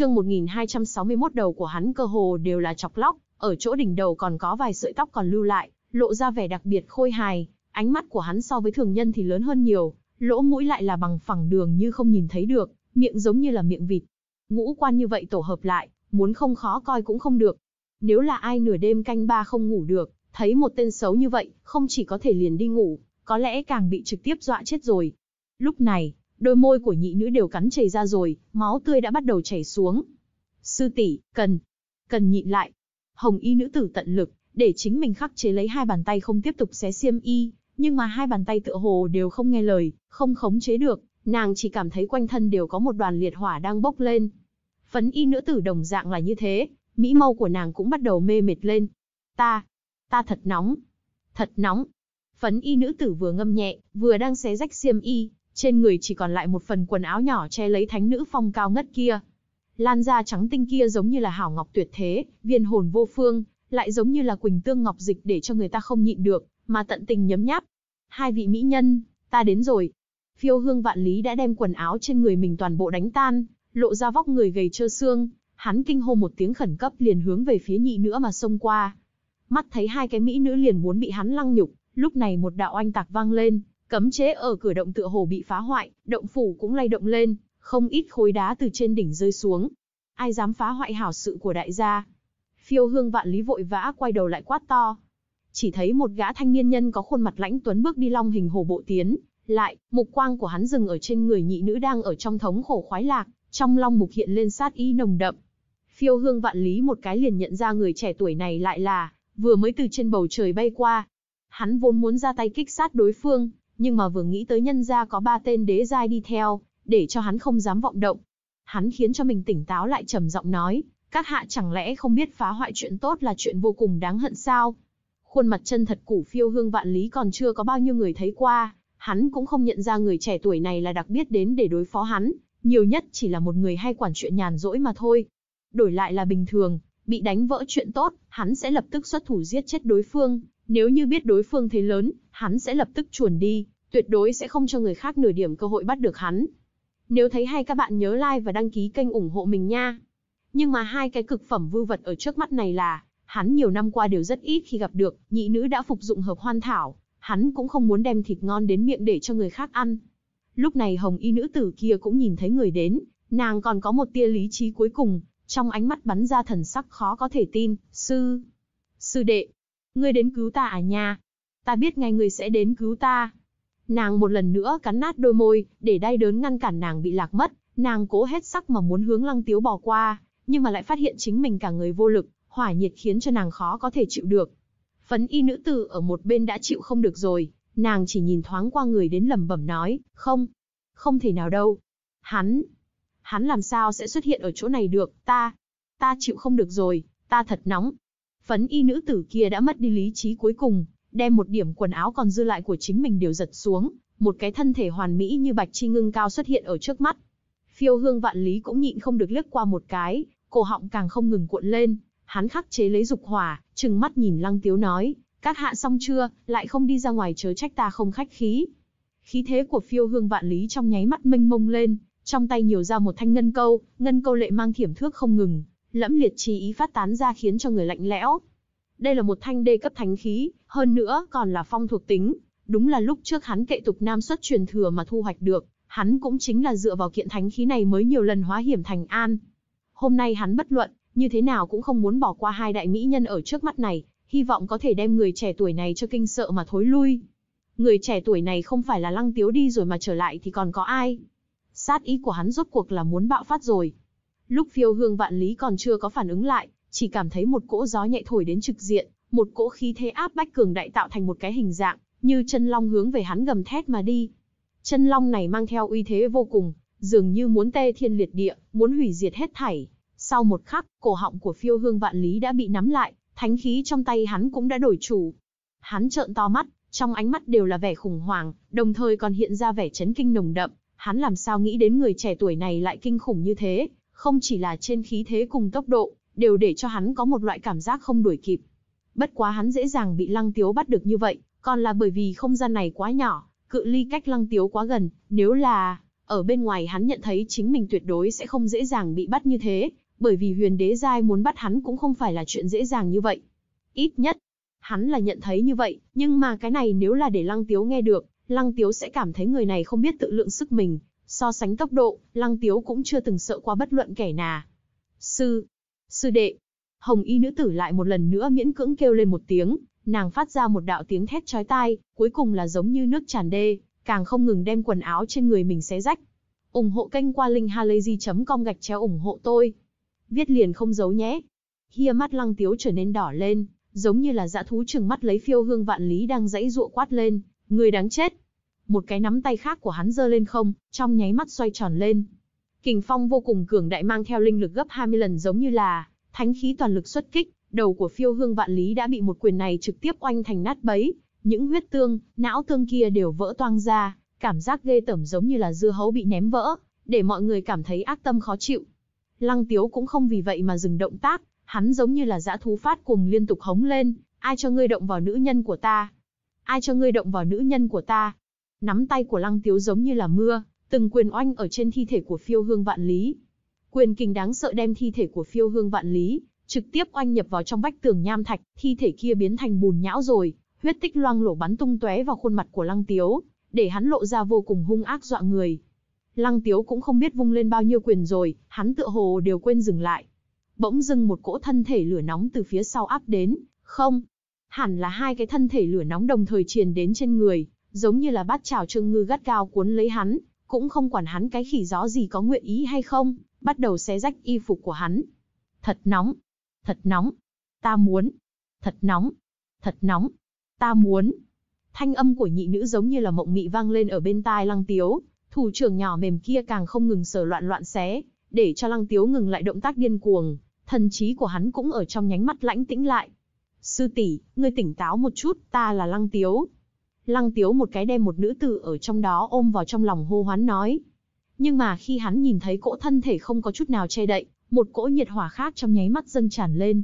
chương 1261 đầu của hắn cơ hồ đều là chọc lóc, ở chỗ đỉnh đầu còn có vài sợi tóc còn lưu lại, lộ ra vẻ đặc biệt khôi hài, ánh mắt của hắn so với thường nhân thì lớn hơn nhiều, lỗ mũi lại là bằng phẳng đường như không nhìn thấy được, miệng giống như là miệng vịt. Ngũ quan như vậy tổ hợp lại, muốn không khó coi cũng không được. Nếu là ai nửa đêm canh ba không ngủ được, thấy một tên xấu như vậy, không chỉ có thể liền đi ngủ, có lẽ càng bị trực tiếp dọa chết rồi. Lúc này, đôi môi của nhị nữ đều cắn chảy ra rồi, máu tươi đã bắt đầu chảy xuống. Sư tỷ, cần, cần nhịn lại. Hồng y nữ tử tận lực, để chính mình khắc chế lấy hai bàn tay không tiếp tục xé xiêm y, nhưng mà hai bàn tay tựa hồ đều không nghe lời, không khống chế được, nàng chỉ cảm thấy quanh thân đều có một đoàn liệt hỏa đang bốc lên. Phấn y nữ tử đồng dạng là như thế, mỹ mâu của nàng cũng bắt đầu mê mệt lên. Ta, ta thật nóng, thật nóng. Phấn y nữ tử vừa ngâm nhẹ, vừa đang xé rách xiêm y, trên người chỉ còn lại một phần quần áo nhỏ che lấy thánh nữ phong cao ngất kia. Lan da trắng tinh kia giống như là hảo ngọc tuyệt thế, viên hồn vô phương, lại giống như là quỳnh tương ngọc dịch để cho người ta không nhịn được, mà tận tình nhấm nháp. Hai vị mỹ nhân, ta đến rồi. Phiêu hương vạn lý đã đem quần áo trên người mình toàn bộ đánh tan, lộ ra vóc người gầy trơ xương, hắn kinh hô một tiếng khẩn cấp liền hướng về phía nhị nữa mà xông qua. Mắt thấy hai cái mỹ nữ liền muốn bị hắn lăng nhục, lúc này một đạo oanh tạc vang lên, Cấm chế ở cửa động tựa hồ bị phá hoại, động phủ cũng lay động lên, không ít khối đá từ trên đỉnh rơi xuống. Ai dám phá hoại hảo sự của đại gia? Phiêu hương vạn lý vội vã quay đầu lại quát to. Chỉ thấy một gã thanh niên nhân có khuôn mặt lãnh tuấn bước đi long hình hồ bộ tiến, lại, mục quang của hắn dừng ở trên người nhị nữ đang ở trong thống khổ khoái lạc, trong long mục hiện lên sát ý nồng đậm. Phiêu hương vạn lý một cái liền nhận ra người trẻ tuổi này lại là, vừa mới từ trên bầu trời bay qua. Hắn vốn muốn ra tay kích sát đối phương, nhưng mà vừa nghĩ tới nhân gia có ba tên đế giai đi theo, để cho hắn không dám vọng động. Hắn khiến cho mình tỉnh táo lại trầm giọng nói, các hạ chẳng lẽ không biết phá hoại chuyện tốt là chuyện vô cùng đáng hận sao? Khuôn mặt chân thật củ phiêu hương vạn lý còn chưa có bao nhiêu người thấy qua, hắn cũng không nhận ra người trẻ tuổi này là đặc biệt đến để đối phó hắn, nhiều nhất chỉ là một người hay quản chuyện nhàn rỗi mà thôi. Đổi lại là bình thường, bị đánh vỡ chuyện tốt, hắn sẽ lập tức xuất thủ giết chết đối phương, nếu như biết đối phương thế lớn, hắn sẽ lập tức chuồn đi, tuyệt đối sẽ không cho người khác nửa điểm cơ hội bắt được hắn. Nếu thấy hay các bạn nhớ like và đăng ký kênh ủng hộ mình nha. Nhưng mà hai cái cực phẩm vưu vật ở trước mắt này là, hắn nhiều năm qua đều rất ít khi gặp được, nhị nữ đã phục dụng hợp hoan thảo, hắn cũng không muốn đem thịt ngon đến miệng để cho người khác ăn. Lúc này hồng y nữ tử kia cũng nhìn thấy người đến, nàng còn có một tia lý trí cuối cùng, trong ánh mắt bắn ra thần sắc khó có thể tin, sư, sư đệ, Ngươi đến cứu ta à nha? Ta biết ngay ngươi sẽ đến cứu ta. Nàng một lần nữa cắn nát đôi môi, để đay đớn ngăn cản nàng bị lạc mất. Nàng cố hết sức mà muốn hướng lăng tiếu bỏ qua, nhưng mà lại phát hiện chính mình cả người vô lực, hỏa nhiệt khiến cho nàng khó có thể chịu được. Phấn y nữ tử ở một bên đã chịu không được rồi, nàng chỉ nhìn thoáng qua người đến lẩm bẩm nói, không, không thể nào đâu. Hắn, hắn làm sao sẽ xuất hiện ở chỗ này được, ta, ta chịu không được rồi, ta thật nóng, Phấn y nữ tử kia đã mất đi lý trí cuối cùng, đem một điểm quần áo còn dư lại của chính mình đều giật xuống, một cái thân thể hoàn mỹ như bạch chi ngưng cao xuất hiện ở trước mắt. Phiêu hương vạn lý cũng nhịn không được liếc qua một cái, cổ họng càng không ngừng cuộn lên, hắn khắc chế lấy dục hỏa, trừng mắt nhìn lăng tiếu nói, các hạ xong chưa, lại không đi ra ngoài chớ trách ta không khách khí. Khí thế của phiêu hương vạn lý trong nháy mắt mênh mông lên, trong tay nhiều ra một thanh ngân câu, ngân câu lệ mang thiểm thước không ngừng, lẫm liệt chi ý phát tán ra khiến cho người lạnh lẽo. Đây là một thanh đê cấp thánh khí, hơn nữa còn là phong thuộc tính, đúng là lúc trước hắn kệ tục nam xuất truyền thừa mà thu hoạch được, hắn cũng chính là dựa vào kiện thánh khí này mới nhiều lần hóa hiểm thành an. Hôm nay hắn bất luận, như thế nào cũng không muốn bỏ qua hai đại mỹ nhân ở trước mắt này, hy vọng có thể đem người trẻ tuổi này cho kinh sợ mà thối lui. Người trẻ tuổi này không phải là lăng tiếu đi rồi mà trở lại thì còn có ai. Sát ý của hắn rốt cuộc là muốn bạo phát rồi, Lúc phiêu hương vạn lý còn chưa có phản ứng lại, chỉ cảm thấy một cỗ gió nhẹ thổi đến trực diện, một cỗ khí thế áp bách cường đại tạo thành một cái hình dạng, như chân long hướng về hắn gầm thét mà đi. Chân long này mang theo uy thế vô cùng, dường như muốn tê thiên liệt địa, muốn hủy diệt hết thảy. Sau một khắc, cổ họng của phiêu hương vạn lý đã bị nắm lại, thánh khí trong tay hắn cũng đã đổi chủ. Hắn trợn to mắt, trong ánh mắt đều là vẻ khủng hoảng, đồng thời còn hiện ra vẻ chấn kinh nồng đậm. Hắn làm sao nghĩ đến người trẻ tuổi này lại kinh khủng như thế, không chỉ là trên khí thế cùng tốc độ, đều để cho hắn có một loại cảm giác không đuổi kịp. Bất quá hắn dễ dàng bị Lăng Tiếu bắt được như vậy, còn là bởi vì không gian này quá nhỏ, cự ly cách Lăng Tiếu quá gần, nếu là ở bên ngoài hắn nhận thấy chính mình tuyệt đối sẽ không dễ dàng bị bắt như thế, bởi vì huyền đế giai muốn bắt hắn cũng không phải là chuyện dễ dàng như vậy. Ít nhất, hắn là nhận thấy như vậy, nhưng mà cái này nếu là để Lăng Tiếu nghe được, Lăng Tiếu sẽ cảm thấy người này không biết tự lượng sức mình, So sánh tốc độ, Lăng Tiếu cũng chưa từng sợ qua bất luận kẻ nào. Sư, sư đệ, hồng y nữ tử lại một lần nữa miễn cưỡng kêu lên một tiếng, nàng phát ra một đạo tiếng thét chói tai, cuối cùng là giống như nước tràn đê, càng không ngừng đem quần áo trên người mình xé rách. ủng hộ kênh qua linkhalazy.com gạch chéo ủng hộ tôi. Viết liền không giấu nhé. Hia mắt lăng tiếu trở nên đỏ lên, giống như là dã thú chừng mắt lấy phiêu hương vạn lý đang dãy dụa quát lên, người đáng chết một cái nắm tay khác của hắn giơ lên không, trong nháy mắt xoay tròn lên. Kình phong vô cùng cường đại mang theo linh lực gấp 20 lần giống như là thánh khí toàn lực xuất kích, đầu của phiêu hương vạn lý đã bị một quyền này trực tiếp oanh thành nát bấy, những huyết tương, não tương kia đều vỡ toang ra, cảm giác ghê tởm giống như là dưa hấu bị ném vỡ, để mọi người cảm thấy ác tâm khó chịu. Lăng Tiếu cũng không vì vậy mà dừng động tác, hắn giống như là dã thú phát cuồng liên tục hống lên, ai cho ngươi động vào nữ nhân của ta? Ai cho ngươi động vào nữ nhân của ta? Nắm tay của Lăng Tiếu giống như là mưa, từng quyền oanh ở trên thi thể của phiêu hương vạn lý. Quyền kình đáng sợ đem thi thể của phiêu hương vạn lý, trực tiếp oanh nhập vào trong vách tường nham thạch, thi thể kia biến thành bùn nhão rồi, huyết tích loang lổ bắn tung tóe vào khuôn mặt của Lăng Tiếu, để hắn lộ ra vô cùng hung ác dọa người. Lăng Tiếu cũng không biết vung lên bao nhiêu quyền rồi, hắn tựa hồ đều quên dừng lại. Bỗng dưng một cỗ thân thể lửa nóng từ phía sau áp đến, không, hẳn là hai cái thân thể lửa nóng đồng thời truyền đến trên người, giống như là bát chảo trương ngư gắt gao cuốn lấy hắn, cũng không quản hắn cái khỉ gió gì có nguyện ý hay không, bắt đầu xé rách y phục của hắn. Thật nóng, thật nóng, ta muốn, thật nóng, thật nóng, ta muốn. Thanh âm của nhị nữ giống như là mộng mị vang lên ở bên tai lăng tiếu, thủ trưởng nhỏ mềm kia càng không ngừng sờ loạn loạn xé, để cho lăng tiếu ngừng lại động tác điên cuồng, thần trí của hắn cũng ở trong nhánh mắt lãnh tĩnh lại. Sư tỷ, ngươi tỉnh táo một chút, ta là lăng tiếu, Lăng Tiếu một cái đem một nữ tử ở trong đó ôm vào trong lòng hô hoán nói. Nhưng mà khi hắn nhìn thấy cỗ thân thể không có chút nào che đậy, một cỗ nhiệt hỏa khác trong nháy mắt dâng tràn lên.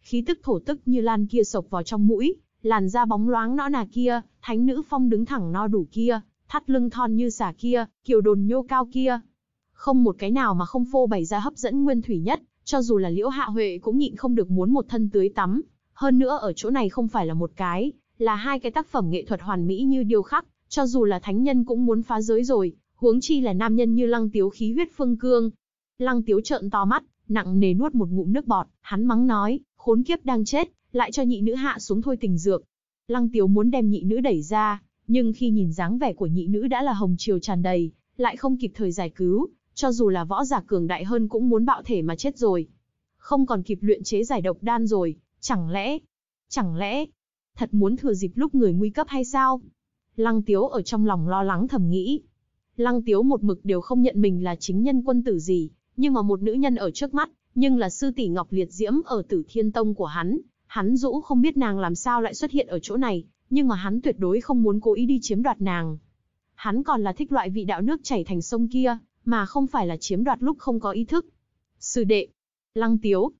Khí tức thổ tức như lan kia sộc vào trong mũi, làn da bóng loáng nõn nà kia, thánh nữ phong đứng thẳng no đủ kia, thắt lưng thon như xà kia, kiều đồn nhô cao kia. Không một cái nào mà không phô bày ra hấp dẫn nguyên thủy nhất, cho dù là liễu hạ huệ cũng nhịn không được muốn một thân tưới tắm. Hơn nữa ở chỗ này không phải là một cái, là hai cái tác phẩm nghệ thuật hoàn mỹ như điêu khắc, cho dù là thánh nhân cũng muốn phá giới rồi, huống chi là nam nhân như Lăng Tiếu khí huyết phương cương. Lăng Tiếu trợn to mắt, nặng nề nuốt một ngụm nước bọt, hắn mắng nói, khốn kiếp đang chết, lại cho nhị nữ hạ xuống thôi tình dược. Lăng Tiếu muốn đem nhị nữ đẩy ra, nhưng khi nhìn dáng vẻ của nhị nữ đã là hồng chiều tràn đầy, lại không kịp thời giải cứu, cho dù là võ giả cường đại hơn cũng muốn bạo thể mà chết rồi. Không còn kịp luyện chế giải độc đan rồi, chẳng lẽ, chẳng lẽ, thật muốn thừa dịp lúc người nguy cấp hay sao? Lăng Tiếu ở trong lòng lo lắng thầm nghĩ. Lăng Tiếu một mực đều không nhận mình là chính nhân quân tử gì, nhưng mà một nữ nhân ở trước mắt, nhưng là sư tỷ Ngọc Liệt Diễm ở Tử Thiên Tông của hắn, hắn dũ không biết nàng làm sao lại xuất hiện ở chỗ này, nhưng mà hắn tuyệt đối không muốn cố ý đi chiếm đoạt nàng. Hắn còn là thích loại vị đạo nước chảy thành sông kia, mà không phải là chiếm đoạt lúc không có ý thức. Sư đệ, Lăng Tiếu,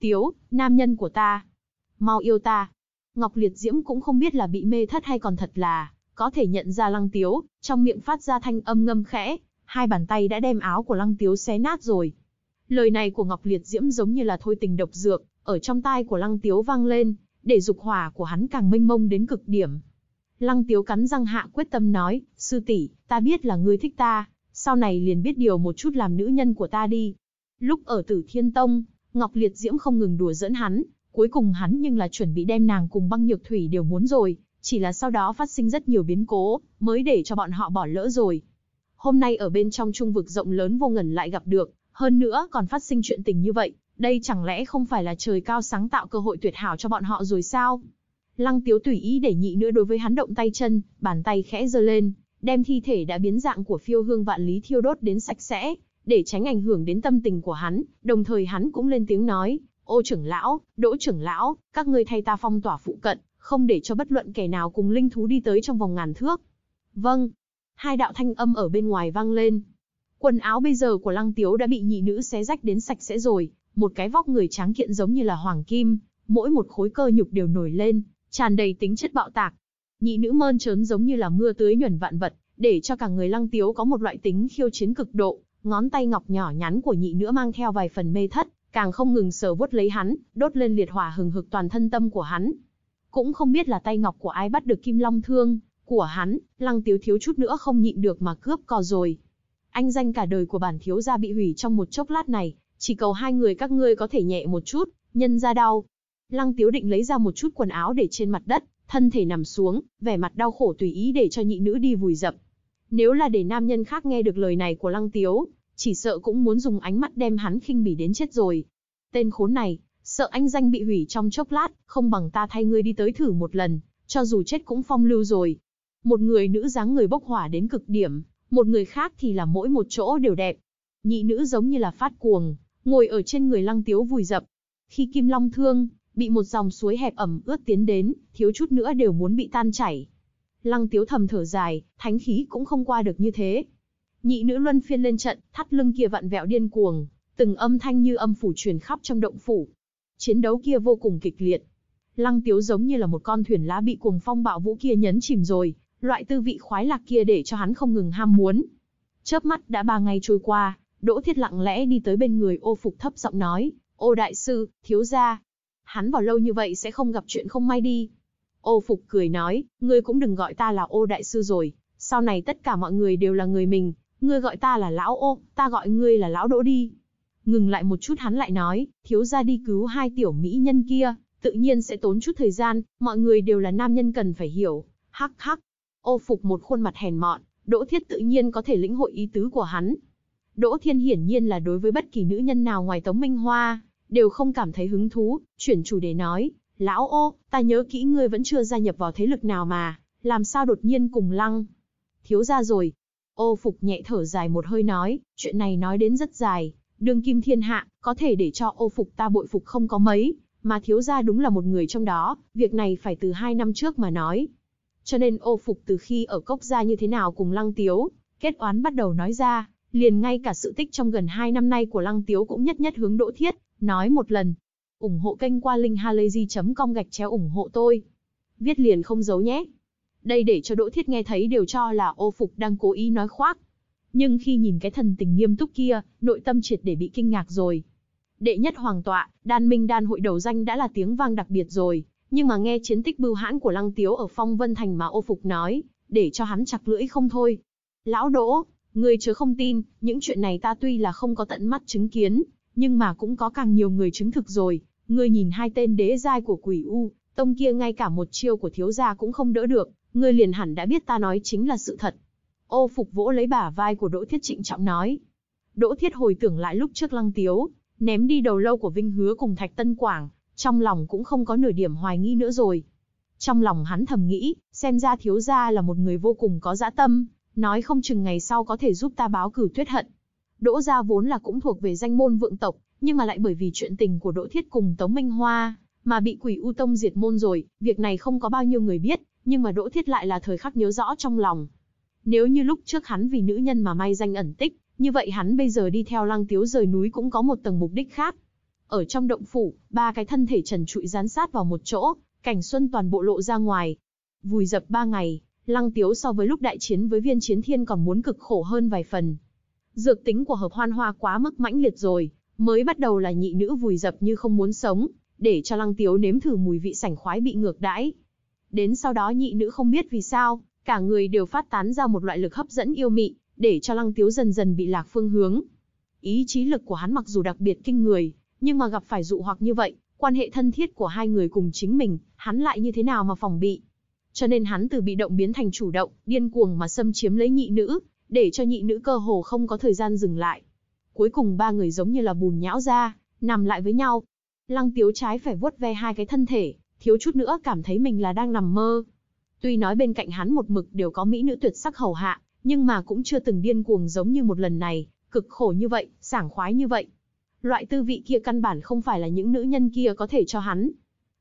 Tiếu, nam nhân của ta, mau yêu ta. Ngọc Liệt Diễm cũng không biết là bị mê thất hay còn thật là, có thể nhận ra Lăng Tiếu, trong miệng phát ra thanh âm ngâm khẽ, hai bàn tay đã đem áo của Lăng Tiếu xé nát rồi. Lời này của Ngọc Liệt Diễm giống như là thôi tình độc dược, ở trong tai của Lăng Tiếu vang lên, để dục hỏa của hắn càng mênh mông đến cực điểm. Lăng Tiếu cắn răng hạ quyết tâm nói, sư tỷ, ta biết là ngươi thích ta, sau này liền biết điều một chút làm nữ nhân của ta đi. Lúc ở Tử Thiên Tông, Ngọc Liệt Diễm không ngừng đùa dẫn hắn, Cuối cùng hắn nhưng là chuẩn bị đem nàng cùng băng nhược thủy đều muốn rồi, chỉ là sau đó phát sinh rất nhiều biến cố, mới để cho bọn họ bỏ lỡ rồi. Hôm nay ở bên trong trung vực rộng lớn vô ngần lại gặp được, hơn nữa còn phát sinh chuyện tình như vậy, đây chẳng lẽ không phải là trời cao sáng tạo cơ hội tuyệt hảo cho bọn họ rồi sao? Lăng tiếu tùy ý để nhị nữa đối với hắn động tay chân, bàn tay khẽ giơ lên, đem thi thể đã biến dạng của phiêu hương vạn lý thiêu đốt đến sạch sẽ, để tránh ảnh hưởng đến tâm tình của hắn, đồng thời hắn cũng lên tiếng nói, ô trưởng lão, đỗ trưởng lão, các ngươi thay ta phong tỏa phụ cận, không để cho bất luận kẻ nào cùng linh thú đi tới trong vòng ngàn thước. Vâng. Hai đạo thanh âm ở bên ngoài vang lên. Quần áo bây giờ của lăng tiếu đã bị nhị nữ xé rách đến sạch sẽ rồi, một cái vóc người tráng kiện giống như là hoàng kim, mỗi một khối cơ nhục đều nổi lên, tràn đầy tính chất bạo tạc. Nhị nữ mơn trớn giống như là mưa tưới nhuẩn vạn vật, để cho cả người lăng tiếu có một loại tính khiêu chiến cực độ, ngón tay ngọc nhỏ nhắn của nhị nữ mang theo vài phần mê thất, càng không ngừng sờ vuốt lấy hắn, đốt lên liệt hỏa hừng hực toàn thân tâm của hắn. Cũng không biết là tay ngọc của ai bắt được kim long thương của hắn, Lăng Tiếu thiếu chút nữa không nhịn được mà cướp cò rồi. Anh danh cả đời của bản thiếu gia bị hủy trong một chốc lát này, chỉ cầu hai người các ngươi có thể nhẹ một chút, nhân ra đau. Lăng Tiếu định lấy ra một chút quần áo để trên mặt đất, thân thể nằm xuống, vẻ mặt đau khổ tùy ý để cho nhị nữ đi vùi dập. Nếu là để nam nhân khác nghe được lời này của Lăng Tiếu, chỉ sợ cũng muốn dùng ánh mắt đem hắn khinh bỉ đến chết rồi. Tên khốn này, sợ anh danh bị hủy trong chốc lát, không bằng ta thay ngươi đi tới thử một lần, cho dù chết cũng phong lưu rồi. Một người nữ dáng người bốc hỏa đến cực điểm, một người khác thì là mỗi một chỗ đều đẹp. Nhị nữ giống như là phát cuồng, ngồi ở trên người lăng tiếu vùi dập. Khi kim long thương, bị một dòng suối hẹp ẩm ướt tiến đến, thiếu chút nữa đều muốn bị tan chảy. Lăng tiếu thầm thở dài, thánh khí cũng không qua được như thế. Nhị nữ luân phiên lên trận, thắt lưng kia vặn vẹo điên cuồng, từng âm thanh như âm phủ truyền khắp trong động phủ. Chiến đấu kia vô cùng kịch liệt. Lăng Tiếu giống như là một con thuyền lá bị cuồng phong bạo vũ kia nhấn chìm rồi, loại tư vị khoái lạc kia để cho hắn không ngừng ham muốn. Chớp mắt đã ba ngày trôi qua, Đỗ Thiết lặng lẽ đi tới bên người ô phục thấp giọng nói, ô đại sư, thiếu gia. Hắn vào lâu như vậy sẽ không gặp chuyện không may đi. Ô Phục cười nói, ngươi cũng đừng gọi ta là ô đại sư rồi, sau này tất cả mọi người đều là người mình, Ngươi gọi ta là lão ô, ta gọi ngươi là lão đỗ đi. Ngừng lại một chút hắn lại nói, thiếu ra đi cứu hai tiểu mỹ nhân kia, tự nhiên sẽ tốn chút thời gian, mọi người đều là nam nhân cần phải hiểu. Hắc hắc, ô phục một khuôn mặt hèn mọn, Đỗ Thiết tự nhiên có thể lĩnh hội ý tứ của hắn. Đỗ Thiên hiển nhiên là đối với bất kỳ nữ nhân nào ngoài Tống Minh Hoa, đều không cảm thấy hứng thú, chuyển chủ đề nói, lão ô, ta nhớ kỹ ngươi vẫn chưa gia nhập vào thế lực nào mà, làm sao đột nhiên cùng lăng. Thiếu ra rồi, Ô Phục nhẹ thở dài một hơi nói, chuyện này nói đến rất dài, đương kim thiên hạ, có thể để cho ô Phục ta bội phục không có mấy, mà thiếu gia đúng là một người trong đó, việc này phải từ hai năm trước mà nói. Cho nên ô Phục từ khi ở cốc gia như thế nào cùng Lăng Tiếu, kết oán bắt đầu nói ra, liền ngay cả sự tích trong gần hai năm nay của Lăng Tiếu cũng nhất nhất hướng Đỗ Thiết, nói một lần. ủng hộ kênh qua linkhalazy.com gạch chéo ủng hộ tôi. Viết liền không giấu nhé. Đây để cho Đỗ Thiết nghe thấy đều cho là ô phục đang cố ý nói khoác. Nhưng khi nhìn cái thần tình nghiêm túc kia, nội tâm triệt để bị kinh ngạc rồi. Đệ nhất hoàng tọa, đan minh đan hội đầu danh đã là tiếng vang đặc biệt rồi, nhưng mà nghe chiến tích bưu hãn của Lăng Tiếu ở Phong Vân Thành mà ô phục nói, để cho hắn chặt lưỡi không thôi. Lão Đỗ, người chớ không tin, những chuyện này ta tuy là không có tận mắt chứng kiến, nhưng mà cũng có càng nhiều người chứng thực rồi. Ngươi nhìn hai tên đế giai của quỷ u, tông kia ngay cả một chiêu của thiếu gia cũng không đỡ được, ngươi liền hẳn đã biết ta nói chính là sự thật. Ô Phục vỗ lấy bả vai của Đỗ Thiết trịnh trọng nói. Đỗ Thiết hồi tưởng lại lúc trước Lăng Tiếu, ném đi đầu lâu của Vinh Hứa cùng Thạch Tân Quảng, trong lòng cũng không có nửa điểm hoài nghi nữa rồi. Trong lòng hắn thầm nghĩ, xem ra thiếu gia là một người vô cùng có dã tâm, nói không chừng ngày sau có thể giúp ta báo cửu tuyết hận. Đỗ gia vốn là cũng thuộc về danh môn vượng tộc, nhưng mà lại bởi vì chuyện tình của Đỗ Thiết cùng Tống Minh Hoa, mà bị quỷ U Tông diệt môn rồi, việc này không có bao nhiêu người biết, nhưng mà Đỗ Thiết lại là thời khắc nhớ rõ trong lòng. Nếu như lúc trước hắn vì nữ nhân mà may danh ẩn tích, như vậy hắn bây giờ đi theo Lăng Tiếu rời núi cũng có một tầng mục đích khác. Ở trong động phủ, ba cái thân thể trần trụi dán sát vào một chỗ, cảnh xuân toàn bộ lộ ra ngoài. Vùi dập ba ngày, Lăng Tiếu so với lúc đại chiến với viên chiến thiên còn muốn cực khổ hơn vài phần. Dược tính của hợp hoan hoa quá mức mãnh liệt rồi, mới bắt đầu là nhị nữ vùi dập như không muốn sống, để cho Lăng Tiếu nếm thử mùi vị sảnh khoái bị ngược đãi, Đến sau đó nhị nữ không biết vì sao, cả người đều phát tán ra một loại lực hấp dẫn yêu mị, để cho Lăng Tiếu dần dần bị lạc phương hướng. Ý chí lực của hắn mặc dù đặc biệt kinh người, nhưng mà gặp phải dụ hoặc như vậy, quan hệ thân thiết của hai người cùng chính mình, hắn lại như thế nào mà phòng bị. Cho nên hắn từ bị động biến thành chủ động, điên cuồng mà xâm chiếm lấy nhị nữ, để cho nhị nữ cơ hồ không có thời gian dừng lại. Cuối cùng ba người giống như là bùn nhão ra, nằm lại với nhau. Lăng Tiếu trái phải vuốt ve hai cái thân thể, thiếu chút nữa cảm thấy mình là đang nằm mơ. Tuy nói bên cạnh hắn một mực đều có mỹ nữ tuyệt sắc hầu hạ, nhưng mà cũng chưa từng điên cuồng giống như một lần này, cực khổ như vậy, sảng khoái như vậy. Loại tư vị kia căn bản không phải là những nữ nhân kia có thể cho hắn.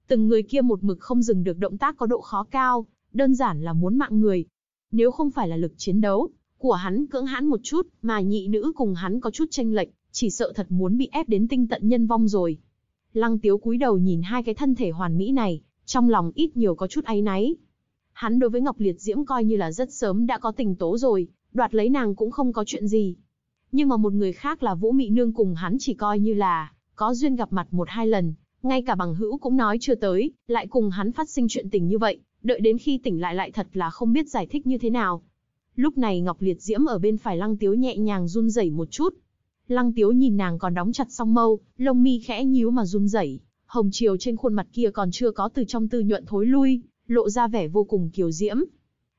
Từng người kia một mực không dừng được động tác có độ khó cao, đơn giản là muốn mạng người. Nếu không phải là lực chiến đấu của hắn cưỡng hãn một chút, mà nhị nữ cùng hắn có chút chênh lệch, chỉ sợ thật muốn bị ép đến tinh tận nhân vong rồi. Lăng Tiếu cúi đầu nhìn hai cái thân thể hoàn mỹ này, trong lòng ít nhiều có chút áy náy. Hắn đối với Ngọc Liệt Diễm coi như là rất sớm đã có tình tố rồi, đoạt lấy nàng cũng không có chuyện gì. Nhưng mà một người khác là Vũ Mị Nương cùng hắn chỉ coi như là có duyên gặp mặt một hai lần, ngay cả bằng hữu cũng nói chưa tới, lại cùng hắn phát sinh chuyện tình như vậy, đợi đến khi tỉnh lại lại thật là không biết giải thích như thế nào. Lúc này Ngọc Liệt Diễm ở bên phải Lăng Tiếu nhẹ nhàng run rẩy một chút, Lăng Tiếu nhìn nàng còn đóng chặt song mâu, lông mi khẽ nhíu mà run rẩy, hồng chiều trên khuôn mặt kia còn chưa có từ trong tư nhuận thối lui, lộ ra vẻ vô cùng kiều diễm.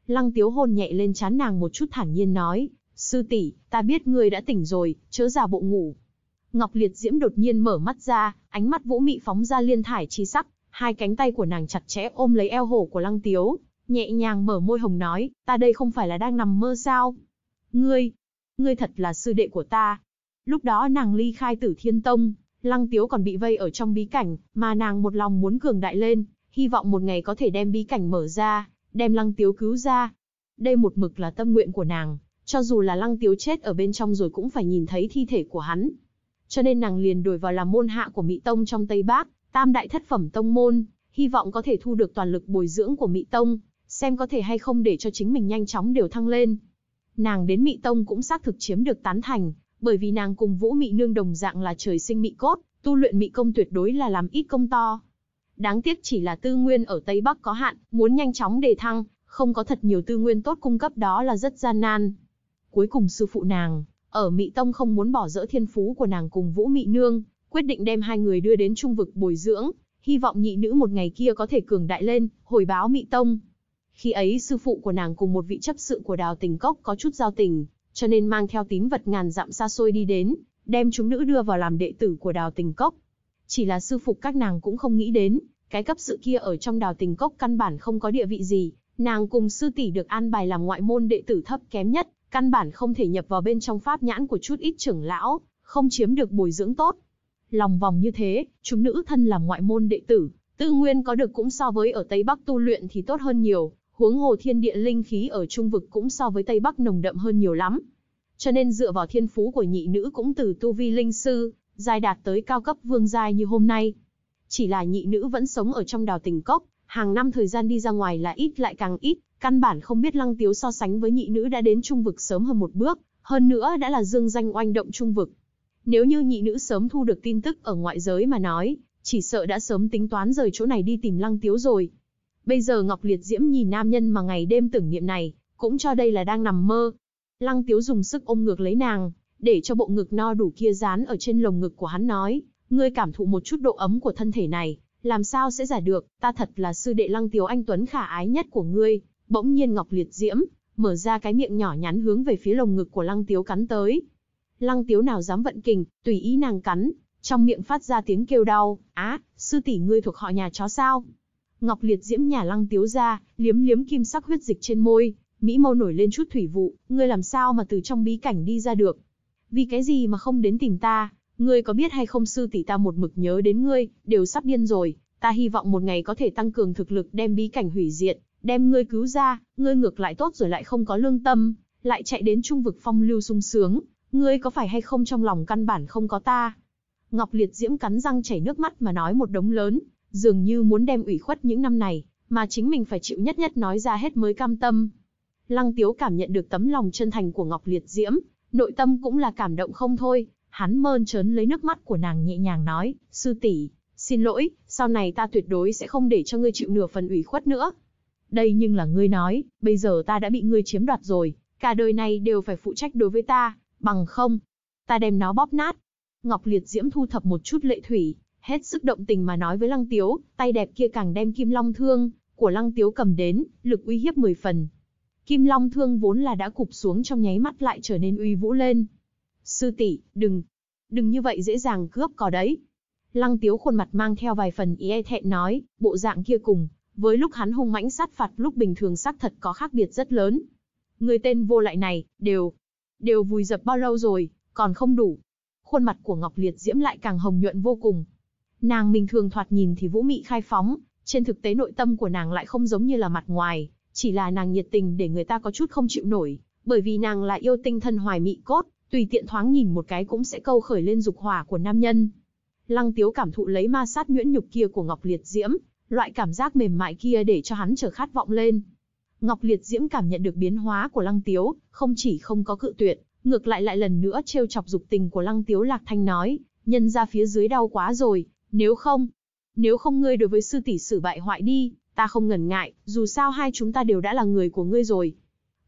Lăng Tiếu hôn nhẹ lên trán nàng một chút thản nhiên nói, "Sư tỷ, ta biết ngươi đã tỉnh rồi, chớ giả bộ ngủ." Ngọc Liệt Diễm đột nhiên mở mắt ra, ánh mắt vũ mị phóng ra liên thải chi sắc, hai cánh tay của nàng chặt chẽ ôm lấy eo hổ của Lăng Tiếu, nhẹ nhàng mở môi hồng nói, "Ta đây không phải là đang nằm mơ sao? Ngươi, ngươi thật là sư đệ của ta, Lúc đó nàng ly khai tử thiên tông, lăng tiếu còn bị vây ở trong bí cảnh, mà nàng một lòng muốn cường đại lên, hy vọng một ngày có thể đem bí cảnh mở ra, đem lăng tiếu cứu ra. Đây một mực là tâm nguyện của nàng, cho dù là lăng tiếu chết ở bên trong rồi cũng phải nhìn thấy thi thể của hắn. Cho nên nàng liền đổi vào làm môn hạ của Mỹ Tông trong Tây Bắc, tam đại thất phẩm tông môn, hy vọng có thể thu được toàn lực bồi dưỡng của Mỹ Tông, xem có thể hay không để cho chính mình nhanh chóng đều thăng lên. Nàng đến Mỹ Tông cũng xác thực chiếm được tán thành, bởi vì nàng cùng Vũ Mị Nương đồng dạng là trời sinh mị cốt, tu luyện mị công tuyệt đối là làm ít công to. Đáng tiếc chỉ là tư nguyên ở Tây Bắc có hạn, muốn nhanh chóng đề thăng, không có thật nhiều tư nguyên tốt cung cấp đó là rất gian nan. Cuối cùng sư phụ nàng, ở Mị Tông không muốn bỏ dỡ thiên phú của nàng cùng Vũ Mị Nương, quyết định đem hai người đưa đến trung vực bồi dưỡng, hy vọng nhị nữ một ngày kia có thể cường đại lên, hồi báo Mị Tông. Khi ấy sư phụ của nàng cùng một vị chấp sự của đào tình cốc có chút giao tình, cho nên mang theo tín vật ngàn dặm xa xôi đi đến, đem chúng nữ đưa vào làm đệ tử của đào tình cốc. Chỉ là sư phục các nàng cũng không nghĩ đến, cái cấp sự kia ở trong đào tình cốc căn bản không có địa vị gì, nàng cùng sư tỷ được an bài làm ngoại môn đệ tử thấp kém nhất, căn bản không thể nhập vào bên trong pháp nhãn của chút ít trưởng lão, không chiếm được bồi dưỡng tốt. Lòng vòng như thế, chúng nữ thân làm ngoại môn đệ tử, tư nguyên có được cũng so với ở Tây Bắc tu luyện thì tốt hơn nhiều, huống hồ thiên địa linh khí ở trung vực cũng so với Tây Bắc nồng đậm hơn nhiều lắm. Cho nên dựa vào thiên phú của nhị nữ cũng từ tu vi linh sư, giai đạt tới cao cấp vương giai như hôm nay. Chỉ là nhị nữ vẫn sống ở trong đào tình cốc, hàng năm thời gian đi ra ngoài là ít lại càng ít, căn bản không biết lăng tiếu so sánh với nhị nữ đã đến trung vực sớm hơn một bước, hơn nữa đã là dương danh oanh động trung vực. Nếu như nhị nữ sớm thu được tin tức ở ngoại giới mà nói, chỉ sợ đã sớm tính toán rời chỗ này đi tìm lăng tiếu rồi. Bây giờ Ngọc Liệt Diễm nhìn nam nhân mà ngày đêm tưởng niệm này, cũng cho đây là đang nằm mơ. Lăng Tiếu dùng sức ôm ngược lấy nàng, để cho bộ ngực no đủ kia dán ở trên lồng ngực của hắn nói, ngươi cảm thụ một chút độ ấm của thân thể này, làm sao sẽ giả được, ta thật là sư đệ Lăng Tiếu anh tuấn khả ái nhất của ngươi. Bỗng nhiên Ngọc Liệt Diễm mở ra cái miệng nhỏ nhắn hướng về phía lồng ngực của Lăng Tiếu cắn tới. Lăng Tiếu nào dám vận kình, tùy ý nàng cắn, trong miệng phát ra tiếng kêu đau, "Á, sư tỷ ngươi thuộc họ nhà chó sao?" Ngọc Liệt diễm nhà Lăng Tiếu gia, liếm liếm kim sắc huyết dịch trên môi, mỹ mâu nổi lên chút thủy vụ, ngươi làm sao mà từ trong bí cảnh đi ra được? Vì cái gì mà không đến tìm ta? Ngươi có biết hay không sư tỷ ta một mực nhớ đến ngươi, đều sắp điên rồi, ta hy vọng một ngày có thể tăng cường thực lực đem bí cảnh hủy diệt, đem ngươi cứu ra, ngươi ngược lại tốt rồi lại không có lương tâm, lại chạy đến trung vực phong lưu sung sướng, ngươi có phải hay không trong lòng căn bản không có ta? Ngọc Liệt Diễm cắn răng chảy nước mắt mà nói một đống lớn, dường như muốn đem ủy khuất những năm này, mà chính mình phải chịu nhất nhất nói ra hết mới cam tâm. Lăng Tiếu cảm nhận được tấm lòng chân thành của Ngọc Liệt Diễm, nội tâm cũng là cảm động không thôi, hắn mơn trớn lấy nước mắt của nàng nhẹ nhàng nói, sư tỷ, xin lỗi, sau này ta tuyệt đối sẽ không để cho ngươi chịu nửa phần ủy khuất nữa. Đây nhưng là ngươi nói, bây giờ ta đã bị ngươi chiếm đoạt rồi, cả đời này đều phải phụ trách đối với ta, bằng không, ta đem nó bóp nát. Ngọc Liệt Diễm thu thập một chút lệ thủy, hết sức động tình mà nói với Lăng Tiếu, tay đẹp kia càng đem kim long thương của Lăng Tiếu cầm đến, lực uy hiếp 10 phần. Kim long thương vốn là đã cụp xuống trong nháy mắt lại trở nên uy vũ lên. Sư tỷ, đừng, đừng như vậy dễ dàng cướp cò đấy. Lăng Tiếu khuôn mặt mang theo vài phần ý e thẹn nói, bộ dạng kia cùng, với lúc hắn hung mãnh sát phạt lúc bình thường xác thật có khác biệt rất lớn. Người tên vô lại này, đều, đều vùi dập bao lâu rồi, còn không đủ. Khuôn mặt của Ngọc Liệt Diễm lại càng hồng nhuận vô cùng, Nàng bình thường thoạt nhìn thì vũ mị khai phóng, trên thực tế nội tâm của nàng lại không giống như là mặt ngoài, chỉ là nàng nhiệt tình để người ta có chút không chịu nổi, bởi vì nàng là yêu tinh thân hoài mị cốt, tùy tiện thoáng nhìn một cái cũng sẽ câu khởi lên dục hỏa của nam nhân. Lăng Tiếu cảm thụ lấy ma sát nhuyễn nhục kia của Ngọc Liệt Diễm, loại cảm giác mềm mại kia để cho hắn trở khát vọng lên. Ngọc Liệt Diễm cảm nhận được biến hóa của Lăng Tiếu, không chỉ không có cự tuyệt, ngược lại lại lần nữa trêu chọc dục tình của Lăng Tiếu Lạc Thanh nói, nhân ra phía dưới đau quá rồi, nếu không, nếu không ngươi đối với sư tỷ xử bại hoại đi, ta không ngần ngại, dù sao hai chúng ta đều đã là người của ngươi rồi.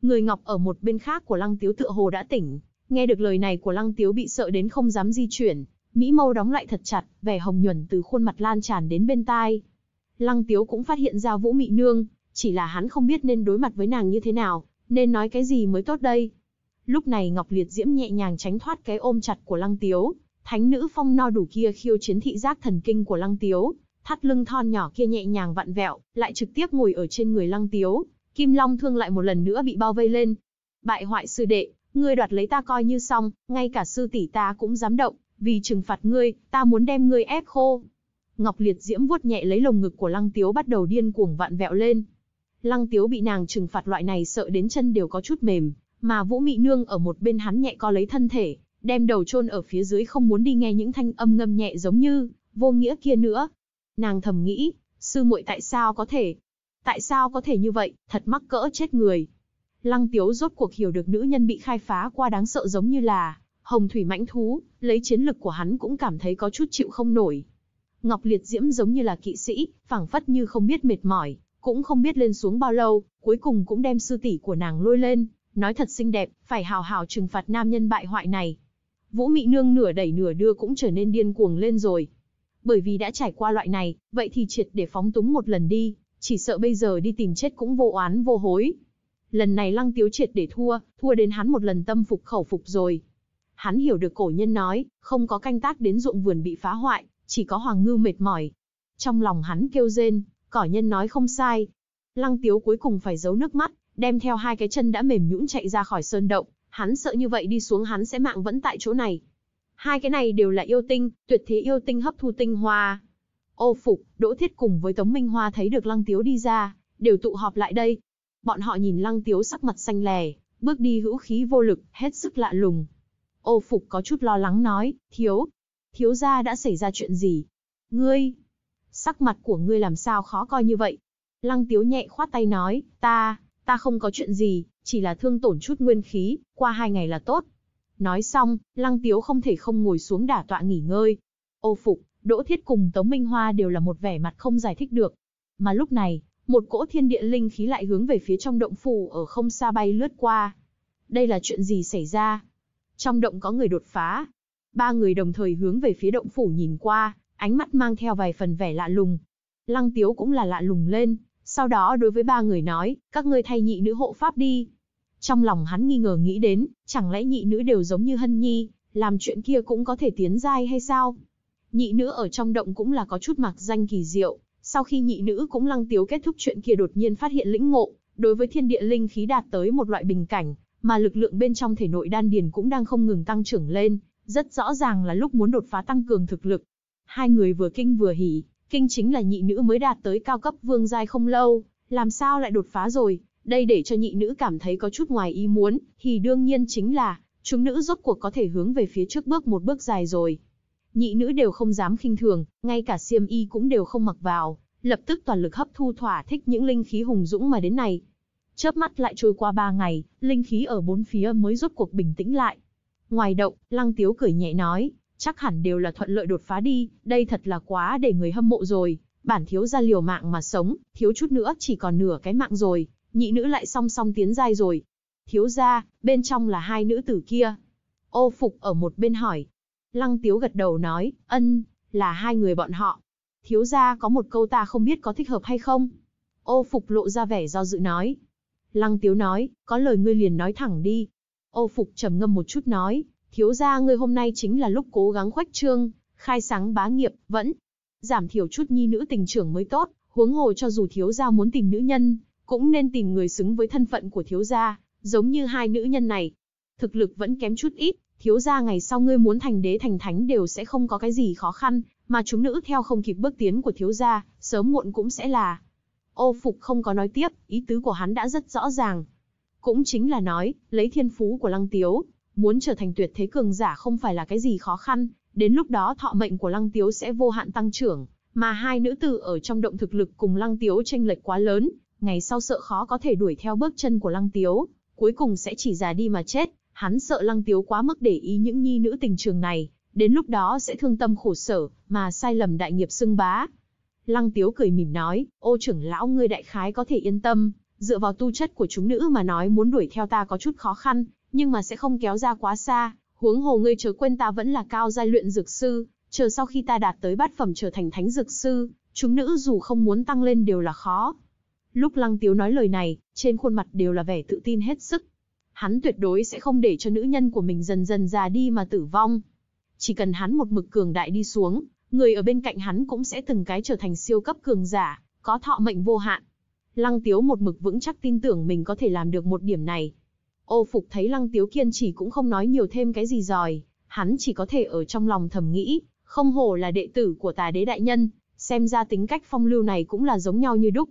Người ngọc ở một bên khác của lăng tiếu tựa hồ đã tỉnh, nghe được lời này của lăng tiếu bị sợ đến không dám di chuyển, Mỹ mâu đóng lại thật chặt, vẻ hồng nhuần từ khuôn mặt lan tràn đến bên tai. Lăng tiếu cũng phát hiện ra vũ mị nương, chỉ là hắn không biết nên đối mặt với nàng như thế nào, nên nói cái gì mới tốt đây. Lúc này Ngọc Liệt Diễm nhẹ nhàng tránh thoát cái ôm chặt của Lăng Tiếu, Thánh nữ phong no đủ kia khiêu chiến thị giác thần kinh của Lăng Tiếu, thắt lưng thon nhỏ kia nhẹ nhàng vặn vẹo, lại trực tiếp ngồi ở trên người Lăng Tiếu, Kim Long thương lại một lần nữa bị bao vây lên. Bại hoại sư đệ, ngươi đoạt lấy ta coi như xong, ngay cả sư tỷ ta cũng dám động, vì trừng phạt ngươi, ta muốn đem ngươi ép khô. Ngọc Liệt Diễm vuốt nhẹ lấy lồng ngực của Lăng Tiếu bắt đầu điên cuồng vặn vẹo lên. Lăng Tiếu bị nàng trừng phạt loại này sợ đến chân đều có chút mềm, mà Vũ Mị Nương ở một bên hắn nhẹ co lấy thân thể, đem đầu chôn ở phía dưới không muốn đi nghe những thanh âm ngâm nhẹ giống như vô nghĩa kia nữa. Nàng thầm nghĩ, sư muội tại sao có thể? Tại sao có thể như vậy, thật mắc cỡ chết người. Lăng Tiếu rốt cuộc hiểu được nữ nhân bị khai phá qua đáng sợ giống như là hồng thủy mãnh thú, lấy chiến lực của hắn cũng cảm thấy có chút chịu không nổi. Ngọc Liệt Diễm giống như là kỵ sĩ, phảng phất như không biết mệt mỏi, cũng không biết lên xuống bao lâu, cuối cùng cũng đem sư tỷ của nàng lôi lên, nói thật xinh đẹp, phải hào hào trừng phạt nam nhân bại hoại này. Vũ Mị Nương nửa đẩy nửa đưa cũng trở nên điên cuồng lên rồi. Bởi vì đã trải qua loại này, vậy thì triệt để phóng túng một lần đi, chỉ sợ bây giờ đi tìm chết cũng vô oán vô hối. Lần này Lăng Tiếu triệt để thua, thua đến hắn một lần tâm phục khẩu phục rồi. Hắn hiểu được cổ nhân nói, không có canh tác đến ruộng vườn bị phá hoại, chỉ có hoàng ngư mệt mỏi. Trong lòng hắn kêu rên, cổ nhân nói không sai. Lăng Tiếu cuối cùng phải giấu nước mắt, đem theo hai cái chân đã mềm nhũn chạy ra khỏi sơn động, Hắn sợ như vậy đi xuống hắn sẽ mạng vẫn tại chỗ này. Hai cái này đều là yêu tinh, tuyệt thế yêu tinh hấp thu tinh hoa. Ô phục, Đỗ Thiết cùng với Tống Minh Hoa thấy được Lăng Tiếu đi ra, đều tụ họp lại đây. Bọn họ nhìn Lăng Tiếu sắc mặt xanh lè, bước đi hữu khí vô lực, hết sức lạ lùng. Ô Phục có chút lo lắng nói, thiếu, thiếu gia đã xảy ra chuyện gì? Ngươi, sắc mặt của ngươi làm sao khó coi như vậy? Lăng Tiếu nhẹ khoát tay nói, ta, ta không có chuyện gì, chỉ là thương tổn chút nguyên khí, qua hai ngày là tốt. Nói xong, Lăng Tiếu không thể không ngồi xuống đả tọa nghỉ ngơi. Ô phục, Đỗ Thiết cùng Tống Minh Hoa đều là một vẻ mặt không giải thích được. Mà lúc này, một cỗ thiên địa linh khí lại hướng về phía trong động phủ ở không xa bay lướt qua. Đây là chuyện gì xảy ra? Trong động có người đột phá. Ba người đồng thời hướng về phía động phủ nhìn qua, ánh mắt mang theo vài phần vẻ lạ lùng. Lăng Tiếu cũng là lạ lùng lên, sau đó đối với ba người nói, các ngươi thay nhị nữ hộ pháp đi. Trong lòng hắn nghi ngờ nghĩ đến, chẳng lẽ nhị nữ đều giống như Hân Nhi, làm chuyện kia cũng có thể tiến giai hay sao? Nhị nữ ở trong động cũng là có chút mạc danh kỳ diệu, sau khi nhị nữ cũng lăng tiếu kết thúc chuyện kia đột nhiên phát hiện lĩnh ngộ, đối với thiên địa linh khí đạt tới một loại bình cảnh, mà lực lượng bên trong thể nội đan điền cũng đang không ngừng tăng trưởng lên, rất rõ ràng là lúc muốn đột phá tăng cường thực lực. Hai người vừa kinh vừa hỉ, kinh chính là nhị nữ mới đạt tới cao cấp vương giai không lâu, làm sao lại đột phá rồi, đây để cho nhị nữ cảm thấy có chút ngoài ý muốn, thì đương nhiên chính là, chúng nữ rốt cuộc có thể hướng về phía trước bước một bước dài rồi. Nhị nữ đều không dám khinh thường, ngay cả siêm y cũng đều không mặc vào, lập tức toàn lực hấp thu thỏa thích những linh khí hùng dũng mà đến này. Chớp mắt lại trôi qua ba ngày, linh khí ở bốn phía mới rốt cuộc bình tĩnh lại. Ngoài động, Lăng Tiếu cười nhẹ nói, chắc hẳn đều là thuận lợi đột phá đi, đây thật là quá để người hâm mộ rồi, bản thiếu gia liều mạng mà sống, thiếu chút nữa chỉ còn nửa cái mạng rồi nhị nữ lại song song tiến giai rồi. Thiếu gia, bên trong là hai nữ tử kia. Ô Phục ở một bên hỏi. Lăng Tiếu gật đầu nói, ân, là hai người bọn họ. Thiếu gia có một câu ta không biết có thích hợp hay không. Ô Phục lộ ra vẻ do dự nói. Lăng Tiếu nói, có lời ngươi liền nói thẳng đi. Ô Phục trầm ngâm một chút nói, thiếu gia ngươi hôm nay chính là lúc cố gắng khoách trương, khai sáng bá nghiệp, vẫn giảm thiểu chút nhi nữ tình trưởng mới tốt, huống hồ cho dù thiếu gia muốn tìm nữ nhân, cũng nên tìm người xứng với thân phận của thiếu gia, giống như hai nữ nhân này. Thực lực vẫn kém chút ít, thiếu gia ngày sau ngươi muốn thành đế thành thánh đều sẽ không có cái gì khó khăn, mà chúng nữ theo không kịp bước tiến của thiếu gia, sớm muộn cũng sẽ là. Ô Phục không có nói tiếp, ý tứ của hắn đã rất rõ ràng. Cũng chính là nói, lấy thiên phú của Lăng Tiếu, muốn trở thành tuyệt thế cường giả không phải là cái gì khó khăn, đến lúc đó thọ mệnh của Lăng Tiếu sẽ vô hạn tăng trưởng, mà hai nữ tử ở trong động thực lực cùng Lăng Tiếu tranh lệch quá lớn, ngày sau sợ khó có thể đuổi theo bước chân của Lăng Tiếu, cuối cùng sẽ chỉ già đi mà chết, hắn sợ Lăng Tiếu quá mức để ý những nhi nữ tình trường này, đến lúc đó sẽ thương tâm khổ sở, mà sai lầm đại nghiệp xưng bá. Lăng Tiếu cười mỉm nói, ô trưởng lão ngươi đại khái có thể yên tâm, dựa vào tu chất của chúng nữ mà nói muốn đuổi theo ta có chút khó khăn, nhưng mà sẽ không kéo ra quá xa, huống hồ ngươi chớ quên ta vẫn là cao giai luyện dược sư, chờ sau khi ta đạt tới bát phẩm trở thành thánh dược sư, chúng nữ dù không muốn tăng lên đều là khó, Lúc Lăng Tiếu nói lời này, trên khuôn mặt đều là vẻ tự tin hết sức. Hắn tuyệt đối sẽ không để cho nữ nhân của mình dần dần già đi mà tử vong. Chỉ cần hắn một mực cường đại đi xuống, người ở bên cạnh hắn cũng sẽ từng cái trở thành siêu cấp cường giả, có thọ mệnh vô hạn. Lăng Tiếu một mực vững chắc tin tưởng mình có thể làm được một điểm này. Ô Phục thấy Lăng Tiếu kiên trì cũng không nói nhiều thêm cái gì rồi, hắn chỉ có thể ở trong lòng thầm nghĩ, không hổ là đệ tử của tà đế đại nhân, xem ra tính cách phong lưu này cũng là giống nhau như đúc.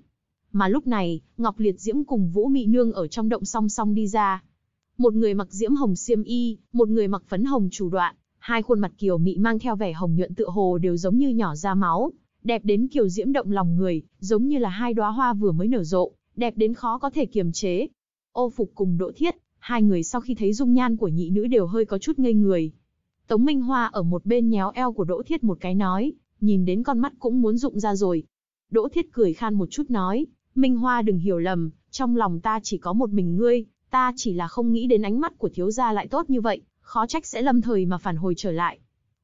Mà lúc này, Ngọc Liệt Diễm cùng Vũ Mị Nương ở trong động song song đi ra. Một người mặc diễm hồng xiêm y, một người mặc phấn hồng chủ đoạn, hai khuôn mặt kiều mị mang theo vẻ hồng nhuận tựa hồ đều giống như nhỏ ra máu, đẹp đến kiều diễm động lòng người, giống như là hai đóa hoa vừa mới nở rộ, đẹp đến khó có thể kiềm chế. Ô Phục cùng Đỗ Thiết, hai người sau khi thấy dung nhan của nhị nữ đều hơi có chút ngây người. Tống Minh Hoa ở một bên nhéo eo của Đỗ Thiết một cái nói, nhìn đến con mắt cũng muốn rụng ra rồi. Đỗ Thiết cười khan một chút nói, Minh Hoa đừng hiểu lầm, trong lòng ta chỉ có một mình ngươi, ta chỉ là không nghĩ đến ánh mắt của thiếu gia lại tốt như vậy, khó trách sẽ lâm thời mà phản hồi trở lại.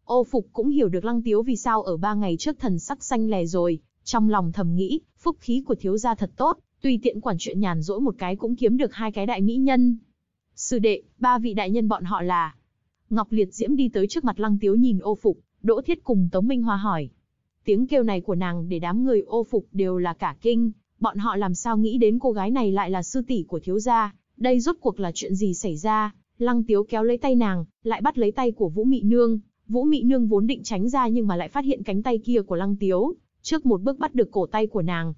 Ô Phục cũng hiểu được Lăng Tiếu vì sao ở ba ngày trước thần sắc xanh lè rồi, trong lòng thầm nghĩ, phúc khí của thiếu gia thật tốt, tùy tiện quản chuyện nhàn rỗi một cái cũng kiếm được hai cái đại mỹ nhân. Sư đệ, ba vị đại nhân bọn họ là. Ngọc Liệt Diễm đi tới trước mặt Lăng Tiếu nhìn Ô Phục, Đỗ Thiết cùng Tống Minh Hoa hỏi. Tiếng kêu này của nàng để đám người Ô Phục đều là cả kinh, bọn họ làm sao nghĩ đến cô gái này lại là sư tỷ của thiếu gia, đây rốt cuộc là chuyện gì xảy ra, lăng tiếu kéo lấy tay nàng, lại bắt lấy tay của Vũ Mị Nương, Vũ Mị Nương vốn định tránh ra nhưng mà lại phát hiện cánh tay kia của lăng tiếu, trước một bước bắt được cổ tay của nàng.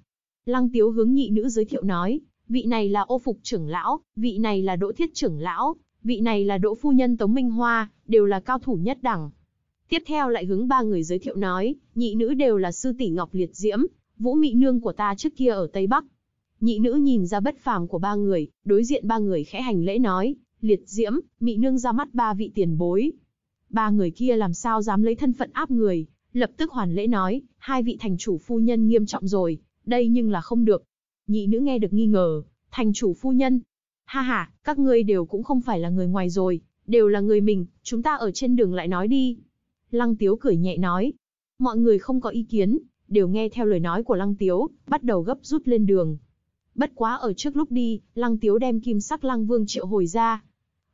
Lăng tiếu hướng nhị nữ giới thiệu nói, vị này là ô phục trưởng lão, vị này là đỗ thiết trưởng lão, vị này là đỗ phu nhân Tống Minh Hoa, đều là cao thủ nhất đẳng. Tiếp theo lại hướng ba người giới thiệu nói, nhị nữ đều là sư tỷ Ngọc Liệt Diễm, Vũ Mị Nương của ta trước kia ở Tây Bắc. Nhị nữ nhìn ra bất phàm của ba người, đối diện ba người khẽ hành lễ nói, liệt diễm, Mị Nương ra mắt ba vị tiền bối. Ba người kia làm sao dám lấy thân phận áp người, lập tức hoàn lễ nói, hai vị thành chủ phu nhân nghiêm trọng rồi, đây nhưng là không được. Nhị nữ nghe được nghi ngờ, thành chủ phu nhân. Ha ha, các ngươi đều cũng không phải là người ngoài rồi, đều là người mình, chúng ta ở trên đường lại nói đi. Lăng Tiếu cười nhẹ nói. Mọi người không có ý kiến, đều nghe theo lời nói của Lăng Tiếu, bắt đầu gấp rút lên đường. Bất quá ở trước lúc đi, Lăng Tiếu đem kim sắc Lăng Vương triệu hồi ra.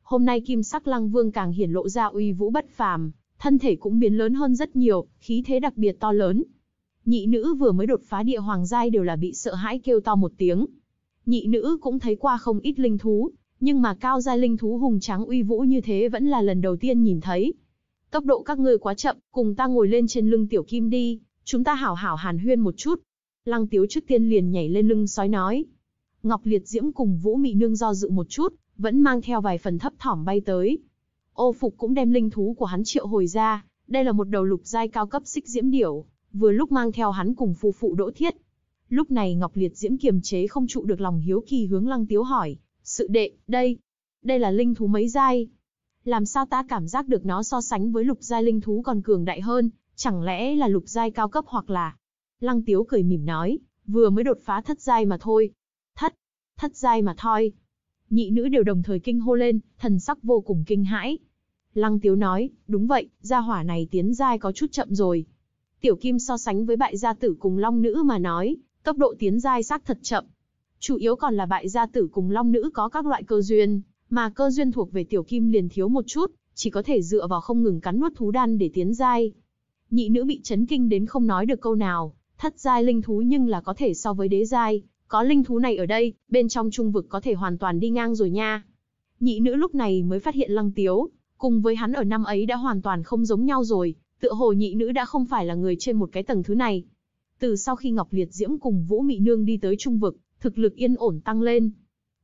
Hôm nay kim sắc Lăng Vương càng hiển lộ ra uy vũ bất phàm, thân thể cũng biến lớn hơn rất nhiều, khí thế đặc biệt to lớn. Nhị nữ vừa mới đột phá địa hoàng giai đều là bị sợ hãi kêu to một tiếng. Nhị nữ cũng thấy qua không ít linh thú, nhưng mà cao giai linh thú hùng tráng uy vũ như thế vẫn là lần đầu tiên nhìn thấy. Tốc độ các ngươi quá chậm, cùng ta ngồi lên trên lưng tiểu kim đi. Chúng ta hảo hảo hàn huyên một chút. Lăng tiếu trước tiên liền nhảy lên lưng sói nói. Ngọc Liệt Diễm cùng Vũ Mị Nương do dự một chút, vẫn mang theo vài phần thấp thỏm bay tới. Ô Phục cũng đem linh thú của hắn triệu hồi ra, đây là một đầu lục giai cao cấp xích diễm điểu, vừa lúc mang theo hắn cùng phu phụ Đỗ Thiết. Lúc này Ngọc Liệt Diễm kiềm chế không trụ được lòng hiếu kỳ hướng Lăng Tiếu hỏi, "Sự đệ, đây, đây là linh thú mấy giai? Làm sao ta cảm giác được nó so sánh với lục giai linh thú còn cường đại hơn, Chẳng lẽ là lục giai cao cấp hoặc là... Lăng tiếu cười mỉm nói, vừa mới đột phá thất giai mà thôi. Thất, thất giai mà thôi. Nhị nữ đều đồng thời kinh hô lên, thần sắc vô cùng kinh hãi. Lăng tiếu nói, đúng vậy, gia hỏa này tiến giai có chút chậm rồi. Tiểu kim so sánh với bại gia tử cùng long nữ mà nói, tốc độ tiến giai xác thật chậm. Chủ yếu còn là bại gia tử cùng long nữ có các loại cơ duyên, mà cơ duyên thuộc về tiểu kim liền thiếu một chút, chỉ có thể dựa vào không ngừng cắn nuốt thú đan để tiến giai nhị nữ bị chấn kinh đến không nói được câu nào, thất giai linh thú nhưng là có thể so với đế giai, có linh thú này ở đây, bên trong trung vực có thể hoàn toàn đi ngang rồi nha. Nhị nữ lúc này mới phát hiện Lăng Tiếu, cùng với hắn ở năm ấy đã hoàn toàn không giống nhau rồi, tựa hồ nhị nữ đã không phải là người trên một cái tầng thứ này. Từ sau khi Ngọc Liệt Diễm cùng Vũ Mị Nương đi tới trung vực, thực lực yên ổn tăng lên.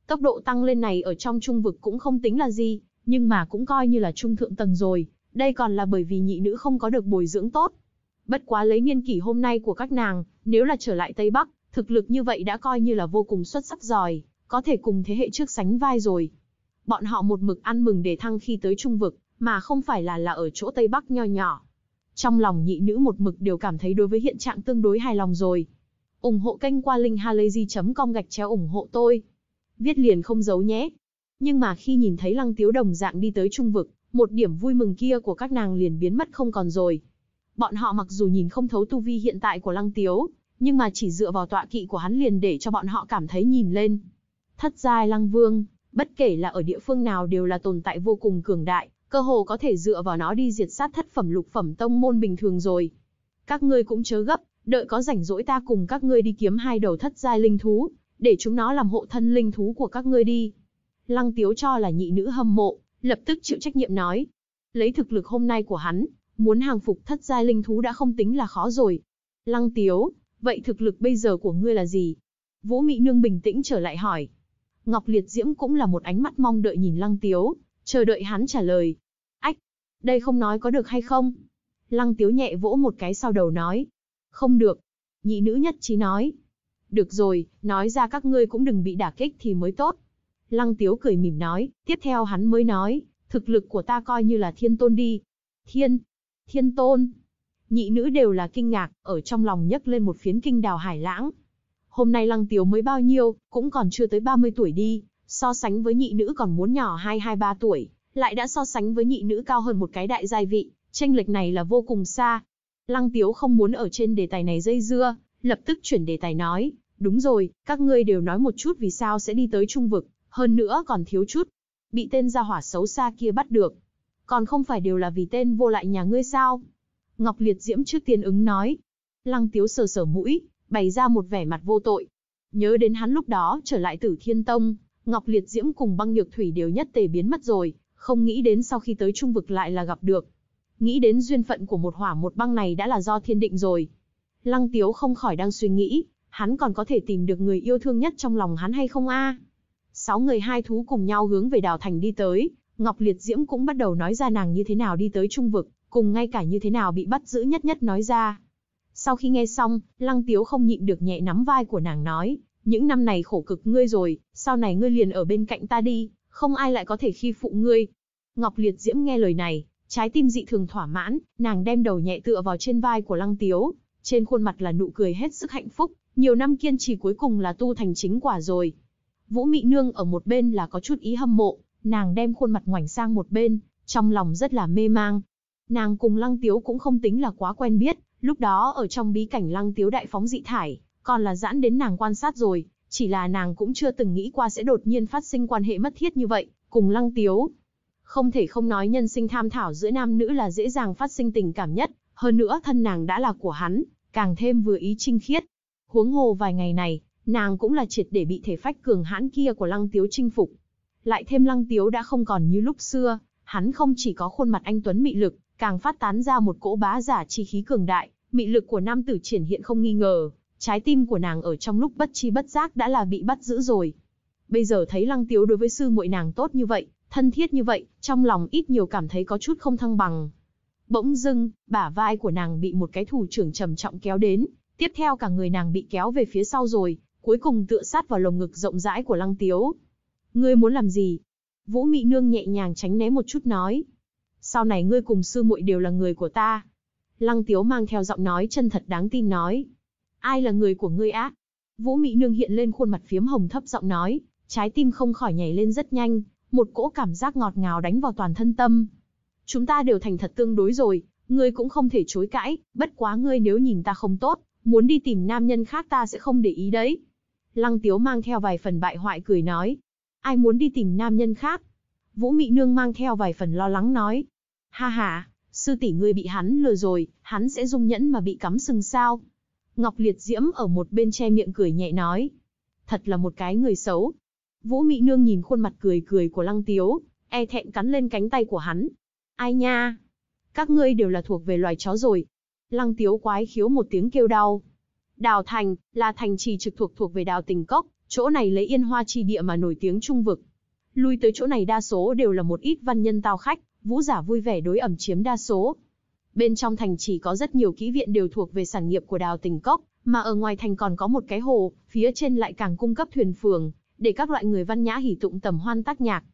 Tốc độ tăng lên này ở trong trung vực cũng không tính là gì, nhưng mà cũng coi như là trung thượng tầng rồi, đây còn là bởi vì nhị nữ không có được bồi dưỡng tốt. Bất quá lấy niên kỷ hôm nay của các nàng, nếu là trở lại Tây Bắc, thực lực như vậy đã coi như là vô cùng xuất sắc giỏi, có thể cùng thế hệ trước sánh vai rồi. Bọn họ một mực ăn mừng để thăng khi tới trung vực, mà không phải là là ở chỗ Tây Bắc nho nhỏ. Trong lòng nhị nữ một mực đều cảm thấy đối với hiện trạng tương đối hài lòng rồi. ủng hộ kênh qua linkhalazy.com gạch chéo ủng hộ tôi. Viết liền không giấu nhé. Nhưng mà khi nhìn thấy Lăng Tiếu đồng dạng đi tới trung vực, một điểm vui mừng kia của các nàng liền biến mất không còn rồi. Bọn họ mặc dù nhìn không thấu tu vi hiện tại của Lăng Tiếu, nhưng mà chỉ dựa vào tọa kỵ của hắn liền để cho bọn họ cảm thấy nhìn lên. Thất giai Lăng Vương, bất kể là ở địa phương nào đều là tồn tại vô cùng cường đại, cơ hồ có thể dựa vào nó đi diệt sát thất phẩm lục phẩm tông môn bình thường rồi. Các ngươi cũng chớ gấp, đợi có rảnh rỗi ta cùng các ngươi đi kiếm hai đầu thất giai linh thú, để chúng nó làm hộ thân linh thú của các ngươi đi. Lăng Tiếu cho là nhị nữ hâm mộ, lập tức chịu trách nhiệm nói. Lấy thực lực hôm nay của hắn, muốn hàng phục thất giai linh thú đã không tính là khó rồi. Lăng Tiếu, vậy thực lực bây giờ của ngươi là gì? Vũ mỹ Nương bình tĩnh trở lại hỏi. Ngọc Liệt Diễm cũng là một ánh mắt mong đợi nhìn Lăng Tiếu, chờ đợi hắn trả lời. Ách, đây không nói có được hay không? Lăng Tiếu nhẹ vỗ một cái sau đầu nói. Không được. Nhị nữ nhất trí nói. Được rồi, nói ra các ngươi cũng đừng bị đả kích thì mới tốt. Lăng Tiếu cười mỉm nói, tiếp theo hắn mới nói, thực lực của ta coi như là thiên tôn đi. Thiên, thiên tôn. Nhị nữ đều là kinh ngạc, ở trong lòng nhấc lên một phiến kinh đào hải lãng. Hôm nay Lăng Tiếu mới bao nhiêu, cũng còn chưa tới 30 tuổi đi, so sánh với nhị nữ còn muốn nhỏ 2-23 tuổi, lại đã so sánh với nhị nữ cao hơn một cái đại giai vị, Chênh lệch này là vô cùng xa. Lăng Tiếu không muốn ở trên đề tài này dây dưa, lập tức chuyển đề tài nói, đúng rồi, các ngươi đều nói một chút vì sao sẽ đi tới Trung Vực, hơn nữa còn thiếu chút. Bị tên gia hỏa xấu xa kia bắt được. Còn không phải đều là vì tên vô lại nhà ngươi sao? Ngọc Liệt Diễm trước tiên ứng nói. Lăng Tiếu sờ sờ mũi, bày ra một vẻ mặt vô tội. Nhớ đến hắn lúc đó trở lại tử Thiên Tông, Ngọc Liệt Diễm cùng băng nhược thủy đều nhất tề biến mất rồi, không nghĩ đến sau khi tới trung vực lại là gặp được. Nghĩ đến duyên phận của một hỏa một băng này đã là do thiên định rồi. Lăng Tiếu không khỏi đang suy nghĩ, hắn còn có thể tìm được người yêu thương nhất trong lòng hắn hay không a? sáu người hai thú cùng nhau hướng về đào thành đi tới, Ngọc Liệt Diễm cũng bắt đầu nói ra nàng như thế nào đi tới trung vực, cùng ngay cả như thế nào bị bắt giữ nhất nhất nói ra. Sau khi nghe xong, Lăng Tiếu không nhịn được nhẹ nắm vai của nàng nói, những năm này khổ cực ngươi rồi, sau này ngươi liền ở bên cạnh ta đi, không ai lại có thể khi phụ ngươi. Ngọc Liệt Diễm nghe lời này, trái tim dị thường thỏa mãn, nàng đem đầu nhẹ tựa vào trên vai của Lăng Tiếu, trên khuôn mặt là nụ cười hết sức hạnh phúc, nhiều năm kiên trì cuối cùng là tu thành chính quả rồi. Vũ Mị Nương ở một bên là có chút ý hâm mộ, nàng đem khuôn mặt ngoảnh sang một bên, trong lòng rất là mê mang. Nàng cùng Lăng Tiếu cũng không tính là quá quen biết, lúc đó ở trong bí cảnh Lăng Tiếu đại phóng dị thải, còn là giãn đến nàng quan sát rồi, chỉ là nàng cũng chưa từng nghĩ qua sẽ đột nhiên phát sinh quan hệ mất thiết như vậy, cùng Lăng Tiếu. Không thể không nói nhân sinh tham thảo giữa nam nữ là dễ dàng phát sinh tình cảm nhất, hơn nữa thân nàng đã là của hắn, càng thêm vừa ý trinh khiết. Huống hồ vài ngày này, Nàng cũng là triệt để bị thể phách cường hãn kia của Lăng Tiếu chinh phục. Lại thêm Lăng Tiếu đã không còn như lúc xưa, hắn không chỉ có khuôn mặt anh Tuấn mị lực, càng phát tán ra một cỗ bá giả chi khí cường đại, mị lực của nam tử triển hiện không nghi ngờ, trái tim của nàng ở trong lúc bất chi bất giác đã là bị bắt giữ rồi. Bây giờ thấy Lăng Tiếu đối với sư muội nàng tốt như vậy, thân thiết như vậy, trong lòng ít nhiều cảm thấy có chút không thăng bằng. Bỗng dưng, bả vai của nàng bị một cái thủ trưởng trầm trọng kéo đến, tiếp theo cả người nàng bị kéo về phía sau rồi, cuối cùng tựa sát vào lồng ngực rộng rãi của Lăng Tiếu. Ngươi muốn làm gì? Vũ Mị Nương nhẹ nhàng tránh né một chút nói. Sau này ngươi cùng sư muội đều là người của ta. Lăng Tiếu mang theo giọng nói chân thật đáng tin nói. Ai là người của ngươi á? Vũ Mị Nương hiện lên khuôn mặt phiếm hồng thấp giọng nói, trái tim không khỏi nhảy lên rất nhanh, một cỗ cảm giác ngọt ngào đánh vào toàn thân tâm. Chúng ta đều thành thật tương đối rồi, ngươi cũng không thể chối cãi, bất quá ngươi nếu nhìn ta không tốt, muốn đi tìm nam nhân khác ta sẽ không để ý đấy. Lăng Tiếu mang theo vài phần bại hoại cười nói. Ai muốn đi tìm nam nhân khác? Vũ Mị Nương mang theo vài phần lo lắng nói. Ha ha, sư tỷ ngươi bị hắn lừa rồi, hắn sẽ dung nhẫn mà bị cắm sừng sao. Ngọc Liệt Diễm ở một bên che miệng cười nhẹ nói. Thật là một cái người xấu. Vũ Mị Nương nhìn khuôn mặt cười cười của Lăng Tiếu, e thẹn cắn lên cánh tay của hắn. Ai nha? Các ngươi đều là thuộc về loài chó rồi. Lăng Tiếu quái khiếu một tiếng kêu đau. Đào Thành là thành trì trực thuộc thuộc về Đào Tình Cốc, chỗ này lấy yên hoa chi địa mà nổi tiếng trung vực. Lui tới chỗ này đa số đều là một ít văn nhân tao khách, vũ giả vui vẻ đối ẩm chiếm đa số. Bên trong thành trì có rất nhiều kỹ viện đều thuộc về sản nghiệp của Đào Tình Cốc, mà ở ngoài thành còn có một cái hồ, phía trên lại càng cung cấp thuyền phường, để các loại người văn nhã hỉ tụng tầm hoan tác nhạc.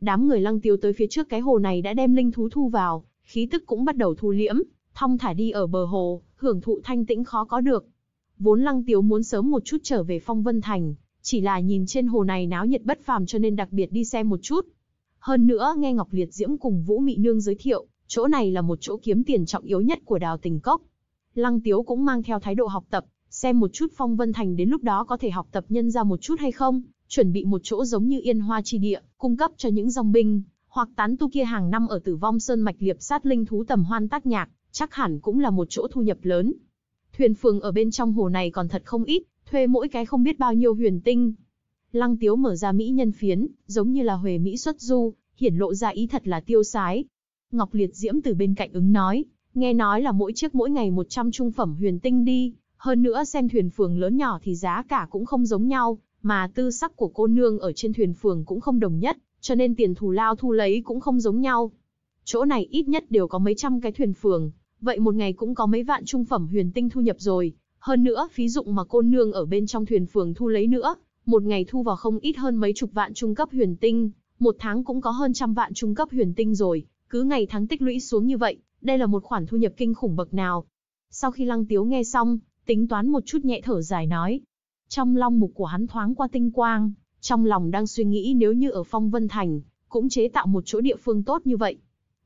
Đám người lăng tiêu tới phía trước cái hồ này đã đem linh thú thu vào, khí tức cũng bắt đầu thu liễm, thong thả đi ở bờ hồ, hưởng thụ thanh tĩnh khó có được. Vốn Lăng Tiếu muốn sớm một chút trở về Phong Vân Thành, chỉ là nhìn trên hồ này náo nhiệt bất phàm cho nên đặc biệt đi xem một chút. Hơn nữa nghe Ngọc Liệt Diễm cùng Vũ Mị Nương giới thiệu, chỗ này là một chỗ kiếm tiền trọng yếu nhất của đào tình cốc. Lăng Tiếu cũng mang theo thái độ học tập, xem một chút Phong Vân Thành đến lúc đó có thể học tập nhân ra một chút hay không, chuẩn bị một chỗ giống như Yên Hoa Chi Địa, cung cấp cho những dòng binh, hoặc tán tu kia hàng năm ở tử vong sơn mạch liệp sát linh thú tầm hoan tác nhạc, chắc hẳn cũng là một chỗ thu nhập lớn. Thuyền phường ở bên trong hồ này còn thật không ít, thuê mỗi cái không biết bao nhiêu huyền tinh. Lăng Tiếu mở ra mỹ nhân phiến, giống như là huề mỹ xuất du, hiển lộ ra ý thật là tiêu sái. Ngọc Liệt Diễm từ bên cạnh ứng nói, nghe nói là mỗi chiếc mỗi ngày 100 trung phẩm huyền tinh đi, hơn nữa xem thuyền phường lớn nhỏ thì giá cả cũng không giống nhau, mà tư sắc của cô nương ở trên thuyền phường cũng không đồng nhất, cho nên tiền thù lao thu lấy cũng không giống nhau. Chỗ này ít nhất đều có mấy trăm cái thuyền phường, vậy một ngày cũng có mấy vạn trung phẩm huyền tinh thu nhập rồi. Hơn nữa, phí dụng mà cô nương ở bên trong thuyền phường thu lấy nữa, một ngày thu vào không ít hơn mấy chục vạn trung cấp huyền tinh, một tháng cũng có hơn trăm vạn trung cấp huyền tinh rồi, cứ ngày tháng tích lũy xuống như vậy, đây là một khoản thu nhập kinh khủng bậc nào. Sau khi Lăng Tiếu nghe xong, tính toán một chút nhẹ thở dài nói. Trong long mục của hắn thoáng qua tinh quang, trong lòng đang suy nghĩ nếu như ở phong vân thành, cũng chế tạo một chỗ địa phương tốt như vậy,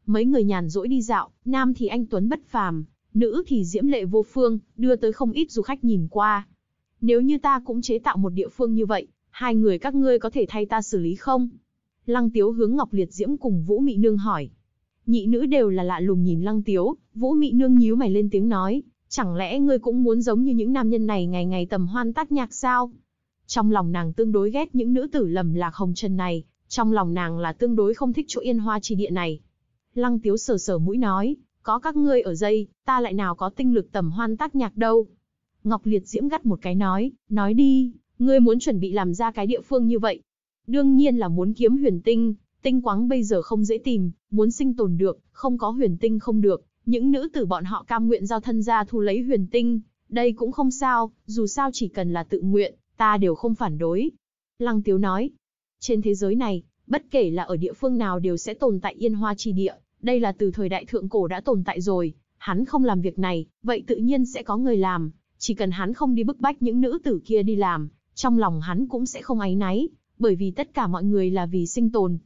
Mấy người nhàn rỗi đi dạo, nam thì anh Tuấn bất phàm, nữ thì diễm lệ vô phương, đưa tới không ít du khách nhìn qua. Nếu như ta cũng chế tạo một địa phương như vậy, hai người các ngươi có thể thay ta xử lý không? Lăng Tiếu hướng Ngọc Liệt Diễm cùng Vũ Mị Nương hỏi. Nhị nữ đều là lạ lùng nhìn Lăng Tiếu, Vũ Mị Nương nhíu mày lên tiếng nói, chẳng lẽ ngươi cũng muốn giống như những nam nhân này ngày ngày tầm hoan tác nhạc sao? Trong lòng nàng tương đối ghét những nữ tử lầm lạc hồng trần này, trong lòng nàng là tương đối không thích chỗ yên hoa trì địa này. Lăng tiếu sờ sờ mũi nói, có các ngươi ở dây, ta lại nào có tinh lực tầm hoan tác nhạc đâu. Ngọc Liệt Diễm gắt một cái nói, nói đi, ngươi muốn chuẩn bị làm ra cái địa phương như vậy. Đương nhiên là muốn kiếm huyền tinh, tinh quáng bây giờ không dễ tìm, muốn sinh tồn được, không có huyền tinh không được. Những nữ tử bọn họ cam nguyện giao thân ra thu lấy huyền tinh, đây cũng không sao, dù sao chỉ cần là tự nguyện, ta đều không phản đối. Lăng Tiếu nói, trên thế giới này, bất kể là ở địa phương nào đều sẽ tồn tại yên hoa trì địa, đây là từ thời đại thượng cổ đã tồn tại rồi, hắn không làm việc này, vậy tự nhiên sẽ có người làm, chỉ cần hắn không đi bức bách những nữ tử kia đi làm, trong lòng hắn cũng sẽ không áy náy, bởi vì tất cả mọi người là vì sinh tồn.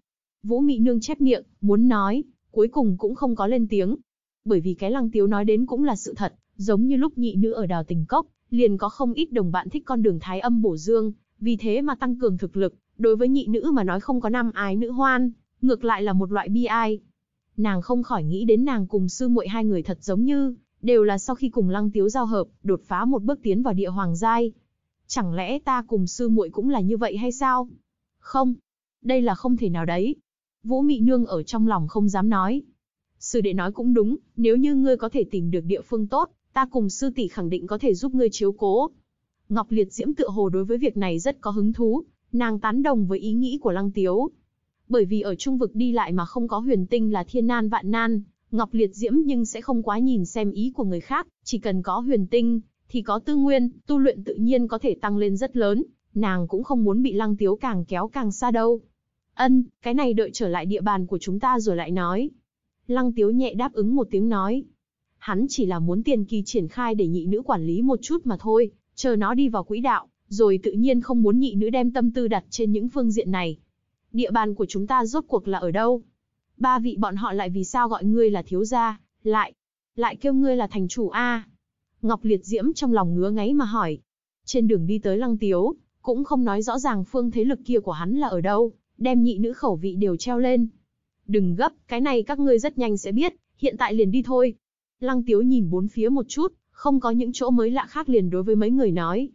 Vũ Mị Nương chép miệng, muốn nói, cuối cùng cũng không có lên tiếng. Bởi vì cái lăng tiếu nói đến cũng là sự thật, giống như lúc nhị nữ ở đào tình cốc, liền có không ít đồng bạn thích con đường thái âm bổ dương, vì thế mà tăng cường thực lực, đối với nhị nữ mà nói không có nam ái nữ hoan, ngược lại là một loại bi ai nàng không khỏi nghĩ đến nàng cùng sư muội hai người thật giống như, đều là sau khi cùng lăng tiếu giao hợp, đột phá một bước tiến vào địa hoàng giai. Chẳng lẽ ta cùng sư muội cũng là như vậy hay sao? Không, đây là không thể nào đấy. Vũ Mị Nương ở trong lòng không dám nói. Sư đệ nói cũng đúng, nếu như ngươi có thể tìm được địa phương tốt, ta cùng sư tỷ khẳng định có thể giúp ngươi chiếu cố. Ngọc Liệt Diễm tựa hồ đối với việc này rất có hứng thú, nàng tán đồng với ý nghĩ của Lăng Tiếu, bởi vì ở trung vực đi lại mà không có huyền tinh là thiên nan vạn nan, Ngọc Liệt Diễm nhưng sẽ không quá nhìn xem ý của người khác, chỉ cần có huyền tinh, thì có tư nguyên, tu luyện tự nhiên có thể tăng lên rất lớn, nàng cũng không muốn bị lăng tiếu càng kéo càng xa đâu. Ân, cái này đợi trở lại địa bàn của chúng ta rồi lại nói. Lăng tiếu nhẹ đáp ứng một tiếng nói. Hắn chỉ là muốn tiền kỳ triển khai để nhị nữ quản lý một chút mà thôi, chờ nó đi vào quỹ đạo, rồi tự nhiên không muốn nhị nữ đem tâm tư đặt trên những phương diện này, địa bàn của chúng ta rốt cuộc là ở đâu? Ba vị bọn họ lại vì sao gọi ngươi là thiếu gia, lại, lại kêu ngươi là thành chủ A? Ngọc Liệt Diễm trong lòng ngứa ngáy mà hỏi. Trên đường đi tới Lăng Tiếu, cũng không nói rõ ràng phương thế lực kia của hắn là ở đâu, đem nhị nữ khẩu vị đều treo lên. Đừng gấp, cái này các ngươi rất nhanh sẽ biết, hiện tại liền đi thôi. Lăng Tiếu nhìn bốn phía một chút, không có những chỗ mới lạ khác liền đối với mấy người nói.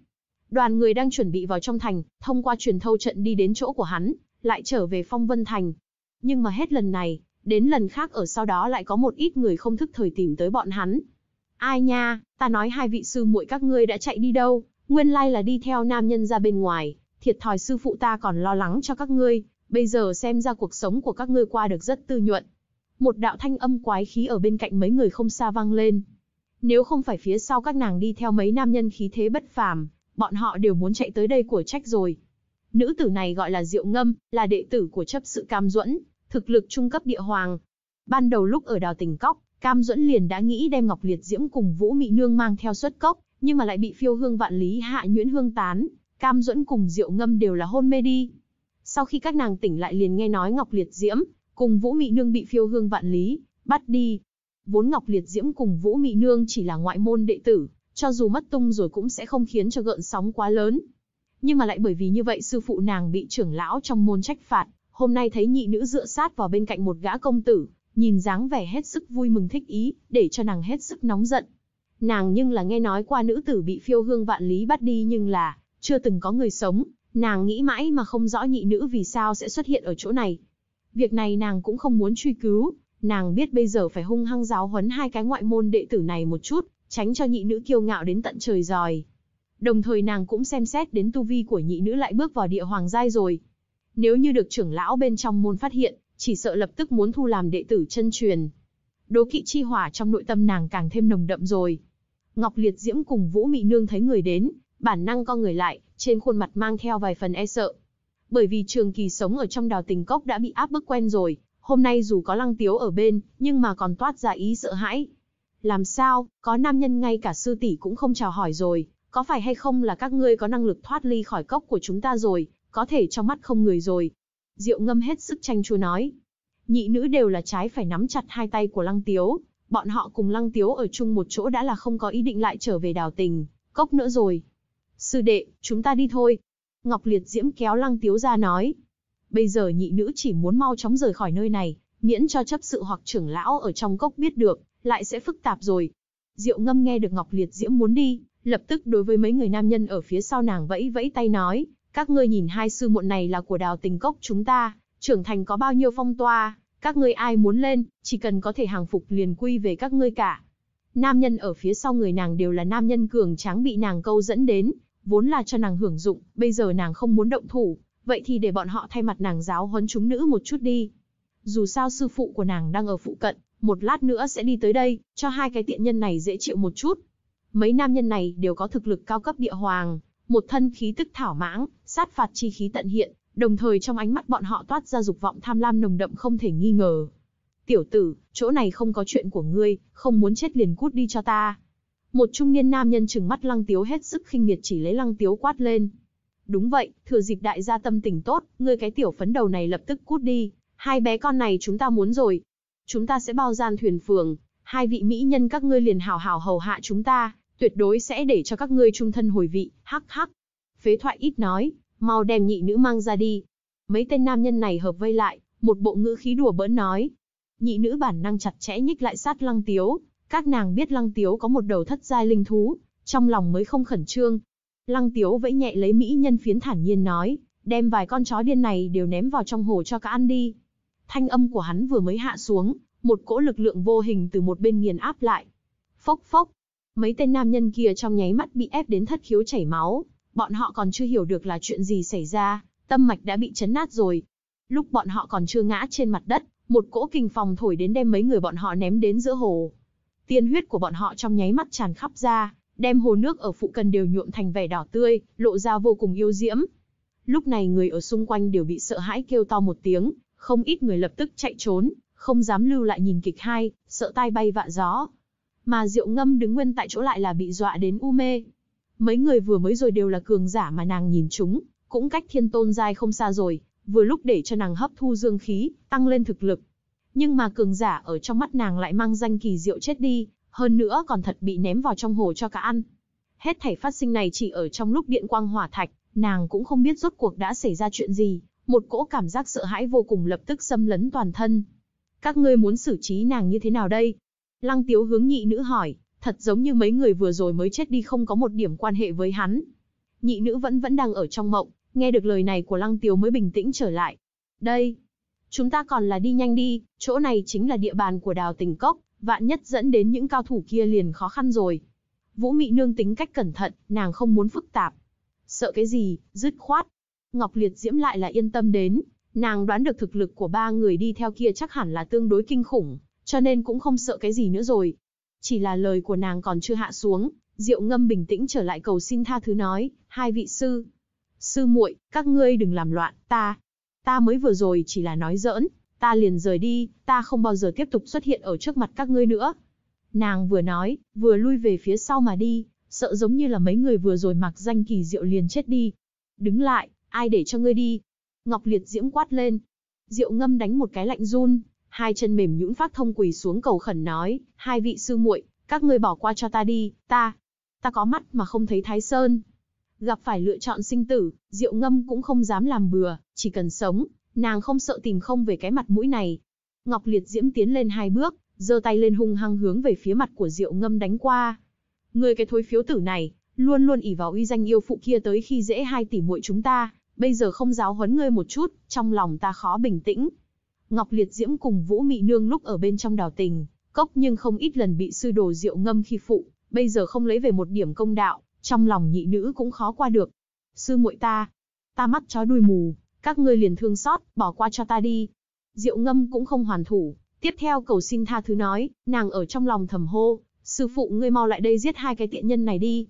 Đoàn người đang chuẩn bị vào trong thành, thông qua truyền thâu trận đi đến chỗ của hắn, lại trở về phong vân thành. Nhưng mà hết lần này, đến lần khác ở sau đó lại có một ít người không thức thời tìm tới bọn hắn. Ai nha, ta nói hai vị sư muội các ngươi đã chạy đi đâu, nguyên lai là đi theo nam nhân ra bên ngoài, thiệt thòi sư phụ ta còn lo lắng cho các ngươi, bây giờ xem ra cuộc sống của các ngươi qua được rất tư nhuận. Một đạo thanh âm quái khí ở bên cạnh mấy người không xa vang lên. Nếu không phải phía sau các nàng đi theo mấy nam nhân khí thế bất phàm, bọn họ đều muốn chạy tới đây của trách rồi. Nữ tử này gọi là Diệu Ngâm, là đệ tử của chấp sự Cam Duẫn, thực lực trung cấp địa hoàng. Ban đầu lúc ở đào tỉnh cốc, Cam Duẫn liền đã nghĩ đem Ngọc Liệt Diễm cùng Vũ Mị Nương mang theo xuất cốc, nhưng mà lại bị phiêu hương vạn lý hạ nhuyễn hương tán, Cam Duẫn cùng Diệu Ngâm đều là hôn mê đi. Sau khi các nàng tỉnh lại liền nghe nói Ngọc Liệt Diễm cùng Vũ Mị Nương bị phiêu hương vạn lý bắt đi. Vốn Ngọc Liệt Diễm cùng Vũ Mị Nương chỉ là ngoại môn đệ tử, cho dù mất tung rồi cũng sẽ không khiến cho gợn sóng quá lớn nhưng mà lại bởi vì như vậy sư phụ nàng bị trưởng lão trong môn trách phạt, hôm nay thấy nhị nữ dựa sát vào bên cạnh một gã công tử, nhìn dáng vẻ hết sức vui mừng thích ý, để cho nàng hết sức nóng giận. Nàng nhưng là nghe nói qua nữ tử bị phiêu hương vạn lý bắt đi nhưng là, chưa từng có người sống, nàng nghĩ mãi mà không rõ nhị nữ vì sao sẽ xuất hiện ở chỗ này. Việc này nàng cũng không muốn truy cứu, nàng biết bây giờ phải hung hăng giáo huấn hai cái ngoại môn đệ tử này một chút, tránh cho nhị nữ kiêu ngạo đến tận trời rồi Đồng thời nàng cũng xem xét đến tu vi của nhị nữ lại bước vào địa hoàng giai rồi. Nếu như được trưởng lão bên trong môn phát hiện, chỉ sợ lập tức muốn thu làm đệ tử chân truyền. Đố kỵ chi hỏa trong nội tâm nàng càng thêm nồng đậm rồi. Ngọc Liệt Diễm cùng Vũ Mị Nương thấy người đến, bản năng co người lại, trên khuôn mặt mang theo vài phần e sợ. Bởi vì Trường Kỳ sống ở trong đào tình cốc đã bị áp bức quen rồi, hôm nay dù có lăng tiếu ở bên, nhưng mà còn toát ra ý sợ hãi. Làm sao, có nam nhân ngay cả sư tỷ cũng không chào hỏi rồi, có phải hay không là các ngươi có năng lực thoát ly khỏi cốc của chúng ta rồi, có thể trong mắt không người rồi. Diệu ngâm hết sức tranh chua nói. Nhị nữ đều là trái phải nắm chặt hai tay của lăng tiếu, bọn họ cùng lăng tiếu ở chung một chỗ đã là không có ý định lại trở về đào tình, cốc nữa rồi. Sư đệ, chúng ta đi thôi. Ngọc Liệt Diễm kéo lăng tiếu ra nói. Bây giờ nhị nữ chỉ muốn mau chóng rời khỏi nơi này, miễn cho chấp sự hoặc trưởng lão ở trong cốc biết được, lại sẽ phức tạp rồi. Diệu ngâm nghe được Ngọc Liệt Diễm muốn đi, lập tức đối với mấy người nam nhân ở phía sau nàng vẫy vẫy tay nói, các ngươi nhìn hai sư muộn này là của đào tình cốc chúng ta, trưởng thành có bao nhiêu phong toa, các ngươi ai muốn lên, chỉ cần có thể hàng phục liền quy về các ngươi cả. Nam nhân ở phía sau người nàng đều là nam nhân cường tráng bị nàng câu dẫn đến, vốn là cho nàng hưởng dụng, bây giờ nàng không muốn động thủ, vậy thì để bọn họ thay mặt nàng giáo huấn chúng nữ một chút đi. Dù sao sư phụ của nàng đang ở phụ cận, một lát nữa sẽ đi tới đây, cho hai cái tiện nhân này dễ chịu một chút, Mấy nam nhân này đều có thực lực cao cấp địa hoàng, một thân khí tức thảo mãng, sát phạt chi khí tận hiện, đồng thời trong ánh mắt bọn họ toát ra dục vọng tham lam nồng đậm không thể nghi ngờ. Tiểu tử, chỗ này không có chuyện của ngươi, không muốn chết liền cút đi cho ta. Một trung niên nam nhân trừng mắt lăng tiếu hết sức khinh miệt chỉ lấy lăng tiếu quát lên. Đúng vậy, thừa dịp đại gia tâm tình tốt, ngươi cái tiểu phấn đầu này lập tức cút đi, hai bé con này chúng ta muốn rồi. Chúng ta sẽ bao gian thuyền phường, hai vị mỹ nhân các ngươi liền hào hào hầu hạ chúng ta, tuyệt đối sẽ để cho các ngươi trung thân hồi vị, hắc hắc. Phế thoại ít nói, mau đem nhị nữ mang ra đi. Mấy tên nam nhân này hợp vây lại, một bộ ngữ khí đùa bỡn nói. Nhị nữ bản năng chặt chẽ nhích lại sát lăng tiếu, các nàng biết lăng tiếu có một đầu thất giai linh thú, trong lòng mới không khẩn trương. Lăng tiếu vẫy nhẹ lấy mỹ nhân phiến thản nhiên nói, đem vài con chó điên này đều ném vào trong hồ cho cá ăn đi. Thanh âm của hắn vừa mới hạ xuống, một cỗ lực lượng vô hình từ một bên nghiền áp lại. Phốc phốc, Mấy tên nam nhân kia trong nháy mắt bị ép đến thất khiếu chảy máu, bọn họ còn chưa hiểu được là chuyện gì xảy ra, tâm mạch đã bị chấn nát rồi. Lúc bọn họ còn chưa ngã trên mặt đất, một cỗ kình phòng thổi đến đem mấy người bọn họ ném đến giữa hồ. Tiên huyết của bọn họ trong nháy mắt tràn khắp ra, đem hồ nước ở phụ cận đều nhuộm thành vẻ đỏ tươi, lộ ra vô cùng yêu diễm. Lúc này người ở xung quanh đều bị sợ hãi kêu to một tiếng, không ít người lập tức chạy trốn, không dám lưu lại nhìn kịch hay, sợ tai bay vạ gió, mà Diệu Ngâm đứng nguyên tại chỗ lại là bị dọa đến u mê. Mấy người vừa mới rồi đều là cường giả mà nàng nhìn chúng, cũng cách thiên tôn giai không xa rồi, vừa lúc để cho nàng hấp thu dương khí, tăng lên thực lực. Nhưng mà cường giả ở trong mắt nàng lại mang danh kỳ diệu chết đi, hơn nữa còn thật bị ném vào trong hồ cho cả ăn. Hết thảy phát sinh này chỉ ở trong lúc điện quang hỏa thạch, nàng cũng không biết rốt cuộc đã xảy ra chuyện gì, một cỗ cảm giác sợ hãi vô cùng lập tức xâm lấn toàn thân. Các ngươi muốn xử trí nàng như thế nào đây? Lăng Tiếu hướng nhị nữ hỏi, thật giống như mấy người vừa rồi mới chết đi không có một điểm quan hệ với hắn. Nhị nữ vẫn vẫn đang ở trong mộng, nghe được lời này của Lăng Tiếu mới bình tĩnh trở lại. Đây, chúng ta còn là đi nhanh đi, chỗ này chính là địa bàn của đào tình cốc, vạn nhất dẫn đến những cao thủ kia liền khó khăn rồi. Vũ Mị Nương tính cách cẩn thận, nàng không muốn phức tạp. Sợ cái gì, dứt khoát. Ngọc Liệt Diễm lại là yên tâm đến, nàng đoán được thực lực của ba người đi theo kia chắc hẳn là tương đối kinh khủng, cho nên cũng không sợ cái gì nữa rồi. Chỉ là lời của nàng còn chưa hạ xuống, Diệu Ngâm bình tĩnh trở lại cầu xin tha thứ nói, hai vị sư, sư muội, các ngươi đừng làm loạn, ta, ta mới vừa rồi chỉ là nói giỡn, ta liền rời đi, ta không bao giờ tiếp tục xuất hiện ở trước mặt các ngươi nữa. Nàng vừa nói, vừa lui về phía sau mà đi, sợ giống như là mấy người vừa rồi mặc danh kỳ diệu liền chết đi. Đứng lại, ai để cho ngươi đi? Ngọc Liệt Diễm quát lên. Diệu ngâm đánh một cái lạnh run, hai chân mềm nhũn phát thông quỳ xuống cầu khẩn nói, hai vị sư muội, các ngươi bỏ qua cho ta đi, ta, ta có mắt mà không thấy Thái Sơn. Gặp phải lựa chọn sinh tử, Diệu Ngâm cũng không dám làm bừa, chỉ cần sống, nàng không sợ tìm không về cái mặt mũi này. Ngọc Liệt Diễm tiến lên hai bước, giơ tay lên hung hăng hướng về phía mặt của Diệu Ngâm đánh qua. Người cái thối phiếu tử này, luôn luôn ỉ vào uy danh yêu phụ kia tới khi dễ hai tỷ muội chúng ta, bây giờ không giáo huấn ngươi một chút, trong lòng ta khó bình tĩnh, Ngọc Liệt Diễm cùng Vũ Mị Nương lúc ở bên trong đào tình, cốc nhưng không ít lần bị sư đồ rượu ngâm khi phụ, bây giờ không lấy về một điểm công đạo, trong lòng nhị nữ cũng khó qua được. Sư muội ta, ta mắt chó đuôi mù, các ngươi liền thương xót, bỏ qua cho ta đi. Diệu ngâm cũng không hoàn thủ, tiếp theo cầu xin tha thứ nói, nàng ở trong lòng thầm hô, sư phụ ngươi mau lại đây giết hai cái tiện nhân này đi.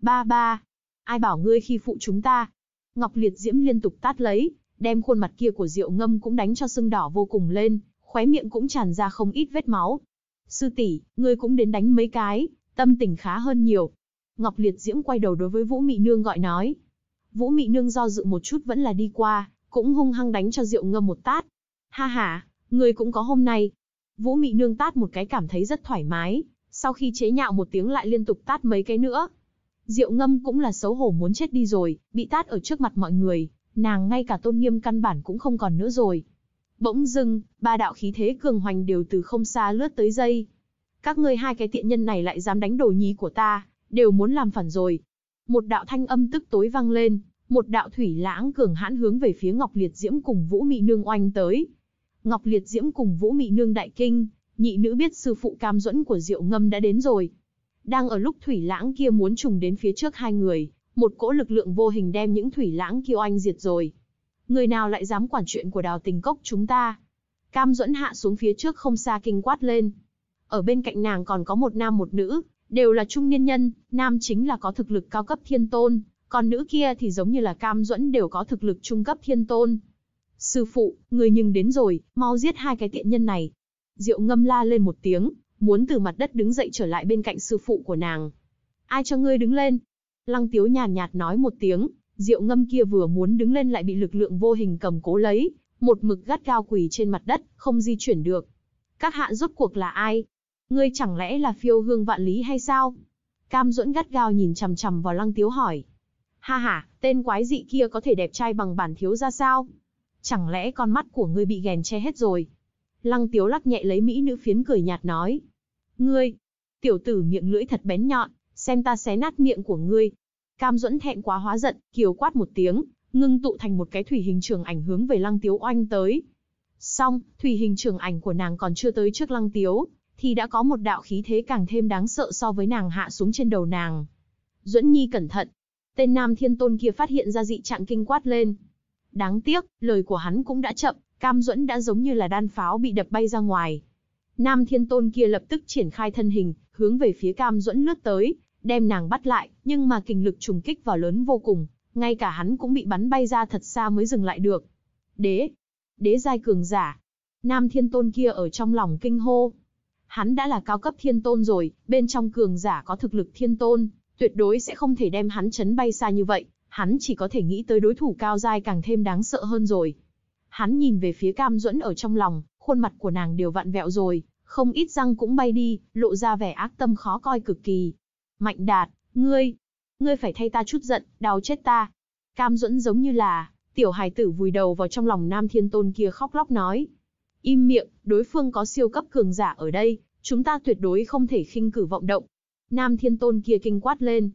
Ba ba, ai bảo ngươi khi phụ chúng ta? Ngọc Liệt Diễm liên tục tát lấy, đem khuôn mặt kia của rượu ngâm cũng đánh cho sưng đỏ vô cùng lên, khóe miệng cũng tràn ra không ít vết máu. Sư tỷ, ngươi cũng đến đánh mấy cái, tâm tình khá hơn nhiều. Ngọc Liệt Diễm quay đầu đối với Vũ Mị Nương gọi nói. Vũ Mị Nương do dự một chút vẫn là đi qua, cũng hung hăng đánh cho rượu ngâm một tát. Ha ha, ngươi cũng có hôm nay. Vũ Mị Nương tát một cái cảm thấy rất thoải mái, sau khi chế nhạo một tiếng lại liên tục tát mấy cái nữa. Diệu ngâm cũng là xấu hổ muốn chết đi rồi, bị tát ở trước mặt mọi người, nàng ngay cả tôn nghiêm căn bản cũng không còn nữa rồi. Bỗng dưng, ba đạo khí thế cường hoành đều từ không xa lướt tới dây. Các ngươi hai cái tiện nhân này lại dám đánh đồ nhí của ta, đều muốn làm phản rồi. Một đạo thanh âm tức tối vang lên, một đạo thủy lãng cường hãn hướng về phía Ngọc Liệt Diễm cùng Vũ Mị Nương oanh tới. Ngọc Liệt Diễm cùng Vũ Mị Nương đại kinh, nhị nữ biết sư phụ cam duẫn của Diệu Ngâm đã đến rồi. Đang ở lúc thủy lãng kia muốn trùng đến phía trước hai người, một cỗ lực lượng vô hình đem những thủy lãng kiêu anh diệt rồi. Người nào lại dám quản chuyện của đào tình cốc chúng ta? Cam duẫn hạ xuống phía trước không xa kinh quát lên. Ở bên cạnh nàng còn có một nam một nữ, đều là trung niên nhân, nam chính là có thực lực cao cấp thiên tôn, còn nữ kia thì giống như là cam duẫn đều có thực lực trung cấp thiên tôn. Sư phụ, người nhưng đến rồi, mau giết hai cái tiện nhân này. Diệu ngâm la lên một tiếng, muốn từ mặt đất đứng dậy trở lại bên cạnh sư phụ của nàng. Ai cho ngươi đứng lên, Lăng Tiếu nhàn nhạt nói một tiếng, rượu ngâm kia vừa muốn đứng lên lại bị lực lượng vô hình cầm cố lấy, một mực gắt cao quỳ trên mặt đất, không di chuyển được. Các hạ rốt cuộc là ai? Ngươi chẳng lẽ là phiêu hương vạn lý hay sao? Cam duẫn gắt gao nhìn chằm chằm vào Lăng Tiếu hỏi. Ha ha, tên quái dị kia có thể đẹp trai bằng bản thiếu ra sao? Chẳng lẽ con mắt của ngươi bị ghèn che hết rồi? Lăng Tiếu lắc nhẹ lấy mỹ nữ phiến cười nhạt nói. Ngươi, tiểu tử miệng lưỡi thật bén nhọn, xem ta xé nát miệng của ngươi. Cam Duẫn thẹn quá hóa giận, kiều quát một tiếng, ngưng tụ thành một cái thủy hình trường ảnh hướng về Lăng Tiếu oanh tới. Xong, thủy hình trường ảnh của nàng còn chưa tới trước Lăng Tiếu, thì đã có một đạo khí thế càng thêm đáng sợ so với nàng hạ xuống trên đầu nàng. Duẫn Nhi cẩn thận. Tên nam thiên tôn kia phát hiện ra dị trạng kinh quát lên. Đáng tiếc, lời của hắn cũng đã chậm, Cam Duẫn đã giống như là đan pháo bị đập bay ra ngoài. Nam thiên tôn kia lập tức triển khai thân hình, hướng về phía Cam Duẫn lướt tới, đem nàng bắt lại, nhưng mà kình lực trùng kích vào lớn vô cùng, ngay cả hắn cũng bị bắn bay ra thật xa mới dừng lại được. Đế, đế giai cường giả. Nam thiên tôn kia ở trong lòng kinh hô. Hắn đã là cao cấp thiên tôn rồi, bên trong cường giả có thực lực thiên tôn, tuyệt đối sẽ không thể đem hắn chấn bay xa như vậy, hắn chỉ có thể nghĩ tới đối thủ cao giai càng thêm đáng sợ hơn rồi. Hắn nhìn về phía Cam Duẫn ở trong lòng, khuôn mặt của nàng đều vặn vẹo rồi, không ít răng cũng bay đi, lộ ra vẻ ác tâm khó coi cực kỳ, Mạnh đạt, ngươi, ngươi phải thay ta chút giận, đau chết ta. Cam duẫn giống như là, tiểu hài tử vùi đầu vào trong lòng nam thiên tôn kia khóc lóc nói. Im miệng, đối phương có siêu cấp cường giả ở đây, chúng ta tuyệt đối không thể khinh cử vọng động. Nam thiên tôn kia kinh quát lên.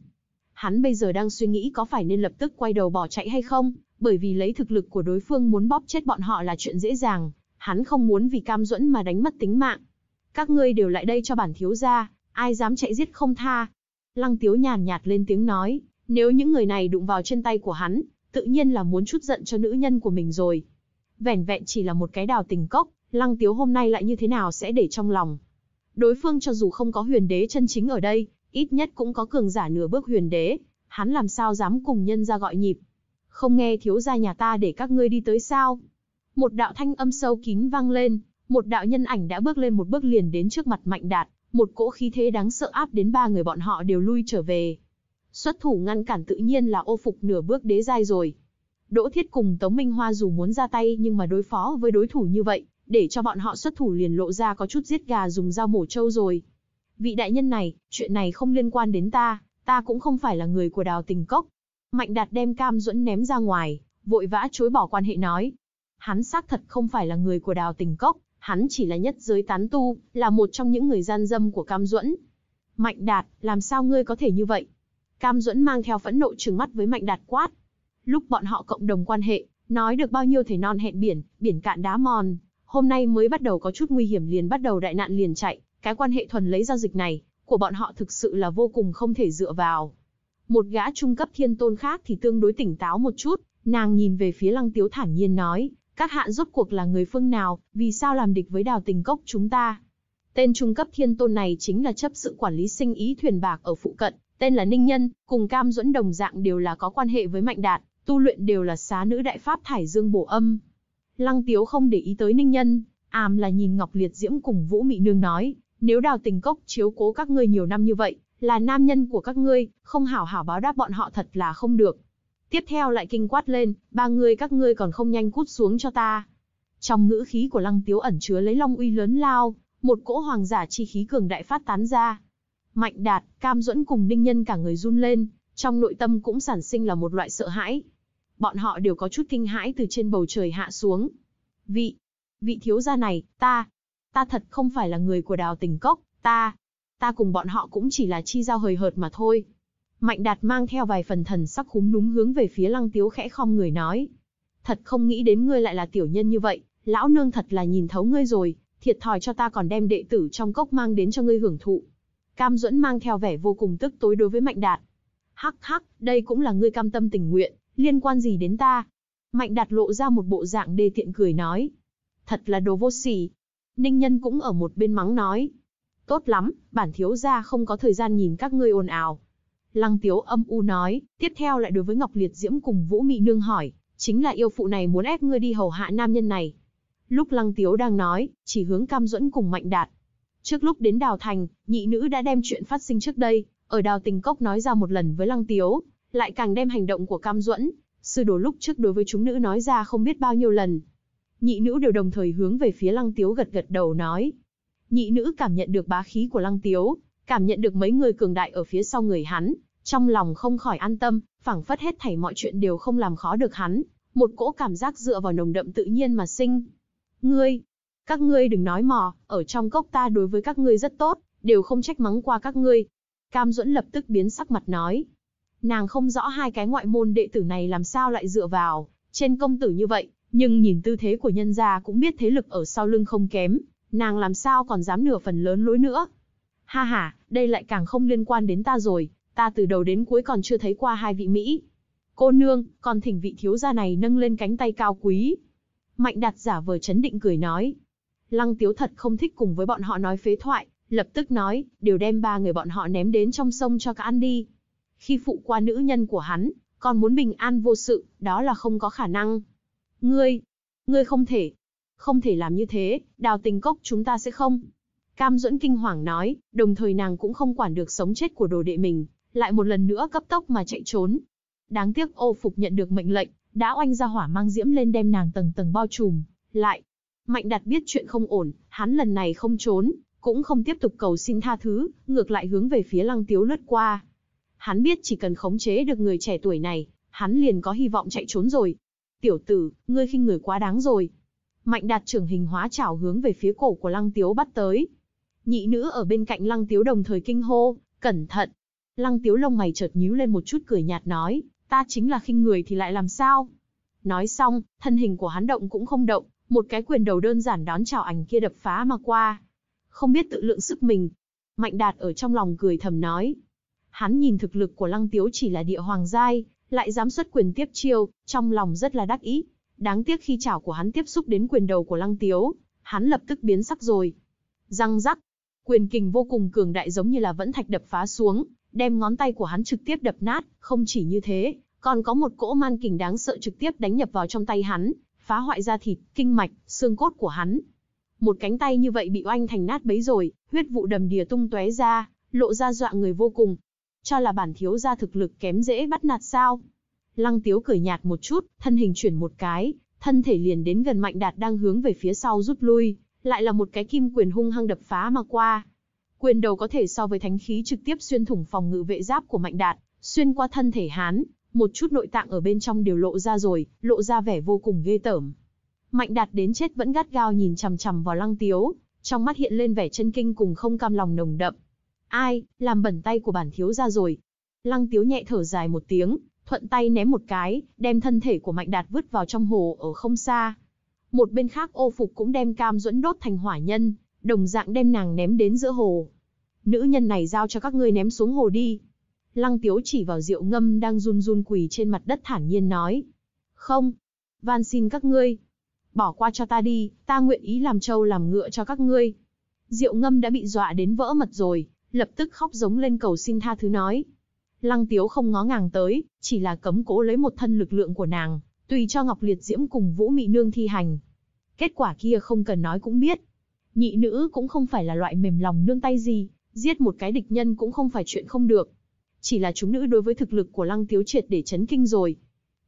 Hắn bây giờ đang suy nghĩ có phải nên lập tức quay đầu bỏ chạy hay không, bởi vì lấy thực lực của đối phương muốn bóp chết bọn họ là chuyện dễ dàng, hắn không muốn vì cam duẫn mà đánh mất tính mạng. Các ngươi đều lại đây cho bản thiếu gia, ai dám chạy giết không tha, Lăng Tiếu nhàn nhạt lên tiếng nói, nếu những người này đụng vào trên tay của hắn, tự nhiên là muốn chút giận cho nữ nhân của mình rồi. Vẻn vẹn chỉ là một cái đào tình cốc, Lăng Tiếu hôm nay lại như thế nào sẽ để trong lòng. Đối phương cho dù không có huyền đế chân chính ở đây, ít nhất cũng có cường giả nửa bước huyền đế, hắn làm sao dám cùng nhân ra gọi nhịp. Không nghe thiếu gia nhà ta để các ngươi đi tới sao. Một đạo thanh âm sâu kín vang lên, một đạo nhân ảnh đã bước lên một bước liền đến trước mặt Mạnh Đạt. Một cỗ khí thế đáng sợ áp đến ba người bọn họ đều lui trở về. Xuất thủ ngăn cản tự nhiên là ô phục nửa bước đế giai rồi. Đỗ Thiết cùng Tống Minh Hoa dù muốn ra tay nhưng mà đối phó với đối thủ như vậy, để cho bọn họ xuất thủ liền lộ ra có chút giết gà dùng dao mổ trâu rồi. Vị đại nhân này, chuyện này không liên quan đến ta, ta cũng không phải là người của đào tình cốc. Mạnh đạt đem cam duẫn ném ra ngoài, vội vã chối bỏ quan hệ nói. Hắn xác thật không phải là người của đào tình cốc, hắn chỉ là nhất giới tán tu, là một trong những người gian dâm của Cam Duẫn. Mạnh Đạt, làm sao ngươi có thể như vậy? Cam Duẫn mang theo phẫn nộ trừng mắt với Mạnh Đạt quát. Lúc bọn họ cộng đồng quan hệ, nói được bao nhiêu thể non hẹn biển, biển cạn đá mòn, hôm nay mới bắt đầu có chút nguy hiểm liền bắt đầu đại nạn liền chạy, cái quan hệ thuần lấy giao dịch này, của bọn họ thực sự là vô cùng không thể dựa vào. Một gã trung cấp thiên tôn khác thì tương đối tỉnh táo một chút, nàng nhìn về phía Lăng Tiếu thản nhiên nói, các hạ rốt cuộc là người phương nào, vì sao làm địch với đào tình cốc chúng ta? Tên trung cấp thiên tôn này chính là chấp sự quản lý sinh ý thuyền bạc ở phụ cận, tên là Ninh Nhân, cùng Cam Dẫn đồng dạng đều là có quan hệ với Mạnh Đạt, tu luyện đều là xá nữ đại pháp thải dương bổ âm. Lăng Tiếu không để ý tới Ninh Nhân, àm là nhìn Ngọc Liệt Diễm cùng Vũ Mị Nương nói, nếu đào tình cốc chiếu cố các ngươi nhiều năm như vậy, là nam nhân của các ngươi, không hảo hảo báo đáp bọn họ thật là không được, Tiếp theo lại kinh quát lên, ba người các ngươi còn không nhanh cút xuống cho ta. Trong ngữ khí của lăng tiếu ẩn chứa lấy long uy lớn lao, một cỗ hoàng giả chi khí cường đại phát tán ra. Mạnh đạt, cam duẫn cùng ninh nhân cả người run lên, trong nội tâm cũng sản sinh là một loại sợ hãi. Bọn họ đều có chút kinh hãi từ trên bầu trời hạ xuống. Vị, vị thiếu gia này, ta, ta thật không phải là người của đào tình cốc, ta, ta cùng bọn họ cũng chỉ là chi giao hời hợt mà thôi. Mạnh đạt mang theo vài phần thần sắc khúm núm hướng về phía lăng tiếu khẽ khom người nói. Thật không nghĩ đến ngươi lại là tiểu nhân như vậy, lão nương thật là nhìn thấu ngươi rồi, thiệt thòi cho ta còn đem đệ tử trong cốc mang đến cho ngươi hưởng thụ. Cam Duẫn mang theo vẻ vô cùng tức tối đối với Mạnh Đạt. Hắc hắc, đây cũng là ngươi cam tâm tình nguyện, liên quan gì đến ta? Mạnh Đạt lộ ra một bộ dạng đê tiện cười nói. Thật là đồ vô sỉ. Ninh Nhân cũng ở một bên mắng nói. Tốt lắm, bản thiếu gia không có thời gian nhìn các ngươi ồn ào, Lăng Tiếu âm u nói, tiếp theo lại đối với Ngọc Liệt Diễm cùng Vũ Mị Nương hỏi, chính là yêu phụ này muốn ép ngươi đi hầu hạ nam nhân này. Lúc Lăng Tiếu đang nói, chỉ hướng Cam Duẫn cùng Mạnh Đạt. Trước lúc đến Đào Thành, nhị nữ đã đem chuyện phát sinh trước đây, ở Đào Tình Cốc nói ra một lần với Lăng Tiếu, lại càng đem hành động của Cam Duẫn, sư đồ lúc trước đối với chúng nữ nói ra không biết bao nhiêu lần. Nhị nữ đều đồng thời hướng về phía Lăng Tiếu gật gật đầu nói. Nhị nữ cảm nhận được bá khí của Lăng Tiếu, cảm nhận được mấy người cường đại ở phía sau người hắn, trong lòng không khỏi an tâm, phảng phất hết thảy mọi chuyện đều không làm khó được hắn, một cỗ cảm giác dựa vào nồng đậm tự nhiên mà sinh. Ngươi, các ngươi đừng nói mò, ở trong cốc ta đối với các ngươi rất tốt, đều không trách mắng qua các ngươi. Cam Duẫn lập tức biến sắc mặt nói. Nàng không rõ hai cái ngoại môn đệ tử này làm sao lại dựa vào, trên công tử như vậy, nhưng nhìn tư thế của nhân gia cũng biết thế lực ở sau lưng không kém, nàng làm sao còn dám nửa phần lớn lối nữa. Ha ha, đây lại càng không liên quan đến ta rồi, ta từ đầu đến cuối còn chưa thấy qua hai vị Mỹ. Cô nương, còn thỉnh vị thiếu gia này nâng lên cánh tay cao quý. Mạnh đạt giả vờ chấn định cười nói. Lăng tiếu thật không thích cùng với bọn họ nói phế thoại, lập tức nói, đều đem ba người bọn họ ném đến trong sông cho cả ăn đi. Khi phụ qua nữ nhân của hắn, còn muốn bình an vô sự, đó là không có khả năng. Ngươi, ngươi không thể, không thể làm như thế, đào tình cốc chúng ta sẽ không. Cam Duẫn kinh hoàng nói, đồng thời nàng cũng không quản được sống chết của đồ đệ mình, lại một lần nữa cấp tốc mà chạy trốn. Đáng tiếc ô phục nhận được mệnh lệnh, đã oanh ra hỏa mang diễm lên đem nàng tầng tầng bao trùm, lại. Mạnh đạt biết chuyện không ổn, hắn lần này không trốn, cũng không tiếp tục cầu xin tha thứ, ngược lại hướng về phía lăng tiếu lướt qua. Hắn biết chỉ cần khống chế được người trẻ tuổi này, hắn liền có hy vọng chạy trốn rồi. Tiểu tử, ngươi khinh người quá đáng rồi. Mạnh đạt trưởng hình hóa chảo hướng về phía cổ của lăng tiếu bắt tới. Nhị nữ ở bên cạnh lăng tiếu đồng thời kinh hô, cẩn thận, Lăng tiếu lông mày chợt nhíu lên một chút cười nhạt nói, ta chính là khinh người thì lại làm sao? Nói xong, thân hình của hắn động cũng không động, một cái quyền đầu đơn giản đón chào ảnh kia đập phá mà qua. Không biết tự lượng sức mình. Mạnh đạt ở trong lòng cười thầm nói. Hắn nhìn thực lực của lăng tiếu chỉ là địa hoàng giai, lại dám xuất quyền tiếp chiêu, trong lòng rất là đắc ý. Đáng tiếc khi chảo của hắn tiếp xúc đến quyền đầu của lăng tiếu, hắn lập tức biến sắc rồi. Răng rắc, quyền kình vô cùng cường đại giống như là vẫn thạch đập phá xuống, đem ngón tay của hắn trực tiếp đập nát, không chỉ như thế, còn có một cỗ man kình đáng sợ trực tiếp đánh nhập vào trong tay hắn, phá hoại da thịt, kinh mạch, xương cốt của hắn. Một cánh tay như vậy bị oanh thành nát bấy rồi, huyết vụ đầm đìa tung tóe ra, lộ ra dọa người vô cùng. Cho là bản thiếu gia thực lực kém dễ bắt nạt sao? Lăng Tiếu cười nhạt một chút, thân hình chuyển một cái, thân thể liền đến gần Mạnh Đạt đang hướng về phía sau rút lui, lại là một cái kim quyền hung hăng đập phá mà qua, Quyền đầu có thể so với thánh khí trực tiếp xuyên thủng phòng ngự vệ giáp của Mạnh Đạt, xuyên qua thân thể hán, một chút nội tạng ở bên trong đều lộ ra rồi, lộ ra vẻ vô cùng ghê tởm. Mạnh Đạt đến chết vẫn gắt gao nhìn chằm chằm vào Lăng Tiếu, trong mắt hiện lên vẻ chân kinh cùng không cam lòng nồng đậm. Ai, làm bẩn tay của bản thiếu ra rồi. Lăng Tiếu nhẹ thở dài một tiếng, thuận tay ném một cái, đem thân thể của Mạnh Đạt vứt vào trong hồ ở không xa. Một bên khác ô phục cũng đem cam duẫn đốt thành hỏa nhân, đồng dạng đem nàng ném đến giữa hồ. Nữ nhân này giao cho các ngươi ném xuống hồ đi. Lăng Tiếu chỉ vào rượu ngâm đang run run quỳ trên mặt đất thản nhiên nói. Không, van xin các ngươi. Bỏ qua cho ta đi, ta nguyện ý làm trâu làm ngựa cho các ngươi. Rượu ngâm đã bị dọa đến vỡ mật rồi, lập tức khóc giống lên cầu xin tha thứ nói. Lăng tiếu không ngó ngàng tới, chỉ là cấm cố lấy một thân lực lượng của nàng, tùy cho Ngọc Liệt Diễm cùng Vũ Mị Nương thi hành. Kết quả kia không cần nói cũng biết. Nhị nữ cũng không phải là loại mềm lòng nương tay gì, giết một cái địch nhân cũng không phải chuyện không được. Chỉ là chúng nữ đối với thực lực của Lăng Tiếu triệt để chấn kinh rồi.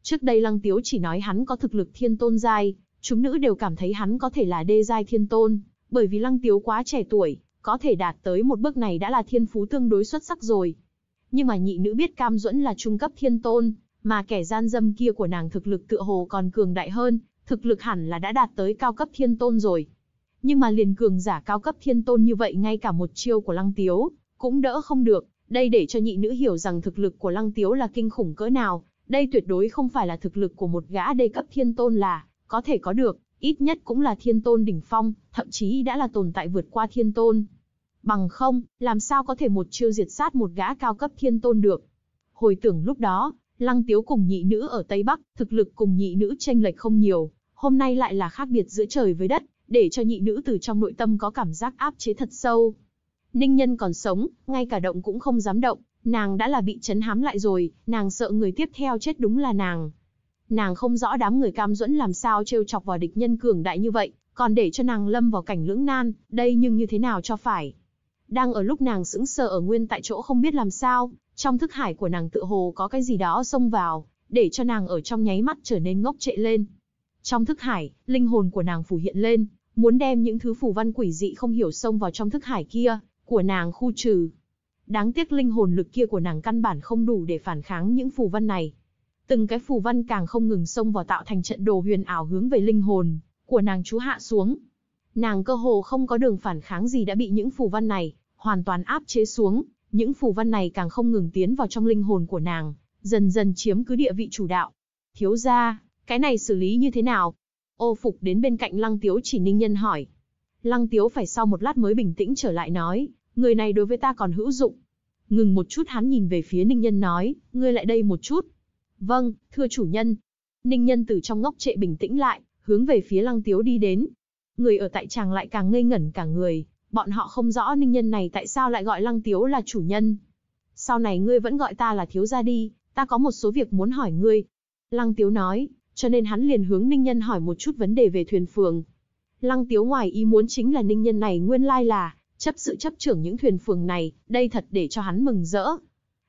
Trước đây Lăng Tiếu chỉ nói hắn có thực lực thiên tôn giai, chúng nữ đều cảm thấy hắn có thể là đê giai thiên tôn, bởi vì Lăng Tiếu quá trẻ tuổi, có thể đạt tới một bước này đã là thiên phú tương đối xuất sắc rồi. Nhưng mà nhị nữ biết Cam Duẫn là trung cấp thiên tôn, mà kẻ gian dâm kia của nàng thực lực tựa hồ còn cường đại hơn, thực lực hẳn là đã đạt tới cao cấp thiên tôn rồi nhưng mà liền cường giả cao cấp thiên tôn như vậy ngay cả một chiêu của Lăng Tiếu, cũng đỡ không được, đây để cho nhị nữ hiểu rằng thực lực của Lăng Tiếu là kinh khủng cỡ nào, đây tuyệt đối không phải là thực lực của một gã đê cấp thiên tôn là, có thể có được, ít nhất cũng là thiên tôn đỉnh phong, thậm chí đã là tồn tại vượt qua thiên tôn. Bằng không, làm sao có thể một chiêu diệt sát một gã cao cấp thiên tôn được. Hồi tưởng lúc đó, Lăng Tiếu cùng nhị nữ ở Tây Bắc, thực lực cùng nhị nữ tranh lệch không nhiều, hôm nay lại là khác biệt giữa trời với đất, để cho nhị nữ từ trong nội tâm có cảm giác áp chế thật sâu. Ninh nhân còn sống, ngay cả động cũng không dám động, nàng đã là bị chấn hám lại rồi, nàng sợ người tiếp theo chết đúng là nàng. Nàng không rõ đám người cam duẫn làm sao trêu chọc vào địch nhân cường đại như vậy, còn để cho nàng lâm vào cảnh lưỡng nan, đây nhưng như thế nào cho phải. Đang ở lúc nàng sững sờ ở nguyên tại chỗ không biết làm sao, trong thức hải của nàng tự hồ có cái gì đó xông vào, để cho nàng ở trong nháy mắt trở nên ngốc trệ lên. Trong thức hải, linh hồn của nàng phủ hiện lên, muốn đem những thứ phù văn quỷ dị không hiểu xông vào trong thức hải kia, của nàng khu trừ. Đáng tiếc linh hồn lực kia của nàng căn bản không đủ để phản kháng những phù văn này. Từng cái phù văn càng không ngừng xông vào tạo thành trận đồ huyền ảo hướng về linh hồn của nàng chú hạ xuống. Nàng cơ hồ không có đường phản kháng gì đã bị những phù văn này hoàn toàn áp chế xuống, những phù văn này càng không ngừng tiến vào trong linh hồn của nàng, dần dần chiếm cứ địa vị chủ đạo. Thiếu gia, cái này xử lý như thế nào? Ô Phục đến bên cạnh Lăng Tiếu chỉ ninh nhân hỏi. Lăng Tiếu phải sau một lát mới bình tĩnh trở lại nói, người này đối với ta còn hữu dụng. Ngừng một chút hắn nhìn về phía ninh nhân nói, ngươi lại đây một chút. Vâng, thưa chủ nhân. Ninh nhân từ trong ngốc trệ bình tĩnh lại, hướng về phía Lăng Tiếu đi đến. Người ở tại tràng lại càng ngây ngẩn cả người, bọn họ không rõ ninh nhân này tại sao lại gọi Lăng Tiếu là chủ nhân. Sau này ngươi vẫn gọi ta là thiếu gia đi, ta có một số việc muốn hỏi ngươi. Lăng Tiếu nói, cho nên hắn liền hướng Ninh Nhân hỏi một chút vấn đề về thuyền phường. Lăng Tiếu ngoài ý muốn chính là Ninh Nhân này nguyên lai là chấp sự chấp trưởng những thuyền phường này, đây thật để cho hắn mừng rỡ.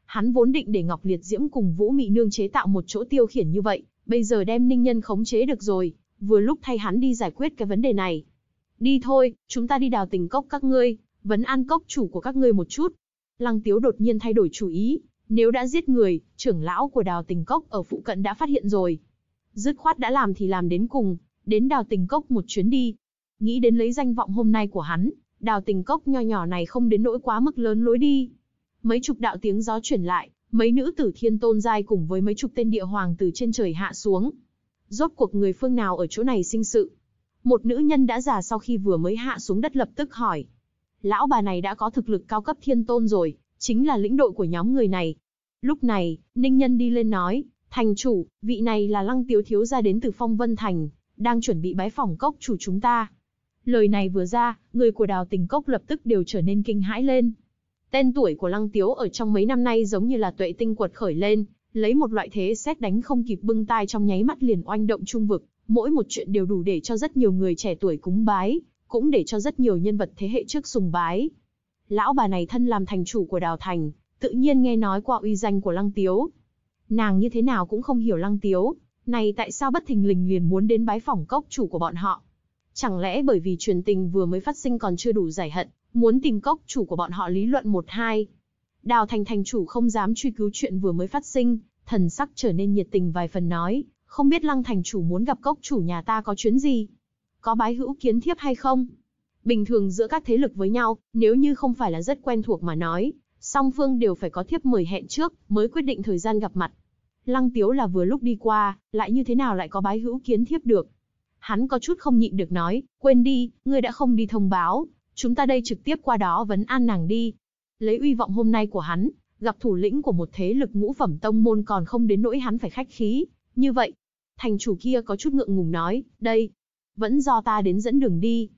Hắn vốn định để Ngọc Liệt Diễm cùng Vũ Mị Nương chế tạo một chỗ tiêu khiển như vậy, bây giờ đem Ninh Nhân khống chế được rồi, vừa lúc thay hắn đi giải quyết cái vấn đề này. Đi thôi, chúng ta đi đào tình cốc các ngươi, vấn an cốc chủ của các ngươi một chút. Lăng Tiếu đột nhiên thay đổi chủ ý, nếu đã giết người, trưởng lão của đào tình cốc ở phụ cận đã phát hiện rồi, Dứt khoát đã làm thì làm đến cùng, đến đào tình cốc một chuyến đi. Nghĩ đến lấy danh vọng hôm nay của hắn, đào tình cốc nho nhỏ này không đến nỗi quá mức lớn lối đi. Mấy chục đạo tiếng gió chuyển lại, mấy nữ tử thiên tôn giai cùng với mấy chục tên địa hoàng từ trên trời hạ xuống. Rốt cuộc người phương nào ở chỗ này sinh sự? Một nữ nhân đã già sau khi vừa mới hạ xuống đất lập tức hỏi. Lão bà này đã có thực lực cao cấp thiên tôn rồi, chính là lĩnh đội của nhóm người này. Lúc này, Ninh Nhân đi lên nói, Thành chủ, vị này là lăng tiếu thiếu gia đến từ phong vân thành, đang chuẩn bị bái phỏng cốc chủ chúng ta. Lời này vừa ra, người của đào tình cốc lập tức đều trở nên kinh hãi lên. Tên tuổi của lăng tiếu ở trong mấy năm nay giống như là tuệ tinh quật khởi lên, lấy một loại thế xét đánh không kịp bưng tai trong nháy mắt liền oanh động trung vực, mỗi một chuyện đều đủ để cho rất nhiều người trẻ tuổi cúng bái, cũng để cho rất nhiều nhân vật thế hệ trước sùng bái. Lão bà này thân làm thành chủ của đào thành, tự nhiên nghe nói qua uy danh của lăng tiếu, nàng như thế nào cũng không hiểu Lăng Tiếu, này tại sao bất thình lình liền muốn đến bái phỏng cốc chủ của bọn họ? Chẳng lẽ bởi vì truyền tình vừa mới phát sinh còn chưa đủ giải hận, muốn tìm cốc chủ của bọn họ lý luận một hai? Đào Thành thành chủ không dám truy cứu chuyện vừa mới phát sinh, thần sắc trở nên nhiệt tình vài phần nói, không biết Lăng thành chủ muốn gặp cốc chủ nhà ta có chuyến gì? Có bái hữu kiến thiếp hay không? Bình thường giữa các thế lực với nhau, nếu như không phải là rất quen thuộc mà nói, song phương đều phải có thiếp mời hẹn trước mới quyết định thời gian gặp mặt. Lăng Tiếu là vừa lúc đi qua, lại như thế nào lại có bái hữu kiến thiếp được. Hắn có chút không nhịn được nói, quên đi, ngươi đã không đi thông báo, chúng ta đây trực tiếp qua đó vấn an nàng đi. Lấy uy vọng hôm nay của hắn, gặp thủ lĩnh của một thế lực ngũ phẩm tông môn còn không đến nỗi hắn phải khách khí, như vậy. Thành chủ kia có chút ngượng ngùng nói, đây, vẫn do ta đến dẫn đường đi.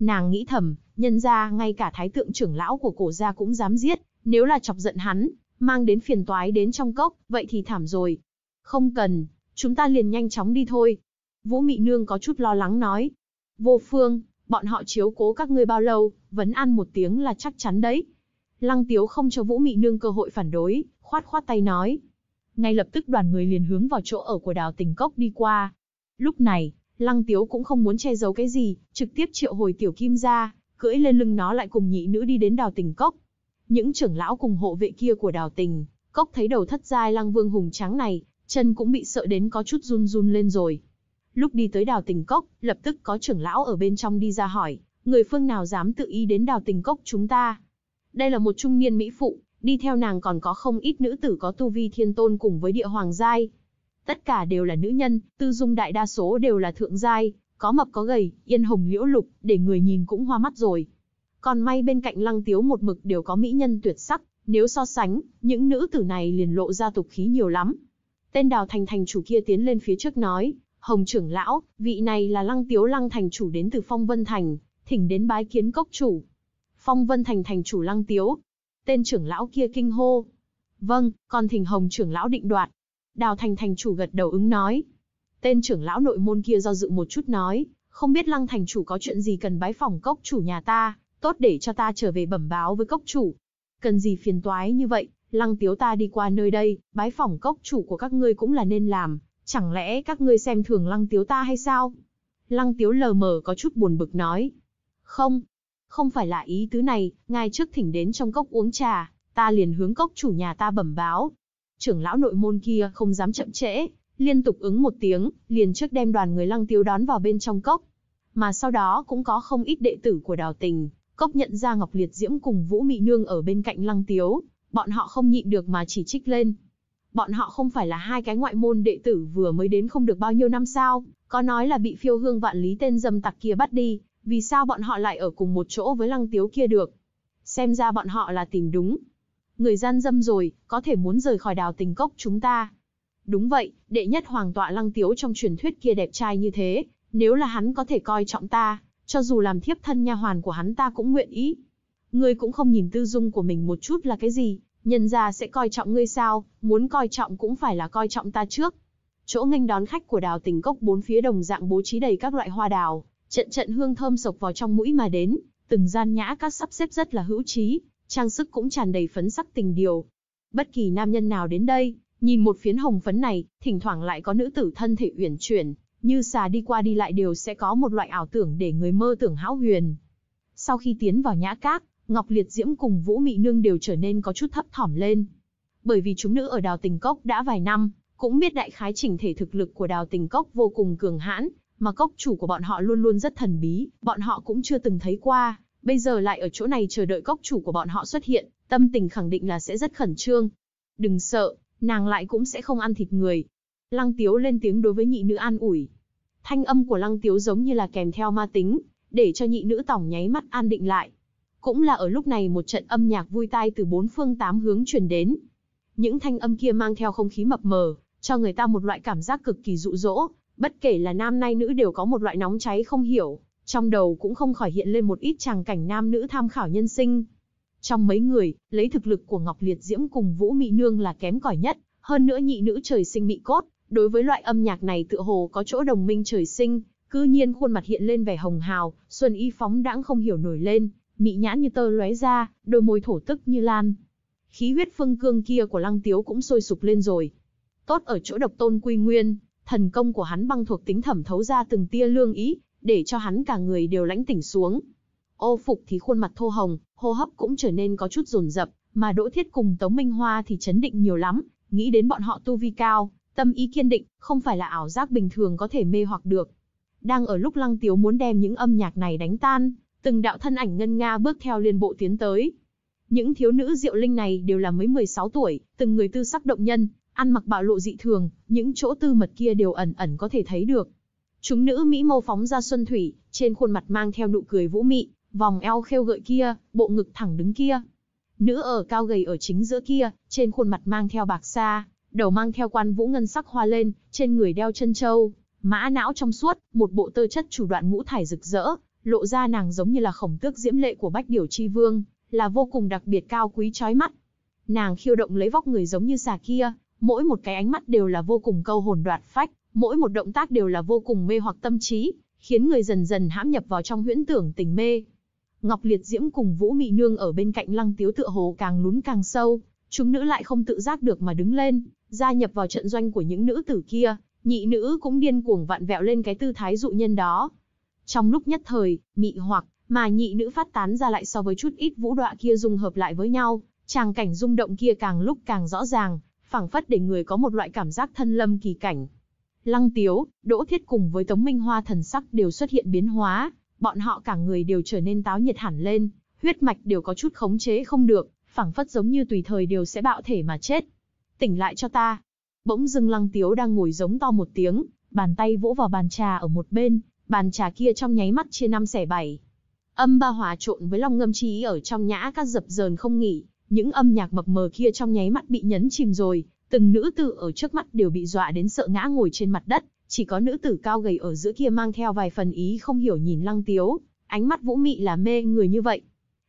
Nàng nghĩ thầm, nhân ra ngay cả thái tượng trưởng lão của cổ gia cũng dám giết, nếu là chọc giận hắn, mang đến phiền toái đến trong cốc, vậy thì thảm rồi. Không cần, chúng ta liền nhanh chóng đi thôi. Vũ Mị Nương có chút lo lắng nói. Vô phương, bọn họ chiếu cố các ngươi bao lâu, vấn an một tiếng là chắc chắn đấy. Lăng Tiếu không cho Vũ Mị Nương cơ hội phản đối, khoát khoát tay nói. Ngay lập tức đoàn người liền hướng vào chỗ ở của đào tình cốc đi qua. Lúc này, Lăng Tiếu cũng không muốn che giấu cái gì, trực tiếp triệu hồi Tiểu Kim ra, cưỡi lên lưng nó lại cùng nhị nữ đi đến đào tình cốc. Những trưởng lão cùng hộ vệ kia của đào tình, cốc thấy đầu thất giai lăng vương hùng Trắng này, chân cũng bị sợ đến có chút run run lên rồi. Lúc đi tới đào tình cốc, lập tức có trưởng lão ở bên trong đi ra hỏi, người phương nào dám tự ý đến đào tình cốc chúng ta. Đây là một trung niên mỹ phụ, đi theo nàng còn có không ít nữ tử có tu vi thiên tôn cùng với địa hoàng giai. Tất cả đều là nữ nhân, tư dung đại đa số đều là thượng giai, có mập có gầy, yên hồng liễu lục, để người nhìn cũng hoa mắt rồi. Còn may bên cạnh lăng tiếu một mực đều có mỹ nhân tuyệt sắc, nếu so sánh, những nữ tử này liền lộ ra tục khí nhiều lắm. Tên đào thành thành chủ kia tiến lên phía trước nói, Hồng trưởng lão, vị này là lăng tiếu lăng thành chủ đến từ Phong Vân Thành, thỉnh đến bái kiến cốc chủ. Phong Vân Thành thành chủ lăng tiếu. Tên trưởng lão kia kinh hô. Vâng, còn thỉnh Hồng trưởng lão định đoạt. Đào thành thành chủ gật đầu ứng nói. Tên trưởng lão nội môn kia do dự một chút nói, không biết lăng thành chủ có chuyện gì cần bái phòng cốc chủ nhà ta tốt để cho ta trở về bẩm báo với cốc chủ. Cần gì phiền toái như vậy, lăng tiếu ta đi qua nơi đây, bái phỏng cốc chủ của các ngươi cũng là nên làm, chẳng lẽ các ngươi xem thường lăng tiếu ta hay sao? Lăng tiếu lờ mờ có chút buồn bực nói. Không, không phải là ý tứ này, ngay trước thỉnh đến trong cốc uống trà, ta liền hướng cốc chủ nhà ta bẩm báo. Trưởng lão nội môn kia không dám chậm trễ, liên tục ứng một tiếng, liền trước đem đoàn người lăng tiếu đón vào bên trong cốc. Mà sau đó cũng có không ít đệ tử của đào tình, Cốc nhận ra Ngọc Liệt Diễm cùng Vũ Mị Nương ở bên cạnh Lăng Tiếu, bọn họ không nhịn được mà chỉ trích lên. Bọn họ không phải là hai cái ngoại môn đệ tử vừa mới đến không được bao nhiêu năm sao, có nói là bị phiêu hương vạn lý tên dâm tặc kia bắt đi, vì sao bọn họ lại ở cùng một chỗ với Lăng Tiếu kia được. Xem ra bọn họ là tìm đúng. Người gian dâm rồi, có thể muốn rời khỏi đào tình cốc chúng ta. Đúng vậy, đệ nhất hoàng tọa Lăng Tiếu trong truyền thuyết kia đẹp trai như thế, nếu là hắn có thể coi trọng ta, cho dù làm thiếp thân nha hoàn của hắn ta cũng nguyện ý. Ngươi cũng không nhìn tư dung của mình một chút là cái gì, nhân gia sẽ coi trọng ngươi sao, muốn coi trọng cũng phải là coi trọng ta trước. Chỗ nghênh đón khách của đào tình cốc bốn phía đồng dạng bố trí đầy các loại hoa đào, trận trận hương thơm sộc vào trong mũi mà đến, từng gian nhã các sắp xếp rất là hữu trí, trang sức cũng tràn đầy phấn sắc tình điều. Bất kỳ nam nhân nào đến đây, nhìn một phiến hồng phấn này, thỉnh thoảng lại có nữ tử thân thể uyển chuyển, như xà đi qua đi lại đều sẽ có một loại ảo tưởng để người mơ tưởng hão huyền. Sau khi tiến vào nhã các, Ngọc Liệt Diễm cùng Vũ Mị Nương đều trở nên có chút thấp thỏm lên. Bởi vì chúng nữ ở đào tình cốc đã vài năm, cũng biết đại khái chỉnh thể thực lực của đào tình cốc vô cùng cường hãn, mà cốc chủ của bọn họ luôn luôn rất thần bí, bọn họ cũng chưa từng thấy qua, bây giờ lại ở chỗ này chờ đợi cốc chủ của bọn họ xuất hiện, tâm tình khẳng định là sẽ rất khẩn trương. Đừng sợ, nàng lại cũng sẽ không ăn thịt người. Lăng Tiếu lên tiếng đối với nhị nữ an ủi. Thanh âm của Lăng Tiếu giống như là kèm theo ma tính, để cho nhị nữ tổng nháy mắt an định lại. Cũng là ở lúc này một trận âm nhạc vui tai từ bốn phương tám hướng truyền đến. Những thanh âm kia mang theo không khí mập mờ, cho người ta một loại cảm giác cực kỳ dụ dỗ, bất kể là nam nay nữ đều có một loại nóng cháy không hiểu, trong đầu cũng không khỏi hiện lên một ít tràng cảnh nam nữ tham khảo nhân sinh. Trong mấy người, lấy thực lực của Ngọc Liệt Diễm cùng Vũ Mị Nương là kém cỏi nhất, hơn nữa nhị nữ trời sinh mị cốt, đối với loại âm nhạc này tựa hồ có chỗ đồng minh trời sinh, cư nhiên khuôn mặt hiện lên vẻ hồng hào, xuân y phóng đãng không hiểu nổi lên, mị nhãn như tơ lóe ra, đôi môi thổ tức như lan. Khí huyết phương cương kia của Lăng Tiếu cũng sôi sục lên rồi. Tốt ở chỗ độc tôn quy nguyên, thần công của hắn băng thuộc tính thẩm thấu ra từng tia lương ý, để cho hắn cả người đều lãnh tỉnh xuống. Ô phục thì khuôn mặt thô hồng, hô hấp cũng trở nên có chút rồn rập, mà Đỗ Thiết cùng Tống Minh Hoa thì chấn định nhiều lắm, nghĩ đến bọn họ tu vi cao, Tâm ý kiên định, không phải là ảo giác bình thường có thể mê hoặc được. Đang ở lúc Lăng Tiếu muốn đem những âm nhạc này đánh tan, từng đạo thân ảnh ngân nga bước theo liên bộ tiến tới. Những thiếu nữ diệu linh này đều là mới 16 tuổi, từng người tư sắc động nhân, ăn mặc bạo lộ dị thường, những chỗ tư mật kia đều ẩn ẩn có thể thấy được. Chúng nữ Mỹ mâu phóng ra xuân thủy, trên khuôn mặt mang theo nụ cười vũ mị, vòng eo khêu gợi kia, bộ ngực thẳng đứng kia. Nữ ở cao gầy ở chính giữa kia, trên khuôn mặt mang theo bạc xa, đầu mang theo quan vũ ngân sắc hoa lên, trên người đeo chân châu, mã não trong suốt, một bộ tơ chất chủ đoạn ngũ thải rực rỡ, lộ ra nàng giống như là khổng tước diễm lệ của Bách Điểu Chi Vương, là vô cùng đặc biệt cao quý chói mắt. Nàng khiêu động lấy vóc người giống như xà kia, mỗi một cái ánh mắt đều là vô cùng câu hồn đoạt phách, mỗi một động tác đều là vô cùng mê hoặc tâm trí, khiến người dần dần hãm nhập vào trong huyễn tưởng tình mê. Ngọc Liệt Diễm cùng Vũ Mị Nương ở bên cạnh Lăng Tiếu tựa hồ càng lún càng sâu, chúng nữ lại không tự giác được mà đứng lên, gia nhập vào trận doanh của những nữ tử kia, nhị nữ cũng điên cuồng vặn vẹo lên cái tư thái dụ nhân đó. Trong lúc nhất thời, mị hoặc, mà nhị nữ phát tán ra lại so với chút ít vũ đọa kia dung hợp lại với nhau, tràng cảnh rung động kia càng lúc càng rõ ràng, phảng phất để người có một loại cảm giác thân lâm kỳ cảnh. Lăng Tiếu, Đỗ Thiết cùng với Tống Minh Hoa thần sắc đều xuất hiện biến hóa, bọn họ cả người đều trở nên táo nhiệt hẳn lên, huyết mạch đều có chút khống chế không được, phảng phất giống như tùy thời đều sẽ bạo thể mà chết tỉnh lại cho ta. Bỗng dưng lăng tiếu đang ngồi giống to một tiếng, bàn tay vỗ vào bàn trà ở một bên, bàn trà kia trong nháy mắt chia năm xẻ bảy. Âm ba hòa trộn với long ngâm chi ở trong nhã các dập dờn không nghỉ, những âm nhạc mập mờ kia trong nháy mắt bị nhấn chìm rồi, từng nữ tử ở trước mắt đều bị dọa đến sợ ngã ngồi trên mặt đất, chỉ có nữ tử cao gầy ở giữa kia mang theo vài phần ý không hiểu nhìn lăng tiếu, ánh mắt vũ mị là mê người như vậy.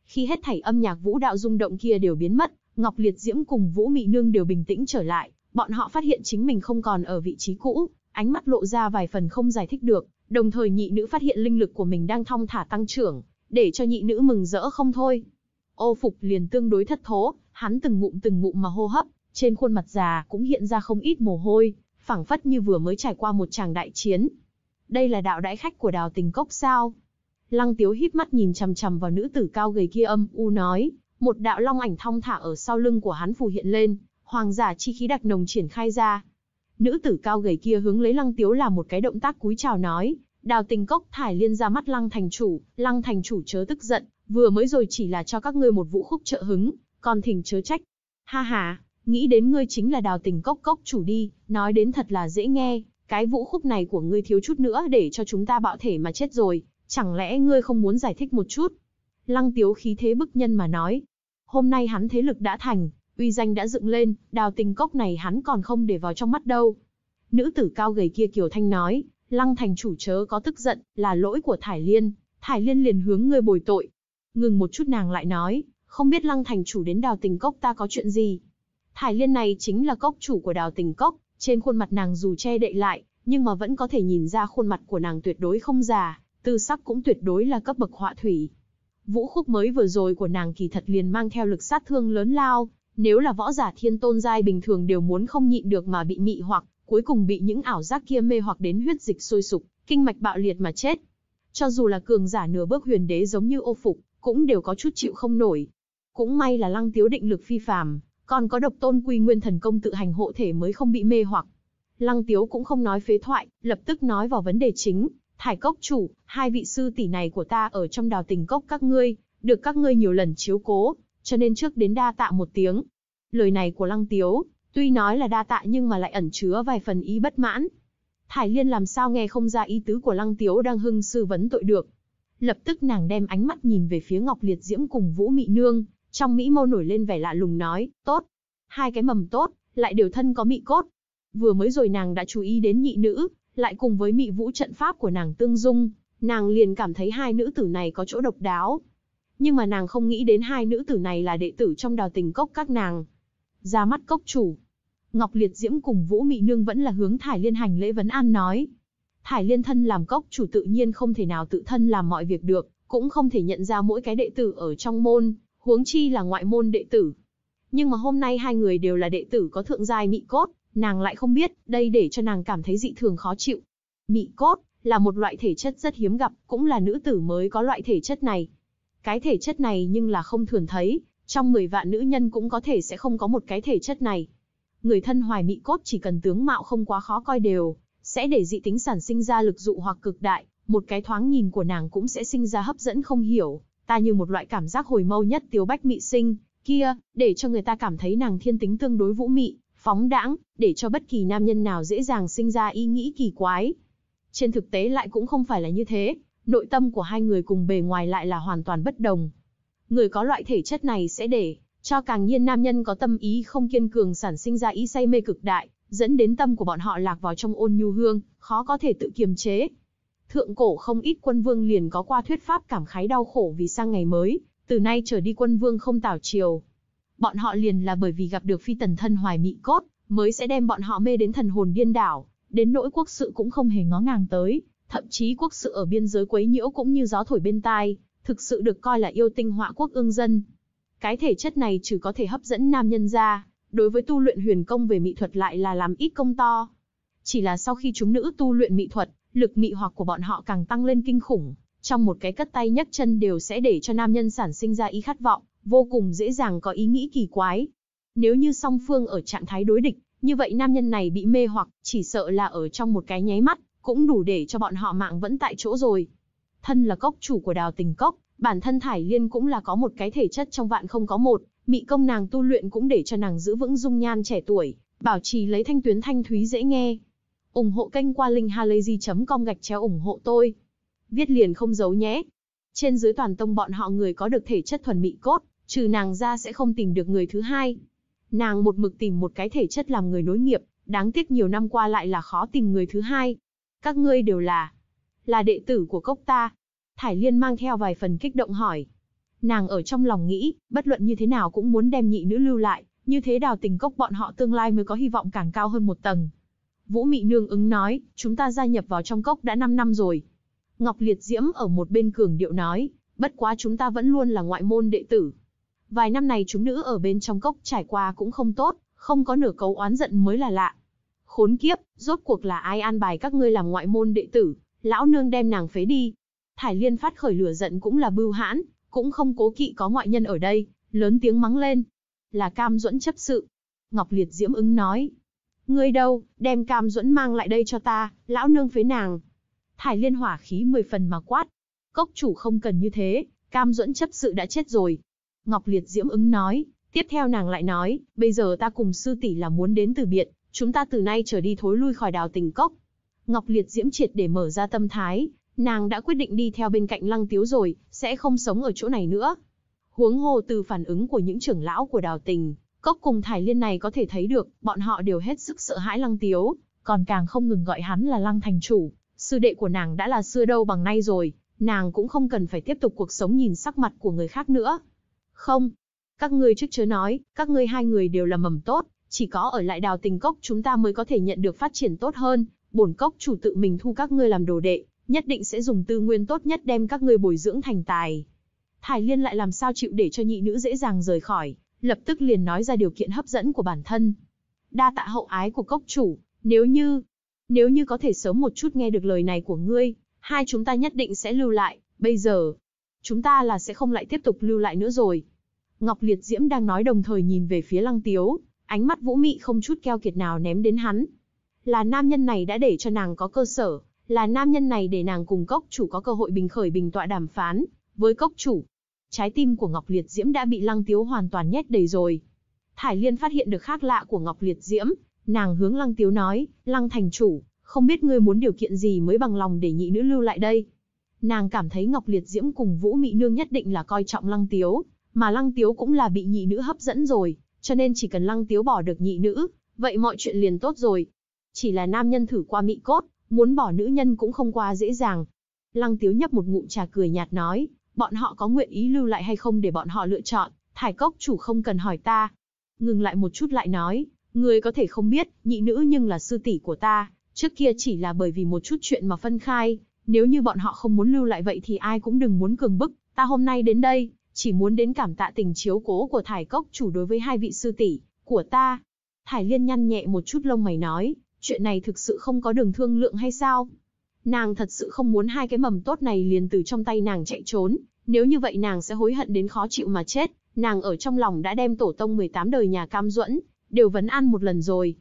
Khi hết thảy âm nhạc vũ đạo rung động kia đều biến mất, Ngọc Liệt Diễm cùng Vũ Mị Nương đều bình tĩnh trở lại, bọn họ phát hiện chính mình không còn ở vị trí cũ, ánh mắt lộ ra vài phần không giải thích được, đồng thời nhị nữ phát hiện linh lực của mình đang thong thả tăng trưởng, để cho nhị nữ mừng rỡ không thôi. Ô Phục liền tương đối thất thố, hắn từng ngụm từng ngụm mà hô hấp, trên khuôn mặt già cũng hiện ra không ít mồ hôi, phảng phất như vừa mới trải qua một tràng đại chiến. Đây là đạo đãi khách của đào tình cốc sao? Lăng Tiếu híp mắt nhìn chằm chằm vào nữ tử cao gầy kia âm u nói, một đạo long ảnh thong thả ở sau lưng của hắn phù hiện lên, hoàng giả chi khí đặc nồng triển khai ra. Nữ tử cao gầy kia hướng lấy Lăng Tiếu là một cái động tác cúi chào nói, đào tình cốc thải liên ra mắt Lăng Thành Chủ, Lăng Thành Chủ chớ tức giận, vừa mới rồi chỉ là cho các ngươi một vũ khúc trợ hứng, còn thỉnh chớ trách. Ha ha, nghĩ đến ngươi chính là đào tình cốc cốc chủ đi, nói đến thật là dễ nghe, cái vũ khúc này của ngươi thiếu chút nữa để cho chúng ta bạo thể mà chết rồi, chẳng lẽ ngươi không muốn giải thích một chút, Lăng Tiếu khí thế bức nhân mà nói. Hôm nay hắn thế lực đã thành, uy danh đã dựng lên, đào tình cốc này hắn còn không để vào trong mắt đâu. Nữ tử cao gầy kia Kiều Thanh nói, Lăng thành chủ chớ có tức giận, là lỗi của Thải Liên, Thải Liên liền hướng ngươi bồi tội. Ngừng một chút nàng lại nói, không biết Lăng thành chủ đến đào tình cốc ta có chuyện gì. Thải Liên này chính là cốc chủ của đào tình cốc, trên khuôn mặt nàng dù che đậy lại, nhưng mà vẫn có thể nhìn ra khuôn mặt của nàng tuyệt đối không già, tư sắc cũng tuyệt đối là cấp bậc họa thủy. Vũ khúc mới vừa rồi của nàng kỳ thật liền mang theo lực sát thương lớn lao, nếu là võ giả thiên tôn giai bình thường đều muốn không nhịn được mà bị mị hoặc, cuối cùng bị những ảo giác kia mê hoặc đến huyết dịch sôi sục, kinh mạch bạo liệt mà chết. Cho dù là cường giả nửa bước huyền đế giống như ô phục, cũng đều có chút chịu không nổi. Cũng may là lăng tiếu định lực phi phàm, còn có độc tôn quy nguyên thần công tự hành hộ thể mới không bị mê hoặc. Lăng tiếu cũng không nói phế thoại, lập tức nói vào vấn đề chính, Thải cốc chủ, hai vị sư tỷ này của ta ở trong đào tình cốc các ngươi, được các ngươi nhiều lần chiếu cố, cho nên trước đến đa tạ một tiếng. Lời này của Lăng Tiếu, tuy nói là đa tạ nhưng mà lại ẩn chứa vài phần ý bất mãn. Thải Liên làm sao nghe không ra ý tứ của Lăng Tiếu đang hưng sư vấn tội được. Lập tức nàng đem ánh mắt nhìn về phía Ngọc Liệt Diễm cùng Vũ Mị Nương, trong Mỹ mâu nổi lên vẻ lạ lùng nói, tốt. Hai cái mầm tốt, lại đều thân có mị cốt. Vừa mới rồi nàng đã chú ý đến nhị nữ, lại cùng với mị vũ trận pháp của nàng tương dung, nàng liền cảm thấy hai nữ tử này có chỗ độc đáo. Nhưng mà nàng không nghĩ đến hai nữ tử này là đệ tử trong đào tình cốc các nàng. Ra mắt cốc chủ. Ngọc Liệt Diễm cùng Vũ Mị Nương vẫn là hướng Thải Liên hành lễ vấn an nói. Thải Liên thân làm cốc chủ tự nhiên không thể nào tự thân làm mọi việc được, cũng không thể nhận ra mỗi cái đệ tử ở trong môn, huống chi là ngoại môn đệ tử. Nhưng mà hôm nay hai người đều là đệ tử có thượng giai mị cốt, nàng lại không biết, đây để cho nàng cảm thấy dị thường khó chịu. Mị cốt là một loại thể chất rất hiếm gặp, cũng là nữ tử mới có loại thể chất này. Cái thể chất này nhưng là không thường thấy, trong 10 vạn nữ nhân cũng có thể sẽ không có một cái thể chất này. Người thân hoài mị cốt chỉ cần tướng mạo không quá khó coi đều, sẽ để dị tính sản sinh ra lực dụ hoặc cực đại, một cái thoáng nhìn của nàng cũng sẽ sinh ra hấp dẫn không hiểu, ta như một loại cảm giác hồi mâu nhất tiểu bách mị sinh, kia, để cho người ta cảm thấy nàng thiên tính tương đối vũ mị, phóng đãng, để cho bất kỳ nam nhân nào dễ dàng sinh ra ý nghĩ kỳ quái. Trên thực tế lại cũng không phải là như thế, nội tâm của hai người cùng bề ngoài lại là hoàn toàn bất đồng. Người có loại thể chất này sẽ để cho càng nhiên nam nhân có tâm ý không kiên cường sản sinh ra ý say mê cực đại, dẫn đến tâm của bọn họ lạc vào trong ôn nhu hương, khó có thể tự kiềm chế. Thượng cổ không ít quân vương liền có qua thuyết pháp cảm khái đau khổ vì sang ngày mới, từ nay trở đi quân vương không tảo triều bọn họ liền là bởi vì gặp được phi tần thân hoài mị cốt, mới sẽ đem bọn họ mê đến thần hồn điên đảo, đến nỗi quốc sự cũng không hề ngó ngàng tới, thậm chí quốc sự ở biên giới quấy nhiễu cũng như gió thổi bên tai, thực sự được coi là yêu tinh họa quốc ương dân. Cái thể chất này trừ có thể hấp dẫn nam nhân ra, đối với tu luyện huyền công về mị thuật lại là làm ít công to. Chỉ là sau khi chúng nữ tu luyện mị thuật, lực mị hoặc của bọn họ càng tăng lên kinh khủng, trong một cái cất tay nhấc chân đều sẽ để cho nam nhân sản sinh ra ý khát vọng, vô cùng dễ dàng có ý nghĩ kỳ quái. Nếu như song phương ở trạng thái đối địch, như vậy nam nhân này bị mê hoặc, chỉ sợ là ở trong một cái nháy mắt, cũng đủ để cho bọn họ mạng vẫn tại chỗ rồi. Thân là cốc chủ của đào tình cốc, bản thân Thải Liên cũng là có một cái thể chất trong vạn không có một, mị công nàng tu luyện cũng để cho nàng giữ vững dung nhan trẻ tuổi, bảo trì lấy thanh tuyến thanh thúy dễ nghe. ủng hộ kênh qua linh linkhalazy.com gạch chéo ủng hộ tôi. Viết liền không giấu nhé. Trên dưới toàn tông bọn họ người có được thể chất thuần mị cốt, trừ nàng ra sẽ không tìm được người thứ hai. Nàng một mực tìm một cái thể chất làm người nối nghiệp, đáng tiếc nhiều năm qua lại là khó tìm người thứ hai. Các ngươi đều là, là đệ tử của cốc ta. Thải Liên mang theo vài phần kích động hỏi. Nàng ở trong lòng nghĩ, bất luận như thế nào cũng muốn đem nhị nữ lưu lại, như thế đào tình cốc bọn họ tương lai mới có hy vọng càng cao hơn một tầng. Vũ Mị Nương ứng nói, chúng ta gia nhập vào trong cốc đã 5 năm rồi. Ngọc Liệt Diễm ở một bên cường điệu nói, bất quá chúng ta vẫn luôn là ngoại môn đệ tử, Vài năm này chúng nữ ở bên trong cốc trải qua cũng không tốt, không có nửa cấu oán giận mới là lạ. Khốn kiếp, rốt cuộc là ai an bài các ngươi làm ngoại môn đệ tử, lão nương đem nàng phế đi. Thải Liên phát khởi lửa giận cũng là bưu hãn, cũng không cố kỵ có ngoại nhân ở đây, lớn tiếng mắng lên. Là Cam Duẫn chấp sự. Ngọc Liệt Diễm ứng nói. Ngươi đâu, đem Cam Duẫn mang lại đây cho ta, lão nương phế nàng. Thải Liên hỏa khí mười phần mà quát. Cốc chủ không cần như thế, Cam Duẫn chấp sự đã chết rồi, Ngọc Liệt Diễm ứng nói, tiếp theo nàng lại nói, bây giờ ta cùng sư tỷ là muốn đến từ biệt, chúng ta từ nay trở đi thối lui khỏi đào tình cốc. Ngọc Liệt Diễm triệt để mở ra tâm thái, nàng đã quyết định đi theo bên cạnh Lăng Tiếu rồi, sẽ không sống ở chỗ này nữa. Huống hồ từ phản ứng của những trưởng lão của đào tình, cốc cùng Thải Liên này có thể thấy được, bọn họ đều hết sức sợ hãi Lăng Tiếu, còn càng không ngừng gọi hắn là Lăng Thành Chủ. Sư đệ của nàng đã là xưa đâu bằng nay rồi, nàng cũng không cần phải tiếp tục cuộc sống nhìn sắc mặt của người khác nữa. Không, các ngươi trước chớ nói, các ngươi hai người đều là mầm tốt, chỉ có ở lại đào tình cốc chúng ta mới có thể nhận được phát triển tốt hơn, bổn cốc chủ tự mình thu các ngươi làm đồ đệ, nhất định sẽ dùng tư nguyên tốt nhất đem các ngươi bồi dưỡng thành tài. Thải Liên lại làm sao chịu để cho nhị nữ dễ dàng rời khỏi, lập tức liền nói ra điều kiện hấp dẫn của bản thân. Đa tạ hậu ái của cốc chủ, nếu như, nếu như có thể sớm một chút nghe được lời này của ngươi, hai chúng ta nhất định sẽ lưu lại, bây giờ, chúng ta là sẽ không lại tiếp tục lưu lại nữa rồi. Ngọc Liệt Diễm đang nói đồng thời nhìn về phía Lăng Tiếu, ánh mắt vũ mị không chút keo kiệt nào ném đến hắn. Là nam nhân này đã để cho nàng có cơ sở, là nam nhân này để nàng cùng cốc chủ có cơ hội bình khởi bình tọa đàm phán, với cốc chủ. Trái tim của Ngọc Liệt Diễm đã bị Lăng Tiếu hoàn toàn nhét đầy rồi. Thải Liên phát hiện được khác lạ của Ngọc Liệt Diễm, nàng hướng Lăng Tiếu nói, Lăng Thành Chủ, không biết ngươi muốn điều kiện gì mới bằng lòng để nhị nữ lưu lại đây. Nàng cảm thấy Ngọc Liệt Diễm cùng Vũ Mị Nương nhất định là coi trọng Lăng Tiếu, mà Lăng Tiếu cũng là bị nhị nữ hấp dẫn rồi, cho nên chỉ cần Lăng Tiếu bỏ được nhị nữ, vậy mọi chuyện liền tốt rồi. Chỉ là nam nhân thử qua mị cốt, muốn bỏ nữ nhân cũng không qua dễ dàng. Lăng Tiếu nhấp một ngụm trà cười nhạt nói, bọn họ có nguyện ý lưu lại hay không để bọn họ lựa chọn, thải cốc chủ không cần hỏi ta. Ngừng lại một chút lại nói, người có thể không biết, nhị nữ nhưng là sư tỷ của ta, trước kia chỉ là bởi vì một chút chuyện mà phân khai, nếu như bọn họ không muốn lưu lại vậy thì ai cũng đừng muốn cường bức, ta hôm nay đến đây, chỉ muốn đến cảm tạ tình chiếu cố của Thải Cốc chủ đối với hai vị sư tỷ của ta. Thải Liên nhăn nhẹ một chút lông mày nói, chuyện này thực sự không có đường thương lượng hay sao? Nàng thật sự không muốn hai cái mầm tốt này liền từ trong tay nàng chạy trốn, nếu như vậy nàng sẽ hối hận đến khó chịu mà chết, nàng ở trong lòng đã đem tổ tông 18 đời nhà cam duẫn, đều vấn ăn một lần rồi.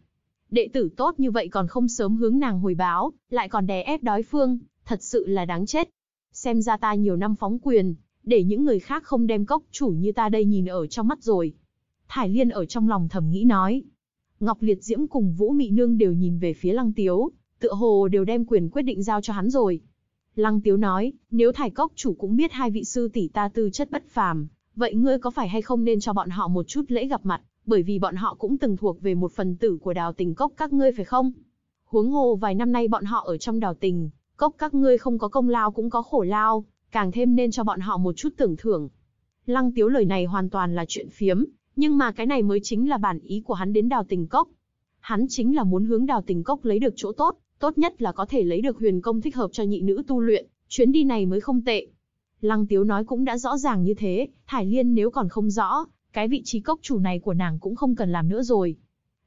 Đệ tử tốt như vậy còn không sớm hướng nàng hồi báo, lại còn đè ép đối phương, thật sự là đáng chết. Xem ra ta nhiều năm phóng quyền, để những người khác không đem cốc chủ như ta đây nhìn ở trong mắt rồi. Thải Liên ở trong lòng thầm nghĩ nói. Ngọc Liệt Diễm cùng Vũ Mị Nương đều nhìn về phía Lăng Tiếu, tựa hồ đều đem quyền quyết định giao cho hắn rồi. Lăng Tiếu nói, nếu Thải Cốc chủ cũng biết hai vị sư tỷ ta tư chất bất phàm, vậy ngươi có phải hay không nên cho bọn họ một chút lễ gặp mặt, bởi vì bọn họ cũng từng thuộc về một phần tử của đào tình cốc các ngươi phải không? Huống hồ vài năm nay bọn họ ở trong đào tình, Cốc các ngươi không có công lao cũng có khổ lao, càng thêm nên cho bọn họ một chút tưởng thưởng. Lăng tiếu lời này hoàn toàn là chuyện phiếm, nhưng mà cái này mới chính là bản ý của hắn đến đào tình cốc. Hắn chính là muốn hướng đào tình cốc lấy được chỗ tốt, tốt nhất là có thể lấy được huyền công thích hợp cho nhị nữ tu luyện, chuyến đi này mới không tệ. Lăng tiếu nói cũng đã rõ ràng như thế, Thải Liên nếu còn không rõ, cái vị trí cốc chủ này của nàng cũng không cần làm nữa rồi.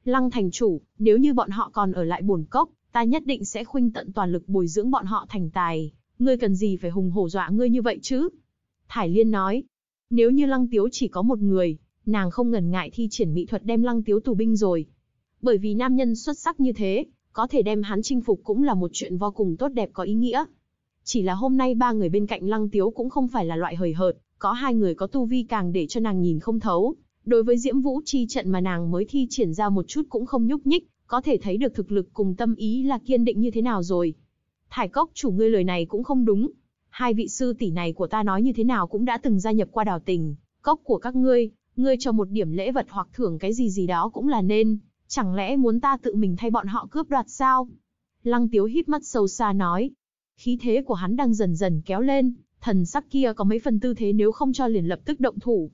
Lăng thành chủ, nếu như bọn họ còn ở lại buồn cốc, ta nhất định sẽ khuynh tận toàn lực bồi dưỡng bọn họ thành tài, ngươi cần gì phải hùng hổ dọa ngươi như vậy chứ? Thải Liên nói, nếu như Lăng Tiếu chỉ có một người, nàng không ngần ngại thi triển mỹ thuật đem Lăng Tiếu tù binh rồi. Bởi vì nam nhân xuất sắc như thế, có thể đem hắn chinh phục cũng là một chuyện vô cùng tốt đẹp có ý nghĩa. Chỉ là hôm nay ba người bên cạnh Lăng Tiếu cũng không phải là loại hời hợt, có hai người có tu vi càng để cho nàng nhìn không thấu. Đối với Diễm Vũ chi trận mà nàng mới thi triển ra một chút cũng không nhúc nhích, có thể thấy được thực lực cùng tâm ý là kiên định như thế nào rồi. Thải cốc chủ ngươi lời này cũng không đúng. Hai vị sư tỷ này của ta nói như thế nào cũng đã từng gia nhập qua đào tình, cốc của các ngươi, ngươi cho một điểm lễ vật hoặc thưởng cái gì gì đó cũng là nên, chẳng lẽ muốn ta tự mình thay bọn họ cướp đoạt sao? Lăng tiếu hít mắt sâu xa nói, khí thế của hắn đang dần dần kéo lên, thần sắc kia có mấy phần tư thế nếu không cho liền lập tức động thủ.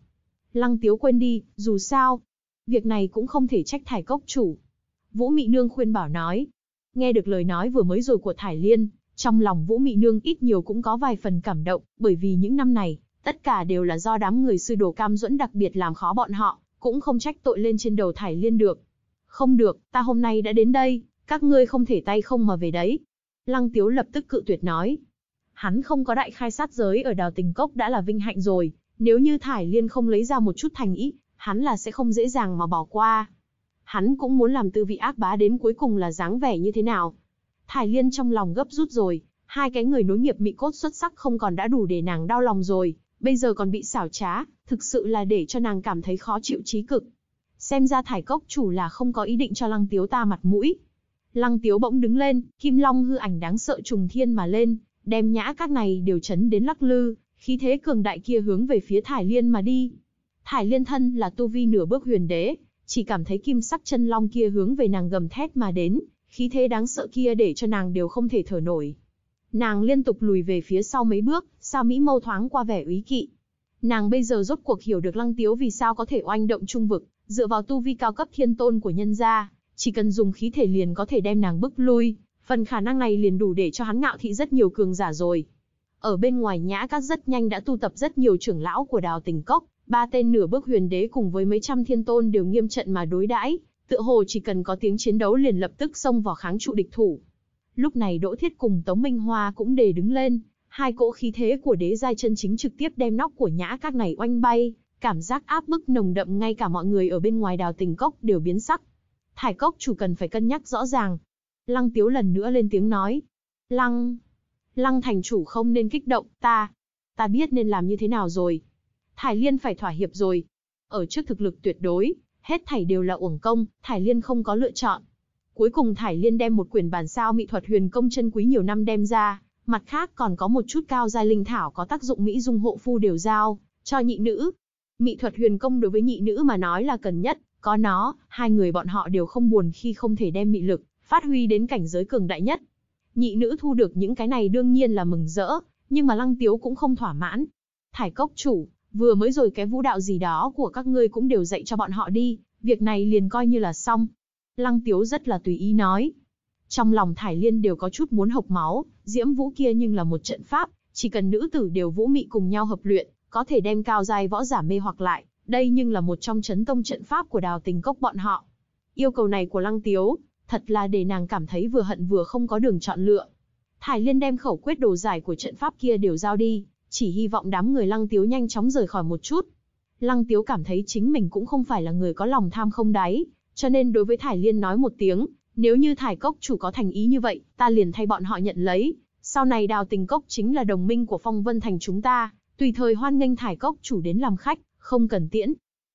Lăng tiếu quên đi, dù sao, việc này cũng không thể trách thải cốc chủ, Vũ Mị Nương khuyên bảo nói. Nghe được lời nói vừa mới rồi của Thải Liên, trong lòng Vũ Mị Nương ít nhiều cũng có vài phần cảm động, bởi vì những năm này, tất cả đều là do đám người sư đồ cam duẫn đặc biệt làm khó bọn họ, cũng không trách tội lên trên đầu Thải Liên được. Không được, ta hôm nay đã đến đây, các ngươi không thể tay không mà về đấy. Lăng Tiếu lập tức cự tuyệt nói. Hắn không có đại khai sát giới ở đào tình cốc đã là vinh hạnh rồi, nếu như Thải Liên không lấy ra một chút thành ý, hắn là sẽ không dễ dàng mà bỏ qua hắn cũng muốn làm tư vị ác bá đến cuối cùng là dáng vẻ như thế nào. Thải Liên trong lòng gấp rút rồi, hai cái người nối nghiệp mị cốt xuất sắc không còn đã đủ để nàng đau lòng rồi, bây giờ còn bị xảo trá, thực sự là để cho nàng cảm thấy khó chịu trí cực. Xem ra thải cốc chủ là không có ý định cho lăng tiếu ta mặt mũi. Lăng tiếu bỗng đứng lên, kim long hư ảnh đáng sợ trùng thiên mà lên, đem nhã các này đều chấn đến lắc lư, khí thế cường đại kia hướng về phía thải liên mà đi. Thải liên thân là tu vi nửa bước huyền đế, chỉ cảm thấy kim sắc chân long kia hướng về nàng gầm thét mà đến, khí thế đáng sợ kia để cho nàng đều không thể thở nổi. Nàng liên tục lùi về phía sau mấy bước, sao Mỹ mâu thoáng qua vẻ úy kỵ. Nàng bây giờ rốt cuộc hiểu được lăng tiếu vì sao có thể oanh động trung vực, dựa vào tu vi cao cấp thiên tôn của nhân gia, chỉ cần dùng khí thể liền có thể đem nàng bức lui, phần khả năng này liền đủ để cho hắn ngạo thị rất nhiều cường giả rồi. Ở bên ngoài nhã các rất nhanh đã tu tập rất nhiều trưởng lão của đào tình cốc, ba tên nửa bước huyền đế cùng với mấy trăm thiên tôn đều nghiêm trận mà đối đãi, tựa hồ chỉ cần có tiếng chiến đấu liền lập tức xông vào kháng trụ địch thủ. Lúc này Đỗ Thiết cùng Tống Minh Hoa cũng đề đứng lên, hai cỗ khí thế của đế giai chân chính trực tiếp đem nóc của nhã các này oanh bay, cảm giác áp bức nồng đậm ngay cả mọi người ở bên ngoài đào tình cốc đều biến sắc. Thải cốc chủ cần phải cân nhắc rõ ràng. Lăng Tiếu lần nữa lên tiếng nói. Lăng, Lăng thành chủ không nên kích động, ta, ta biết nên làm như thế nào rồi. Thải Liên phải thỏa hiệp rồi. Ở trước thực lực tuyệt đối, hết thảy đều là uổng công, Thải Liên không có lựa chọn. Cuối cùng Thải Liên đem một quyển bản sao mỹ thuật huyền công chân quý nhiều năm đem ra, mặt khác còn có một chút cao giai linh thảo có tác dụng mỹ dung hộ phu đều giao cho nhị nữ. Mỹ thuật huyền công đối với nhị nữ mà nói là cần nhất, có nó, hai người bọn họ đều không buồn khi không thể đem mị lực phát huy đến cảnh giới cường đại nhất. Nhị nữ thu được những cái này đương nhiên là mừng rỡ, nhưng mà Lăng Tiếu cũng không thỏa mãn. Thải cốc chủ, vừa mới rồi cái vũ đạo gì đó của các ngươi cũng đều dạy cho bọn họ đi, việc này liền coi như là xong. Lăng Tiếu rất là tùy ý nói. Trong lòng Thải Liên đều có chút muốn hộc máu, diễm vũ kia nhưng là một trận pháp, chỉ cần nữ tử đều vũ mị cùng nhau hợp luyện, có thể đem cao giai võ giả mê hoặc lại, đây nhưng là một trong chấn tông trận pháp của đào tình cốc bọn họ. Yêu cầu này của Lăng Tiếu, thật là để nàng cảm thấy vừa hận vừa không có đường chọn lựa. Thải Liên đem khẩu quyết đồ giải của trận pháp kia đều giao đi, chỉ hy vọng đám người lăng tiếu nhanh chóng rời khỏi một chút. Lăng tiếu cảm thấy chính mình cũng không phải là người có lòng tham không đáy, cho nên đối với Thải Liên nói một tiếng, nếu như Thải Cốc chủ có thành ý như vậy, ta liền thay bọn họ nhận lấy, sau này đào tình cốc chính là đồng minh của phong vân thành chúng ta, tùy thời hoan nghênh Thải Cốc chủ đến làm khách, không cần tiễn.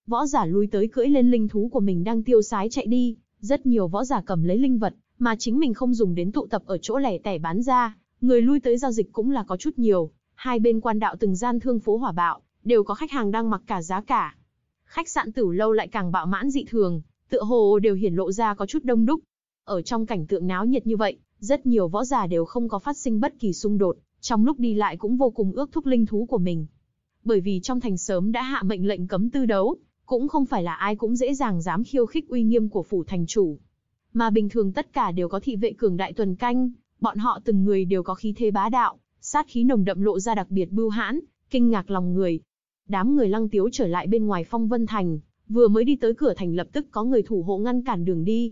Võ giả lui tới cưỡi lên linh thú của mình đang tiêu sái chạy đi, rất nhiều võ giả cầm lấy linh vật, mà chính mình không dùng đến tụ tập ở chỗ lẻ tẻ bán ra, người lui tới giao dịch cũng là có chút nhiều, Hai bên quan đạo từng gian thương phố hỏa bạo, đều có khách hàng đang mặc cả giá cả. Khách sạn tử lâu lại càng bạo mãn dị thường, tựa hồ đều hiển lộ ra có chút đông đúc. Ở trong cảnh tượng náo nhiệt như vậy, rất nhiều võ giả đều không có phát sinh bất kỳ xung đột, trong lúc đi lại cũng vô cùng ước thúc linh thú của mình. Bởi vì trong thành sớm đã hạ mệnh lệnh cấm tư đấu, cũng không phải là ai cũng dễ dàng dám khiêu khích uy nghiêm của phủ thành chủ. Mà bình thường tất cả đều có thị vệ cường đại tuần canh, bọn họ từng người đều có khí thế bá đạo, sát khí nồng đậm lộ ra đặc biệt bưu hãn, kinh ngạc lòng người. Đám người lăng tiếu trở lại bên ngoài phong vân thành, vừa mới đi tới cửa thành lập tức có người thủ hộ ngăn cản đường đi.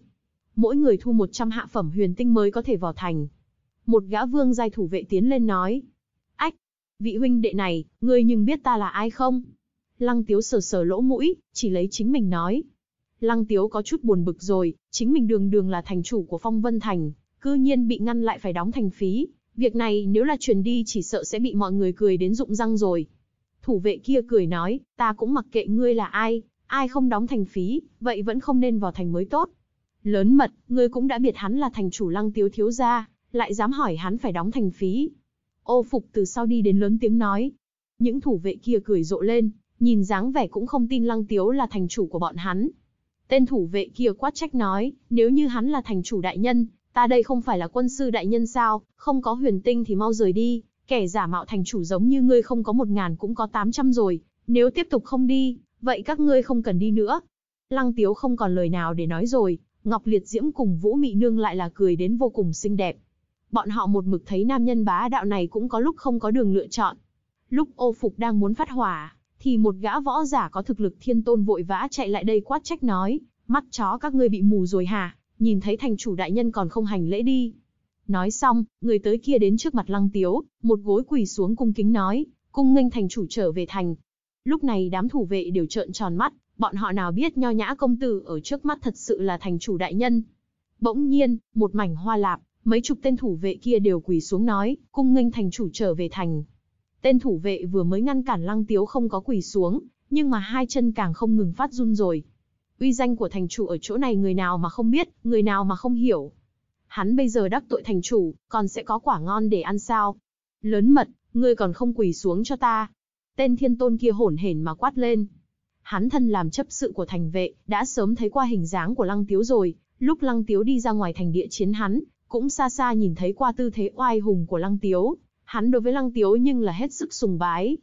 Mỗi người thu 100 hạ phẩm huyền tinh mới có thể vào thành. Một gã vương giai thủ vệ tiến lên nói. Ách! Vị huynh đệ này, ngươi nhưng biết ta là ai không? Lăng tiếu sờ sờ lỗ mũi, chỉ lấy chính mình nói. Lăng tiếu có chút buồn bực rồi, chính mình đường đường là thành chủ của phong vân thành, cư nhiên bị ngăn lại phải đóng thành phí, Việc này nếu là truyền đi chỉ sợ sẽ bị mọi người cười đến rụng răng rồi. Thủ vệ kia cười nói, ta cũng mặc kệ ngươi là ai, ai không đóng thành phí, vậy vẫn không nên vào thành mới tốt. Lớn mật, ngươi cũng đã biệt hắn là thành chủ lăng tiếu thiếu gia, lại dám hỏi hắn phải đóng thành phí. Ô phục từ sau đi đến lớn tiếng nói. Những thủ vệ kia cười rộ lên, nhìn dáng vẻ cũng không tin lăng tiếu là thành chủ của bọn hắn. Tên thủ vệ kia quát trách nói, nếu như hắn là thành chủ đại nhân, Ta đây không phải là quân sư đại nhân sao, không có huyền tinh thì mau rời đi, kẻ giả mạo thành chủ giống như ngươi không có một ngàn cũng có tám trăm rồi, nếu tiếp tục không đi, vậy các ngươi không cần đi nữa. Lăng Tiếu không còn lời nào để nói rồi, Ngọc Liệt Diễm cùng Vũ Mị Nương lại là cười đến vô cùng xinh đẹp. Bọn họ một mực thấy nam nhân bá đạo này cũng có lúc không có đường lựa chọn. Lúc ô phục đang muốn phát hỏa, thì một gã võ giả có thực lực thiên tôn vội vã chạy lại đây quát trách nói, mắt chó các ngươi bị mù rồi hả? nhìn thấy thành chủ đại nhân còn không hành lễ đi. Nói xong, người tới kia đến trước mặt lăng tiếu, một gối quỳ xuống cung kính nói, cung nghênh thành chủ trở về thành. Lúc này đám thủ vệ đều trợn tròn mắt, bọn họ nào biết nho nhã công tử ở trước mắt thật sự là thành chủ đại nhân. Bỗng nhiên, một mảnh hoa lạp, mấy chục tên thủ vệ kia đều quỳ xuống nói, cung nghênh thành chủ trở về thành. Tên thủ vệ vừa mới ngăn cản lăng tiếu không có quỳ xuống, nhưng mà hai chân càng không ngừng phát run rồi uy danh của thành chủ ở chỗ này người nào mà không biết, người nào mà không hiểu. Hắn bây giờ đắc tội thành chủ, còn sẽ có quả ngon để ăn sao? Lớn mật, ngươi còn không quỳ xuống cho ta. Tên thiên tôn kia hổn hển mà quát lên. Hắn thân làm chấp sự của thành vệ, đã sớm thấy qua hình dáng của lăng tiếu rồi. Lúc lăng tiếu đi ra ngoài thành địa chiến hắn, cũng xa xa nhìn thấy qua tư thế oai hùng của lăng tiếu. Hắn đối với lăng tiếu nhưng là hết sức sùng bái.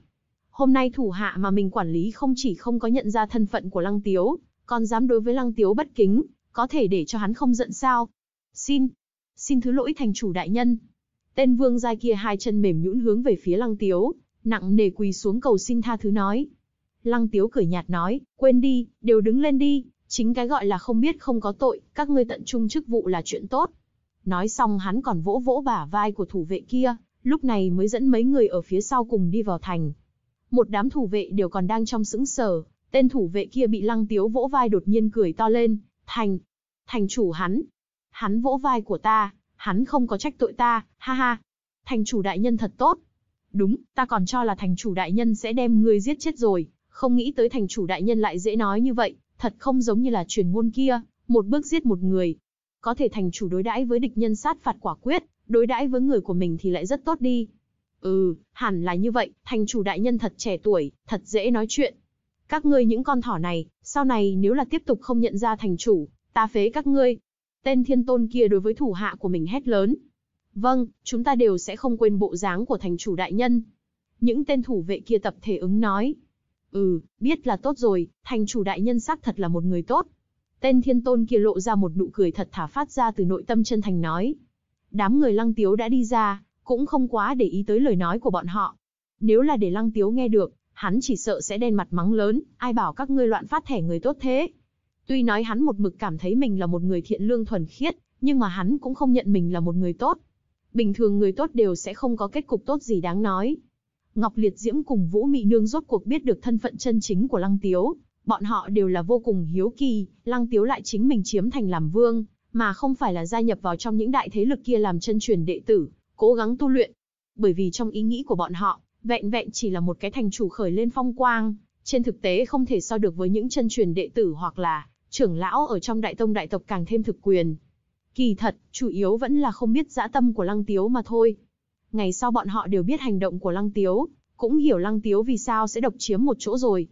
Hôm nay thủ hạ mà mình quản lý không chỉ không có nhận ra thân phận của lăng tiếu, còn dám đối với Lăng Tiếu bất kính, có thể để cho hắn không giận sao? Xin, xin thứ lỗi thành chủ đại nhân. Tên vương gia kia hai chân mềm nhũn hướng về phía Lăng Tiếu, nặng nề quỳ xuống cầu xin tha thứ nói. Lăng Tiếu cười nhạt nói, quên đi, đều đứng lên đi, chính cái gọi là không biết không có tội, các ngươi tận trung chức vụ là chuyện tốt. Nói xong hắn còn vỗ vỗ bả vai của thủ vệ kia, lúc này mới dẫn mấy người ở phía sau cùng đi vào thành. Một đám thủ vệ đều còn đang trong sững sờ, Tên thủ vệ kia bị Lăng Tiếu vỗ vai đột nhiên cười to lên, thành, thành chủ hắn. Hắn vỗ vai của ta, hắn không có trách tội ta, ha ha. Thành chủ đại nhân thật tốt. Đúng, ta còn cho là thành chủ đại nhân sẽ đem ngươi giết chết rồi, không nghĩ tới thành chủ đại nhân lại dễ nói như vậy, thật không giống như là truyền ngôn kia, một bước giết một người. Có thể thành chủ đối đãi với địch nhân sát phạt quả quyết, đối đãi với người của mình thì lại rất tốt đi. Ừ, hẳn là như vậy, thành chủ đại nhân thật trẻ tuổi, thật dễ nói chuyện, các ngươi những con thỏ này, sau này nếu là tiếp tục không nhận ra thành chủ, ta phế các ngươi. Tên thiên tôn kia đối với thủ hạ của mình hét lớn. Vâng, chúng ta đều sẽ không quên bộ dáng của thành chủ đại nhân. Những tên thủ vệ kia tập thể ứng nói. Ừ, biết là tốt rồi, thành chủ đại nhân xác thật là một người tốt. Tên thiên tôn kia lộ ra một nụ cười thật thả phát ra từ nội tâm chân thành nói. Đám người lăng tiếu đã đi ra, cũng không quá để ý tới lời nói của bọn họ. Nếu là để lăng tiếu nghe được, hắn chỉ sợ sẽ đen mặt mắng lớn, ai bảo các ngươi loạn phát thẻ người tốt thế. Tuy nói hắn một mực cảm thấy mình là một người thiện lương thuần khiết, nhưng mà hắn cũng không nhận mình là một người tốt. Bình thường người tốt đều sẽ không có kết cục tốt gì đáng nói. Ngọc Liệt Diễm cùng Vũ Mị Nương rốt cuộc biết được thân phận chân chính của Lăng Tiếu, bọn họ đều là vô cùng hiếu kỳ, Lăng Tiếu lại chính mình chiếm thành làm vương, mà không phải là gia nhập vào trong những đại thế lực kia làm chân truyền đệ tử, cố gắng tu luyện. Bởi vì trong ý nghĩ của bọn họ, Vẹn vẹn chỉ là một cái thành chủ khởi lên phong quang, trên thực tế không thể so được với những chân truyền đệ tử hoặc là trưởng lão ở trong đại tông đại tộc càng thêm thực quyền. Kỳ thật, chủ yếu vẫn là không biết dã tâm của Lăng Tiếu mà thôi. Ngày sau bọn họ đều biết hành động của Lăng Tiếu, cũng hiểu Lăng Tiếu vì sao sẽ độc chiếm một chỗ rồi.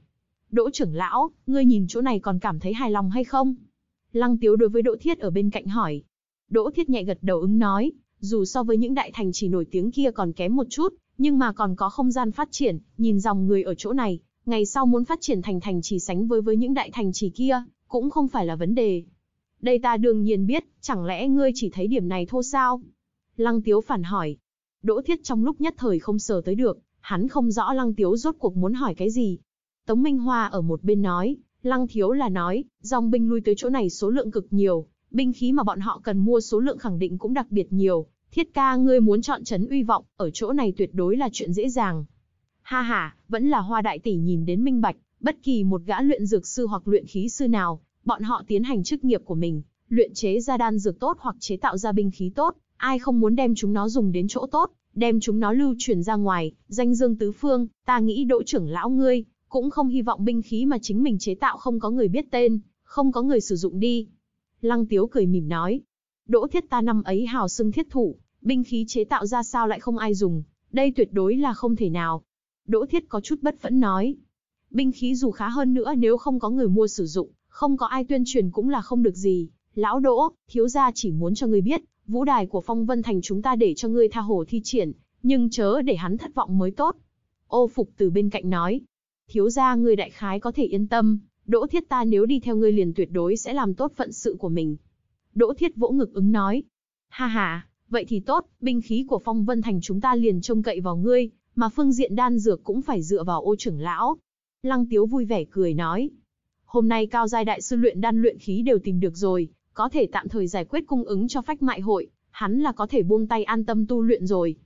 Đỗ trưởng lão, ngươi nhìn chỗ này còn cảm thấy hài lòng hay không? Lăng Tiếu đối với Đỗ Thiết ở bên cạnh hỏi. Đỗ Thiết nhẹ gật đầu ứng nói, dù so với những đại thành chỉ nổi tiếng kia còn kém một chút, nhưng mà còn có không gian phát triển, nhìn dòng người ở chỗ này, ngày sau muốn phát triển thành thành chỉ sánh với với những đại thành trì kia, cũng không phải là vấn đề. Đây ta đương nhiên biết, chẳng lẽ ngươi chỉ thấy điểm này thô sao? Lăng Tiếu phản hỏi. Đỗ Thiết trong lúc nhất thời không sờ tới được, hắn không rõ Lăng Tiếu rốt cuộc muốn hỏi cái gì. Tống Minh Hoa ở một bên nói, Lăng Thiếu là nói, dòng binh lui tới chỗ này số lượng cực nhiều, binh khí mà bọn họ cần mua số lượng khẳng định cũng đặc biệt nhiều, Thiết ca ngươi muốn chọn trấn uy vọng, ở chỗ này tuyệt đối là chuyện dễ dàng. Ha ha, vẫn là hoa đại tỷ nhìn đến minh bạch, bất kỳ một gã luyện dược sư hoặc luyện khí sư nào, bọn họ tiến hành chức nghiệp của mình, luyện chế ra đan dược tốt hoặc chế tạo ra binh khí tốt, ai không muốn đem chúng nó dùng đến chỗ tốt, đem chúng nó lưu truyền ra ngoài, danh dương tứ phương, ta nghĩ đỗ trưởng lão ngươi, cũng không hy vọng binh khí mà chính mình chế tạo không có người biết tên, không có người sử dụng đi. Lăng Tiếu cười mỉm nói, đỗ thiết ta năm ấy hào xưng thiết thủ, binh khí chế tạo ra sao lại không ai dùng, đây tuyệt đối là không thể nào. Đỗ Thiết có chút bất phẫn nói. Binh khí dù khá hơn nữa nếu không có người mua sử dụng, không có ai tuyên truyền cũng là không được gì. Lão Đỗ, thiếu gia chỉ muốn cho ngươi biết, vũ đài của phong vân thành chúng ta để cho ngươi tha hồ thi triển, nhưng chớ để hắn thất vọng mới tốt. Ô Phục từ bên cạnh nói. Thiếu gia ngươi đại khái có thể yên tâm, Đỗ Thiết ta nếu đi theo ngươi liền tuyệt đối sẽ làm tốt phận sự của mình. Đỗ Thiết vỗ ngực ứng nói. Ha ha, Vậy thì tốt, binh khí của phong vân thành chúng ta liền trông cậy vào ngươi, mà phương diện đan dược cũng phải dựa vào ô trưởng lão. Lăng tiếu vui vẻ cười nói. Hôm nay cao giai đại sư luyện đan luyện khí đều tìm được rồi, có thể tạm thời giải quyết cung ứng cho phách mại hội, hắn là có thể buông tay an tâm tu luyện rồi.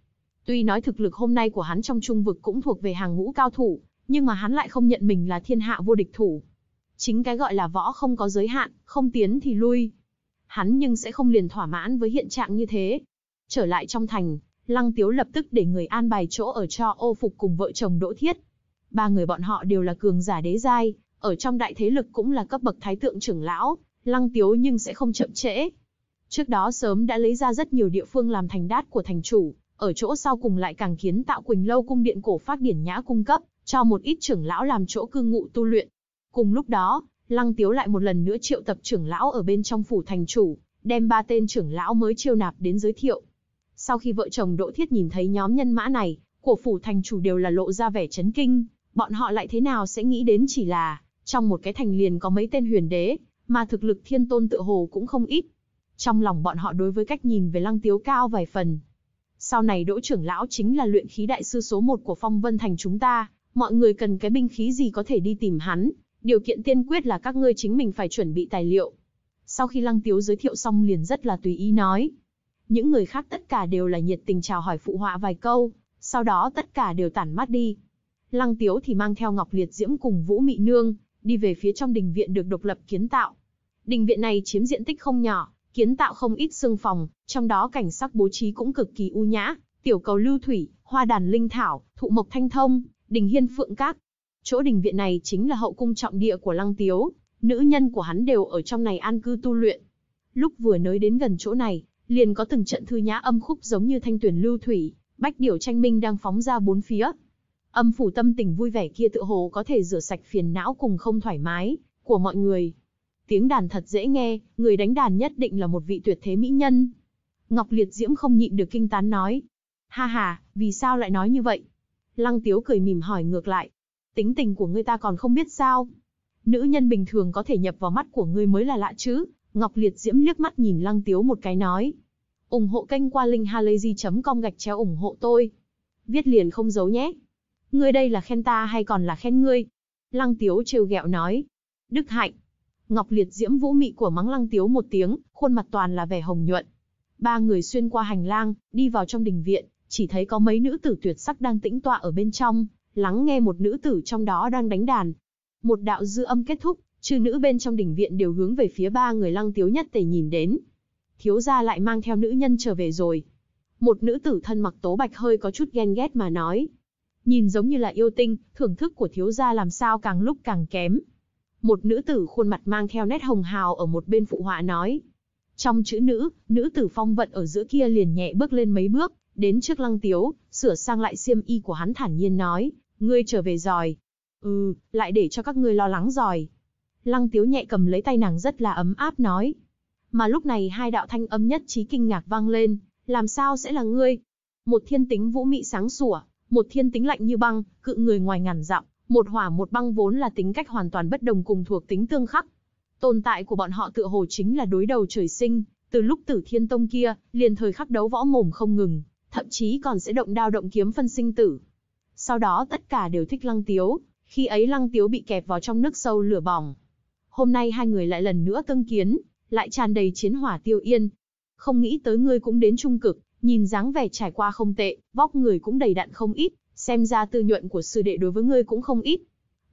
Tuy nói thực lực hôm nay của hắn trong trung vực cũng thuộc về hàng ngũ cao thủ, nhưng mà hắn lại không nhận mình là thiên hạ vô địch thủ. Chính cái gọi là võ không có giới hạn, không tiến thì lui. Hắn nhưng sẽ không liền thỏa mãn với hiện trạng như thế, Trở lại trong thành, Lăng Tiếu lập tức để người an bài chỗ ở cho ô phục cùng vợ chồng Đỗ Thiết. Ba người bọn họ đều là cường giả đế giai, ở trong đại thế lực cũng là cấp bậc thái tượng trưởng lão, Lăng Tiếu nhưng sẽ không chậm trễ. Trước đó sớm đã lấy ra rất nhiều địa phương làm thành đát của thành chủ, ở chỗ sau cùng lại càng kiến tạo Quỳnh Lâu cung điện cổ phát điển nhã cung cấp, cho một ít trưởng lão làm chỗ cư ngụ tu luyện. Cùng lúc đó, Lăng Tiếu lại một lần nữa triệu tập trưởng lão ở bên trong phủ thành chủ, đem ba tên trưởng lão mới chiêu nạp đến giới thiệu. Sau khi vợ chồng Đỗ Thiết nhìn thấy nhóm nhân mã này, của phủ thành chủ đều là lộ ra vẻ chấn kinh, bọn họ lại thế nào sẽ nghĩ đến chỉ là, trong một cái thành liền có mấy tên huyền đế, mà thực lực thiên tôn tự hồ cũng không ít. Trong lòng bọn họ đối với cách nhìn về lăng tiếu cao vài phần. Sau này đỗ trưởng lão chính là luyện khí đại sư số một của phong vân thành chúng ta, mọi người cần cái binh khí gì có thể đi tìm hắn, điều kiện tiên quyết là các ngươi chính mình phải chuẩn bị tài liệu. Sau khi lăng tiếu giới thiệu xong liền rất là tùy ý nói, những người khác tất cả đều là nhiệt tình chào hỏi phụ họa vài câu, sau đó tất cả đều tản mắt đi. Lăng Tiếu thì mang theo Ngọc Liệt Diễm cùng Vũ Mị Nương, đi về phía trong đình viện được độc lập kiến tạo. Đình viện này chiếm diện tích không nhỏ, kiến tạo không ít xương phòng, trong đó cảnh sắc bố trí cũng cực kỳ u nhã, tiểu cầu lưu thủy, hoa đàn linh thảo, thụ mộc thanh thông, đình hiên phượng các. Chỗ đình viện này chính là hậu cung trọng địa của Lăng Tiếu, nữ nhân của hắn đều ở trong này an cư tu luyện. Lúc vừa nới đến gần chỗ này, liền có từng trận thư nhã âm khúc giống như thanh tuyển lưu thủy, bách điểu tranh minh đang phóng ra bốn phía. Âm phủ tâm tình vui vẻ kia tựa hồ có thể rửa sạch phiền não cùng không thoải mái của mọi người. Tiếng đàn thật dễ nghe, người đánh đàn nhất định là một vị tuyệt thế mỹ nhân. Ngọc Liệt Diễm không nhịn được kinh tán nói. Ha ha, vì sao lại nói như vậy? Lăng Tiếu cười mỉm hỏi ngược lại. Tính tình của ngươi ta còn không biết sao? Nữ nhân bình thường có thể nhập vào mắt của ngươi mới là lạ chứ, Ngọc Liệt Diễm liếc mắt nhìn Lăng Tiếu một cái nói. ủng hộ kênh qua linkhalazy.com gạch chéo ủng hộ tôi. Viết liền không giấu nhé. Ngươi đây là khen ta hay còn là khen ngươi? Lăng Tiếu trêu ghẹo nói. Đức Hạnh. Ngọc Liệt Diễm vũ mị của mắng Lăng Tiếu một tiếng, khuôn mặt toàn là vẻ hồng nhuận. Ba người xuyên qua hành lang, đi vào trong đình viện, chỉ thấy có mấy nữ tử tuyệt sắc đang tĩnh tọa ở bên trong, lắng nghe một nữ tử trong đó đang đánh đàn. Một đạo dư âm kết thúc, chư nữ bên trong đỉnh viện đều hướng về phía ba người lăng tiếu nhất tề nhìn đến. Thiếu gia lại mang theo nữ nhân trở về rồi. Một nữ tử thân mặc tố bạch hơi có chút ghen ghét mà nói. Nhìn giống như là yêu tinh, thưởng thức của thiếu gia làm sao càng lúc càng kém. Một nữ tử khuôn mặt mang theo nét hồng hào ở một bên phụ họa nói. Trong chữ nữ, nữ tử phong vận ở giữa kia liền nhẹ bước lên mấy bước, đến trước lăng tiếu, sửa sang lại xiêm y của hắn thản nhiên nói, ngươi trở về rồi. Ừ, lại để cho các ngươi lo lắng rồi. Lăng Tiếu nhẹ cầm lấy tay nàng rất là ấm áp nói. Mà lúc này hai đạo thanh âm nhất trí kinh ngạc vang lên, làm sao sẽ là ngươi? Một thiên tính vũ mị sáng sủa, một thiên tính lạnh như băng, cự người ngoài ngàn dặm, một hỏa một băng vốn là tính cách hoàn toàn bất đồng cùng thuộc tính tương khắc. Tồn tại của bọn họ tựa hồ chính là đối đầu trời sinh, từ lúc Tử Thiên Tông kia, liền thời khắc đấu võ mồm không ngừng, thậm chí còn sẽ động đao động kiếm phân sinh tử. Sau đó tất cả đều thích Lăng Tiếu, khi ấy Lăng Tiếu bị kẹp vào trong nước sâu lửa bỏng, Hôm nay hai người lại lần nữa tương kiến, lại tràn đầy chiến hỏa tiêu yên. Không nghĩ tới ngươi cũng đến trung cực, nhìn dáng vẻ trải qua không tệ, vóc người cũng đầy đặn không ít, xem ra tư nhuận của sư đệ đối với ngươi cũng không ít.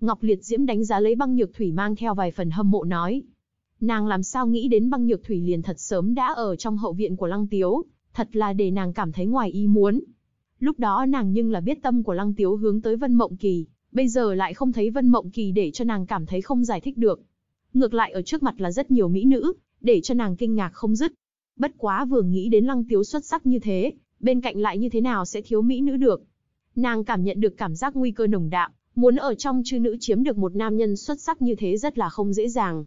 Ngọc Liệt Diễm đánh giá lấy băng nhược thủy mang theo vài phần hâm mộ nói. Nàng làm sao nghĩ đến băng nhược thủy liền thật sớm đã ở trong hậu viện của Lăng Tiếu, thật là để nàng cảm thấy ngoài ý muốn. Lúc đó nàng nhưng là biết tâm của Lăng Tiếu hướng tới Vân Mộng Kỳ, bây giờ lại không thấy Vân Mộng Kỳ để cho nàng cảm thấy không giải thích được ngược lại ở trước mặt là rất nhiều mỹ nữ, để cho nàng kinh ngạc không dứt. Bất quá vừa nghĩ đến lăng tiếu xuất sắc như thế, bên cạnh lại như thế nào sẽ thiếu mỹ nữ được. Nàng cảm nhận được cảm giác nguy cơ nồng đạm, muốn ở trong chư nữ chiếm được một nam nhân xuất sắc như thế rất là không dễ dàng.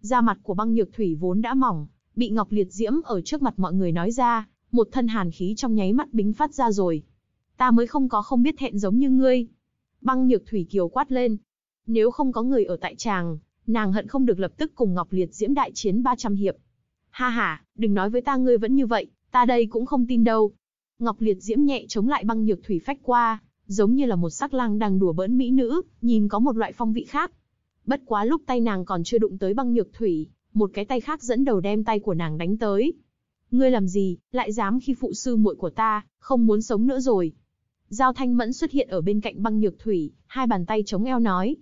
Da mặt của băng nhược thủy vốn đã mỏng, bị ngọc liệt diễm ở trước mặt mọi người nói ra, một thân hàn khí trong nháy mắt bính phát ra rồi. Ta mới không có không biết hẹn giống như ngươi. Băng nhược thủy kiều quát lên. Nếu không có người ở tại tràng nàng hận không được lập tức cùng Ngọc Liệt Diễm đại chiến 300 hiệp. Ha ha, đừng nói với ta ngươi vẫn như vậy, ta đây cũng không tin đâu. Ngọc Liệt Diễm nhẹ chống lại băng nhược thủy phách qua, giống như là một sắc lang đang đùa bỡn mỹ nữ, nhìn có một loại phong vị khác. Bất quá lúc tay nàng còn chưa đụng tới băng nhược thủy, một cái tay khác dẫn đầu đem tay của nàng đánh tới. Ngươi làm gì, lại dám khi phụ sư muội của ta, không muốn sống nữa rồi. Giao Thanh Mẫn xuất hiện ở bên cạnh băng nhược thủy, hai bàn tay chống eo nói.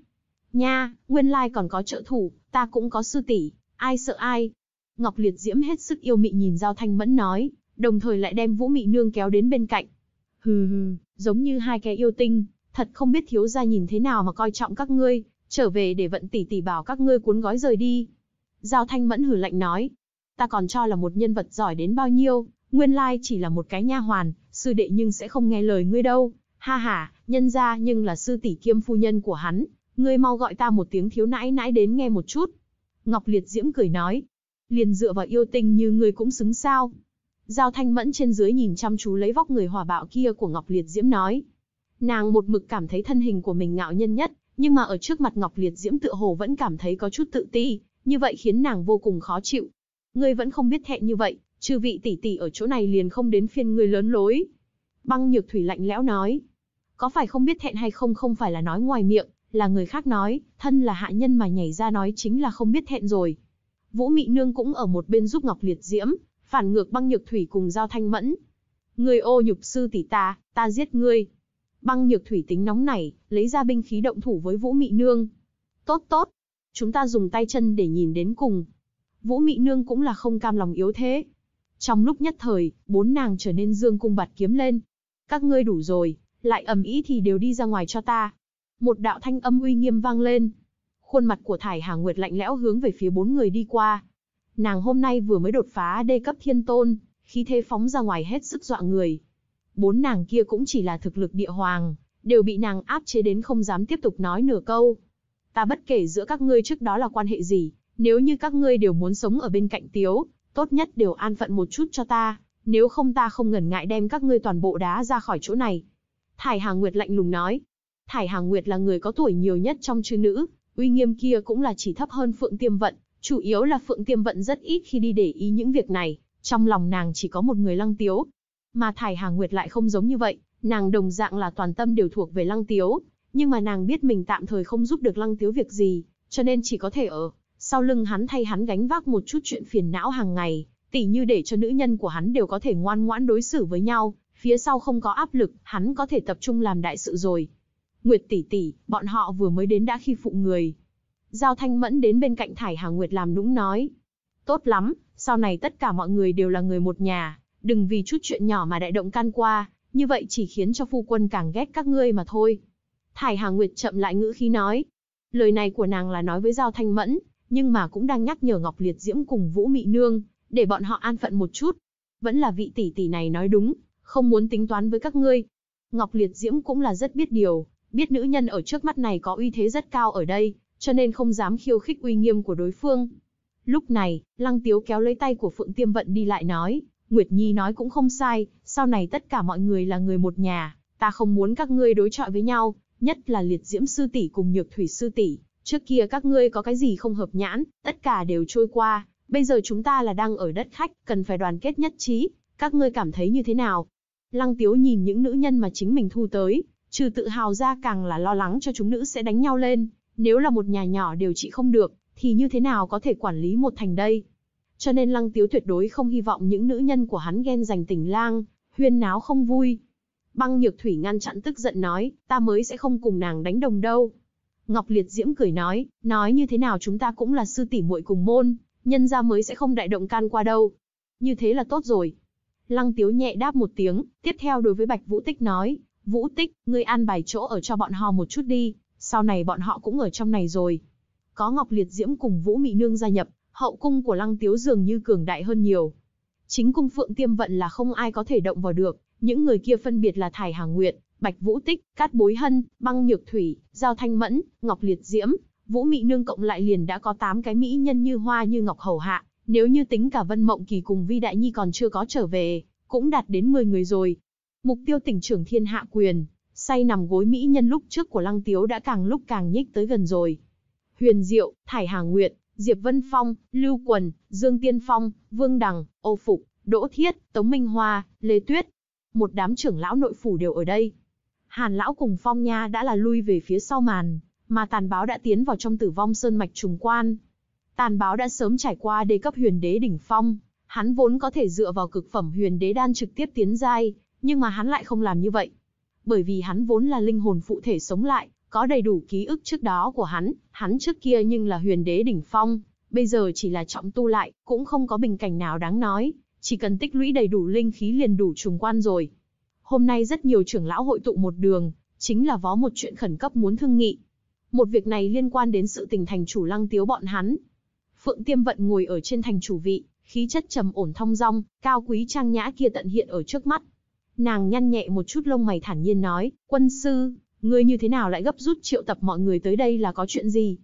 Nha, nguyên lai còn có trợ thủ, ta cũng có sư tỷ, ai sợ ai. Ngọc Liệt Diễm hết sức yêu mị nhìn Giao Thanh Mẫn nói, đồng thời lại đem Vũ Mị Nương kéo đến bên cạnh. Hừ hừ, giống như hai cái yêu tinh, thật không biết thiếu gia nhìn thế nào mà coi trọng các ngươi, trở về để vận tỷ tỷ bảo các ngươi cuốn gói rời đi. Giao Thanh Mẫn hừ lạnh nói, ta còn cho là một nhân vật giỏi đến bao nhiêu, nguyên lai chỉ là một cái nha hoàn, sư đệ nhưng sẽ không nghe lời ngươi đâu. Ha ha, nhân gia nhưng là sư tỷ kiêm phu nhân của hắn, Ngươi mau gọi ta một tiếng thiếu nãi nãi đến nghe một chút. Ngọc Liệt Diễm cười nói. Liền dựa vào yêu tình như ngươi cũng xứng sao. Giao Thanh Mẫn trên dưới nhìn chăm chú lấy vóc người hòa bạo kia của Ngọc Liệt Diễm nói. Nàng một mực cảm thấy thân hình của mình ngạo nhân nhất, nhưng mà ở trước mặt Ngọc Liệt Diễm tựa hồ vẫn cảm thấy có chút tự ti, như vậy khiến nàng vô cùng khó chịu. Ngươi vẫn không biết thẹn như vậy, trừ vị tỷ tỷ ở chỗ này liền không đến phiên ngươi lớn lối. Băng Nhược Thủy lạnh lẽo nói, có phải không biết thẹn hay không không phải là nói ngoài miệng, là người khác nói, thân là hạ nhân mà nhảy ra nói chính là không biết hẹn rồi. Vũ Mị Nương cũng ở một bên giúp Ngọc Liệt Diễm, phản ngược băng nhược thủy cùng giao thanh mẫn. Người ô nhục sư tỷ ta, ta giết ngươi. Băng nhược thủy tính nóng nảy, lấy ra binh khí động thủ với Vũ Mị Nương. Tốt tốt, chúng ta dùng tay chân để nhìn đến cùng. Vũ Mị Nương cũng là không cam lòng yếu thế. Trong lúc nhất thời, bốn nàng trở nên dương cung bạt kiếm lên. Các ngươi đủ rồi, lại ầm ĩ thì đều đi ra ngoài cho ta. Một đạo thanh âm uy nghiêm vang lên. Khuôn mặt của Thải Hà Nguyệt lạnh lẽo hướng về phía bốn người đi qua. Nàng hôm nay vừa mới đột phá đê cấp thiên tôn, khí thế phóng ra ngoài hết sức dọa người. Bốn nàng kia cũng chỉ là thực lực địa hoàng, đều bị nàng áp chế đến không dám tiếp tục nói nửa câu. Ta bất kể giữa các ngươi trước đó là quan hệ gì, nếu như các ngươi đều muốn sống ở bên cạnh tiếu, tốt nhất đều an phận một chút cho ta, nếu không ta không ngần ngại đem các ngươi toàn bộ đá ra khỏi chỗ này. Thải Hà Nguyệt lạnh lùng nói, Thải Hà Nguyệt là người có tuổi nhiều nhất trong chư nữ, uy nghiêm kia cũng là chỉ thấp hơn Phượng Tiêm Vận, chủ yếu là Phượng Tiêm Vận rất ít khi đi để ý những việc này, trong lòng nàng chỉ có một người Lăng Tiếu. Mà Thải Hà Nguyệt lại không giống như vậy, nàng đồng dạng là toàn tâm đều thuộc về Lăng Tiếu, nhưng mà nàng biết mình tạm thời không giúp được Lăng Tiếu việc gì, cho nên chỉ có thể ở sau lưng hắn thay hắn gánh vác một chút chuyện phiền não hàng ngày, tỉ như để cho nữ nhân của hắn đều có thể ngoan ngoãn đối xử với nhau, phía sau không có áp lực, hắn có thể tập trung làm đại sự rồi. Nguyệt tỷ tỷ, bọn họ vừa mới đến đã khi phụ người. Giao Thanh Mẫn đến bên cạnh Thải Hà Nguyệt làm nũng nói. Tốt lắm, sau này tất cả mọi người đều là người một nhà, đừng vì chút chuyện nhỏ mà đại động can qua, như vậy chỉ khiến cho phu quân càng ghét các ngươi mà thôi. Thải Hà Nguyệt chậm lại ngữ khí nói. Lời này của nàng là nói với Giao Thanh Mẫn, nhưng mà cũng đang nhắc nhở Ngọc Liệt Diễm cùng Vũ Mị Nương, để bọn họ an phận một chút. Vẫn là vị tỷ tỷ này nói đúng, không muốn tính toán với các ngươi. Ngọc Liệt Diễm cũng là rất biết điều, biết nữ nhân ở trước mắt này có uy thế rất cao ở đây, cho nên không dám khiêu khích uy nghiêm của đối phương. Lúc này, Lăng Tiếu kéo lấy tay của Phượng Tiêm Vận đi lại nói, Nguyệt Nhi nói cũng không sai, sau này tất cả mọi người là người một nhà, ta không muốn các ngươi đối chọi với nhau, nhất là liệt diễm sư tỷ cùng nhược thủy sư tỷ. Trước kia các ngươi có cái gì không hợp nhãn, tất cả đều trôi qua, bây giờ chúng ta là đang ở đất khách, cần phải đoàn kết nhất trí, các ngươi cảm thấy như thế nào? Lăng Tiếu nhìn những nữ nhân mà chính mình thu tới, Trừ tự hào ra càng là lo lắng cho chúng nữ sẽ đánh nhau lên, nếu là một nhà nhỏ điều trị không được, thì như thế nào có thể quản lý một thành đây? Cho nên Lăng Tiếu tuyệt đối không hy vọng những nữ nhân của hắn ghen giành tình lang, huyên náo không vui. Băng Nhược Thủy ngăn chặn tức giận nói, ta mới sẽ không cùng nàng đánh đồng đâu. Ngọc Liệt Diễm cười nói, nói như thế nào chúng ta cũng là sư tỷ muội cùng môn, nhân gia mới sẽ không đại động can qua đâu. Như thế là tốt rồi. Lăng Tiếu nhẹ đáp một tiếng, tiếp theo đối với Bạch Vũ Tích nói, Vũ Tích, ngươi an bài chỗ ở cho bọn họ một chút đi, sau này bọn họ cũng ở trong này rồi. Có Ngọc Liệt Diễm cùng Vũ Mị Nương gia nhập, hậu cung của Lăng Tiếu dường như cường đại hơn nhiều. Chính cung Phượng Tiêm Vận là không ai có thể động vào được, những người kia phân biệt là Thải Hàng Nguyệt, Bạch Vũ Tích, Cát Bối Hân, Băng Nhược Thủy, Giao Thanh Mẫn, Ngọc Liệt Diễm, Vũ Mị Nương cộng lại liền đã có 8 cái mỹ nhân như hoa như ngọc hầu hạ, nếu như tính cả Vân Mộng Kỳ cùng Vi Đại Nhi còn chưa có trở về, cũng đạt đến 10 người rồi, Mục tiêu tỉnh trưởng thiên hạ quyền, say nằm gối mỹ nhân lúc trước của Lăng Tiếu đã càng lúc càng nhích tới gần rồi. Huyền Diệu, Thải Hà Nguyệt, Diệp Vân Phong, Lưu Quần, Dương Tiên Phong, Vương Đằng, Âu Phục, Đỗ Thiết, Tống Minh Hoa, Lê Tuyết. Một đám trưởng lão nội phủ đều ở đây. Hàn lão cùng Phong Nha đã là lui về phía sau màn, mà tàn báo đã tiến vào trong tử vong sơn mạch trùng quan. Tàn báo đã sớm trải qua đề cấp huyền đế đỉnh phong, hắn vốn có thể dựa vào cực phẩm huyền đế đan trực tiếp tiến giai, nhưng mà hắn lại không làm như vậy. Bởi vì hắn vốn là linh hồn phụ thể sống lại, có đầy đủ ký ức trước đó của hắn, hắn trước kia nhưng là huyền đế đỉnh phong, bây giờ chỉ là trọng tu lại, cũng không có bình cảnh nào đáng nói, chỉ cần tích lũy đầy đủ linh khí liền đủ trùng quan rồi. Hôm nay rất nhiều trưởng lão hội tụ một đường, chính là vó một chuyện khẩn cấp muốn thương nghị. Một việc này liên quan đến sự tình thành chủ lăng tiếu bọn hắn. Phượng Tiêm Vận ngồi ở trên thành chủ vị, khí chất trầm ổn thong dong, cao quý trang nhã kia tận hiện ở trước mắt. Nàng nhăn nhẹ một chút lông mày thản nhiên nói, quân sư, ngươi như thế nào lại gấp rút triệu tập mọi người tới đây là có chuyện gì?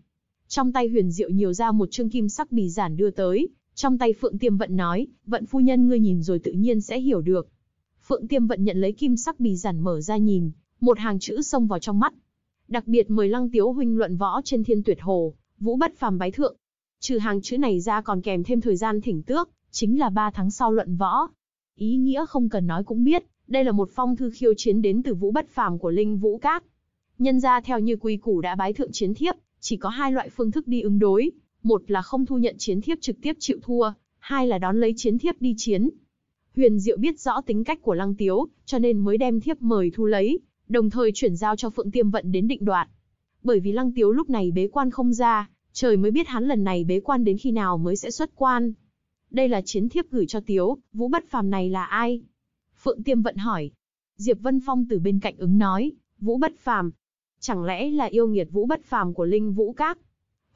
Trong tay huyền diệu nhiều ra một chương kim sắc bì giản đưa tới, trong tay Phượng Tiêm Vận nói, Vận phu nhân ngươi nhìn rồi tự nhiên sẽ hiểu được. Phượng Tiêm Vận nhận lấy kim sắc bì giản mở ra nhìn, một hàng chữ xông vào trong mắt. Đặc biệt mời lăng tiếu huynh luận võ trên thiên tuyệt hồ, vũ bất phàm bái thượng. Trừ hàng chữ này ra còn kèm thêm thời gian thỉnh tước, chính là 3 tháng sau luận võ. Ý nghĩa không cần nói cũng biết, đây là một phong thư khiêu chiến đến từ vũ bất phàm của Linh Vũ Các. Nhân ra theo như quy củ đã bái thượng chiến thiếp, chỉ có hai loại phương thức đi ứng đối. Một là không thu nhận chiến thiếp trực tiếp chịu thua, hai là đón lấy chiến thiếp đi chiến. Huyền Diệu biết rõ tính cách của Lăng Tiếu, cho nên mới đem thiếp mời thu lấy, đồng thời chuyển giao cho Phượng Tiêm Vận đến định đoạt. Bởi vì Lăng Tiếu lúc này bế quan không ra, trời mới biết hắn lần này bế quan đến khi nào mới sẽ xuất quan. Đây là chiến thiếp gửi cho Tiếu, Vũ Bất Phàm này là ai? Phượng Tiêm vận hỏi. Diệp Vân Phong từ bên cạnh ứng nói, Vũ Bất Phàm. Chẳng lẽ là yêu nghiệt Vũ Bất Phàm của Linh Vũ Các?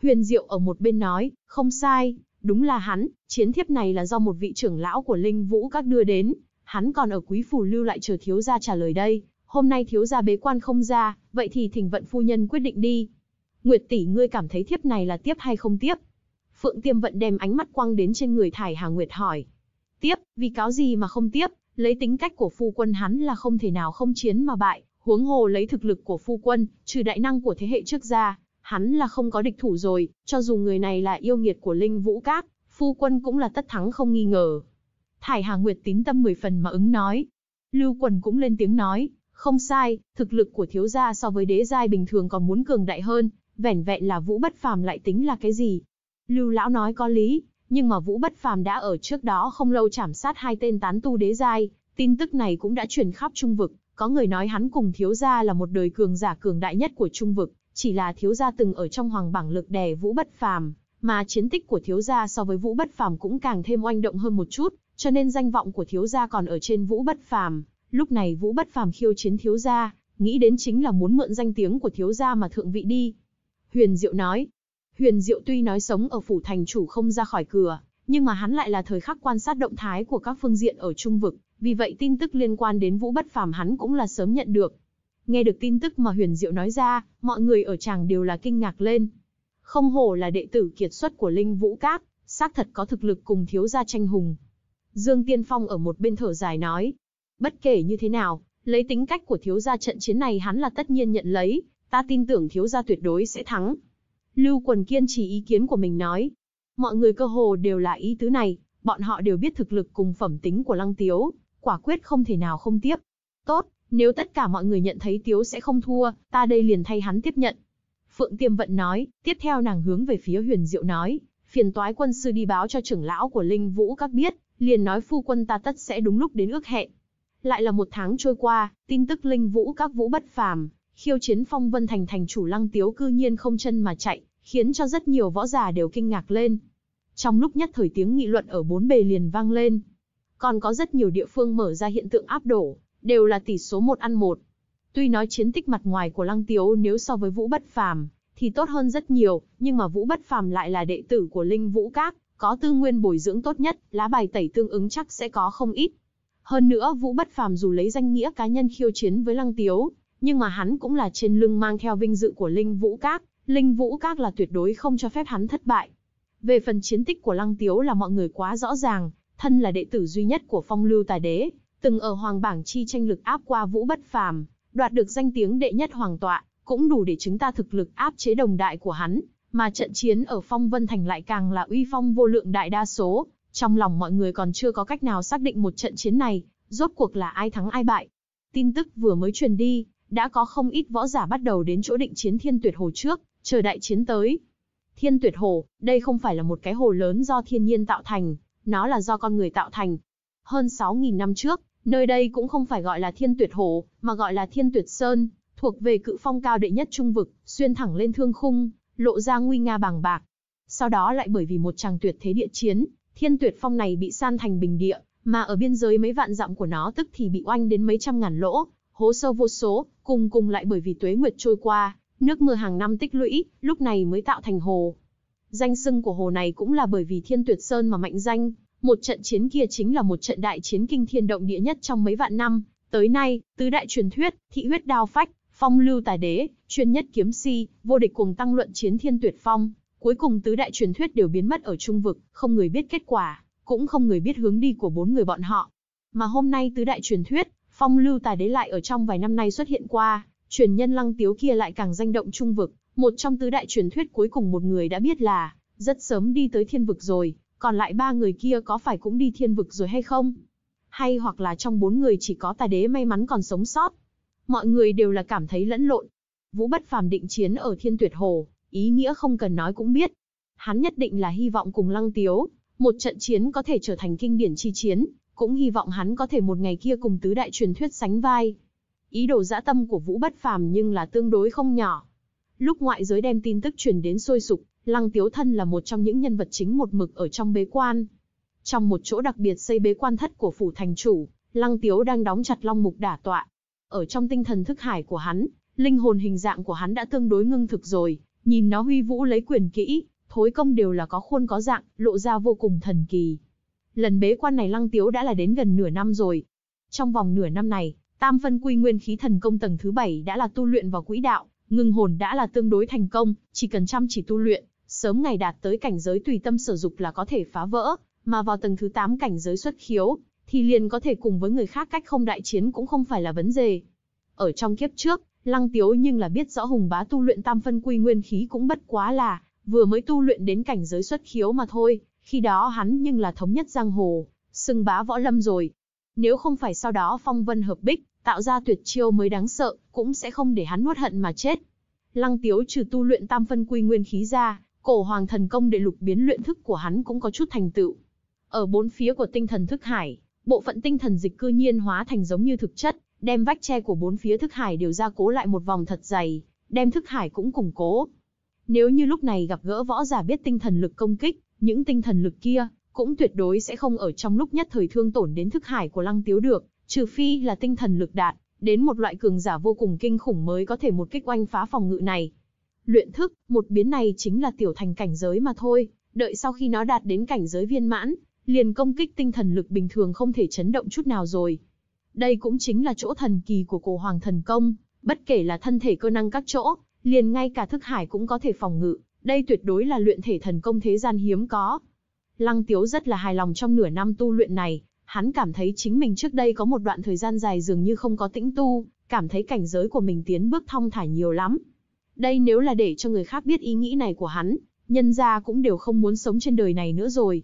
Huyền Diệu ở một bên nói, không sai, đúng là hắn, chiến thiếp này là do một vị trưởng lão của Linh Vũ Các đưa đến, hắn còn ở quý phủ lưu lại chờ thiếu gia trả lời đây, hôm nay thiếu gia bế quan không ra, vậy thì thỉnh vận phu nhân quyết định đi. Nguyệt tỷ ngươi cảm thấy thiếp này là tiếp hay không tiếp? Phượng Tiêm Vận đem ánh mắt quăng đến trên người thải Hà Nguyệt hỏi. Tiếp, vì cáo gì mà không tiếp? Lấy tính cách của phu quân hắn là không thể nào không chiến mà bại, huống hồ lấy thực lực của phu quân, trừ đại năng của thế hệ trước ra, hắn là không có địch thủ rồi, cho dù người này là yêu nghiệt của Linh Vũ Các, phu quân cũng là tất thắng không nghi ngờ. Thải Hà Nguyệt tín tâm 10 phần mà ứng nói. Lưu Quần cũng lên tiếng nói, không sai, thực lực của thiếu gia so với đế giai bình thường còn muốn cường đại hơn, vẻn vẹn là vũ bất phàm lại tính là cái gì. Lưu Lão nói có lý, nhưng mà Vũ Bất Phàm đã ở trước đó không lâu chảm sát hai tên tán tu đế giai, tin tức này cũng đã truyền khắp trung vực, có người nói hắn cùng thiếu gia là một đời cường giả cường đại nhất của trung vực, chỉ là thiếu gia từng ở trong hoàng bảng lực đè Vũ Bất Phàm, mà chiến tích của thiếu gia so với Vũ Bất Phàm cũng càng thêm oanh động hơn một chút, cho nên danh vọng của thiếu gia còn ở trên Vũ Bất Phàm. Lúc này Vũ Bất Phàm khiêu chiến thiếu gia, nghĩ đến chính là muốn mượn danh tiếng của thiếu gia mà thượng vị đi. Huyền Diệu nói, Huyền Diệu tuy nói sống ở phủ thành chủ không ra khỏi cửa, nhưng mà hắn lại là thời khắc quan sát động thái của các phương diện ở trung vực, vì vậy tin tức liên quan đến Vũ Bất Phàm hắn cũng là sớm nhận được. Nghe được tin tức mà Huyền Diệu nói ra, mọi người ở chàng đều là kinh ngạc lên. Không hổ là đệ tử kiệt xuất của Linh Vũ Các, xác thật có thực lực cùng thiếu gia tranh hùng. Dương Tiên Phong ở một bên thở dài nói, bất kể như thế nào, lấy tính cách của thiếu gia trận chiến này hắn là tất nhiên nhận lấy, ta tin tưởng thiếu gia tuyệt đối sẽ thắng. Lưu Quần kiên trì ý kiến của mình nói. Mọi người cơ hồ đều là ý tứ này, bọn họ đều biết thực lực cùng phẩm tính của Lăng Tiếu, quả quyết không thể nào không tiếp. Tốt, nếu tất cả mọi người nhận thấy Tiếu sẽ không thua, ta đây liền thay hắn tiếp nhận. Phượng Tiêm Vận nói, tiếp theo nàng hướng về phía huyền diệu nói, phiền toái quân sư đi báo cho trưởng lão của Linh Vũ các biết, liền nói phu quân ta tất sẽ đúng lúc đến ước hẹn. Lại là một tháng trôi qua, tin tức Linh Vũ các vũ bất phàm, khiêu chiến phong vân thành thành chủ lăng tiếu cư nhiên không chân mà chạy, khiến cho rất nhiều võ giả đều kinh ngạc lên. Trong lúc nhất thời tiếng nghị luận ở bốn bề liền vang lên. Còn có rất nhiều địa phương mở ra hiện tượng áp đổ, đều là tỷ số một ăn một. Tuy nói chiến tích mặt ngoài của Lăng Tiếu nếu so với Vũ Bất Phàm thì tốt hơn rất nhiều, nhưng mà Vũ Bất Phàm lại là đệ tử của Linh Vũ Các, có tư nguyên bồi dưỡng tốt nhất, lá bài tẩy tương ứng chắc sẽ có không ít. Hơn nữa Vũ Bất Phàm dù lấy danh nghĩa cá nhân khiêu chiến với Lăng Tiếu, nhưng mà hắn cũng là trên lưng mang theo vinh dự của Linh Vũ Các, Linh Vũ Các là tuyệt đối không cho phép hắn thất bại. Về phần chiến tích của Lăng Tiếu là mọi người quá rõ ràng, thân là đệ tử duy nhất của phong lưu tài đế, từng ở hoàng bảng chi tranh lực áp qua vũ bất phàm, đoạt được danh tiếng đệ nhất hoàng tọa, cũng đủ để chứng ta thực lực áp chế đồng đại của hắn, mà trận chiến ở phong vân thành lại càng là uy phong vô lượng đại đa số, trong lòng mọi người còn chưa có cách nào xác định một trận chiến này, rốt cuộc là ai thắng ai bại. Tin tức vừa mới truyền đi, đã có không ít võ giả bắt đầu đến chỗ định chiến thiên tuyệt hồ trước, chờ đại chiến tới. Thiên tuyệt hồ, đây không phải là một cái hồ lớn do thiên nhiên tạo thành, nó là do con người tạo thành. Hơn 6.000 năm trước, nơi đây cũng không phải gọi là thiên tuyệt hồ, mà gọi là thiên tuyệt sơn, thuộc về cự phong cao đệ nhất trung vực, xuyên thẳng lên thương khung, lộ ra nguy nga bàng bạc. Sau đó lại bởi vì một tràng tuyệt thế địa chiến, thiên tuyệt phong này bị san thành bình địa, mà ở biên giới mấy vạn dặm của nó tức thì bị oanh đến mấy trăm ngàn lỗ, hố sâu vô số, cùng cùng lại bởi vì tuế nguyệt trôi qua, Nước mưa hàng năm tích lũy, lúc này mới tạo thành hồ. Danh sưng của hồ này cũng là bởi vì Thiên Tuyệt Sơn mà mạnh danh, một trận chiến kia chính là một trận đại chiến kinh thiên động địa nhất trong mấy vạn năm. Tới nay, tứ đại truyền thuyết, thị huyết đao phách, phong lưu tài đế, chuyên nhất kiếm si, vô địch cùng tăng luận chiến thiên tuyệt phong. Cuối cùng tứ đại truyền thuyết đều biến mất ở trung vực, không người biết kết quả, cũng không người biết hướng đi của bốn người bọn họ. Mà hôm nay tứ đại truyền thuyết, phong lưu tài đế lại ở trong vài năm nay xuất hiện qua, truyền nhân lăng tiếu kia lại càng danh động trung vực, một trong tứ đại truyền thuyết cuối cùng một người đã biết là, rất sớm đi tới thiên vực rồi, còn lại ba người kia có phải cũng đi thiên vực rồi hay không? Hay hoặc là trong bốn người chỉ có tà đế may mắn còn sống sót? Mọi người đều là cảm thấy lẫn lộn. Vũ bất phàm định chiến ở thiên tuyệt hồ, ý nghĩa không cần nói cũng biết. Hắn nhất định là hy vọng cùng lăng tiếu, một trận chiến có thể trở thành kinh điển chi chiến, cũng hy vọng hắn có thể một ngày kia cùng tứ đại truyền thuyết sánh vai. Ý đồ dã tâm của Vũ Bất Phàm nhưng là tương đối không nhỏ. Lúc ngoại giới đem tin tức truyền đến sôi sục, Lăng Tiếu Thân là một trong những nhân vật chính một mực ở trong bế quan. Trong một chỗ đặc biệt xây bế quan thất của phủ thành chủ, Lăng Tiếu đang đóng chặt long mục đả tọa. Ở trong tinh thần thức hải của hắn, linh hồn hình dạng của hắn đã tương đối ngưng thực rồi, nhìn nó huy vũ lấy quyền kỹ, thối công đều là có khuôn có dạng, lộ ra vô cùng thần kỳ. Lần bế quan này Lăng Tiếu đã là đến gần nửa năm rồi. Trong vòng nửa năm này, Tam phân quy nguyên khí thần công tầng thứ 7 đã là tu luyện vào quỹ đạo, ngưng hồn đã là tương đối thành công, chỉ cần chăm chỉ tu luyện, sớm ngày đạt tới cảnh giới tùy tâm sở dục là có thể phá vỡ, mà vào tầng thứ 8 cảnh giới xuất khiếu, thì liền có thể cùng với người khác cách không đại chiến cũng không phải là vấn đề. Ở trong kiếp trước, Lăng Tiếu nhưng là biết rõ Hùng Bá tu luyện tam phân quy nguyên khí cũng bất quá là vừa mới tu luyện đến cảnh giới xuất khiếu mà thôi, khi đó hắn nhưng là thống nhất giang hồ, xưng bá võ lâm rồi, nếu không phải sau đó phong vân hợp bích, tạo ra tuyệt chiêu mới đáng sợ, cũng sẽ không để hắn nuốt hận mà chết. Lăng Tiếu trừ tu luyện tam phân quy nguyên khí ra, cổ hoàng thần công đệ lục biến luyện thức của hắn cũng có chút thành tựu. Ở bốn phía của tinh thần thức hải, bộ phận tinh thần dịch cư nhiên hóa thành giống như thực chất, đem vách tre của bốn phía thức hải đều ra cố lại một vòng thật dày, đem thức hải cũng củng cố. Nếu như lúc này gặp gỡ võ giả biết tinh thần lực công kích, những tinh thần lực kia cũng tuyệt đối sẽ không ở trong lúc nhất thời thương tổn đến thức hải của Lăng Tiếu được, trừ phi là tinh thần lực đạt, đến một loại cường giả vô cùng kinh khủng mới có thể một kích oanh phá phòng ngự này. Luyện thức, một biến này chính là tiểu thành cảnh giới mà thôi, đợi sau khi nó đạt đến cảnh giới viên mãn, liền công kích tinh thần lực bình thường không thể chấn động chút nào rồi. Đây cũng chính là chỗ thần kỳ của cổ hoàng thần công, bất kể là thân thể cơ năng các chỗ, liền ngay cả thức hải cũng có thể phòng ngự, đây tuyệt đối là luyện thể thần công thế gian hiếm có. Lăng Tiếu rất là hài lòng trong nửa năm tu luyện này, hắn cảm thấy chính mình trước đây có một đoạn thời gian dài dường như không có tĩnh tu, cảm thấy cảnh giới của mình tiến bước thong thả nhiều lắm. Đây nếu là để cho người khác biết ý nghĩ này của hắn, nhân gia cũng đều không muốn sống trên đời này nữa rồi.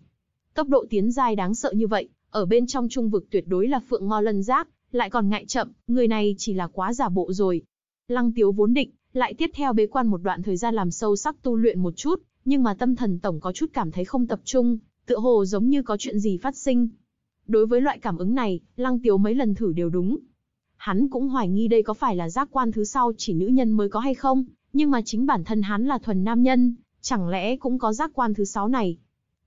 Tốc độ tiến giai đáng sợ như vậy, ở bên trong trung vực tuyệt đối là phượng ngo lân giác, lại còn ngại chậm, người này chỉ là quá giả bộ rồi. Lăng Tiếu vốn định, lại tiếp theo bế quan một đoạn thời gian làm sâu sắc tu luyện một chút, nhưng mà tâm thần tổng có chút cảm thấy không tập trung, tựa hồ giống như có chuyện gì phát sinh. Đối với loại cảm ứng này, Lăng Tiếu mấy lần thử đều đúng. Hắn cũng hoài nghi đây có phải là giác quan thứ sau chỉ nữ nhân mới có hay không, nhưng mà chính bản thân hắn là thuần nam nhân, chẳng lẽ cũng có giác quan thứ sáu này.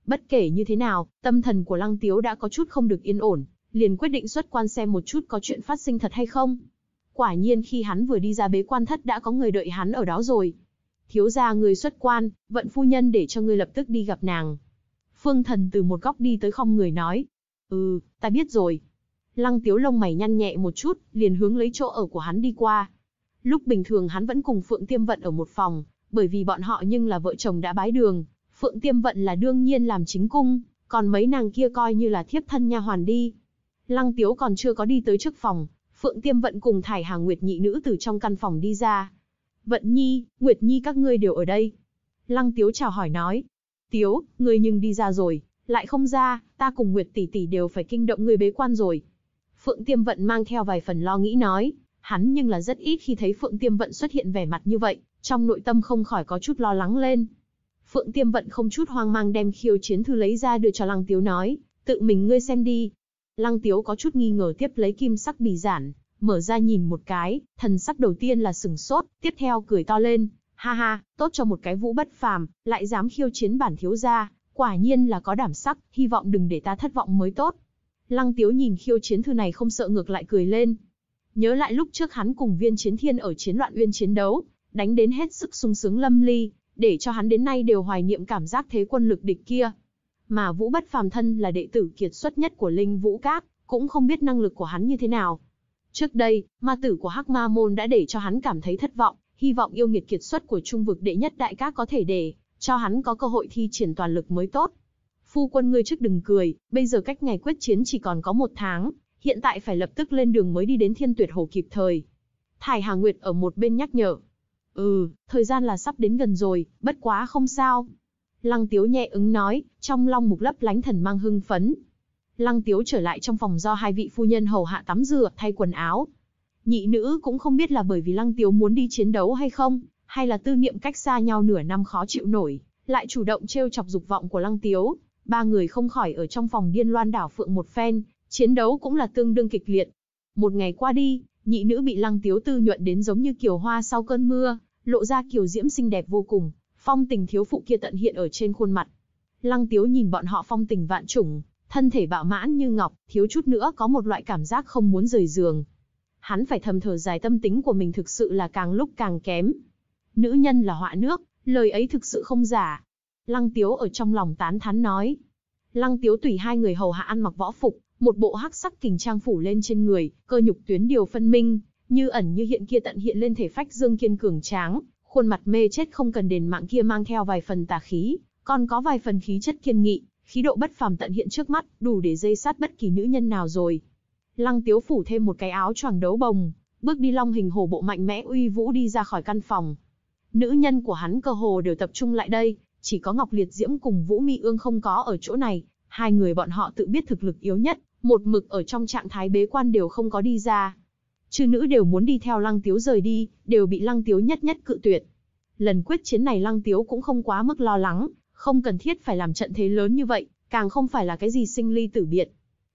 Bất kể như thế nào, tâm thần của Lăng Tiếu đã có chút không được yên ổn, liền quyết định xuất quan xem một chút có chuyện phát sinh thật hay không. Quả nhiên khi hắn vừa đi ra bế quan thất đã có người đợi hắn ở đó rồi thiếu gia người xuất quan, vận phu nhân để cho ngươi lập tức đi gặp nàng. Phương thần từ một góc đi tới không người nói. Ừ, ta biết rồi. Lăng tiếu lông mày nhăn nhẹ một chút, liền hướng lấy chỗ ở của hắn đi qua. Lúc bình thường hắn vẫn cùng Phượng Tiêm Vận ở một phòng, bởi vì bọn họ nhưng là vợ chồng đã bái đường. Phượng Tiêm Vận là đương nhiên làm chính cung, còn mấy nàng kia coi như là thiếp thân nha hoàn đi. Lăng Tiếu còn chưa có đi tới trước phòng, Phượng Tiêm Vận cùng Thải Hà Nguyệt nhị nữ từ trong căn phòng đi ra, Vận Nhi, Nguyệt Nhi các ngươi đều ở đây. Lăng Tiếu chào hỏi nói. Tiếu, ngươi nhưng đi ra rồi, lại không ra, ta cùng Nguyệt tỷ tỷ đều phải kinh động ngươi bế quan rồi. Phượng Tiêm Vận mang theo vài phần lo nghĩ nói, hắn nhưng là rất ít khi thấy Phượng Tiêm Vận xuất hiện vẻ mặt như vậy, trong nội tâm không khỏi có chút lo lắng lên. Phượng Tiêm Vận không chút hoang mang đem khiêu chiến thư lấy ra đưa cho Lăng Tiếu nói, tự mình ngươi xem đi. Lăng Tiếu có chút nghi ngờ tiếp lấy kim sắc bì giản, mở ra nhìn một cái, thần sắc đầu tiên là sừng sốt, tiếp theo cười to lên, ha ha, tốt cho một cái vũ bất phàm, lại dám khiêu chiến bản thiếu gia, quả nhiên là có đảm sắc, hy vọng đừng để ta thất vọng mới tốt. Lăng Tiếu nhìn khiêu chiến thư này không sợ ngược lại cười lên. Nhớ lại lúc trước hắn cùng viên chiến thiên ở chiến loạn uyên chiến đấu, đánh đến hết sức sung sướng lâm ly, để cho hắn đến nay đều hoài niệm cảm giác thế quân lực địch kia. Mà Vũ Bất Phàm thân là đệ tử kiệt xuất nhất của Linh Vũ Các, cũng không biết năng lực của hắn như thế nào, Trước đây, ma tử của Hắc Ma Môn đã để cho hắn cảm thấy thất vọng, hy vọng yêu nghiệt kiệt xuất của trung vực đệ nhất đại các có thể để cho hắn có cơ hội thi triển toàn lực mới tốt. Phu quân ngươi trước đừng cười, bây giờ cách ngày quyết chiến chỉ còn có một tháng, hiện tại phải lập tức lên đường mới đi đến thiên tuyệt hồ kịp thời. Thải Hà Nguyệt ở một bên nhắc nhở. Ừ, thời gian là sắp đến gần rồi, bất quá không sao. Lăng Tiếu nhẹ ứng nói, trong long mục lấp lánh thần mang hưng phấn, Lăng Tiếu trở lại trong phòng do hai vị phu nhân hầu hạ tắm rửa, thay quần áo. Nhị nữ cũng không biết là bởi vì Lăng Tiếu muốn đi chiến đấu hay không, hay là tư niệm cách xa nhau nửa năm khó chịu nổi, lại chủ động trêu chọc dục vọng của Lăng Tiếu. Ba người không khỏi ở trong phòng điên loan đảo phượng một phen, chiến đấu cũng là tương đương kịch liệt. Một ngày qua đi, nhị nữ bị Lăng Tiếu tư nhuận đến giống như kiều hoa sau cơn mưa, lộ ra kiều diễm xinh đẹp vô cùng, phong tình thiếu phụ kia tận hiện ở trên khuôn mặt. Lăng Tiếu nhìn bọn họ phong tình vạn chủng, Thân thể bạo mãn như ngọc, thiếu chút nữa có một loại cảm giác không muốn rời giường. Hắn phải thầm thở dài tâm tính của mình thực sự là càng lúc càng kém. Nữ nhân là họa nước, lời ấy thực sự không giả. Lăng Tiếu ở trong lòng tán thán nói. Lăng Tiếu tùy hai người hầu hạ ăn mặc võ phục, một bộ hắc sắc kình trang phủ lên trên người, cơ nhục tuyến điều phân minh, như ẩn như hiện kia tận hiện lên thể phách dương kiên cường tráng, khuôn mặt mê chết không cần đền mạng kia mang theo vài phần tà khí, còn có vài phần khí chất kiên nghị khí độ bất phàm tận hiện trước mắt, đủ để dây sát bất kỳ nữ nhân nào rồi. Lăng Tiếu phủ thêm một cái áo choàng đấu bồng, bước đi long hình hổ bộ mạnh mẽ uy vũ đi ra khỏi căn phòng. Nữ nhân của hắn cơ hồ đều tập trung lại đây, chỉ có Ngọc Liệt Diễm cùng Vũ Mi Ương không có ở chỗ này, hai người bọn họ tự biết thực lực yếu nhất, một mực ở trong trạng thái bế quan đều không có đi ra. Chư nữ đều muốn đi theo Lăng Tiếu rời đi, đều bị Lăng Tiếu nhất nhất cự tuyệt. Lần quyết chiến này Lăng Tiếu cũng không quá mức lo lắng, không cần thiết phải làm trận thế lớn như vậy, càng không phải là cái gì sinh ly tử biệt.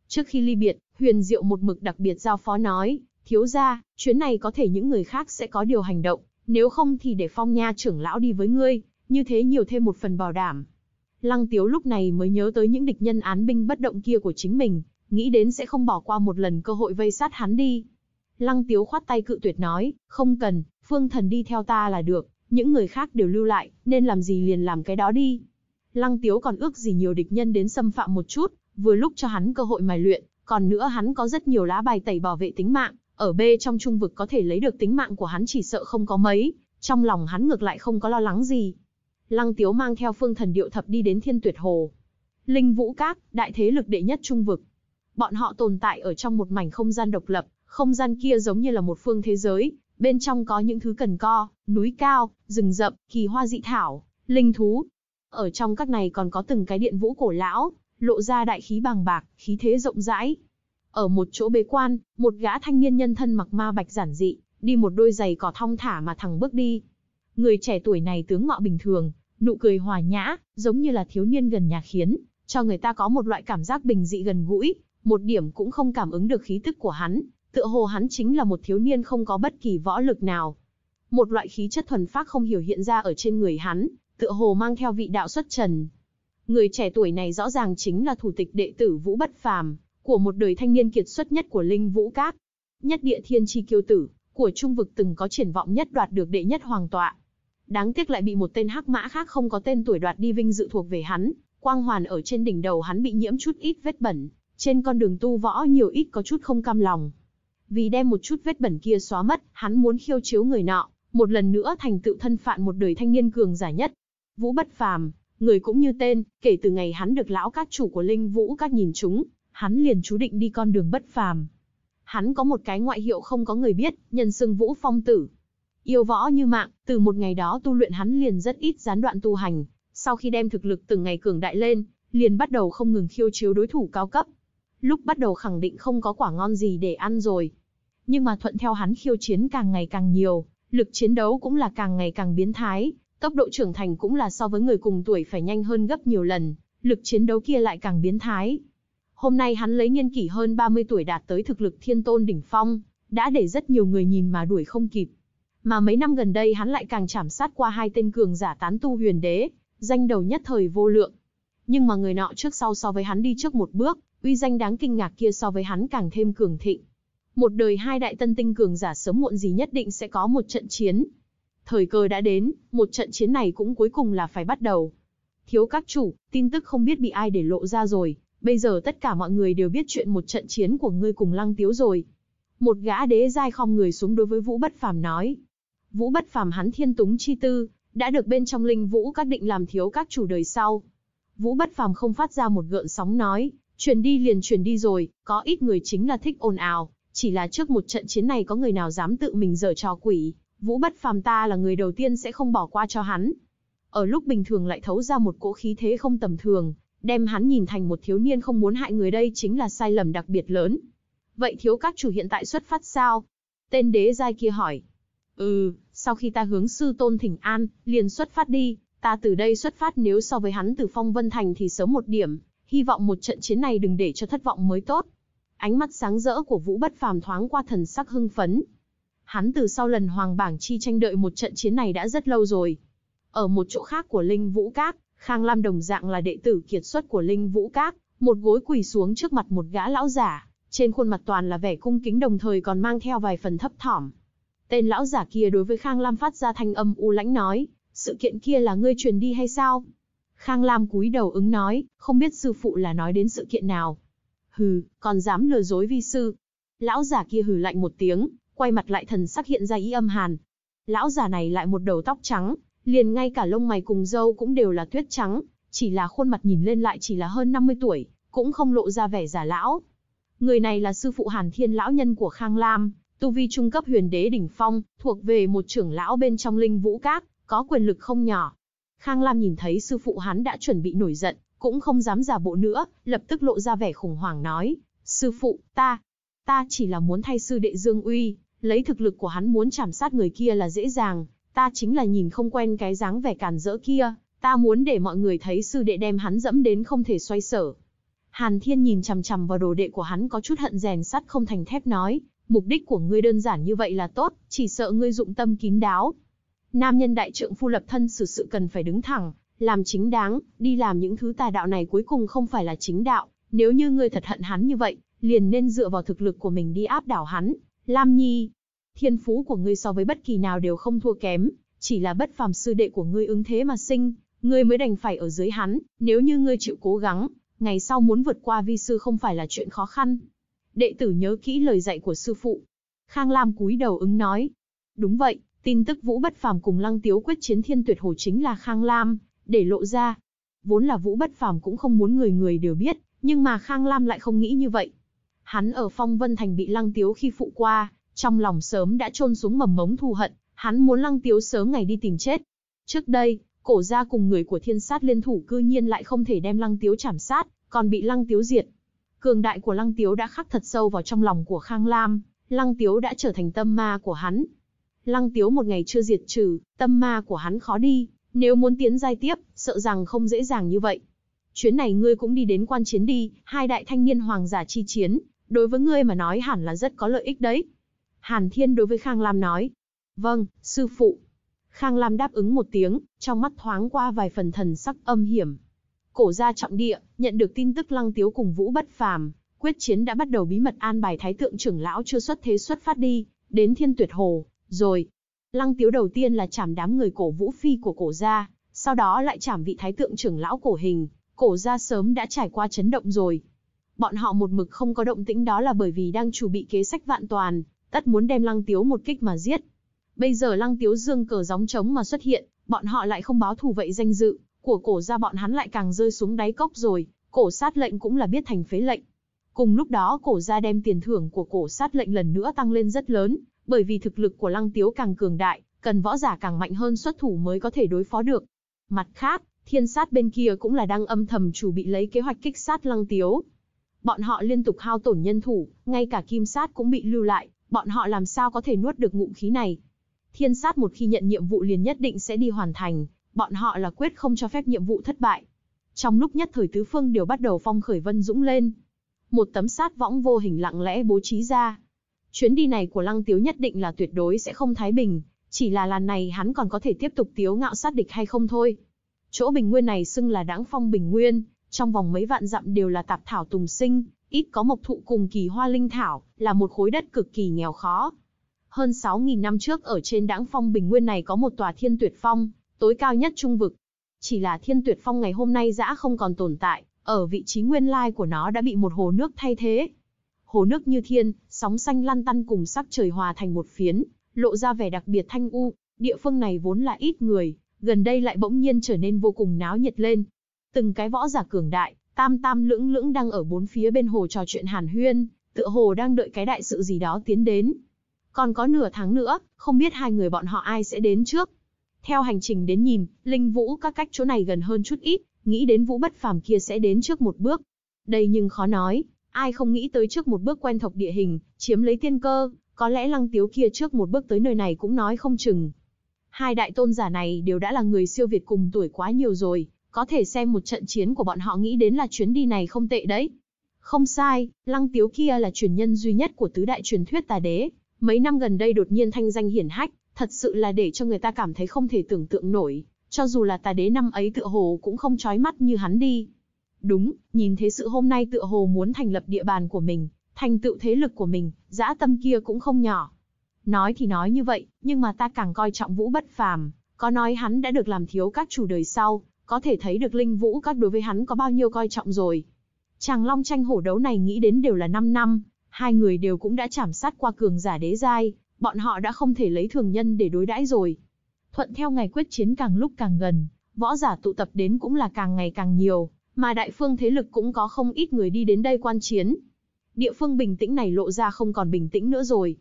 Trước khi ly biệt, Huyền Diệu một mực đặc biệt giao phó nói, thiếu gia, chuyến này có thể những người khác sẽ có điều hành động, nếu không thì để phong nha trưởng lão đi với ngươi, như thế nhiều thêm một phần bảo đảm. Lăng Tiếu lúc này mới nhớ tới những địch nhân án binh bất động kia của chính mình, nghĩ đến sẽ không bỏ qua một lần cơ hội vây sát hắn đi. Lăng Tiếu khoát tay cự tuyệt nói, không cần, phương thần đi theo ta là được, những người khác đều lưu lại, nên làm gì liền làm cái đó đi. Lăng Tiếu còn ước gì nhiều địch nhân đến xâm phạm một chút, vừa lúc cho hắn cơ hội mài luyện, còn nữa hắn có rất nhiều lá bài tẩy bảo vệ tính mạng, ở B trong trung vực có thể lấy được tính mạng của hắn chỉ sợ không có mấy, trong lòng hắn ngược lại không có lo lắng gì. Lăng Tiếu mang theo phương thần điệu thập đi đến thiên tuyệt hồ. Linh Vũ Các, đại thế lực đệ nhất trung vực. Bọn họ tồn tại ở trong một mảnh không gian độc lập, không gian kia giống như là một phương thế giới, bên trong có những thứ cần co, núi cao, rừng rậm, kỳ hoa dị thảo, linh thú, ở trong các này còn có từng cái điện vũ cổ lão, lộ ra đại khí bàng bạc, khí thế rộng rãi. Ở một chỗ bế quan, một gã thanh niên nhân thân mặc ma bạch giản dị, đi một đôi giày cỏ thong thả mà thẳng bước đi. Người trẻ tuổi này tướng mạo bình thường, nụ cười hòa nhã, giống như là thiếu niên gần nhà khiến, cho người ta có một loại cảm giác bình dị gần gũi, một điểm cũng không cảm ứng được khí tức của hắn, tựa hồ hắn chính là một thiếu niên không có bất kỳ võ lực nào. Một loại khí chất thuần phác không hiểu hiện ra ở trên người hắn, tựa hồ mang theo vị đạo xuất trần. Người trẻ tuổi này rõ ràng chính là thủ tịch đệ tử Vũ Bất Phàm, của một đời thanh niên kiệt xuất nhất của Linh Vũ Các. Nhất địa thiên chi kiêu tử, của trung vực từng có triển vọng nhất đoạt được đệ nhất hoàng tọa. Đáng tiếc lại bị một tên hắc mã khác không có tên tuổi đoạt đi vinh dự thuộc về hắn, quang hoàn ở trên đỉnh đầu hắn bị nhiễm chút ít vết bẩn, trên con đường tu võ nhiều ít có chút không cam lòng. Vì đem một chút vết bẩn kia xóa mất, hắn muốn khiêu chiếu người nọ, một lần nữa thành tựu thân phận một đời thanh niên cường giả nhất. Vũ bất phàm, người cũng như tên, kể từ ngày hắn được lão các chủ của Linh Vũ các nhìn chúng, hắn liền chú định đi con đường bất phàm. Hắn có một cái ngoại hiệu không có người biết, nhân xưng Vũ Phong Tử. Yêu võ như mạng, từ một ngày đó tu luyện hắn liền rất ít gián đoạn tu hành, sau khi đem thực lực từng ngày cường đại lên, liền bắt đầu không ngừng khiêu chiếu đối thủ cao cấp. Lúc bắt đầu khẳng định không có quả ngon gì để ăn rồi. Nhưng mà thuận theo hắn khiêu chiến càng ngày càng nhiều, lực chiến đấu cũng là càng ngày càng biến thái, Tốc độ trưởng thành cũng là so với người cùng tuổi phải nhanh hơn gấp nhiều lần, lực chiến đấu kia lại càng biến thái. Hôm nay hắn lấy niên kỷ hơn 30 tuổi đạt tới thực lực thiên tôn đỉnh phong, đã để rất nhiều người nhìn mà đuổi không kịp. Mà mấy năm gần đây hắn lại càng chảm sát qua hai tên cường giả tán tu huyền đế, danh đầu nhất thời vô lượng. Nhưng mà người nọ trước sau so với hắn đi trước một bước, uy danh đáng kinh ngạc kia so với hắn càng thêm cường thịnh. Một đời hai đại tân tinh cường giả sớm muộn gì nhất định sẽ có một trận chiến, Thời cơ đã đến, một trận chiến này cũng cuối cùng là phải bắt đầu. Thiếu các chủ, tin tức không biết bị ai để lộ ra rồi, bây giờ tất cả mọi người đều biết chuyện một trận chiến của ngươi cùng lăng tiếu rồi. Một gã đế giai khom người xuống đối với Vũ Bất Phàm nói. Vũ Bất Phàm hắn thiên túng chi tư, đã được bên trong linh vũ các định làm thiếu các chủ đời sau. Vũ Bất Phàm không phát ra một gợn sóng nói, truyền đi liền truyền đi rồi, có ít người chính là thích ồn ào, chỉ là trước một trận chiến này có người nào dám tự mình giở trò quỷ, Vũ Bất Phàm ta là người đầu tiên sẽ không bỏ qua cho hắn. Ở lúc bình thường lại thấu ra một cỗ khí thế không tầm thường, đem hắn nhìn thành một thiếu niên không muốn hại người đây chính là sai lầm đặc biệt lớn. Vậy thiếu các chủ hiện tại xuất phát sao? Tên đế giai kia hỏi. Ừ, sau khi ta hướng sư tôn thỉnh an, liền xuất phát đi, ta từ đây xuất phát nếu so với hắn từ phong vân thành thì sớm một điểm, hy vọng một trận chiến này đừng để cho thất vọng mới tốt. Ánh mắt sáng rỡ của Vũ Bất Phàm thoáng qua thần sắc hưng phấn, Hắn từ sau lần Hoàng Bảng chi tranh đợi một trận chiến này đã rất lâu rồi. Ở một chỗ khác của Linh Vũ Các, Khang Lam đồng dạng là đệ tử kiệt xuất của Linh Vũ Các, một gối quỳ xuống trước mặt một gã lão giả, trên khuôn mặt toàn là vẻ cung kính đồng thời còn mang theo vài phần thấp thỏm. Tên lão giả kia đối với Khang Lam phát ra thanh âm u lãnh nói, sự kiện kia là ngươi truyền đi hay sao? Khang Lam cúi đầu ứng nói, không biết sư phụ là nói đến sự kiện nào. Hừ, còn dám lừa dối vi sư. Lão giả kia hừ lạnh một tiếng, quay mặt lại thần sắc hiện ra ý âm hàn. Lão già này lại một đầu tóc trắng, liền ngay cả lông mày cùng râu cũng đều là tuyết trắng, chỉ là khuôn mặt nhìn lên lại chỉ là hơn 50 tuổi, cũng không lộ ra vẻ già lão. Người này là sư phụ Hàn Thiên lão nhân của Khang Lam, tu vi trung cấp huyền đế đỉnh phong, thuộc về một trưởng lão bên trong linh vũ các, có quyền lực không nhỏ. Khang Lam nhìn thấy sư phụ hắn đã chuẩn bị nổi giận, cũng không dám giả bộ nữa, lập tức lộ ra vẻ khủng hoảng nói, sư phụ, ta, ta chỉ là muốn thay sư đệ dương uy, Lấy thực lực của hắn muốn chảm sát người kia là dễ dàng, ta chính là nhìn không quen cái dáng vẻ càn rỡ kia, ta muốn để mọi người thấy sư đệ đem hắn dẫm đến không thể xoay sở. Hàn Thiên nhìn chằm chằm vào đồ đệ của hắn có chút hận rèn sắt không thành thép nói, mục đích của ngươi đơn giản như vậy là tốt, chỉ sợ ngươi dụng tâm kín đáo. Nam nhân đại trượng phu lập thân xử sự, sự cần phải đứng thẳng, làm chính đáng, đi làm những thứ tà đạo này cuối cùng không phải là chính đạo, nếu như ngươi thật hận hắn như vậy, liền nên dựa vào thực lực của mình đi áp đảo hắn, Lam Nhi, thiên phú của ngươi so với bất kỳ nào đều không thua kém, chỉ là bất phàm sư đệ của ngươi ứng thế mà sinh, ngươi mới đành phải ở dưới hắn, nếu như ngươi chịu cố gắng, ngày sau muốn vượt qua vi sư không phải là chuyện khó khăn. Đệ tử nhớ kỹ lời dạy của sư phụ. Khang Lam cúi đầu ứng nói. Đúng vậy, tin tức Vũ Bất Phàm cùng Lăng Tiếu quyết chiến thiên tuyệt hồ chính là Khang Lam, để lộ ra. Vốn là Vũ Bất Phàm cũng không muốn người người đều biết, nhưng mà Khang Lam lại không nghĩ như vậy, Hắn ở phong vân thành bị lăng tiếu khi phụ qua, trong lòng sớm đã chôn xuống mầm mống thù hận, hắn muốn lăng tiếu sớm ngày đi tìm chết. Trước đây, cổ gia cùng người của thiên sát liên thủ cư nhiên lại không thể đem lăng tiếu trảm sát, còn bị lăng tiếu diệt. Cường đại của lăng tiếu đã khắc thật sâu vào trong lòng của Khang Lam, lăng tiếu đã trở thành tâm ma của hắn. Lăng tiếu một ngày chưa diệt trừ, tâm ma của hắn khó đi, nếu muốn tiến giai tiếp, sợ rằng không dễ dàng như vậy. Chuyến này ngươi cũng đi đến quan chiến đi, hai đại thanh niên hoàng giả chi chiến, đối với ngươi mà nói hẳn là rất có lợi ích đấy. Hàn Thiên đối với Khang Lam nói. Vâng, sư phụ. Khang Lam đáp ứng một tiếng, trong mắt thoáng qua vài phần thần sắc âm hiểm. Cổ gia trọng địa, nhận được tin tức Lăng Tiếu cùng Vũ Bất Phàm, quyết chiến đã bắt đầu bí mật an bài thái tượng trưởng lão chưa xuất thế xuất phát đi, đến Thiên Tuyệt Hồ, rồi. Lăng Tiếu đầu tiên là chảm đám người cổ Vũ Phi của cổ gia, sau đó lại chảm vị thái tượng trưởng lão cổ hình, cổ gia sớm đã trải qua chấn động rồi bọn họ một mực không có động tĩnh đó là bởi vì đang chuẩn bị kế sách vạn toàn, tất muốn đem Lăng Tiếu một kích mà giết. Bây giờ Lăng Tiếu dương cờ gióng trống mà xuất hiện, bọn họ lại không báo thù vậy danh dự, của cổ gia bọn hắn lại càng rơi xuống đáy cốc rồi, cổ sát lệnh cũng là biết thành phế lệnh. Cùng lúc đó cổ gia đem tiền thưởng của cổ sát lệnh lần nữa tăng lên rất lớn, bởi vì thực lực của Lăng Tiếu càng cường đại, cần võ giả càng mạnh hơn xuất thủ mới có thể đối phó được. Mặt khác, thiên sát bên kia cũng là đang âm thầm chủ bị lấy kế hoạch kích sát Lăng Tiếu, Bọn họ liên tục hao tổn nhân thủ, ngay cả kim sát cũng bị lưu lại, bọn họ làm sao có thể nuốt được ngụm khí này. Thiên sát một khi nhận nhiệm vụ liền nhất định sẽ đi hoàn thành, bọn họ là quyết không cho phép nhiệm vụ thất bại. Trong lúc nhất thời tứ phương đều bắt đầu phong khởi vân dũng lên. Một tấm sát võng vô hình lặng lẽ bố trí ra. Chuyến đi này của Lăng Tiếu nhất định là tuyệt đối sẽ không thái bình, chỉ là lần này hắn còn có thể tiếp tục tiếu ngạo sát địch hay không thôi. Chỗ bình nguyên này xưng là đãng phong bình nguyên, trong vòng mấy vạn dặm đều là tạp thảo tùng sinh, ít có mộc thụ cùng kỳ hoa linh thảo, là một khối đất cực kỳ nghèo khó. Hơn 6.000 năm trước ở trên đãng phong bình nguyên này có một tòa thiên tuyệt phong, tối cao nhất trung vực. Chỉ là thiên tuyệt phong ngày hôm nay dã không còn tồn tại, ở vị trí nguyên lai của nó đã bị một hồ nước thay thế. Hồ nước như thiên, sóng xanh lăn tăn cùng sắc trời hòa thành một phiến, lộ ra vẻ đặc biệt thanh u, địa phương này vốn là ít người, gần đây lại bỗng nhiên trở nên vô cùng náo nhiệt lên, Từng cái võ giả cường đại, tam tam lưỡng lưỡng đang ở bốn phía bên hồ trò chuyện hàn huyên, tựa hồ đang đợi cái đại sự gì đó tiến đến. Còn có nửa tháng nữa, không biết hai người bọn họ ai sẽ đến trước. Theo hành trình đến nhìn, Linh Vũ các cách chỗ này gần hơn chút ít, nghĩ đến Vũ Bất Phàm kia sẽ đến trước một bước. Đây nhưng khó nói, ai không nghĩ tới trước một bước quen thuộc địa hình, chiếm lấy tiên cơ, có lẽ Lăng Tiếu kia trước một bước tới nơi này cũng nói không chừng. Hai đại tôn giả này đều đã là người siêu việt cùng tuổi quá nhiều rồi, có thể xem một trận chiến của bọn họ nghĩ đến là chuyến đi này không tệ đấy. Không sai, Lăng Tiếu kia là truyền nhân duy nhất của tứ đại truyền thuyết tà đế, mấy năm gần đây đột nhiên thanh danh hiển hách, thật sự là để cho người ta cảm thấy không thể tưởng tượng nổi, cho dù là tà đế năm ấy tựa hồ cũng không chói mắt như hắn đi. Đúng, nhìn thế sự hôm nay tựa hồ muốn thành lập địa bàn của mình, thành tựu thế lực của mình, dã tâm kia cũng không nhỏ. Nói thì nói như vậy, nhưng mà ta càng coi trọng vũ bất phàm, có nói hắn đã được làm thiếu các chủ đời sau, có thể thấy được linh vũ các đối với hắn có bao nhiêu coi trọng rồi. Chàng long tranh hổ đấu này nghĩ đến đều là 5 năm, hai người đều cũng đã chảm sát qua cường giả đế giai, bọn họ đã không thể lấy thường nhân để đối đãi rồi. Thuận theo ngày quyết chiến càng lúc càng gần, võ giả tụ tập đến cũng là càng ngày càng nhiều, mà đại phương thế lực cũng có không ít người đi đến đây quan chiến. Địa phương bình tĩnh này lộ ra không còn bình tĩnh nữa rồi.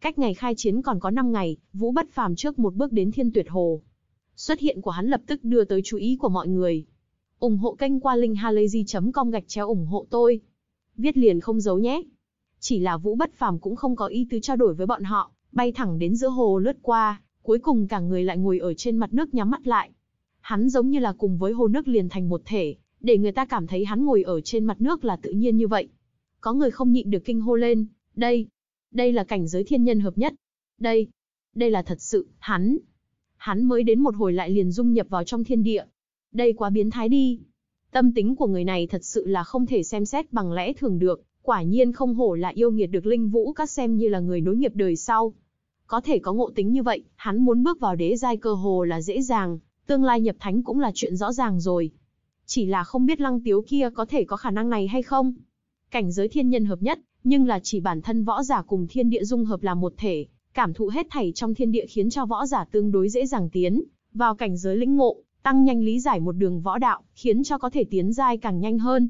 Cách ngày khai chiến còn có 5 ngày, Vũ Bất Phàm trước một bước đến Thiên Tuyệt Hồ. Xuất hiện của hắn lập tức đưa tới chú ý của mọi người. ủng hộ kênh qua linkhalazy.com gạch chéo ủng hộ tôi. Viết liền không giấu nhé. Chỉ là Vũ Bất Phàm cũng không có ý tứ trao đổi với bọn họ, bay thẳng đến giữa hồ lướt qua, cuối cùng cả người lại ngồi ở trên mặt nước nhắm mắt lại. Hắn giống như là cùng với hồ nước liền thành một thể, để người ta cảm thấy hắn ngồi ở trên mặt nước là tự nhiên như vậy. Có người không nhịn được kinh hô lên, đây, đây là cảnh giới thiên nhân hợp nhất. Đây, đây là thật sự, hắn, hắn mới đến một hồi lại liền dung nhập vào trong thiên địa. Đây quá biến thái đi. Tâm tính của người này thật sự là không thể xem xét bằng lẽ thường được, quả nhiên không hổ là yêu nghiệt được linh vũ các xem như là người nối nghiệp đời sau. Có thể có ngộ tính như vậy, hắn muốn bước vào đế giai cơ hồ là dễ dàng, tương lai nhập thánh cũng là chuyện rõ ràng rồi. Chỉ là không biết lăng tiếu kia có thể có khả năng này hay không. Cảnh giới thiên nhân hợp nhất, nhưng là chỉ bản thân võ giả cùng thiên địa dung hợp là một thể, cảm thụ hết thảy trong thiên địa khiến cho võ giả tương đối dễ dàng tiến vào cảnh giới lĩnh ngộ, tăng nhanh lý giải một đường võ đạo, khiến cho có thể tiến giai càng nhanh hơn.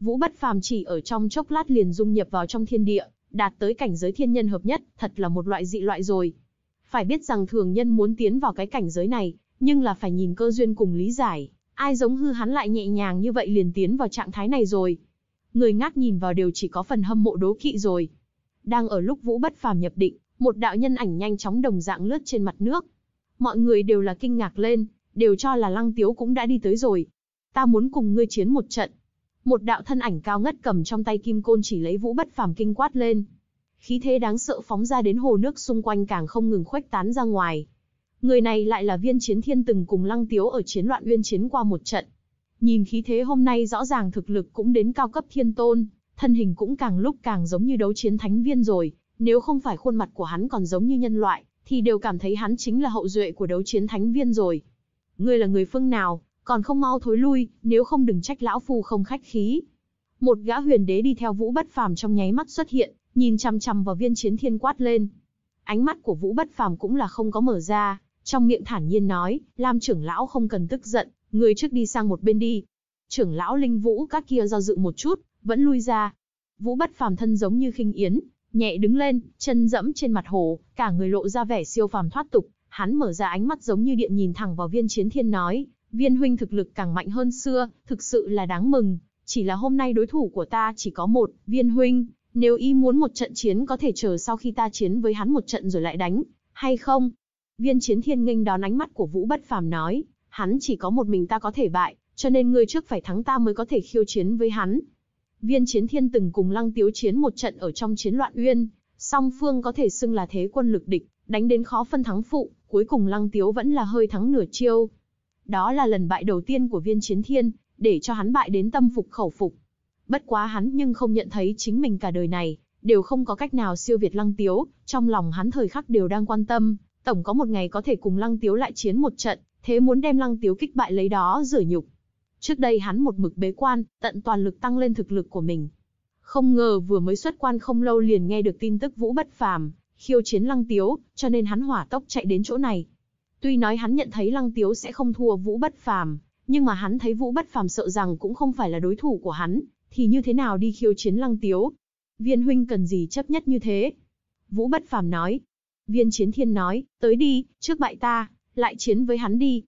Vũ Bất Phàm chỉ ở trong chốc lát liền dung nhập vào trong thiên địa, đạt tới cảnh giới thiên nhân hợp nhất, thật là một loại dị loại rồi. Phải biết rằng thường nhân muốn tiến vào cái cảnh giới này, nhưng là phải nhìn cơ duyên cùng lý giải, ai giống hư hắn lại nhẹ nhàng như vậy liền tiến vào trạng thái này rồi. Người ngác nhìn vào đều chỉ có phần hâm mộ đố kỵ rồi. Đang ở lúc Vũ Bất Phàm nhập định, một đạo nhân ảnh nhanh chóng đồng dạng lướt trên mặt nước. Mọi người đều là kinh ngạc lên, đều cho là Lăng Tiếu cũng đã đi tới rồi. Ta muốn cùng ngươi chiến một trận. Một đạo thân ảnh cao ngất cầm trong tay kim côn chỉ lấy vũ bất phàm kinh quát lên. Khí thế đáng sợ phóng ra đến hồ nước xung quanh càng không ngừng khuếch tán ra ngoài. Người này lại là viên chiến thiên từng cùng Lăng Tiếu ở chiến loạn uyên chiến qua một trận. Nhìn khí thế hôm nay rõ ràng thực lực cũng đến cao cấp thiên tôn, thân hình cũng càng lúc càng giống như đấu chiến thánh viên rồi. Nếu không phải khuôn mặt của hắn còn giống như nhân loại, thì đều cảm thấy hắn chính là hậu duệ của đấu chiến thánh viên rồi. Ngươi là người phương nào, còn không mau thối lui, nếu không đừng trách lão phu không khách khí. Một gã huyền đế đi theo Vũ Bất Phàm trong nháy mắt xuất hiện, nhìn chằm chằm vào viên chiến thiên quát lên. Ánh mắt của Vũ Bất Phàm cũng là không có mở ra, trong miệng thản nhiên nói, Lam trưởng lão không cần tức giận, người trước đi sang một bên đi. Trưởng lão Linh Vũ các kia do dự một chút, vẫn lui ra. Vũ Bất Phàm thân giống như khinh yến, nhẹ đứng lên, chân dẫm trên mặt hồ, cả người lộ ra vẻ siêu phàm thoát tục, hắn mở ra ánh mắt giống như điện nhìn thẳng vào viên chiến thiên nói, viên huynh thực lực càng mạnh hơn xưa, thực sự là đáng mừng, chỉ là hôm nay đối thủ của ta chỉ có một, viên huynh, nếu y muốn một trận chiến có thể chờ sau khi ta chiến với hắn một trận rồi lại đánh, hay không? Viên chiến thiên nghênh đón ánh mắt của Vũ Bất Phàm nói, hắn chỉ có một mình ta có thể bại, cho nên ngươi trước phải thắng ta mới có thể khiêu chiến với hắn, Viên Chiến Thiên từng cùng Lăng Tiếu chiến một trận ở trong chiến loạn uyên, song phương có thể xưng là thế quân lực địch, đánh đến khó phân thắng phụ, cuối cùng Lăng Tiếu vẫn là hơi thắng nửa chiêu. Đó là lần bại đầu tiên của Viên Chiến Thiên, để cho hắn bại đến tâm phục khẩu phục. Bất quá hắn nhưng không nhận thấy chính mình cả đời này, đều không có cách nào siêu việt Lăng Tiếu, trong lòng hắn thời khắc đều đang quan tâm, tổng có một ngày có thể cùng Lăng Tiếu lại chiến một trận, thế muốn đem Lăng Tiếu kích bại lấy đó rửa nhục. Trước đây hắn một mực bế quan, tận toàn lực tăng lên thực lực của mình. Không ngờ vừa mới xuất quan không lâu liền nghe được tin tức Vũ Bất Phàm khiêu chiến Lăng Tiếu, cho nên hắn hỏa tốc chạy đến chỗ này. Tuy nói hắn nhận thấy Lăng Tiếu sẽ không thua Vũ Bất Phàm, nhưng mà hắn thấy Vũ Bất Phàm sợ rằng cũng không phải là đối thủ của hắn, thì như thế nào đi khiêu chiến Lăng Tiếu? Viên huynh cần gì chấp nhất như thế? Vũ Bất Phàm nói. Viên Chiến Thiên nói, tới đi, trước bại ta, lại chiến với hắn đi,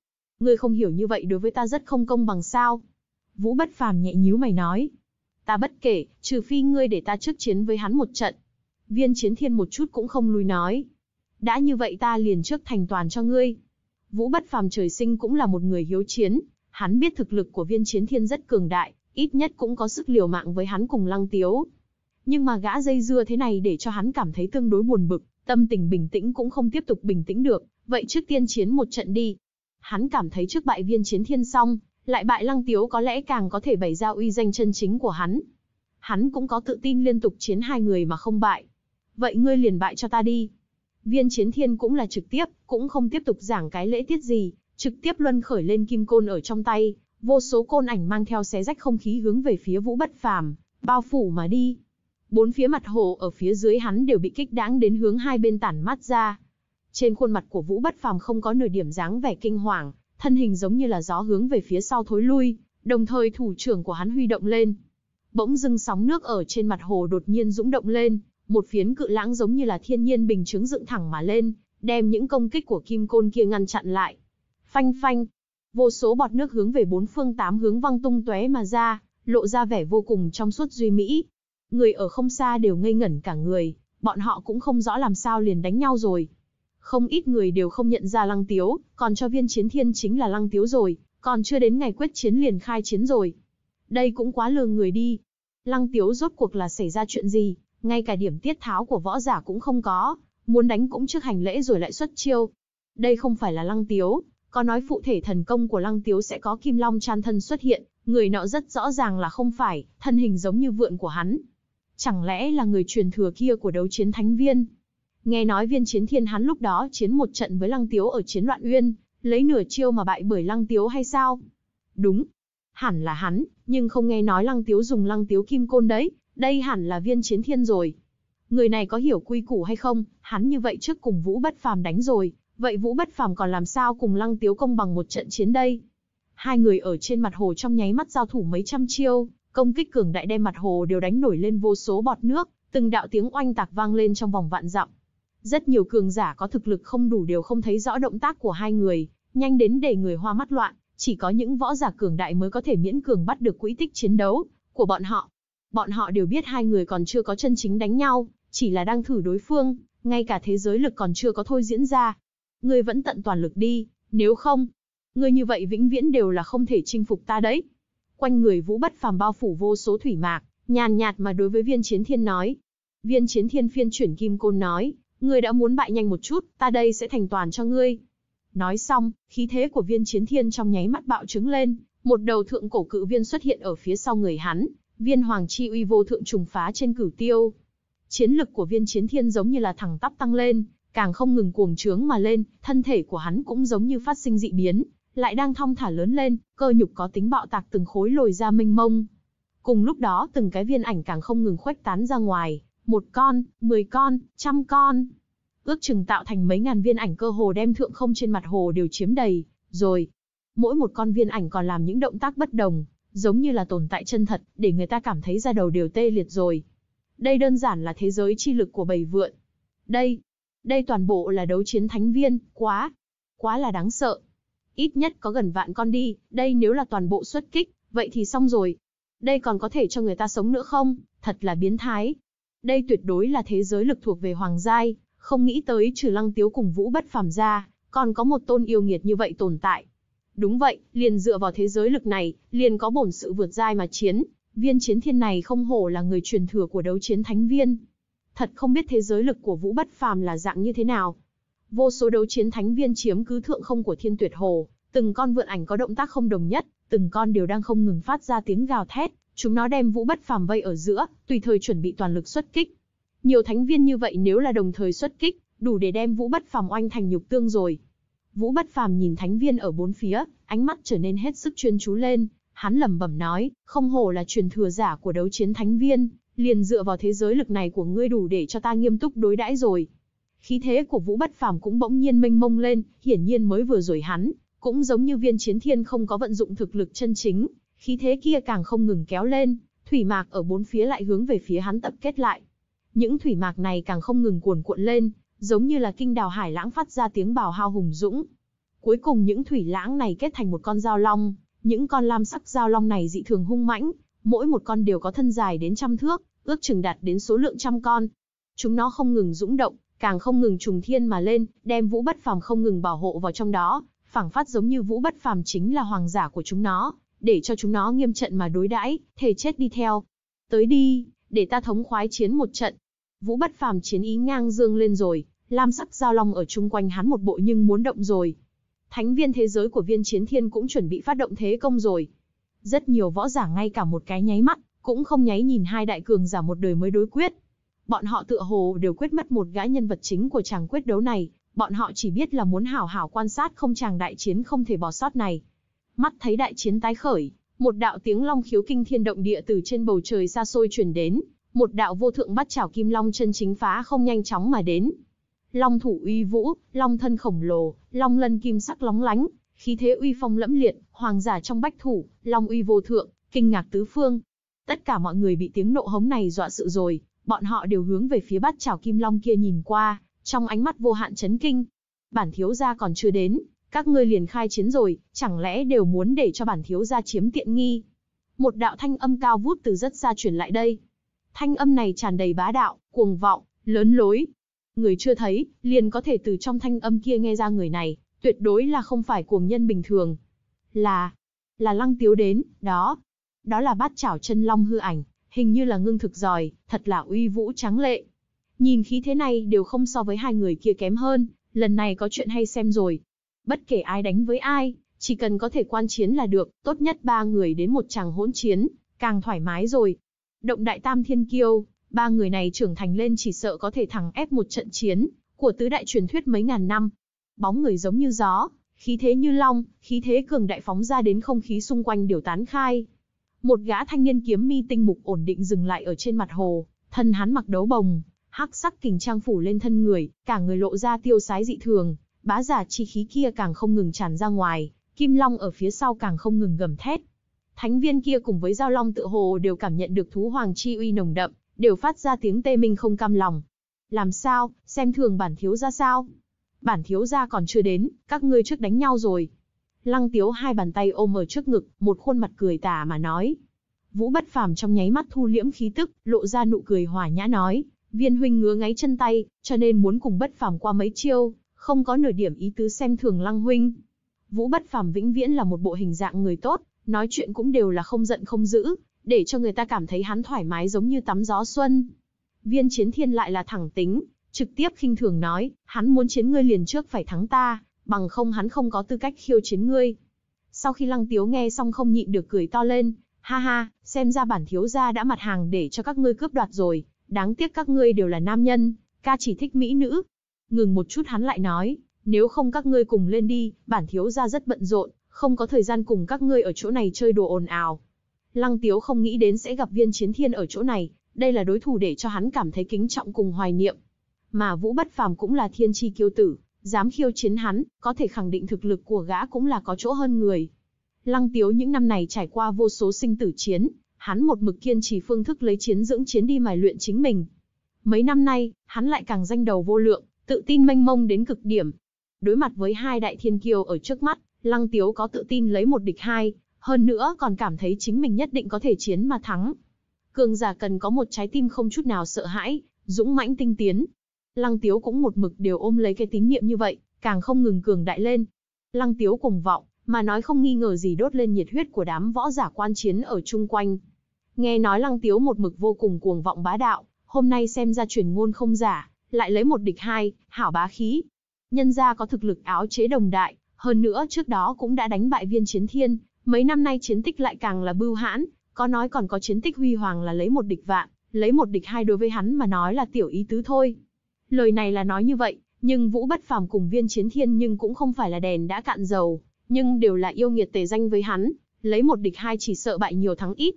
Ngươi không hiểu như vậy đối với ta rất không công bằng sao. Vũ bất phàm nhẹ nhíu mày nói. Ta bất kể, trừ phi ngươi để ta trước chiến với hắn một trận. Viên chiến thiên một chút cũng không lùi nói. Đã như vậy ta liền trước thành toàn cho ngươi. Vũ bất phàm trời sinh cũng là một người hiếu chiến. Hắn biết thực lực của viên chiến thiên rất cường đại, ít nhất cũng có sức liều mạng với hắn cùng lăng tiếu. Nhưng mà gã dây dưa thế này để cho hắn cảm thấy tương đối buồn bực, tâm tình bình tĩnh cũng không tiếp tục bình tĩnh được, vậy trước tiên chiến một trận đi, Hắn cảm thấy trước bại viên chiến thiên xong, lại bại lăng tiếu có lẽ càng có thể bày ra uy danh chân chính của hắn. Hắn cũng có tự tin liên tục chiến hai người mà không bại. Vậy ngươi liền bại cho ta đi. Viên chiến thiên cũng là trực tiếp, cũng không tiếp tục giảng cái lễ tiết gì, trực tiếp luân khởi lên kim côn ở trong tay, vô số côn ảnh mang theo xé rách không khí hướng về phía vũ bất phàm, bao phủ mà đi. Bốn phía mặt hồ ở phía dưới hắn đều bị kích đáng đến hướng hai bên tản mát ra, trên khuôn mặt của Vũ Bất Phàm không có nửa điểm dáng vẻ kinh hoàng, thân hình giống như là gió hướng về phía sau thối lui, đồng thời thủ trưởng của hắn huy động lên. Bỗng dưng sóng nước ở trên mặt hồ đột nhiên dũng động lên, một phiến cự lãng giống như là thiên nhiên bình chứng dựng thẳng mà lên, đem những công kích của kim côn kia ngăn chặn lại. Phanh phanh, vô số bọt nước hướng về bốn phương tám hướng văng tung tóe mà ra, lộ ra vẻ vô cùng trong suốt duy mỹ. Người ở không xa đều ngây ngẩn cả người, bọn họ cũng không rõ làm sao liền đánh nhau rồi. Không ít người đều không nhận ra Lăng Tiếu, còn cho viên chiến thiên chính là Lăng Tiếu rồi, còn chưa đến ngày quyết chiến liền khai chiến rồi. Đây cũng quá lừa người đi. Lăng Tiếu rốt cuộc là xảy ra chuyện gì, ngay cả điểm tiết tháo của võ giả cũng không có, muốn đánh cũng trước hành lễ rồi lại xuất chiêu. Đây không phải là Lăng Tiếu, có nói phụ thể thần công của Lăng Tiếu sẽ có kim long chan thân xuất hiện, người nọ rất rõ ràng là không phải, thân hình giống như vượn của hắn. Chẳng lẽ là người truyền thừa kia của đấu chiến thánh viên, Nghe nói viên chiến thiên hắn lúc đó chiến một trận với Lăng Tiếu ở chiến loạn uyên, lấy nửa chiêu mà bại bởi Lăng Tiếu hay sao? Đúng. Hẳn là hắn, nhưng không nghe nói Lăng Tiếu dùng Lăng Tiếu kim côn đấy, đây hẳn là viên chiến thiên rồi. Người này có hiểu quy củ hay không, hắn như vậy trước cùng Vũ Bất Phàm đánh rồi, vậy Vũ Bất Phàm còn làm sao cùng Lăng Tiếu công bằng một trận chiến đây? Hai người ở trên mặt hồ trong nháy mắt giao thủ mấy trăm chiêu, công kích cường đại đem mặt hồ đều đánh nổi lên vô số bọt nước, từng đạo tiếng oanh tạc vang lên trong vòng vạn dặm. Rất nhiều cường giả có thực lực không đủ đều không thấy rõ động tác của hai người, nhanh đến để người hoa mắt loạn, chỉ có những võ giả cường đại mới có thể miễn cường bắt được quỹ tích chiến đấu của bọn họ. Bọn họ đều biết hai người còn chưa có chân chính đánh nhau, chỉ là đang thử đối phương, ngay cả thế giới lực còn chưa có thôi diễn ra. Ngươi vẫn tận toàn lực đi, nếu không, ngươi như vậy vĩnh viễn đều là không thể chinh phục ta đấy. Quanh người Vũ Bất Phàm bao phủ vô số thủy mạc, nhàn nhạt mà đối với Viên Chiến Thiên nói. Viên Chiến Thiên phiên chuyển kim côn nói, ngươi đã muốn bại nhanh một chút, ta đây sẽ thành toàn cho ngươi. Nói xong, khí thế của viên chiến thiên trong nháy mắt bạo trứng lên, một đầu thượng cổ cự viên xuất hiện ở phía sau người hắn, viên hoàng chi uy vô thượng trùng phá trên cửu tiêu. Chiến lực của viên chiến thiên giống như là thẳng tắp tăng lên, càng không ngừng cuồng trướng mà lên, thân thể của hắn cũng giống như phát sinh dị biến, lại đang thong thả lớn lên, cơ nhục có tính bạo tạc từng khối lồi ra mênh mông. Cùng lúc đó từng cái viên ảnh càng không ngừng khuếch tán ra ngoài, một con, mười con, trăm con. Ước chừng tạo thành mấy ngàn viên ảnh cơ hồ đem thượng không trên mặt hồ đều chiếm đầy, rồi. Mỗi một con viên ảnh còn làm những động tác bất đồng, giống như là tồn tại chân thật, để người ta cảm thấy ra đầu đều tê liệt rồi. Đây đơn giản là thế giới chi lực của bầy vượn. Đây, đây toàn bộ là đấu chiến thánh viên, quá, quá là đáng sợ. Ít nhất có gần vạn con đi, đây nếu là toàn bộ xuất kích, vậy thì xong rồi. Đây còn có thể cho người ta sống nữa không, thật là biến thái đây tuyệt đối là thế giới lực thuộc về Hoàng Giai, không nghĩ tới trừ lăng tiếu cùng vũ bất phàm ra, còn có một tôn yêu nghiệt như vậy tồn tại. Đúng vậy, liền dựa vào thế giới lực này, liền có bổn sự vượt giai mà chiến, viên chiến thiên này không hổ là người truyền thừa của đấu chiến thánh viên. Thật không biết thế giới lực của vũ bất phàm là dạng như thế nào. Vô số đấu chiến thánh viên chiếm cứ thượng không của thiên tuyệt hồ, từng con vượn ảnh có động tác không đồng nhất, từng con đều đang không ngừng phát ra tiếng gào thét, chúng nó đem Vũ Bất Phàm vây ở giữa, tùy thời chuẩn bị toàn lực xuất kích. Nhiều thánh viên như vậy nếu là đồng thời xuất kích, đủ để đem Vũ Bất Phàm oanh thành nhục tương rồi. Vũ Bất Phàm nhìn thánh viên ở bốn phía, ánh mắt trở nên hết sức chuyên chú lên, hắn lẩm bẩm nói, không hổ là truyền thừa giả của đấu chiến thánh viên, liền dựa vào thế giới lực này của ngươi đủ để cho ta nghiêm túc đối đãi rồi. Khí thế của Vũ Bất Phàm cũng bỗng nhiên mênh mông lên, hiển nhiên mới vừa rồi hắn, cũng giống như viên chiến thiên không có vận dụng thực lực chân chính, khí thế kia càng không ngừng kéo lên, thủy mạc ở bốn phía lại hướng về phía hắn tập kết lại. Những thủy mạc này càng không ngừng cuồn cuộn lên, giống như là kinh đào hải lãng phát ra tiếng bào hao hùng dũng. Cuối cùng những thủy lãng này kết thành một con dao long, những con lam sắc dao long này dị thường hung mãnh, mỗi một con đều có thân dài đến trăm thước, ước chừng đạt đến số lượng trăm con. Chúng nó không ngừng dũng động, càng không ngừng trùng thiên mà lên, đem Vũ Bất Phàm không ngừng bảo hộ vào trong đó, phảng phát giống như Vũ Bất Phàm chính là hoàng giả của chúng nó, để cho chúng nó nghiêm trận mà đối đãi, thề chết đi theo. Tới đi, để ta thống khoái chiến một trận. Vũ bất phàm chiến ý ngang dương lên rồi, lam sắc giao long ở chung quanh hắn một bộ nhưng muốn động rồi. Thánh viên thế giới của viên chiến thiên cũng chuẩn bị phát động thế công rồi. Rất nhiều võ giả ngay cả một cái nháy mắt, cũng không nháy nhìn hai đại cường giả một đời mới đối quyết. Bọn họ tựa hồ đều quyết mất một gã nhân vật chính của chàng quyết đấu này, bọn họ chỉ biết là muốn hảo hảo quan sát không chàng đại chiến không thể bỏ sót này mắt thấy đại chiến tái khởi, một đạo tiếng long khiếu kinh thiên động địa từ trên bầu trời xa xôi truyền đến, một đạo vô thượng bắt chảo kim long chân chính phá không nhanh chóng mà đến. Long thủ uy vũ, long thân khổng lồ, long lân kim sắc lóng lánh, khí thế uy phong lẫm liệt, hoàng giả trong bách thủ, long uy vô thượng, kinh ngạc tứ phương. Tất cả mọi người bị tiếng nộ hống này dọa sự rồi, bọn họ đều hướng về phía bắt chảo kim long kia nhìn qua, trong ánh mắt vô hạn chấn kinh. Bản thiếu gia còn chưa đến, các ngươi liền khai chiến rồi, chẳng lẽ đều muốn để cho bản thiếu gia chiếm tiện nghi? Một đạo thanh âm cao vút từ rất xa truyền lại đây. Thanh âm này tràn đầy bá đạo, cuồng vọng, lớn lối. Người chưa thấy, liền có thể từ trong thanh âm kia nghe ra người này, tuyệt đối là không phải cuồng nhân bình thường. Là, là lăng tiếu đến, đó. Đó là bát chảo chân long hư ảnh, hình như là ngưng thực giỏi, thật là uy vũ trắng lệ. Nhìn khí thế này đều không so với hai người kia kém hơn, lần này có chuyện hay xem rồi. Bất kể ai đánh với ai, chỉ cần có thể quan chiến là được, tốt nhất ba người đến một chàng hỗn chiến, càng thoải mái rồi. Động đại tam thiên kiêu, ba người này trưởng thành lên chỉ sợ có thể thẳng ép một trận chiến, của tứ đại truyền thuyết mấy ngàn năm. Bóng người giống như gió, khí thế như long, khí thế cường đại phóng ra đến không khí xung quanh đều tán khai. Một gã thanh niên kiếm mi tinh mục ổn định dừng lại ở trên mặt hồ, thân hắn mặc đấu bồng, hắc sắc kình trang phủ lên thân người, cả người lộ ra tiêu sái dị thường, bá giả chi khí kia càng không ngừng tràn ra ngoài, kim long ở phía sau càng không ngừng gầm thét. Thánh viên kia cùng với giao long tự hồ đều cảm nhận được thú hoàng chi uy nồng đậm, đều phát ra tiếng tê minh không cam lòng. Làm sao, xem thường bản thiếu ra sao? Bản thiếu ra còn chưa đến, các ngươi trước đánh nhau rồi. Lăng tiếu hai bàn tay ôm ở trước ngực, một khuôn mặt cười tà mà nói. Vũ bất phàm trong nháy mắt thu liễm khí tức, lộ ra nụ cười hòa nhã nói. Viên huynh ngứa ngáy chân tay, cho nên muốn cùng bất phàm qua mấy chiêu, không có nửa điểm ý tứ xem thường Lăng huynh. Vũ Bất Phàm vĩnh viễn là một bộ hình dạng người tốt, nói chuyện cũng đều là không giận không dữ, để cho người ta cảm thấy hắn thoải mái giống như tắm gió xuân. Viên Chiến Thiên lại là thẳng tính, trực tiếp khinh thường nói, hắn muốn chiến ngươi liền trước phải thắng ta, bằng không hắn không có tư cách khiêu chiến ngươi. Sau khi Lăng Tiếu nghe xong không nhịn được cười to lên, ha ha, xem ra bản thiếu gia đã mặt hàng để cho các ngươi cướp đoạt rồi, đáng tiếc các ngươi đều là nam nhân, ca chỉ thích mỹ nữ, Ngừng một chút hắn lại nói, nếu không các ngươi cùng lên đi, bản thiếu gia rất bận rộn, không có thời gian cùng các ngươi ở chỗ này chơi đùa ồn ào. Lăng Tiếu không nghĩ đến sẽ gặp viên chiến thiên ở chỗ này, đây là đối thủ để cho hắn cảm thấy kính trọng cùng hoài niệm. Mà Vũ Bất Phàm cũng là thiên chi kiêu tử, dám khiêu chiến hắn, có thể khẳng định thực lực của gã cũng là có chỗ hơn người. Lăng Tiếu những năm này trải qua vô số sinh tử chiến, hắn một mực kiên trì phương thức lấy chiến dưỡng chiến đi mài luyện chính mình. Mấy năm nay, hắn lại càng danh đầu vô lượng, tự tin mênh mông đến cực điểm. Đối mặt với hai đại thiên kiêu ở trước mắt, Lăng Tiếu có tự tin lấy một địch hai, hơn nữa còn cảm thấy chính mình nhất định có thể chiến mà thắng. Cường giả cần có một trái tim không chút nào sợ hãi, dũng mãnh tinh tiến. Lăng Tiếu cũng một mực đều ôm lấy cái tín niệm như vậy, càng không ngừng cường đại lên. Lăng Tiếu cùng vọng, mà nói không nghi ngờ gì đốt lên nhiệt huyết của đám võ giả quan chiến ở chung quanh. Nghe nói Lăng Tiếu một mực vô cùng cuồng vọng bá đạo, hôm nay xem ra truyền ngôn không giả, lại lấy một địch hai, hảo bá khí. Nhân gia có thực lực áo chế đồng đại, hơn nữa trước đó cũng đã đánh bại viên chiến thiên, mấy năm nay chiến tích lại càng là bưu hãn, có nói còn có chiến tích huy hoàng là lấy một địch vạn, lấy một địch hai đối với hắn mà nói là tiểu ý tứ thôi. Lời này là nói như vậy, nhưng Vũ Bất Phàm cùng Viên Chiến Thiên nhưng cũng không phải là đèn đã cạn dầu, nhưng đều là yêu nghiệt tề danh với hắn, lấy một địch hai chỉ sợ bại nhiều thắng ít.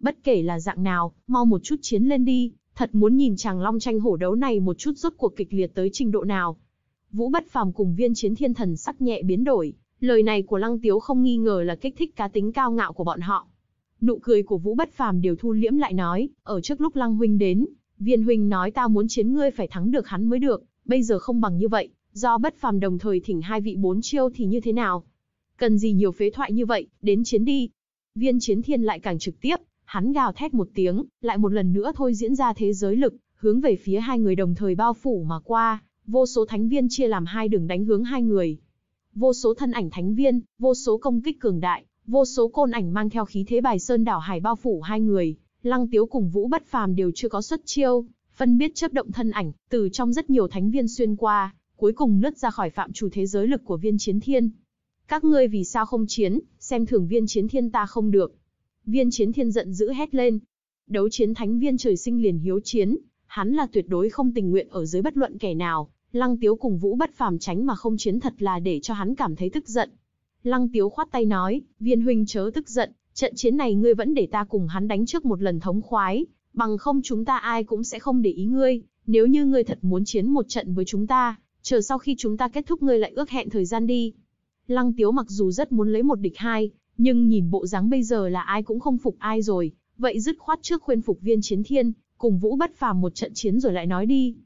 Bất kể là dạng nào, mau một chút chiến lên đi, Thật muốn nhìn chàng long tranh hổ đấu này một chút rốt cuộc kịch liệt tới trình độ nào. Vũ Bất Phàm cùng Viên Chiến Thiên thần sắc nhẹ biến đổi, lời này của Lăng Tiếu không nghi ngờ là kích thích cá tính cao ngạo của bọn họ. Nụ cười của Vũ Bất Phàm đều thu liễm lại nói, ở trước lúc Lăng huynh đến, Viên huynh nói ta muốn chiến ngươi phải thắng được hắn mới được, bây giờ không bằng như vậy, do Bất Phàm đồng thời thỉnh hai vị bốn chiêu thì như thế nào? Cần gì nhiều phế thoại như vậy, đến chiến đi. Viên Chiến Thiên lại càng trực tiếp, Hắn gào thét một tiếng, lại một lần nữa thôi diễn ra thế giới lực, hướng về phía hai người đồng thời bao phủ mà qua, vô số thánh viên chia làm hai đường đánh hướng hai người. Vô số thân ảnh thánh viên, vô số công kích cường đại, vô số côn ảnh mang theo khí thế bài sơn đảo hải bao phủ hai người, Lăng Tiếu cùng Vũ Bất Phàm đều chưa có xuất chiêu, phân biết chớp động thân ảnh, từ trong rất nhiều thánh viên xuyên qua, cuối cùng lướt ra khỏi phạm chủ thế giới lực của viên chiến thiên. Các ngươi vì sao không chiến, xem thường viên chiến thiên ta không được, Viên chiến thiên giận dữ hét lên. Đấu chiến thánh viên trời sinh liền hiếu chiến, hắn là tuyệt đối không tình nguyện ở dưới bất luận kẻ nào, Lăng Tiếu cùng Vũ bất phàm tránh mà không chiến thật là để cho hắn cảm thấy tức giận. Lăng Tiếu khoát tay nói, viên huynh chớ tức giận, trận chiến này ngươi vẫn để ta cùng hắn đánh trước một lần thống khoái, bằng không chúng ta ai cũng sẽ không để ý ngươi, nếu như ngươi thật muốn chiến một trận với chúng ta, chờ sau khi chúng ta kết thúc ngươi lại ước hẹn thời gian đi. Lăng Tiếu mặc dù rất muốn lấy một địch hai, nhưng nhìn bộ dáng bây giờ là ai cũng không phục ai rồi, vậy dứt khoát trước khuyên phục viên chiến thiên, cùng vũ bất phàm một trận chiến rồi lại nói đi.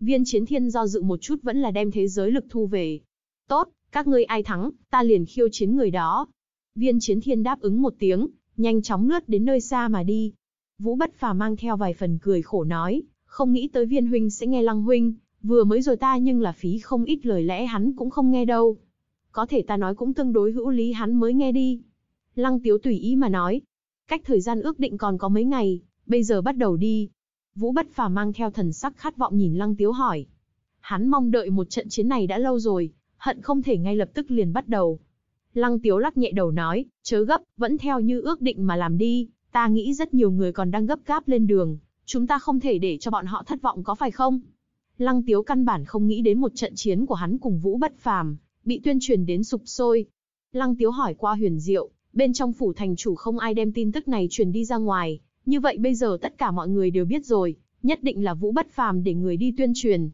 Viên chiến thiên do dự một chút vẫn là đem thế giới lực thu về. Tốt, các ngươi ai thắng, ta liền khiêu chiến người đó. Viên chiến thiên đáp ứng một tiếng, nhanh chóng lướt đến nơi xa mà đi. Vũ bất phàm mang theo vài phần cười khổ nói, không nghĩ tới viên huynh sẽ nghe lăng huynh, vừa mới rồi ta nhưng là phí không ít lời lẽ hắn cũng không nghe đâu. Có thể ta nói cũng tương đối hữu lý hắn mới nghe đi. Lăng Tiếu tùy ý mà nói. Cách thời gian ước định còn có mấy ngày, bây giờ bắt đầu đi. Vũ Bất Phàm mang theo thần sắc khát vọng nhìn Lăng Tiếu hỏi. Hắn mong đợi một trận chiến này đã lâu rồi, hận không thể ngay lập tức liền bắt đầu. Lăng Tiếu lắc nhẹ đầu nói, chớ gấp, vẫn theo như ước định mà làm đi, ta nghĩ rất nhiều người còn đang gấp gáp lên đường, chúng ta không thể để cho bọn họ thất vọng có phải không? Lăng Tiếu căn bản không nghĩ đến một trận chiến của hắn cùng Vũ Bất Phàm, bị tuyên truyền đến sụp sôi. Lăng Tiếu hỏi qua Huyền Diệu, bên trong phủ thành chủ không ai đem tin tức này truyền đi ra ngoài, như vậy bây giờ tất cả mọi người đều biết rồi, nhất định là Vũ Bất Phàm để người đi tuyên truyền.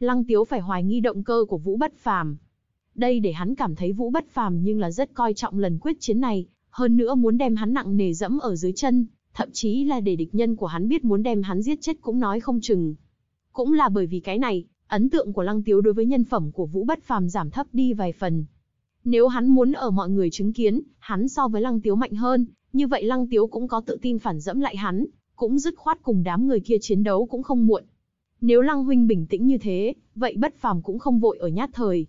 Lăng Tiếu phải hoài nghi động cơ của Vũ Bất Phàm. Đây để hắn cảm thấy Vũ Bất Phàm nhưng là rất coi trọng lần quyết chiến này, hơn nữa muốn đem hắn nặng nề dẫm ở dưới chân, thậm chí là để địch nhân của hắn biết muốn đem hắn giết chết cũng nói không chừng. Cũng là bởi vì cái này, ấn tượng của Lăng Tiếu đối với nhân phẩm của Vũ Bất Phàm giảm thấp đi vài phần. Nếu hắn muốn ở mọi người chứng kiến, hắn so với Lăng Tiếu mạnh hơn, như vậy Lăng Tiếu cũng có tự tin phản dẫm lại hắn, cũng dứt khoát cùng đám người kia chiến đấu cũng không muộn. Nếu Lăng Huynh bình tĩnh như thế, vậy bất phàm cũng không vội ở nhát thời.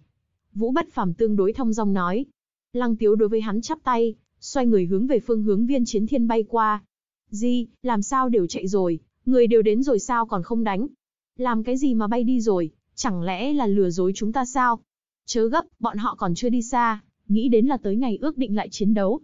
Vũ bất phàm tương đối thông dong nói. Lăng Tiếu đối với hắn chắp tay, xoay người hướng về phương hướng viên chiến thiên bay qua. Di, làm sao đều chạy rồi, người đều đến rồi sao còn không đánh? Làm cái gì mà bay đi rồi, chẳng lẽ là lừa dối chúng ta sao? Chớ gấp, bọn họ còn chưa đi xa, nghĩ đến là tới ngày ước định lại chiến đấu.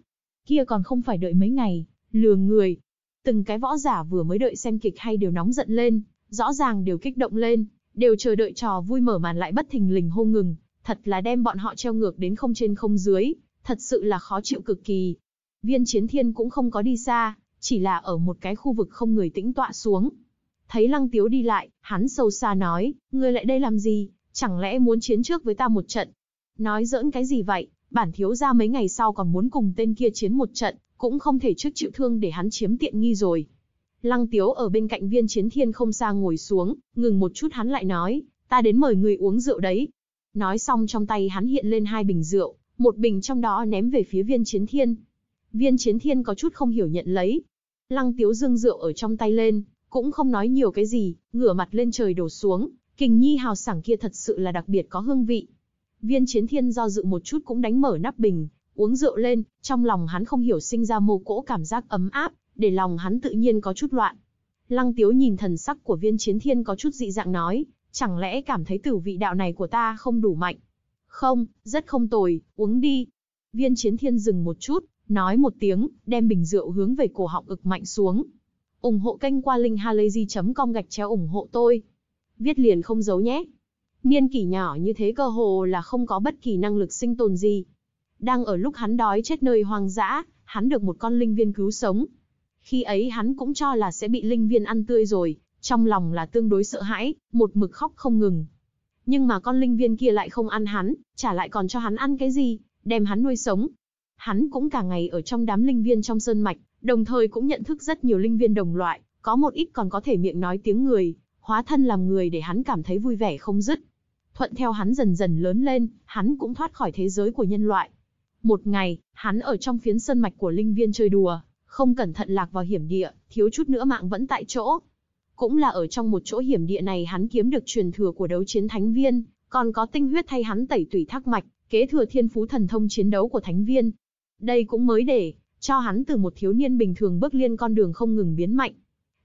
Kia còn không phải đợi mấy ngày, lừa người. Từng cái võ giả vừa mới đợi xem kịch hay đều nóng giận lên, rõ ràng đều kích động lên, đều chờ đợi trò vui mở màn lại bất thình lình hô ngừng, thật là đem bọn họ treo ngược đến không trên không dưới, thật sự là khó chịu cực kỳ. Viên chiến thiên cũng không có đi xa, chỉ là ở một cái khu vực không người tĩnh tọa xuống. Thấy lăng tiếu đi lại, hắn sâu xa nói, ngươi lại đây làm gì, Chẳng lẽ muốn chiến trước với ta một trận? Nói giỡn cái gì vậy, bản thiếu gia mấy ngày sau còn muốn cùng tên kia chiến một trận, cũng không thể trước chịu thương để hắn chiếm tiện nghi rồi. Lăng Tiếu ở bên cạnh viên chiến thiên không xa ngồi xuống, ngừng một chút hắn lại nói, ta đến mời người uống rượu đấy. Nói xong trong tay hắn hiện lên hai bình rượu, một bình trong đó ném về phía viên chiến thiên. Viên chiến thiên có chút không hiểu nhận lấy. Lăng Tiếu dương rượu ở trong tay lên, cũng không nói nhiều cái gì, ngửa mặt lên trời đổ xuống, Kình nhi hào sảng kia thật sự là đặc biệt có hương vị. Viên chiến thiên do dự một chút cũng đánh mở nắp bình, uống rượu lên, trong lòng hắn không hiểu sinh ra mô cỗ cảm giác ấm áp, để lòng hắn tự nhiên có chút loạn. Lăng tiếu nhìn thần sắc của viên chiến thiên có chút dị dạng nói, chẳng lẽ cảm thấy tử vị đạo này của ta không đủ mạnh? Không, rất không tồi, uống đi. Viên chiến thiên dừng một chút, nói một tiếng, đem bình rượu hướng về cổ họng ực mạnh xuống. ủng hộ kênh qua linkhalazy.com gạch chéo ủng hộ tôi viết liền không giấu nhé. Niên kỷ nhỏ như thế cơ hồ là không có bất kỳ năng lực sinh tồn gì. Đang ở lúc hắn đói chết nơi hoang dã, hắn được một con linh viên cứu sống. Khi ấy hắn cũng cho là sẽ bị linh viên ăn tươi rồi, trong lòng là tương đối sợ hãi, một mực khóc không ngừng. Nhưng mà con linh viên kia lại không ăn hắn, trả lại còn cho hắn ăn cái gì, đem hắn nuôi sống. Hắn cũng cả ngày ở trong đám linh viên trong sơn mạch, đồng thời cũng nhận thức rất nhiều linh viên đồng loại, có một ít còn có thể miệng nói tiếng người, hóa thân làm người để hắn cảm thấy vui vẻ không dứt. Thuận theo hắn dần dần lớn lên, hắn cũng thoát khỏi thế giới của nhân loại. Một ngày, hắn ở trong phiến sơn mạch của linh viên chơi đùa, không cẩn thận lạc vào hiểm địa, thiếu chút nữa mạng vẫn tại chỗ. Cũng là ở trong một chỗ hiểm địa này hắn kiếm được truyền thừa của đấu chiến thánh viên, còn có tinh huyết thay hắn tẩy tủy thác mạch, kế thừa thiên phú thần thông chiến đấu của thánh viên. Đây cũng mới để cho hắn từ một thiếu niên bình thường bước liên con đường không ngừng biến mạnh,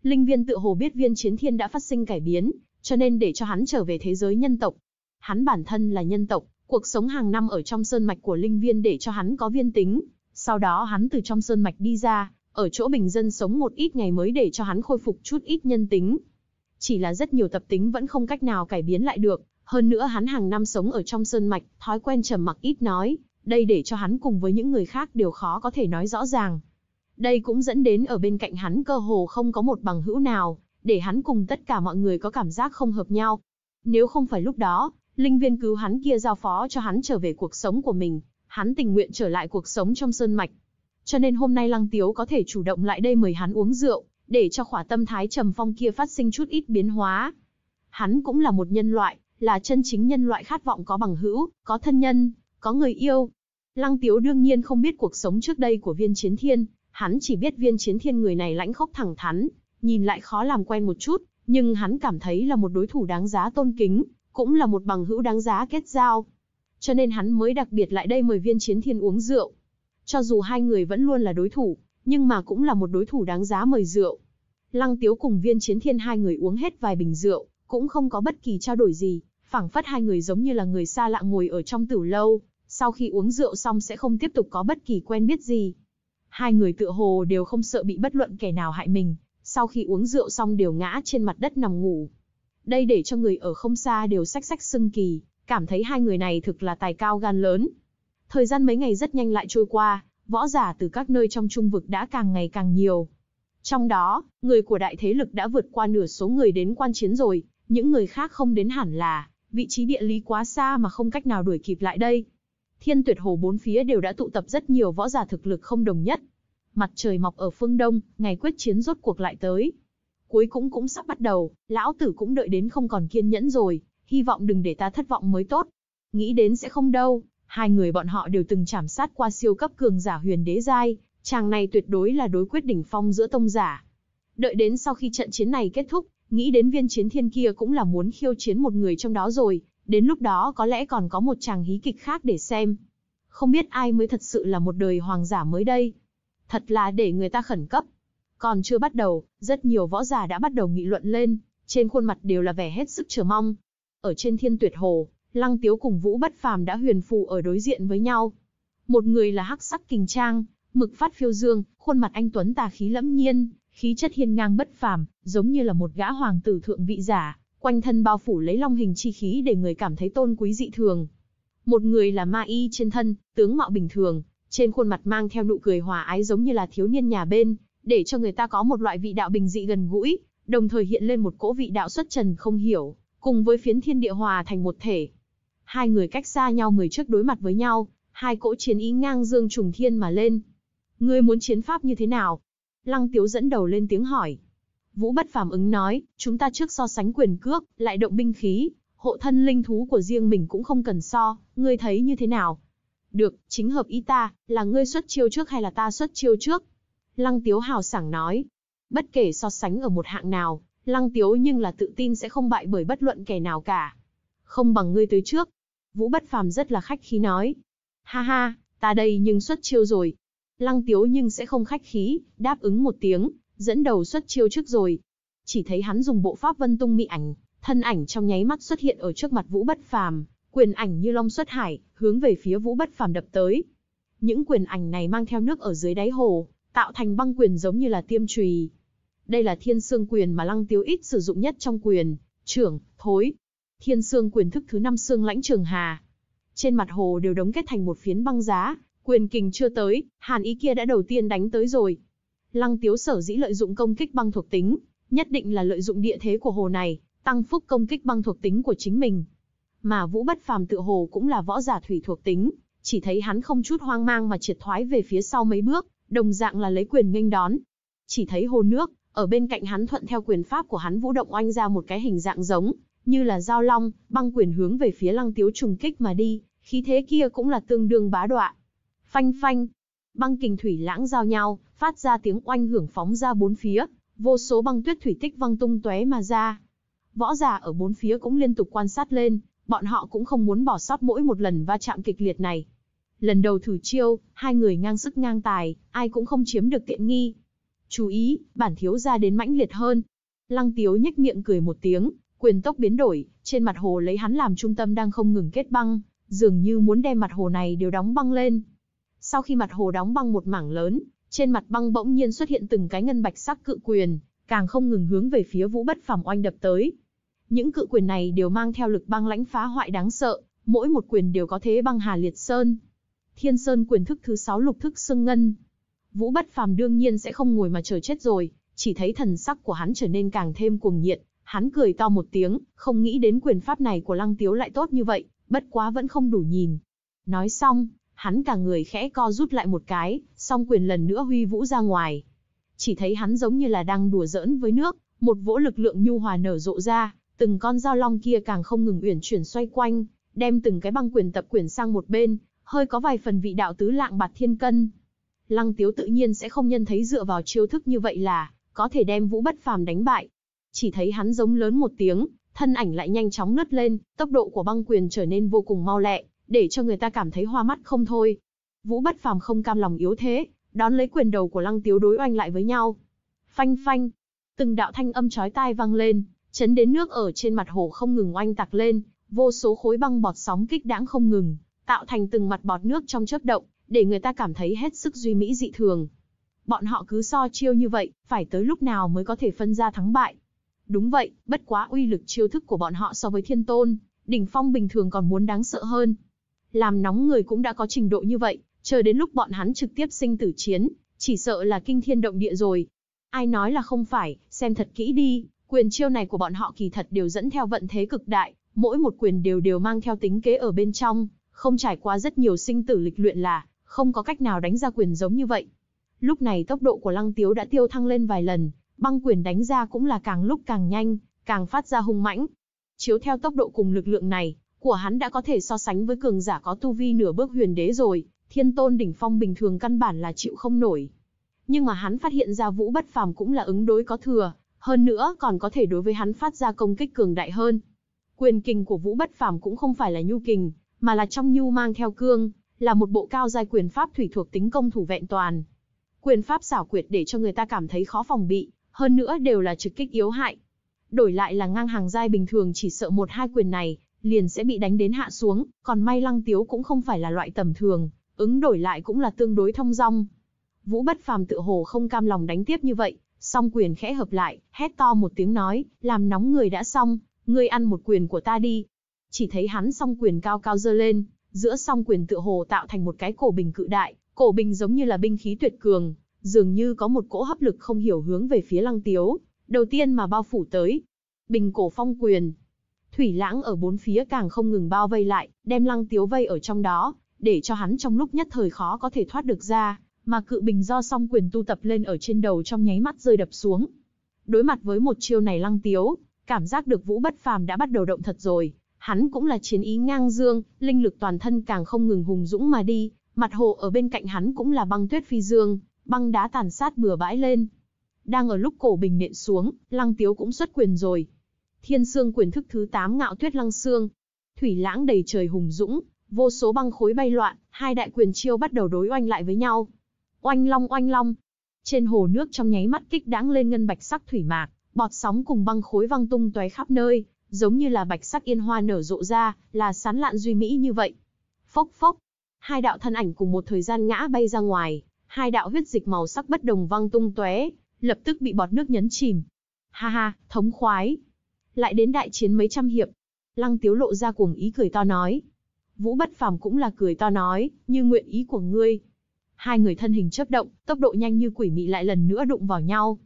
Linh Viên tự hồ biết viên chiến thiên đã phát sinh cải biến, cho nên để cho hắn trở về thế giới nhân tộc. Hắn bản thân là nhân tộc, cuộc sống hàng năm ở trong sơn mạch của Linh Viên để cho hắn có viên tính. Sau đó hắn từ trong sơn mạch đi ra, ở chỗ bình dân sống một ít ngày mới để cho hắn khôi phục chút ít nhân tính. Chỉ là rất nhiều tập tính vẫn không cách nào cải biến lại được, hơn nữa hắn hàng năm sống ở trong sơn mạch, thói quen trầm mặc ít nói, đây để cho hắn cùng với những người khác đều khó có thể nói rõ ràng, đây cũng dẫn đến ở bên cạnh hắn cơ hồ không có một bằng hữu nào, để hắn cùng tất cả mọi người có cảm giác không hợp nhau. Nếu không phải lúc đó, linh viên cứu hắn kia giao phó cho hắn trở về cuộc sống của mình, hắn tình nguyện trở lại cuộc sống trong sơn mạch. Cho nên hôm nay Lăng Tiếu có thể chủ động lại đây mời hắn uống rượu, để cho khỏa tâm thái trầm phong kia phát sinh chút ít biến hóa. Hắn cũng là một nhân loại, là chân chính nhân loại khát vọng có bằng hữu, có thân nhân, có người yêu. Lăng Tiếu đương nhiên không biết cuộc sống trước đây của viên chiến thiên, Hắn chỉ biết viên chiến thiên người này lãnh khốc thẳng thắn, nhìn lại khó làm quen một chút, nhưng hắn cảm thấy là một đối thủ đáng giá tôn kính, cũng là một bằng hữu đáng giá kết giao. Cho nên hắn mới đặc biệt lại đây mời viên chiến thiên uống rượu. Cho dù hai người vẫn luôn là đối thủ, nhưng mà cũng là một đối thủ đáng giá mời rượu. Lăng Tiếu cùng viên chiến thiên hai người uống hết vài bình rượu, cũng không có bất kỳ trao đổi gì, phảng phất hai người giống như là người xa lạ ngồi ở trong tử lâu, sau khi uống rượu xong sẽ không tiếp tục có bất kỳ quen biết gì. Hai người tựa hồ đều không sợ bị bất luận kẻ nào hại mình, sau khi uống rượu xong đều ngã trên mặt đất nằm ngủ. Đây để cho người ở không xa đều sách sách sưng kỳ, cảm thấy hai người này thực là tài cao gan lớn. Thời gian mấy ngày rất nhanh lại trôi qua, võ giả từ các nơi trong trung vực đã càng ngày càng nhiều. Trong đó, người của đại thế lực đã vượt qua nửa số người đến quan chiến rồi, những người khác không đến hẳn là, vị trí địa lý quá xa mà không cách nào đuổi kịp lại đây, Thiên Tuyệt Hồ bốn phía đều đã tụ tập rất nhiều võ giả thực lực không đồng nhất. Mặt trời mọc ở phương đông, ngày quyết chiến rốt cuộc lại tới. Cuối cũng cũng sắp bắt đầu, lão tử cũng đợi đến không còn kiên nhẫn rồi, hy vọng đừng để ta thất vọng mới tốt. Nghĩ đến sẽ không đâu, hai người bọn họ đều từng chảm sát qua siêu cấp cường giả huyền đế giai, chàng này tuyệt đối là đối quyết đỉnh phong giữa tông giả. Đợi đến sau khi trận chiến này kết thúc, nghĩ đến viên chiến thiên kia cũng là muốn khiêu chiến một người trong đó rồi, đến lúc đó có lẽ còn có một chàng hí kịch khác để xem. Không biết ai mới thật sự là một đời hoàng giả mới đây. Thật là để người ta khẩn cấp. Còn chưa bắt đầu, rất nhiều võ giả đã bắt đầu nghị luận lên, trên khuôn mặt đều là vẻ hết sức chờ mong. Ở trên thiên tuyệt hồ, Lăng Tiếu cùng Vũ Bất Phàm đã huyền phù ở đối diện với nhau. Một người là hắc sắc kình trang, mực phát phiêu dương, khuôn mặt anh tuấn tà khí lẫm nhiên, khí chất hiên ngang bất phàm, giống như là một gã hoàng tử thượng vị giả. Quanh thân bao phủ lấy long hình chi khí để người cảm thấy tôn quý dị thường. Một người là ma y trên thân, tướng mạo bình thường, trên khuôn mặt mang theo nụ cười hòa ái giống như là thiếu niên nhà bên, để cho người ta có một loại vị đạo bình dị gần gũi, đồng thời hiện lên một cỗ vị đạo xuất trần không hiểu, cùng với phiến thiên địa hòa thành một thể. Hai người cách xa nhau mười trước đối mặt với nhau, hai cỗ chiến ý ngang dương trùng thiên mà lên. Ngươi muốn chiến pháp như thế nào? Lăng Tiếu dẫn đầu lên tiếng hỏi. Vũ Bất Phàm ứng nói, chúng ta trước so sánh quyền cước, lại động binh khí, hộ thân linh thú của riêng mình cũng không cần so, ngươi thấy như thế nào? Được, chính hợp ý ta, là ngươi xuất chiêu trước hay là ta xuất chiêu trước? Lăng Tiếu hào sảng nói. Bất kể so sánh ở một hạng nào, Lăng Tiếu nhưng là tự tin sẽ không bại bởi bất luận kẻ nào cả. Không bằng ngươi tới trước. Vũ Bất Phàm rất là khách khí nói. Ha ha, ta đây nhưng xuất chiêu rồi. Lăng Tiếu nhưng sẽ không khách khí, đáp ứng một tiếng, dẫn đầu xuất chiêu trước rồi. Chỉ thấy hắn dùng bộ pháp vân tung mỹ ảnh, thân ảnh trong nháy mắt xuất hiện ở trước mặt Vũ Bất Phàm, quyền ảnh như long xuất hải, hướng về phía Vũ Bất Phàm đập tới. Những quyền ảnh này mang theo nước ở dưới đáy hồ, tạo thành băng quyền giống như là tiêm chùy. Đây là Thiên xương quyền mà Lăng Tiêu ít sử dụng nhất trong quyền, trưởng, thối. Thiên xương quyền thức thứ năm xương lãnh trường hà. Trên mặt hồ đều đóng kết thành một phiến băng giá, quyền kình chưa tới, hàn ý kia đã đầu tiên đánh tới rồi. Lăng Tiếu sở dĩ lợi dụng công kích băng thuộc tính, nhất định là lợi dụng địa thế của hồ này, tăng phúc công kích băng thuộc tính của chính mình. Mà Vũ Bất Phàm tự hồ cũng là võ giả thủy thuộc tính, chỉ thấy hắn không chút hoang mang mà triệt thoái về phía sau mấy bước, đồng dạng là lấy quyền nghênh đón. Chỉ thấy hồ nước, ở bên cạnh hắn thuận theo quyền pháp của hắn vũ động oanh ra một cái hình dạng giống, như là dao long, băng quyền hướng về phía Lăng Tiếu trùng kích mà đi, khí thế kia cũng là tương đương bá đoạ. Phanh phanh, băng kình thủy lãng giao nhau, phát ra tiếng oanh hưởng phóng ra bốn phía, vô số băng tuyết thủy tích văng tung tóe mà ra. Võ giả ở bốn phía cũng liên tục quan sát lên, bọn họ cũng không muốn bỏ sót mỗi một lần va chạm kịch liệt này. Lần đầu thử chiêu, hai người ngang sức ngang tài, ai cũng không chiếm được tiện nghi. Chú ý, bản thiếu ra đến mãnh liệt hơn. Lăng tiếu nhếch miệng cười một tiếng, quyền tốc biến đổi, trên mặt hồ lấy hắn làm trung tâm đang không ngừng kết băng, dường như muốn đem mặt hồ này đều đóng băng lên. Sau khi mặt hồ đóng băng một mảng lớn, trên mặt băng bỗng nhiên xuất hiện từng cái ngân bạch sắc cự quyền, càng không ngừng hướng về phía Vũ Bất Phàm oanh đập tới. Những cự quyền này đều mang theo lực băng lãnh phá hoại đáng sợ, mỗi một quyền đều có thế băng hà liệt sơn. Thiên Sơn quyền thức thứ 6 lục thức xương ngân. Vũ Bất Phàm đương nhiên sẽ không ngồi mà chờ chết rồi, chỉ thấy thần sắc của hắn trở nên càng thêm cuồng nhiệt, hắn cười to một tiếng, không nghĩ đến quyền pháp này của Lăng Tiếu lại tốt như vậy, bất quá vẫn không đủ nhìn. Nói xong, Hắn cả người khẽ co rút lại một cái, song quyền lần nữa huy vũ ra ngoài. Chỉ thấy hắn giống như là đang đùa giỡn với nước, một vỗ lực lượng nhu hòa nở rộ ra, từng con dao long kia càng không ngừng uyển chuyển xoay quanh, đem từng cái băng quyền tập quyền sang một bên, hơi có vài phần vị đạo tứ lạng bạt thiên cân. Lăng Tiếu tự nhiên sẽ không nhân thấy dựa vào chiêu thức như vậy là có thể đem Vũ Bất Phàm đánh bại. Chỉ thấy hắn giống lớn một tiếng, thân ảnh lại nhanh chóng nứt lên, tốc độ của băng quyền trở nên vô cùng mau lẹ, để cho người ta cảm thấy hoa mắt không thôi. Vũ Bất Phàm không cam lòng yếu thế, đón lấy quyền đầu của Lăng Tiếu đối oanh lại với nhau. Phanh phanh, từng đạo thanh âm chói tai vang lên, chấn đến nước ở trên mặt hồ không ngừng oanh tạc lên, vô số khối băng bọt sóng kích đãng không ngừng, tạo thành từng mặt bọt nước trong chớp động, để người ta cảm thấy hết sức duy mỹ dị thường. Bọn họ cứ so chiêu như vậy, phải tới lúc nào mới có thể phân ra thắng bại. Đúng vậy, bất quá uy lực chiêu thức của bọn họ so với thiên tôn, đỉnh phong bình thường còn muốn đáng sợ hơn, làm nóng người cũng đã có trình độ như vậy, chờ đến lúc bọn hắn trực tiếp sinh tử chiến, chỉ sợ là kinh thiên động địa rồi. Ai nói là không phải, xem thật kỹ đi, quyền chiêu này của bọn họ kỳ thật đều dẫn theo vận thế cực đại, mỗi một quyền đều đều mang theo tính kế ở bên trong, không trải qua rất nhiều sinh tử lịch luyện là, không có cách nào đánh ra quyền giống như vậy. Lúc này tốc độ của Lăng Tiếu đã tiêu thăng lên vài lần, băng quyền đánh ra cũng là càng lúc càng nhanh, càng phát ra hung mãnh. Chiếu theo tốc độ cùng lực lượng này, của hắn đã có thể so sánh với cường giả có tu vi nửa bước huyền đế rồi, thiên tôn đỉnh phong bình thường căn bản là chịu không nổi. Nhưng mà hắn phát hiện ra vũ bất phàm cũng là ứng đối có thừa, hơn nữa còn có thể đối với hắn phát ra công kích cường đại hơn. Quyền kình của vũ bất phàm cũng không phải là nhu kình, mà là trong nhu mang theo cương, là một bộ cao giai quyền pháp thủy thuộc tính công thủ vẹn toàn. Quyền pháp xảo quyệt để cho người ta cảm thấy khó phòng bị, hơn nữa đều là trực kích yếu hại. Đổi lại là ngang hàng giai bình thường chỉ sợ một hai quyền này, liền sẽ bị đánh đến hạ xuống, còn may Lăng Tiếu cũng không phải là loại tầm thường, ứng đổi lại cũng là tương đối thông dong. Vũ Bất Phàm tự hồ không cam lòng đánh tiếp như vậy, song quyền khẽ hợp lại, hét to một tiếng nói, làm nóng người đã xong, ngươi ăn một quyền của ta đi. Chỉ thấy hắn song quyền cao cao giơ lên, giữa song quyền tự hồ tạo thành một cái cổ bình cự đại, cổ bình giống như là binh khí tuyệt cường, dường như có một cỗ hấp lực không hiểu hướng về phía Lăng Tiếu, đầu tiên mà bao phủ tới. Bình cổ phong quyền, Thủy lãng ở bốn phía càng không ngừng bao vây lại, đem lăng tiếu vây ở trong đó, để cho hắn trong lúc nhất thời khó có thể thoát được ra, mà cự bình do song quyền tu tập lên ở trên đầu trong nháy mắt rơi đập xuống. Đối mặt với một chiêu này lăng tiếu, cảm giác được vũ bất phàm đã bắt đầu động thật rồi, hắn cũng là chiến ý ngang dương, linh lực toàn thân càng không ngừng hùng dũng mà đi, mặt hồ ở bên cạnh hắn cũng là băng tuyết phi dương, băng đá tàn sát bừa bãi lên. Đang ở lúc cổ bình nện xuống, lăng tiếu cũng xuất quyền rồi, Thiên Sương quyền thức thứ 8 ngạo tuyết lăng xương. Thủy lãng đầy trời hùng dũng, vô số băng khối bay loạn, hai đại quyền chiêu bắt đầu đối oanh lại với nhau. Oanh long oanh long. Trên hồ nước trong nháy mắt kích đáng lên ngân bạch sắc thủy mạc, bọt sóng cùng băng khối văng tung tóe khắp nơi, giống như là bạch sắc yên hoa nở rộ ra, là sán lạn duy mỹ như vậy. Phốc phốc, hai đạo thân ảnh cùng một thời gian ngã bay ra ngoài, hai đạo huyết dịch màu sắc bất đồng văng tung tóe, lập tức bị bọt nước nhấn chìm. Ha ha, thống khoái lại đến đại chiến mấy trăm hiệp. Lăng Tiếu lộ ra cuồng ý cười to nói. Vũ Bất Phàm cũng là cười to nói, như nguyện ý của ngươi. Hai người thân hình chớp động, tốc độ nhanh như quỷ mị lại lần nữa đụng vào nhau.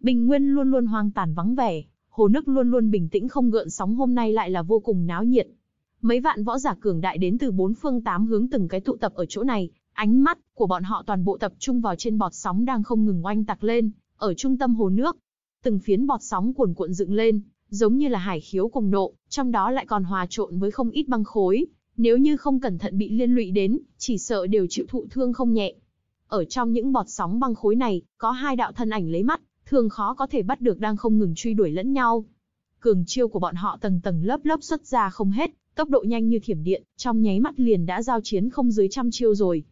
Bình Nguyên luôn luôn hoang tàn vắng vẻ, hồ nước luôn luôn bình tĩnh không gợn sóng hôm nay lại là vô cùng náo nhiệt. Mấy vạn võ giả cường đại đến từ bốn phương tám hướng từng cái tụ tập ở chỗ này, ánh mắt của bọn họ toàn bộ tập trung vào trên bọt sóng đang không ngừng oanh tạc lên, ở trung tâm hồ nước. Từng phiến bọt sóng cuồn cuộn dựng lên, giống như là hải khiếu cùng nộ, trong đó lại còn hòa trộn với không ít băng khối, nếu như không cẩn thận bị liên lụy đến, chỉ sợ đều chịu thụ thương không nhẹ. Ở trong những bọt sóng băng khối này, có hai đạo thân ảnh lấy mắt, thường khó có thể bắt được đang không ngừng truy đuổi lẫn nhau. Cường chiêu của bọn họ tầng tầng lớp lớp xuất ra không hết, tốc độ nhanh như thiểm điện, trong nháy mắt liền đã giao chiến không dưới trăm chiêu rồi.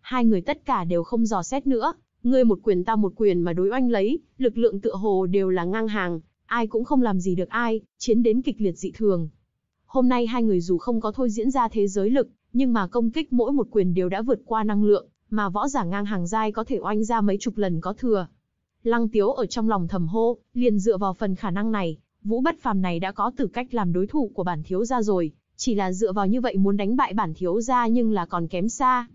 Hai người tất cả đều không dò xét nữa, ngươi một quyền ta một quyền mà đối oanh lấy, lực lượng tựa hồ đều là ngang hàng, Ai cũng không làm gì được ai, chiến đến kịch liệt dị thường. Hôm nay hai người dù không có thôi diễn ra thế giới lực, nhưng mà công kích mỗi một quyền đều đã vượt qua năng lượng, mà võ giả ngang hàng giai có thể oanh ra mấy chục lần có thừa. Lăng Tiếu ở trong lòng thầm hô, liền dựa vào phần khả năng này, Vũ Bất Phàm này đã có tư cách làm đối thủ của bản thiếu gia rồi, chỉ là dựa vào như vậy muốn đánh bại bản thiếu gia nhưng là còn kém xa.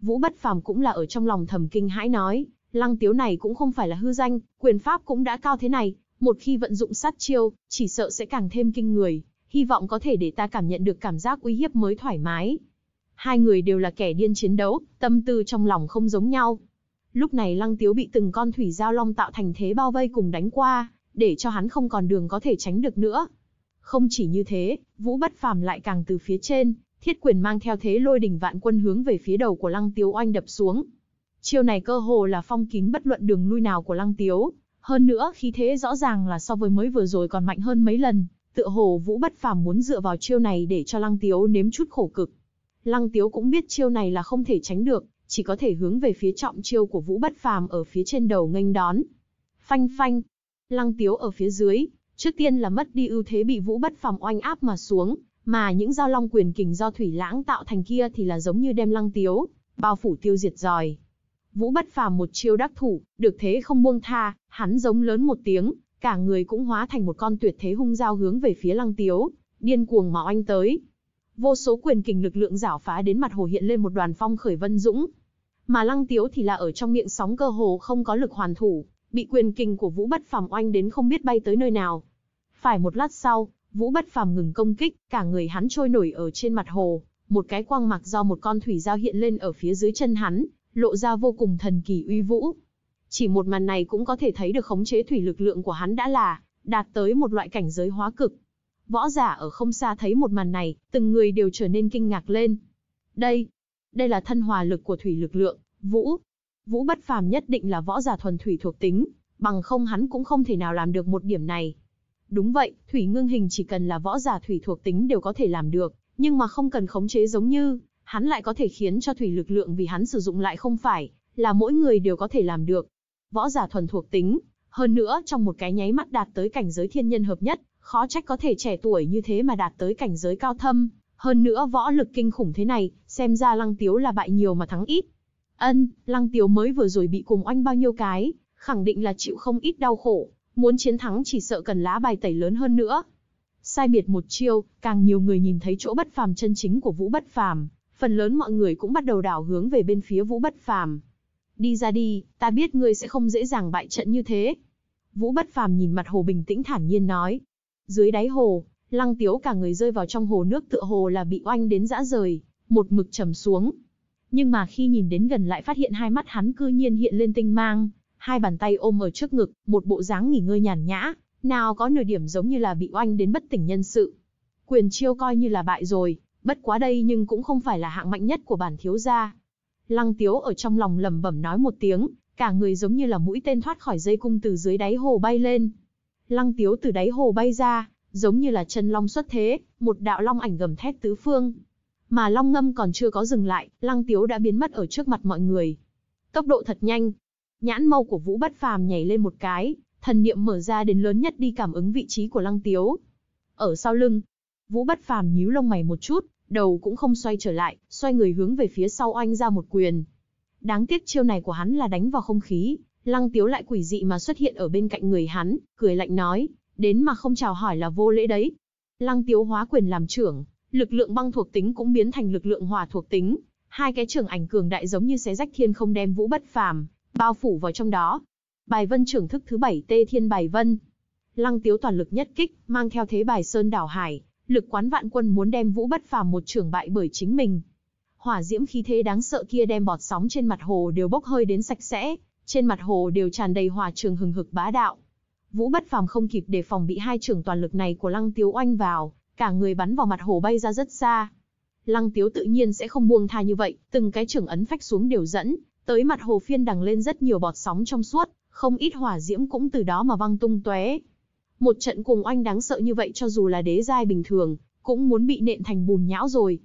Vũ Bất Phàm cũng là ở trong lòng thầm kinh hãi nói, Lăng Tiếu này cũng không phải là hư danh, quyền pháp cũng đã cao thế này, một khi vận dụng sát chiêu, chỉ sợ sẽ càng thêm kinh người, hy vọng có thể để ta cảm nhận được cảm giác uy hiếp mới thoải mái. Hai người đều là kẻ điên chiến đấu, tâm tư trong lòng không giống nhau. Lúc này Lăng Tiếu bị từng con thủy giao long tạo thành thế bao vây cùng đánh qua, để cho hắn không còn đường có thể tránh được nữa. Không chỉ như thế, Vũ Bất Phàm lại càng từ phía trên, thiết quyền mang theo thế lôi đỉnh vạn quân hướng về phía đầu của Lăng Tiếu oanh đập xuống. Chiêu này cơ hồ là phong kín bất luận đường lui nào của Lăng Tiếu, hơn nữa khí thế rõ ràng là so với mới vừa rồi còn mạnh hơn mấy lần, tựa hồ Vũ Bất Phàm muốn dựa vào chiêu này để cho Lăng Tiếu nếm chút khổ cực. Lăng Tiếu cũng biết chiêu này là không thể tránh được, chỉ có thể hướng về phía trọng chiêu của Vũ Bất Phàm ở phía trên đầu nghênh đón. Phanh phanh, Lăng Tiếu ở phía dưới, trước tiên là mất đi ưu thế bị Vũ Bất Phàm oanh áp mà xuống, mà những giao long quyền kình do Thủy Lãng tạo thành kia thì là giống như đem Lăng Tiếu bao phủ tiêu diệt rồi. Vũ bất phàm một chiêu đắc thủ, được thế không buông tha, hắn giống lớn một tiếng, cả người cũng hóa thành một con tuyệt thế hung giao hướng về phía Lăng Tiếu, điên cuồng mà oanh tới. Vô số quyền kình lực lượng giảo phá đến mặt hồ hiện lên một đoàn phong khởi vân dũng. Mà Lăng Tiếu thì là ở trong miệng sóng cơ hồ không có lực hoàn thủ, bị quyền kình của Vũ Bất Phàm oanh đến không biết bay tới nơi nào. Phải một lát sau, Vũ Bất Phàm ngừng công kích, cả người hắn trôi nổi ở trên mặt hồ, một cái quang mạc do một con thủy giao hiện lên ở phía dưới chân hắn, lộ ra vô cùng thần kỳ uy vũ. Chỉ một màn này cũng có thể thấy được khống chế thủy lực lượng của hắn đã là đạt tới một loại cảnh giới hóa cực. Võ giả ở không xa thấy một màn này, từng người đều trở nên kinh ngạc lên. Đây, đây là thân hòa lực của thủy lực lượng, Vũ. Vũ bất phàm nhất định là võ giả thuần thủy thuộc tính, bằng không hắn cũng không thể nào làm được một điểm này. Đúng vậy, thủy ngưng hình chỉ cần là võ giả thủy thuộc tính đều có thể làm được, nhưng mà không cần khống chế giống như hắn lại có thể khiến cho thủy lực lượng vì hắn sử dụng lại không phải là mỗi người đều có thể làm được. Võ giả thuần thuộc tính, hơn nữa trong một cái nháy mắt đạt tới cảnh giới thiên nhân hợp nhất, khó trách có thể trẻ tuổi như thế mà đạt tới cảnh giới cao thâm, hơn nữa võ lực kinh khủng thế này, xem ra Lăng Tiếu là bại nhiều mà thắng ít. Ân, Lăng Tiếu mới vừa rồi bị cùng oanh bao nhiêu cái, khẳng định là chịu không ít đau khổ, muốn chiến thắng chỉ sợ cần lá bài tẩy lớn hơn nữa. Sai biệt một chiêu, càng nhiều người nhìn thấy chỗ bất phàm chân chính của Vũ bất phàm, phần lớn mọi người cũng bắt đầu đảo hướng về bên phía Vũ Bất Phàm. Đi ra đi, ta biết ngươi sẽ không dễ dàng bại trận như thế. Vũ Bất Phàm nhìn mặt hồ bình tĩnh thản nhiên nói. Dưới đáy hồ, Lăng Tiếu cả người rơi vào trong hồ nước tựa hồ là bị oanh đến dã rời, một mực trầm xuống. Nhưng mà khi nhìn đến gần lại phát hiện hai mắt hắn cư nhiên hiện lên tinh mang, hai bàn tay ôm ở trước ngực, một bộ dáng nghỉ ngơi nhàn nhã, nào có nửa điểm giống như là bị oanh đến bất tỉnh nhân sự. Quyền chiêu coi như là bại rồi, bất quá đây nhưng cũng không phải là hạng mạnh nhất của bản thiếu gia. Lăng Tiếu ở trong lòng lẩm bẩm nói một tiếng, cả người giống như là mũi tên thoát khỏi dây cung từ dưới đáy hồ bay lên. Lăng Tiếu từ đáy hồ bay ra, giống như là chân long xuất thế, một đạo long ảnh gầm thét tứ phương. Mà long ngâm còn chưa có dừng lại, Lăng Tiếu đã biến mất ở trước mặt mọi người. Tốc độ thật nhanh. Nhãn mâu của Vũ Bất Phàm nhảy lên một cái, thần niệm mở ra đến lớn nhất đi cảm ứng vị trí của Lăng Tiếu. Ở sau lưng, Vũ Bất Phàm nhíu lông mày một chút, đầu cũng không xoay trở lại, xoay người hướng về phía sau oanh ra một quyền. Đáng tiếc chiêu này của hắn là đánh vào không khí, Lăng Tiếu lại quỷ dị mà xuất hiện ở bên cạnh người hắn, cười lạnh nói, đến mà không chào hỏi là vô lễ đấy. Lăng Tiếu hóa quyền làm trưởng, lực lượng băng thuộc tính cũng biến thành lực lượng hỏa thuộc tính, hai cái trưởng ảnh cường đại giống như xé rách thiên không đem Vũ Bất Phàm bao phủ vào trong đó. Bài Vân trưởng thức thứ bảy Tê Thiên Bài Vân. Lăng Tiếu toàn lực nhất kích, mang theo thế bài sơn đảo hải, lực quán vạn quân muốn đem Vũ Bất Phàm một trưởng bại bởi chính mình. Hỏa diễm khí thế đáng sợ kia đem bọt sóng trên mặt hồ đều bốc hơi đến sạch sẽ, trên mặt hồ đều tràn đầy hỏa trường hừng hực bá đạo. Vũ Bất Phàm không kịp để phòng bị hai trưởng toàn lực này của Lăng Tiếu oanh vào, cả người bắn vào mặt hồ bay ra rất xa. Lăng Tiếu tự nhiên sẽ không buông tha như vậy, từng cái trưởng ấn phách xuống đều dẫn, tới mặt hồ phiên đằng lên rất nhiều bọt sóng trong suốt, không ít hỏa diễm cũng từ đó mà văng tung tóe. Một trận cùng oanh đáng sợ như vậy cho dù là đế giai bình thường, cũng muốn bị nện thành bùn nhão rồi.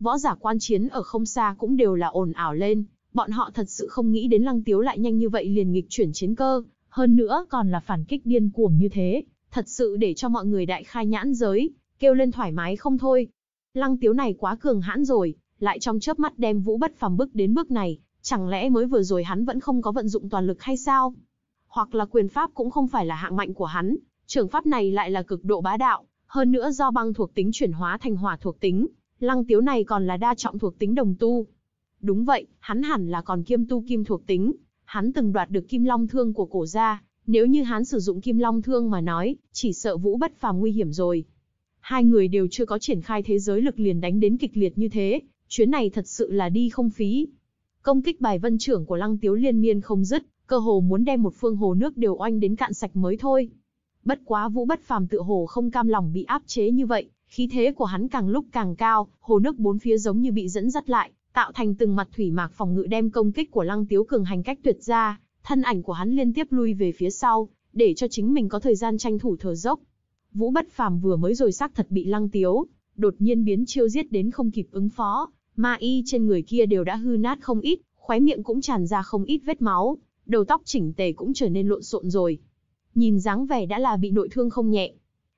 Võ giả quan chiến ở không xa cũng đều là ồn ảo lên, bọn họ thật sự không nghĩ đến lăng tiếu lại nhanh như vậy liền nghịch chuyển chiến cơ, hơn nữa còn là phản kích điên cuồng như thế, thật sự để cho mọi người đại khai nhãn giới, kêu lên thoải mái không thôi. Lăng tiếu này quá cường hãn rồi, lại trong chớp mắt đem vũ bất phàm bước đến bước này, chẳng lẽ mới vừa rồi hắn vẫn không có vận dụng toàn lực hay sao? Hoặc là quyền pháp cũng không phải là hạng mạnh của hắn, Trường pháp này lại là cực độ bá đạo, hơn nữa do băng thuộc tính chuyển hóa thành hỏa thuộc tính, lăng tiếu này còn là đa trọng thuộc tính đồng tu. Đúng vậy, hắn hẳn là còn kiêm tu kim thuộc tính, hắn từng đoạt được kim long thương của cổ gia, nếu như hắn sử dụng kim long thương mà nói, chỉ sợ vũ bất phàm nguy hiểm rồi. Hai người đều chưa có triển khai thế giới lực liền đánh đến kịch liệt như thế, chuyến này thật sự là đi không phí. Công kích bài vân trưởng của lăng tiếu liên miên không dứt, cơ hồ muốn đem một phương hồ nước đều oanh đến cạn sạch mới thôi. Bất quá Vũ Bất Phàm tự hồ không cam lòng bị áp chế như vậy, khí thế của hắn càng lúc càng cao, hồ nước bốn phía giống như bị dẫn dắt lại, tạo thành từng mặt thủy mạc phòng ngự đem công kích của Lăng Tiếu Cường hành cách tuyệt ra, thân ảnh của hắn liên tiếp lui về phía sau, để cho chính mình có thời gian tranh thủ thở dốc. Vũ Bất Phàm vừa mới rồi xác thật bị Lăng Tiếu đột nhiên biến chiêu giết đến không kịp ứng phó, ma y trên người kia đều đã hư nát không ít, khóe miệng cũng tràn ra không ít vết máu, đầu tóc chỉnh tề cũng trở nên lộn xộn rồi nhìn dáng vẻ đã là bị nội thương không nhẹ.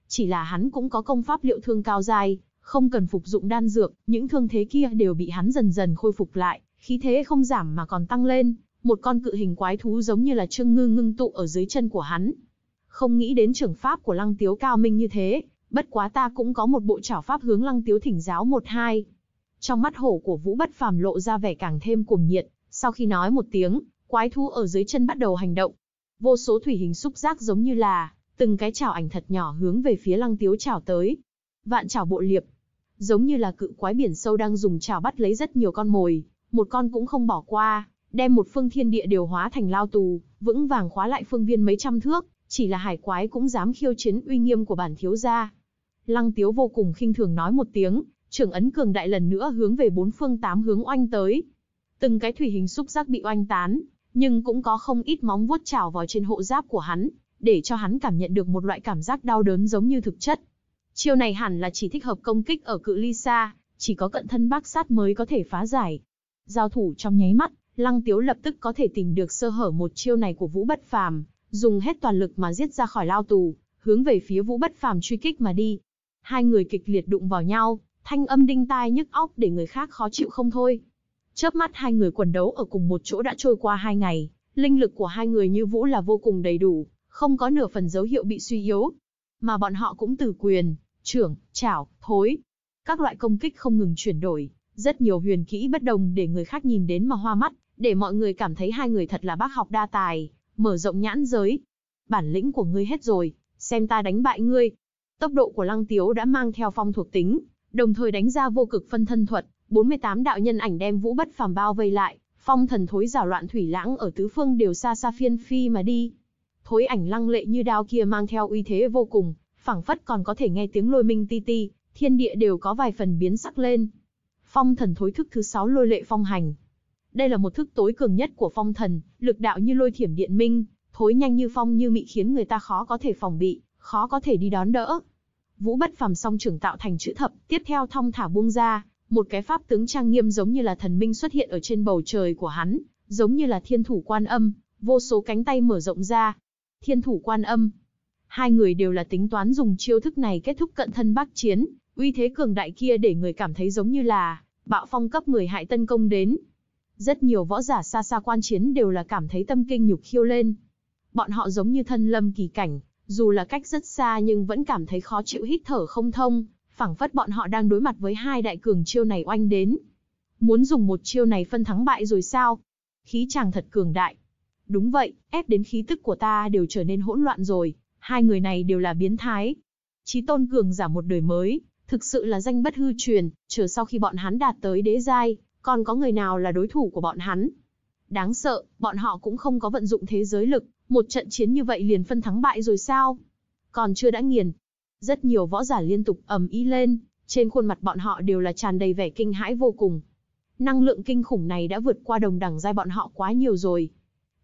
Chỉ là hắn cũng có công pháp liệu thương cao dài, không cần phục dụng đan dược, những thương thế kia đều bị hắn dần dần khôi phục lại, khí thế không giảm mà còn tăng lên, một con cự hình quái thú giống như là trương ngư ngưng tụ ở dưới chân của hắn. Không nghĩ đến trưởng pháp của lăng tiếu cao minh như thế, bất quá ta cũng có một bộ trảo pháp hướng lăng tiếu thỉnh giáo một hai. Trong mắt hổ của vũ bất phàm lộ ra vẻ càng thêm cuồng nhiệt, sau khi nói một tiếng, quái thú ở dưới chân bắt đầu hành động, vô số thủy hình xúc giác giống như là từng cái chảo ảnh thật nhỏ hướng về phía lăng tiếu chảo tới. Vạn chảo bộ liệp, giống như là cự quái biển sâu đang dùng chảo bắt lấy rất nhiều con mồi, một con cũng không bỏ qua, đem một phương thiên địa điều hóa thành lao tù, vững vàng khóa lại phương viên mấy trăm thước, chỉ là hải quái cũng dám khiêu chiến uy nghiêm của bản thiếu gia. Lăng tiếu vô cùng khinh thường nói một tiếng, trưởng ấn cường đại lần nữa hướng về bốn phương tám hướng oanh tới. Từng cái thủy hình xúc giác bị oanh tán, nhưng cũng có không ít móng vuốt chảo vào trên hộ giáp của hắn, để cho hắn cảm nhận được một loại cảm giác đau đớn giống như thực chất. Chiêu này hẳn là chỉ thích hợp công kích ở cự ly xa, chỉ có cận thân bác sát mới có thể phá giải. Giao thủ trong nháy mắt, Lăng Tiếu lập tức có thể tìm được sơ hở một chiêu này của Vũ Bất Phàm, dùng hết toàn lực mà giết ra khỏi lao tù, hướng về phía Vũ Bất Phàm truy kích mà đi. Hai người kịch liệt đụng vào nhau, thanh âm đinh tai nhức óc để người khác khó chịu không thôi. Chớp mắt hai người quần đấu ở cùng một chỗ đã trôi qua hai ngày, linh lực của hai người như vũ là vô cùng đầy đủ, không có nửa phần dấu hiệu bị suy yếu. Mà bọn họ cũng từ quyền, trưởng, chảo, thối. Các loại công kích không ngừng chuyển đổi, rất nhiều huyền kỹ bất đồng để người khác nhìn đến mà hoa mắt, để mọi người cảm thấy hai người thật là bác học đa tài, mở rộng nhãn giới. Bản lĩnh của ngươi hết rồi, xem ta đánh bại ngươi. Tốc độ của Lăng Tiếu đã mang theo phong thuộc tính, đồng thời đánh ra vô cực phân thân thuật, 48 đạo nhân ảnh đem Vũ Bất Phàm bao vây lại, phong thần thối giảo loạn thủy lãng ở tứ phương đều xa xa phiên phi mà đi. Thối ảnh lăng lệ như đao kia mang theo uy thế vô cùng, phảng phất còn có thể nghe tiếng lôi minh ti ti, thiên địa đều có vài phần biến sắc lên. Phong thần thối thức thứ 6 lôi lệ phong hành. Đây là một thức tối cường nhất của phong thần, lực đạo như lôi thiểm điện minh, thối nhanh như phong như mị khiến người ta khó có thể phòng bị, khó có thể đi đón đỡ. Vũ bất phàm song trưởng tạo thành chữ thập, tiếp theo thong thả buông ra, một cái pháp tướng trang nghiêm giống như là thần minh xuất hiện ở trên bầu trời của hắn, giống như là thiên thủ quan âm, vô số cánh tay mở rộng ra. Thiên thủ quan âm. Hai người đều là tính toán dùng chiêu thức này kết thúc cận thân bác chiến, uy thế cường đại kia để người cảm thấy giống như là bạo phong cấp người hại tân công đến. Rất nhiều võ giả xa xa quan chiến đều là cảm thấy tâm kinh nhục khiêu lên. Bọn họ giống như thân lâm kỳ cảnh, dù là cách rất xa nhưng vẫn cảm thấy khó chịu hít thở không thông, phảng phất bọn họ đang đối mặt với hai đại cường chiêu này oanh đến. Muốn dùng một chiêu này phân thắng bại rồi sao? Khí chàng thật cường đại. Đúng vậy, ép đến khí tức của ta đều trở nên hỗn loạn rồi, hai người này đều là biến thái. Chí tôn cường giả một đời mới, thực sự là danh bất hư truyền, chờ sau khi bọn hắn đạt tới đế giai, còn có người nào là đối thủ của bọn hắn. Đáng sợ, bọn họ cũng không có vận dụng thế giới lực, một trận chiến như vậy liền phân thắng bại rồi sao? Còn chưa đã nghiền, rất nhiều võ giả liên tục ầm ý lên, trên khuôn mặt bọn họ đều là tràn đầy vẻ kinh hãi vô cùng. Năng lượng kinh khủng này đã vượt qua đồng đẳng giai bọn họ quá nhiều rồi.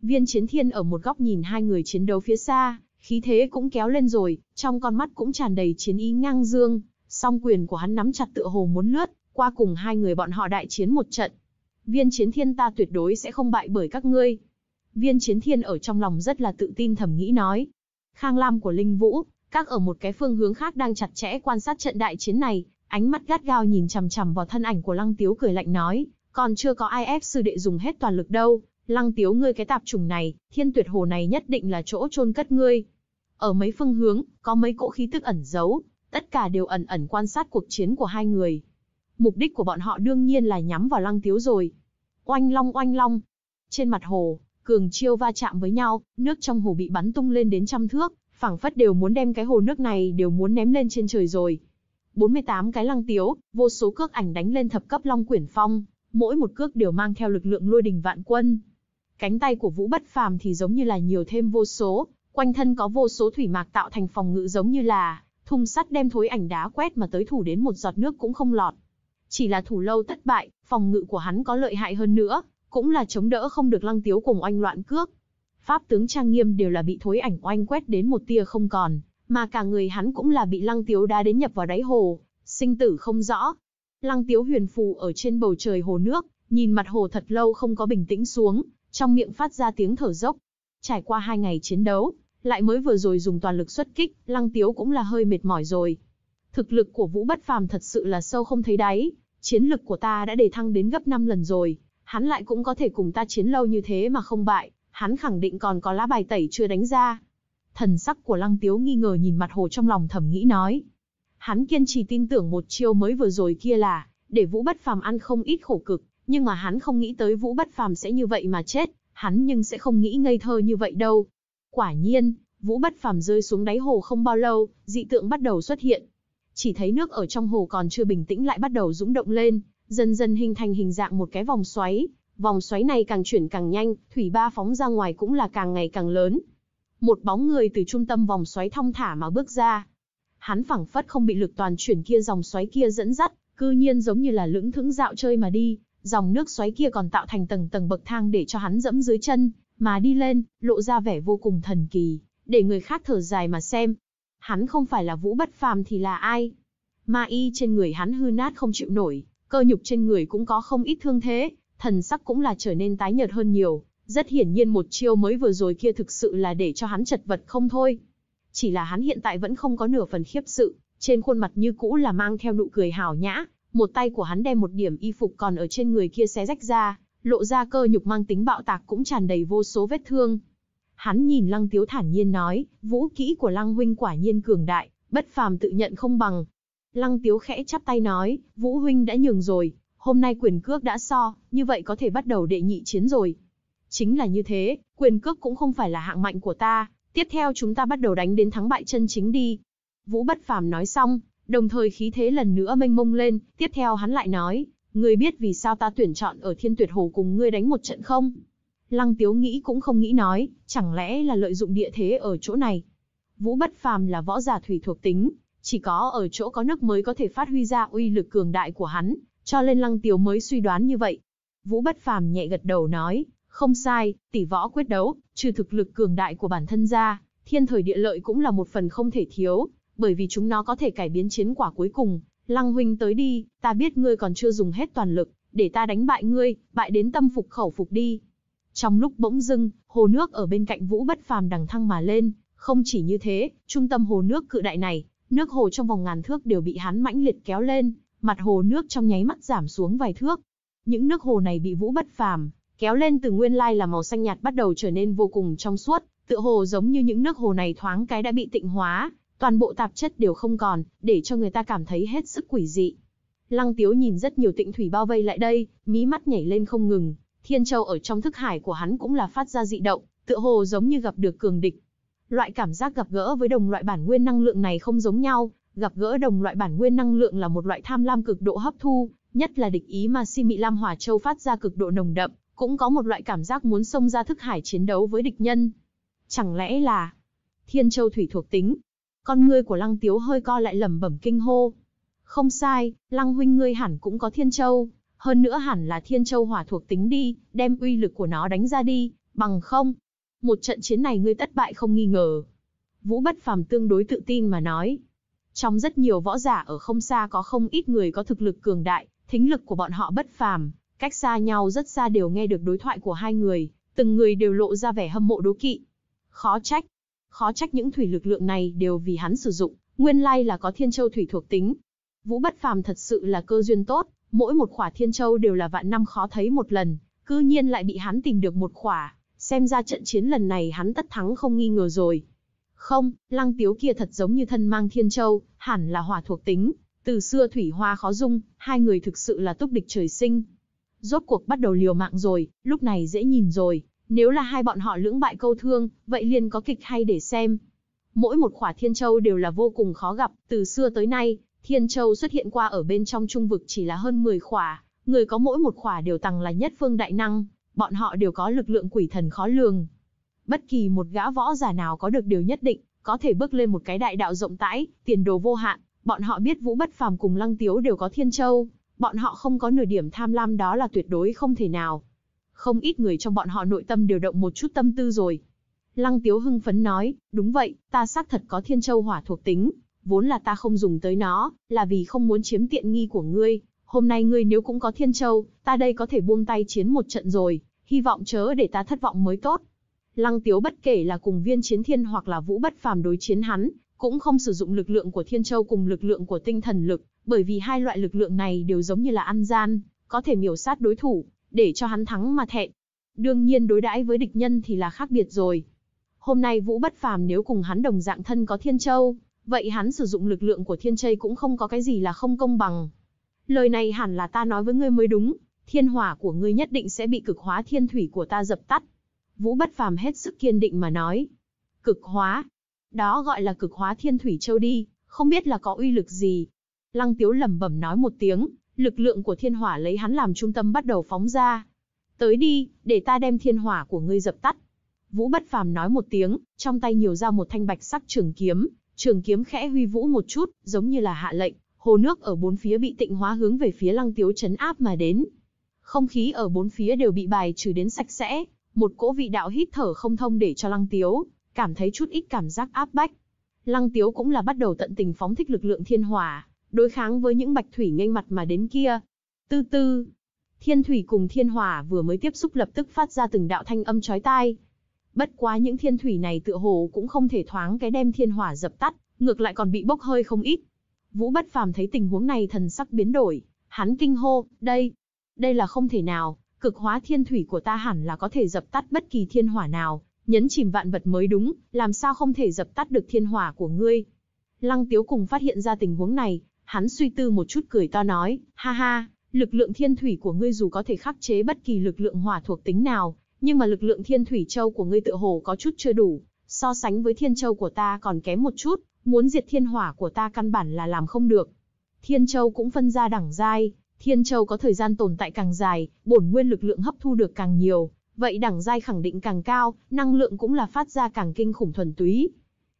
Viên chiến thiên ở một góc nhìn hai người chiến đấu phía xa, khí thế cũng kéo lên rồi, trong con mắt cũng tràn đầy chiến ý ngang dương, song quyền của hắn nắm chặt tựa hồ muốn lướt, qua cùng hai người bọn họ đại chiến một trận. Viên chiến thiên ta tuyệt đối sẽ không bại bởi các ngươi. Viên chiến thiên ở trong lòng rất là tự tin thầm nghĩ nói. Khang Lam của Linh Vũ, các ở một cái phương hướng khác đang chặt chẽ quan sát trận đại chiến này, ánh mắt gắt gao nhìn chằm chằm vào thân ảnh của Lăng Tiếu cười lạnh nói, còn chưa có ai ép sư đệ dùng hết toàn lực đâu, Lăng Tiếu ngươi cái tạp chủng này, thiên tuyệt hồ này nhất định là chỗ chôn cất ngươi. Ở mấy phương hướng, có mấy cỗ khí tức ẩn giấu, tất cả đều ẩn ẩn quan sát cuộc chiến của hai người. Mục đích của bọn họ đương nhiên là nhắm vào Lăng Tiếu rồi. Oanh long oanh long. Trên mặt hồ, cường chiêu va chạm với nhau, nước trong hồ bị bắn tung lên đến trăm thước, phảng phất đều muốn đem cái hồ nước này đều muốn ném lên trên trời rồi. 48 cái lăng tiếu, vô số cước ảnh đánh lên thập cấp long quyển phong, mỗi một cước đều mang theo lực lượng lôi đình vạn quân. Cánh tay của Vũ Bất Phàm thì giống như là nhiều thêm vô số, quanh thân có vô số thủy mạc tạo thành phòng ngự giống như là thùng sắt đem thối ảnh đá quét mà tới thủ đến một giọt nước cũng không lọt. Chỉ là thủ lâu thất bại, phòng ngự của hắn có lợi hại hơn nữa, cũng là chống đỡ không được lăng tiếu cùng oanh loạn cước pháp tướng trang nghiêm đều là bị thối ảnh oanh quét đến một tia không còn, mà cả người hắn cũng là bị lăng tiếu đá đến nhập vào đáy hồ, sinh tử không rõ. Lăng tiếu huyền phù ở trên bầu trời hồ nước, nhìn mặt hồ thật lâu không có bình tĩnh xuống, trong miệng phát ra tiếng thở dốc. Trải qua hai ngày chiến đấu, lại mới vừa rồi dùng toàn lực xuất kích, lăng tiếu cũng là hơi mệt mỏi rồi. Thực lực của vũ bất phàm thật sự là sâu không thấy đáy, chiến lực của ta đã đề thăng đến gấp 5 lần rồi, hắn lại cũng có thể cùng ta chiến lâu như thế mà không bại, hắn khẳng định còn có lá bài tẩy chưa đánh ra. Thần sắc của Lăng Tiếu nghi ngờ nhìn mặt hồ trong lòng thầm nghĩ nói. Hắn kiên trì tin tưởng một chiêu mới vừa rồi kia là, để Vũ Bất Phàm ăn không ít khổ cực, nhưng mà hắn không nghĩ tới Vũ Bất Phàm sẽ như vậy mà chết, hắn nhưng sẽ không nghĩ ngây thơ như vậy đâu. Quả nhiên, Vũ Bất Phàm rơi xuống đáy hồ không bao lâu, dị tượng bắt đầu xuất hiện. Chỉ thấy nước ở trong hồ còn chưa bình tĩnh lại bắt đầu dũng động lên, dần dần hình thành hình dạng một cái vòng xoáy, Vòng xoáy này càng chuyển càng nhanh, thủy ba phóng ra ngoài cũng là càng ngày càng lớn. Một bóng người từ trung tâm vòng xoáy thong thả mà bước ra. Hắn phẳng phất không bị lực toàn chuyển kia dòng xoáy kia dẫn dắt, cư nhiên giống như là lưỡng thững dạo chơi mà đi, dòng nước xoáy kia còn tạo thành tầng tầng bậc thang để cho hắn dẫm dưới chân, mà đi lên, lộ ra vẻ vô cùng thần kỳ, để người khác thở dài mà xem. Hắn không phải là Vũ Bất Phàm thì là ai? Ma y trên người hắn hư nát không chịu nổi, cơ nhục trên người cũng có không ít thương thế, thần sắc cũng là trở nên tái nhợt hơn nhiều, rất hiển nhiên một chiêu mới vừa rồi kia thực sự là để cho hắn chật vật không thôi. Chỉ là hắn hiện tại vẫn không có nửa phần khiếp sự, trên khuôn mặt như cũ là mang theo nụ cười hào nhã, một tay của hắn đem một điểm y phục còn ở trên người kia xé rách ra, lộ ra cơ nhục mang tính bạo tạc cũng tràn đầy vô số vết thương. Hắn nhìn Lăng Tiếu thản nhiên nói, vũ kỹ của Lăng huynh quả nhiên cường đại, bất phàm tự nhận không bằng. Lăng Tiếu khẽ chắp tay nói, Vũ huynh đã nhường rồi, hôm nay quyền cước đã so, như vậy có thể bắt đầu đệ nhị chiến rồi. Chính là như thế, quyền cước cũng không phải là hạng mạnh của ta, tiếp theo chúng ta bắt đầu đánh đến thắng bại chân chính đi. Vũ Bất Phàm nói xong, đồng thời khí thế lần nữa mênh mông lên, tiếp theo hắn lại nói, ngươi biết vì sao ta tuyển chọn ở Thiên Tuyệt Hồ cùng ngươi đánh một trận không? Lăng Tiếu nghĩ cũng không nghĩ nói, chẳng lẽ là lợi dụng địa thế ở chỗ này. Vũ Bất Phàm là võ giả thủy thuộc tính, chỉ có ở chỗ có nước mới có thể phát huy ra uy lực cường đại của hắn, cho nên Lăng Tiếu mới suy đoán như vậy. Vũ Bất Phàm nhẹ gật đầu nói, không sai, tỷ võ quyết đấu, trừ thực lực cường đại của bản thân ra, thiên thời địa lợi cũng là một phần không thể thiếu, bởi vì chúng nó có thể cải biến chiến quả cuối cùng. Lăng huynh tới đi, ta biết ngươi còn chưa dùng hết toàn lực, để ta đánh bại ngươi, bại đến tâm phục khẩu phục đi. Trong lúc bỗng dưng, hồ nước ở bên cạnh Vũ Bất Phàm đằng thăng mà lên, không chỉ như thế, trung tâm hồ nước cự đại này, nước hồ trong vòng ngàn thước đều bị hắn mãnh liệt kéo lên, mặt hồ nước trong nháy mắt giảm xuống vài thước. Những nước hồ này bị vũ bất phàm, kéo lên từ nguyên lai là màu xanh nhạt bắt đầu trở nên vô cùng trong suốt, tựa hồ giống như những nước hồ này thoáng cái đã bị tịnh hóa, toàn bộ tạp chất đều không còn, để cho người ta cảm thấy hết sức quỷ dị. Lăng Tiếu nhìn rất nhiều tịnh thủy bao vây lại đây, mí mắt nhảy lên không ngừng, Thiên Châu ở trong thức hải của hắn cũng là phát ra dị động, tựa hồ giống như gặp được cường địch. Loại cảm giác gặp gỡ với đồng loại bản nguyên năng lượng này không giống nhau, gặp gỡ đồng loại bản nguyên năng lượng là một loại tham lam cực độ hấp thu, nhất là địch ý mà si mị Lam Hỏa Châu phát ra cực độ nồng đậm, cũng có một loại cảm giác muốn xông ra thức hải chiến đấu với địch nhân. Chẳng lẽ là Thiên Châu thủy thuộc tính? Con ngươi của Lăng Tiếu hơi co lại lẩm bẩm kinh hô. Không sai, Lăng huynh ngươi hẳn cũng có Thiên Châu, hơn nữa hẳn là Thiên Châu hỏa thuộc tính đi, đem uy lực của nó đánh ra đi, bằng không, một trận chiến này ngươi tất bại không nghi ngờ. Vũ Bất Phàm tương đối tự tin mà nói, trong rất nhiều võ giả ở không xa có không ít người có thực lực cường đại, thính lực của bọn họ bất phàm, cách xa nhau rất xa đều nghe được đối thoại của hai người, từng người đều lộ ra vẻ hâm mộ đố kỵ. Khó trách, khó trách những thủy lực lượng này đều vì hắn sử dụng, nguyên lai là có thiên châu thủy thuộc tính. Vũ bất phàm thật sự là cơ duyên tốt, mỗi một khỏa thiên châu đều là vạn năm khó thấy một lần, cư nhiên lại bị hắn tìm được một khỏa, xem ra trận chiến lần này hắn tất thắng không nghi ngờ rồi. Không, lăng tiếu kia thật giống như thân mang thiên châu, hẳn là hỏa thuộc tính, từ xưa thủy hoa khó dung, hai người thực sự là túc địch trời sinh. Rốt cuộc bắt đầu liều mạng rồi, lúc này dễ nhìn rồi, nếu là hai bọn họ lưỡng bại câu thương, vậy liền có kịch hay để xem. Mỗi một khỏa thiên châu đều là vô cùng khó gặp, từ xưa tới nay, thiên châu xuất hiện qua ở bên trong trung vực chỉ là hơn 10 khỏa, người có mỗi một khỏa đều tăng là nhất phương đại năng, bọn họ đều có lực lượng quỷ thần khó lường, bất kỳ một gã võ giả nào có được điều nhất định, có thể bước lên một cái đại đạo rộng rãi, tiền đồ vô hạn. Bọn họ biết Vũ Bất Phàm cùng Lăng Tiếu đều có Thiên Châu, bọn họ không có nửa điểm tham lam đó là tuyệt đối không thể nào. Không ít người trong bọn họ nội tâm điều động một chút tâm tư rồi. Lăng Tiếu hưng phấn nói, đúng vậy, ta xác thật có Thiên Châu hỏa thuộc tính, vốn là ta không dùng tới nó, là vì không muốn chiếm tiện nghi của ngươi. Hôm nay ngươi nếu cũng có Thiên Châu, ta đây có thể buông tay chiến một trận rồi, hy vọng chớ để ta thất vọng mới tốt. Lăng Tiếu bất kể là cùng viên chiến thiên hoặc là vũ bất phàm đối chiến hắn, cũng không sử dụng lực lượng của thiên châu cùng lực lượng của tinh thần lực, bởi vì hai loại lực lượng này đều giống như là ăn gian, có thể miểu sát đối thủ, để cho hắn thắng mà thẹn. Đương nhiên đối đãi với địch nhân thì là khác biệt rồi. Hôm nay Vũ Bất Phàm nếu cùng hắn đồng dạng thân có Thiên Châu, vậy hắn sử dụng lực lượng của Thiên Châu cũng không có cái gì là không công bằng. Lời này hẳn là ta nói với ngươi mới đúng, thiên hỏa của ngươi nhất định sẽ bị cực hóa thiên thủy của ta dập tắt, Vũ Bất Phàm hết sức kiên định mà nói. Cực hóa. Đó gọi là cực hóa thiên thủy châu đi, không biết là có uy lực gì. Lăng Tiếu lẩm bẩm nói một tiếng, lực lượng của thiên hỏa lấy hắn làm trung tâm bắt đầu phóng ra. Tới đi, để ta đem thiên hỏa của ngươi dập tắt. Vũ Bất Phàm nói một tiếng, trong tay nhiều ra một thanh bạch sắc trường kiếm, trường kiếm khẽ huy vũ một chút, giống như là hạ lệnh, hồ nước ở bốn phía bị tịnh hóa hướng về phía Lăng Tiếu chấn áp mà đến. Không khí ở bốn phía đều bị bài trừ đến sạch sẽ, một cỗ vị đạo hít thở không thông để cho Lăng Tiếu cảm thấy chút ít cảm giác áp bách. Lăng Tiếu cũng là bắt đầu tận tình phóng thích lực lượng thiên hỏa, đối kháng với những bạch thủy nghênh mặt mà đến kia. Tư tư, thiên thủy cùng thiên hỏa vừa mới tiếp xúc lập tức phát ra từng đạo thanh âm chói tai. Bất quá những thiên thủy này tựa hồ cũng không thể thoáng cái đem thiên hỏa dập tắt, ngược lại còn bị bốc hơi không ít. Vũ Bất Phàm thấy tình huống này thần sắc biến đổi, hắn kinh hô, đây, đây là không thể nào cực hóa thiên thủy của ta hẳn là có thể dập tắt bất kỳ thiên hỏa nào, nhấn chìm vạn vật mới đúng, làm sao không thể dập tắt được thiên hỏa của ngươi. Lăng Tiếu cùng phát hiện ra tình huống này, hắn suy tư một chút cười to nói, ha ha, lực lượng thiên thủy của ngươi dù có thể khắc chế bất kỳ lực lượng hỏa thuộc tính nào, nhưng mà lực lượng thiên thủy châu của ngươi tựa hồ có chút chưa đủ, so sánh với thiên châu của ta còn kém một chút, muốn diệt thiên hỏa của ta căn bản là làm không được. Thiên châu cũng phân ra đẳng giai, Thiên Châu có thời gian tồn tại càng dài, bổn nguyên lực lượng hấp thu được càng nhiều, vậy đẳng giai khẳng định càng cao, năng lượng cũng là phát ra càng kinh khủng thuần túy.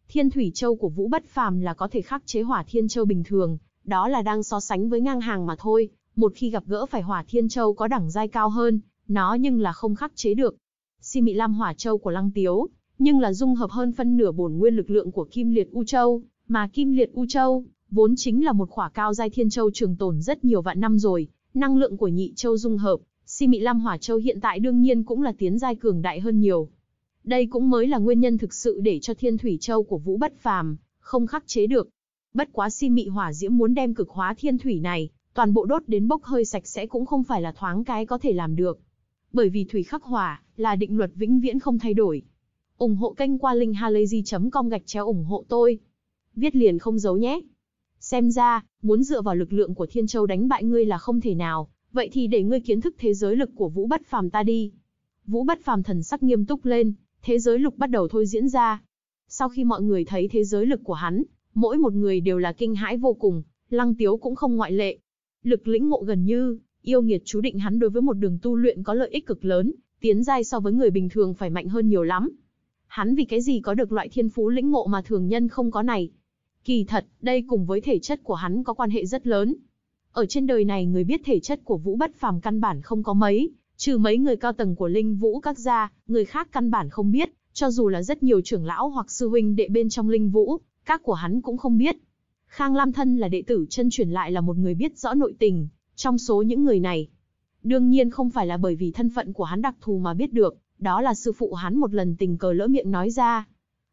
Thiên Thủy Châu của Vũ Bất Phàm là có thể khắc chế Hỏa Thiên Châu bình thường, đó là đang so sánh với ngang hàng mà thôi, một khi gặp gỡ phải Hỏa Thiên Châu có đẳng giai cao hơn, nó nhưng là không khắc chế được. Si Mị Lam Hỏa Châu của Lăng Tiếu, nhưng là dung hợp hơn phân nửa bổn nguyên lực lượng của Kim Liệt U Châu, mà Kim Liệt U Châu vốn chính là một khỏa cao giai thiên châu trường tồn rất nhiều vạn năm rồi, năng lượng của nhị châu dung hợp, si mị lam hỏa châu hiện tại đương nhiên cũng là tiến giai cường đại hơn nhiều. Đây cũng mới là nguyên nhân thực sự để cho thiên thủy châu của vũ bất phàm, không khắc chế được. Bất quá si mị hỏa diễm muốn đem cực hóa thiên thủy này, toàn bộ đốt đến bốc hơi sạch sẽ cũng không phải là thoáng cái có thể làm được. Bởi vì thủy khắc hỏa, là định luật vĩnh viễn không thay đổi. ủng hộ kênh qua linkhalazy.com gạch chéo ủng hộ tôi. Viết liền không giấu nhé. Xem ra, muốn dựa vào lực lượng của Thiên Châu đánh bại ngươi là không thể nào, vậy thì để ngươi kiến thức thế giới lực của Vũ Bất Phàm ta đi. Vũ Bất Phàm thần sắc nghiêm túc lên, thế giới lực bắt đầu thôi diễn ra. Sau khi mọi người thấy thế giới lực của hắn, mỗi một người đều là kinh hãi vô cùng, Lăng Tiếu cũng không ngoại lệ. Lực lĩnh ngộ gần như, yêu nghiệt chú định hắn đối với một đường tu luyện có lợi ích cực lớn, tiến giai so với người bình thường phải mạnh hơn nhiều lắm. Hắn vì cái gì có được loại thiên phú lĩnh ngộ mà thường nhân không có này? Kỳ thật, đây cùng với thể chất của hắn có quan hệ rất lớn. Ở trên đời này người biết thể chất của Vũ Bất Phàm căn bản không có mấy, trừ mấy người cao tầng của Linh Vũ các gia, người khác căn bản không biết, cho dù là rất nhiều trưởng lão hoặc sư huynh đệ bên trong Linh Vũ, các của hắn cũng không biết. Khang Lam thân là đệ tử chân truyền lại là một người biết rõ nội tình, trong số những người này. Đương nhiên không phải là bởi vì thân phận của hắn đặc thù mà biết được, đó là sư phụ hắn một lần tình cờ lỡ miệng nói ra.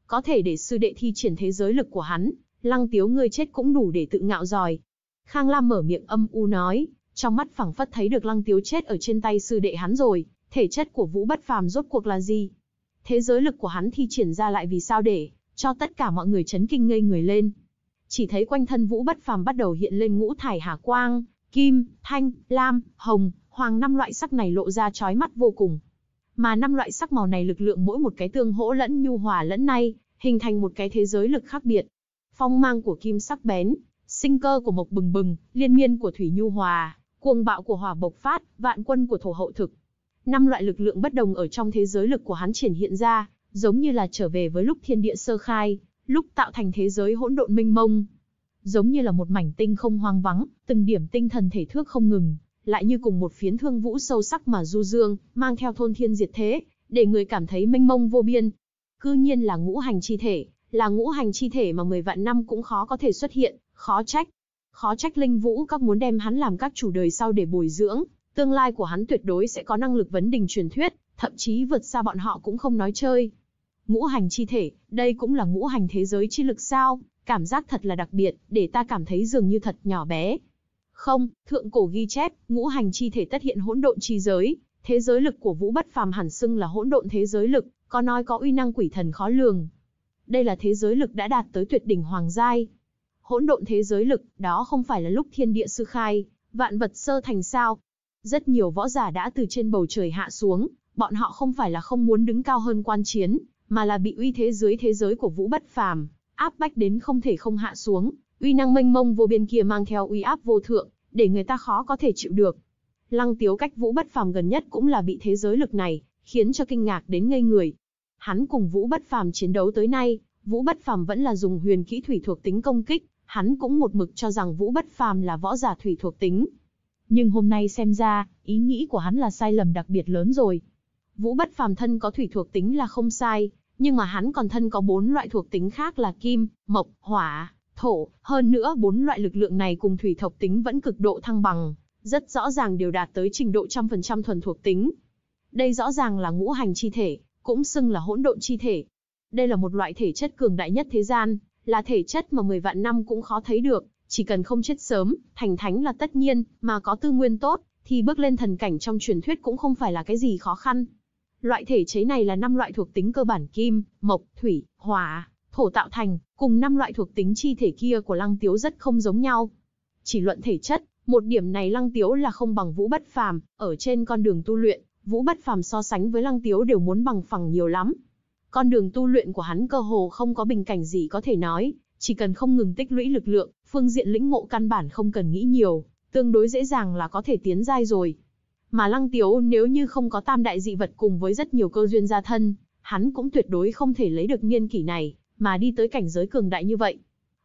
Có thể để sư đệ thi triển thế giới lực của hắn, lăng tiếu ngươi chết cũng đủ để tự ngạo giỏi. Khang Lam mở miệng âm u nói, trong mắt phảng phất thấy được lăng tiếu chết ở trên tay sư đệ hắn rồi, thể chất của vũ bất phàm rốt cuộc là gì? Thế giới lực của hắn thi triển ra lại vì sao để, cho tất cả mọi người chấn kinh ngây người lên. Chỉ thấy quanh thân vũ bất phàm bắt đầu hiện lên ngũ thải hà quang, kim, thanh, lam, hồng, hoàng năm loại sắc này lộ ra chói mắt vô cùng. Mà năm loại sắc màu này lực lượng mỗi một cái tương hỗ lẫn nhu hòa lẫn nay, hình thành một cái thế giới lực khác biệt, phong mang của kim sắc bén, sinh cơ của mộc bừng bừng, liên miên của thủy nhu hòa, cuồng bạo của hỏa bộc phát, vạn quân của thổ hậu thực. Năm loại lực lượng bất đồng ở trong thế giới lực của hắn triển hiện ra, giống như là trở về với lúc thiên địa sơ khai, lúc tạo thành thế giới hỗn độn minh mông. Giống như là một mảnh tinh không hoang vắng, từng điểm tinh thần thể thước không ngừng, lại như cùng một phiến thương vũ sâu sắc mà du dương, mang theo thôn thiên diệt thế, để người cảm thấy minh mông vô biên. Cư nhiên là ngũ hành chi thể, là ngũ hành chi thể mà 10 vạn năm cũng khó có thể xuất hiện, khó trách. Khó trách Linh Vũ các muốn đem hắn làm các chủ đời sau để bồi dưỡng, tương lai của hắn tuyệt đối sẽ có năng lực vấn đỉnh truyền thuyết, thậm chí vượt xa bọn họ cũng không nói chơi. Ngũ hành chi thể, đây cũng là ngũ hành thế giới chi lực sao, cảm giác thật là đặc biệt, để ta cảm thấy dường như thật nhỏ bé. Không, thượng cổ ghi chép, ngũ hành chi thể tất hiện hỗn độn chi giới, thế giới lực của Vũ Bất Phàm hẳn xưng là hỗn độn thế giới lực, có nói có uy năng quỷ thần khó lường, đây là thế giới lực đã đạt tới tuyệt đỉnh hoàng giai. Hỗn độn thế giới lực, đó không phải là lúc thiên địa sư khai, vạn vật sơ thành sao. Rất nhiều võ giả đã từ trên bầu trời hạ xuống, bọn họ không phải là không muốn đứng cao hơn quan chiến, mà là bị uy thế dưới thế giới của vũ bất phàm, áp bách đến không thể không hạ xuống, uy năng mênh mông vô biên kia mang theo uy áp vô thượng, để người ta khó có thể chịu được. Lăng Tiếu cách Vũ Bất Phàm gần nhất cũng là bị thế giới lực này khiến cho kinh ngạc đến ngây người. Hắn cùng Vũ Bất Phàm chiến đấu tới nay, Vũ Bất Phàm vẫn là dùng huyền kỹ thủy thuộc tính công kích, hắn cũng một mực cho rằng Vũ Bất Phàm là võ giả thủy thuộc tính. Nhưng hôm nay xem ra, ý nghĩ của hắn là sai lầm đặc biệt lớn rồi. Vũ Bất Phàm thân có thủy thuộc tính là không sai, nhưng mà hắn còn thân có bốn loại thuộc tính khác là kim, mộc, hỏa, thổ, hơn nữa bốn loại lực lượng này cùng thủy thuộc tính vẫn cực độ thăng bằng, rất rõ ràng đều đạt tới trình độ trăm phần trăm thuần thuộc tính. Đây rõ ràng là ngũ hành chi thể, cũng xưng là hỗn độn chi thể. Đây là một loại thể chất cường đại nhất thế gian, là thể chất mà 10 vạn năm cũng khó thấy được, chỉ cần không chết sớm, thành thánh là tất nhiên, mà có tư nguyên tốt, thì bước lên thần cảnh trong truyền thuyết cũng không phải là cái gì khó khăn. Loại thể chế này là năm loại thuộc tính cơ bản kim, mộc, thủy, hỏa, thổ tạo thành, cùng năm loại thuộc tính chi thể kia của Lăng Tiếu rất không giống nhau. Chỉ luận thể chất, một điểm này Lăng Tiếu là không bằng Vũ Bất Phàm, ở trên con đường tu luyện, Vũ Bất Phàm so sánh với Lăng Tiếu đều muốn bằng phẳng nhiều lắm. Con đường tu luyện của hắn cơ hồ không có bình cảnh gì có thể nói, chỉ cần không ngừng tích lũy lực lượng, phương diện lĩnh ngộ căn bản không cần nghĩ nhiều, tương đối dễ dàng là có thể tiến giai rồi. Mà Lăng Tiếu nếu như không có tam đại dị vật cùng với rất nhiều cơ duyên gia thân, hắn cũng tuyệt đối không thể lấy được niên kỷ này, mà đi tới cảnh giới cường đại như vậy.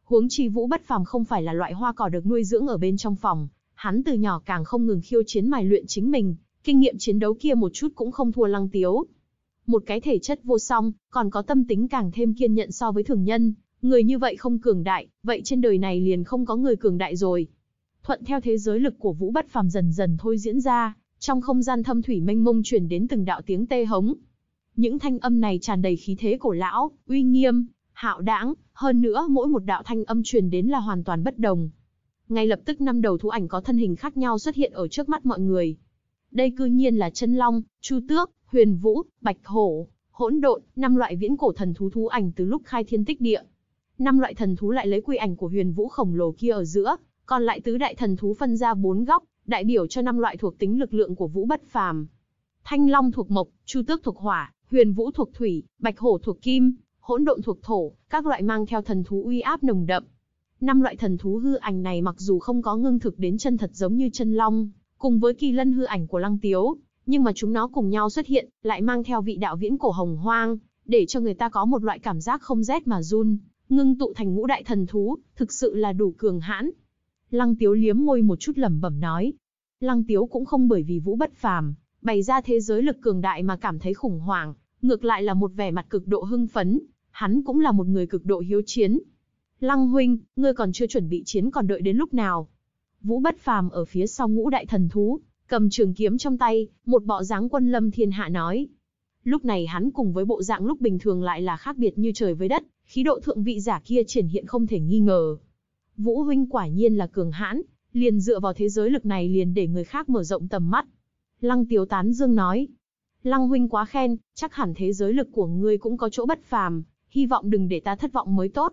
Huống chi Vũ Bất Phàm không phải là loại hoa cỏ được nuôi dưỡng ở bên trong phòng, hắn từ nhỏ càng không ngừng khiêu chiến mài luyện chính mình, kinh nghiệm chiến đấu kia một chút cũng không thua lăng tiếu. Một cái thể chất vô song, còn có tâm tính càng thêm kiên nhận so với thường nhân, người như vậy không cường đại, vậy trên đời này liền không có người cường đại rồi. Thuận theo thế giới lực của vũ bất phàm dần dần thôi diễn ra, trong không gian thâm thủy mênh mông truyền đến từng đạo tiếng tê hống. Những thanh âm này tràn đầy khí thế cổ lão, uy nghiêm, hạo đãng, hơn nữa mỗi một đạo thanh âm truyền đến là hoàn toàn bất đồng. Ngay lập tức năm đầu thú ảnh có thân hình khác nhau xuất hiện ở trước mắt mọi người, đây cư nhiên là chân long, chu tước, huyền vũ, bạch hổ, hỗn độn, năm loại viễn cổ thần thú thú ảnh từ lúc khai thiên tích địa. Năm loại thần thú lại lấy quy ảnh của huyền vũ khổng lồ kia ở giữa, còn lại tứ đại thần thú phân ra bốn góc, đại biểu cho năm loại thuộc tính lực lượng của vũ bất phàm. Thanh long thuộc mộc, chu tước thuộc hỏa, huyền vũ thuộc thủy, bạch hổ thuộc kim, hỗn độn thuộc thổ, các loại mang theo thần thú uy áp nồng đậm. Năm loại thần thú hư ảnh này mặc dù không có ngưng thực đến chân thật giống như chân long, cùng với kỳ lân hư ảnh của Lăng Tiếu, nhưng mà chúng nó cùng nhau xuất hiện, lại mang theo vị đạo viễn cổ hồng hoang, để cho người ta có một loại cảm giác không rét mà run, ngưng tụ thành ngũ đại thần thú, thực sự là đủ cường hãn. Lăng Tiếu liếm môi một chút lẩm bẩm nói. Lăng Tiếu cũng không bởi vì Vũ bất phàm, bày ra thế giới lực cường đại mà cảm thấy khủng hoảng, ngược lại là một vẻ mặt cực độ hưng phấn, hắn cũng là một người cực độ hiếu chiến. Lăng huynh, ngươi còn chưa chuẩn bị chiến còn đợi đến lúc nào? Vũ Bất Phàm ở phía sau ngũ đại thần thú, cầm trường kiếm trong tay, một bộ dáng quân lâm thiên hạ nói. Lúc này hắn cùng với bộ dạng lúc bình thường lại là khác biệt như trời với đất, khí độ thượng vị giả kia triển hiện không thể nghi ngờ. Vũ huynh quả nhiên là cường hãn, liền dựa vào thế giới lực này liền để người khác mở rộng tầm mắt. Lăng Tiếu Tán Dương nói, Lăng huynh quá khen, chắc hẳn thế giới lực của ngươi cũng có chỗ bất phàm, hy vọng đừng để ta thất vọng mới tốt.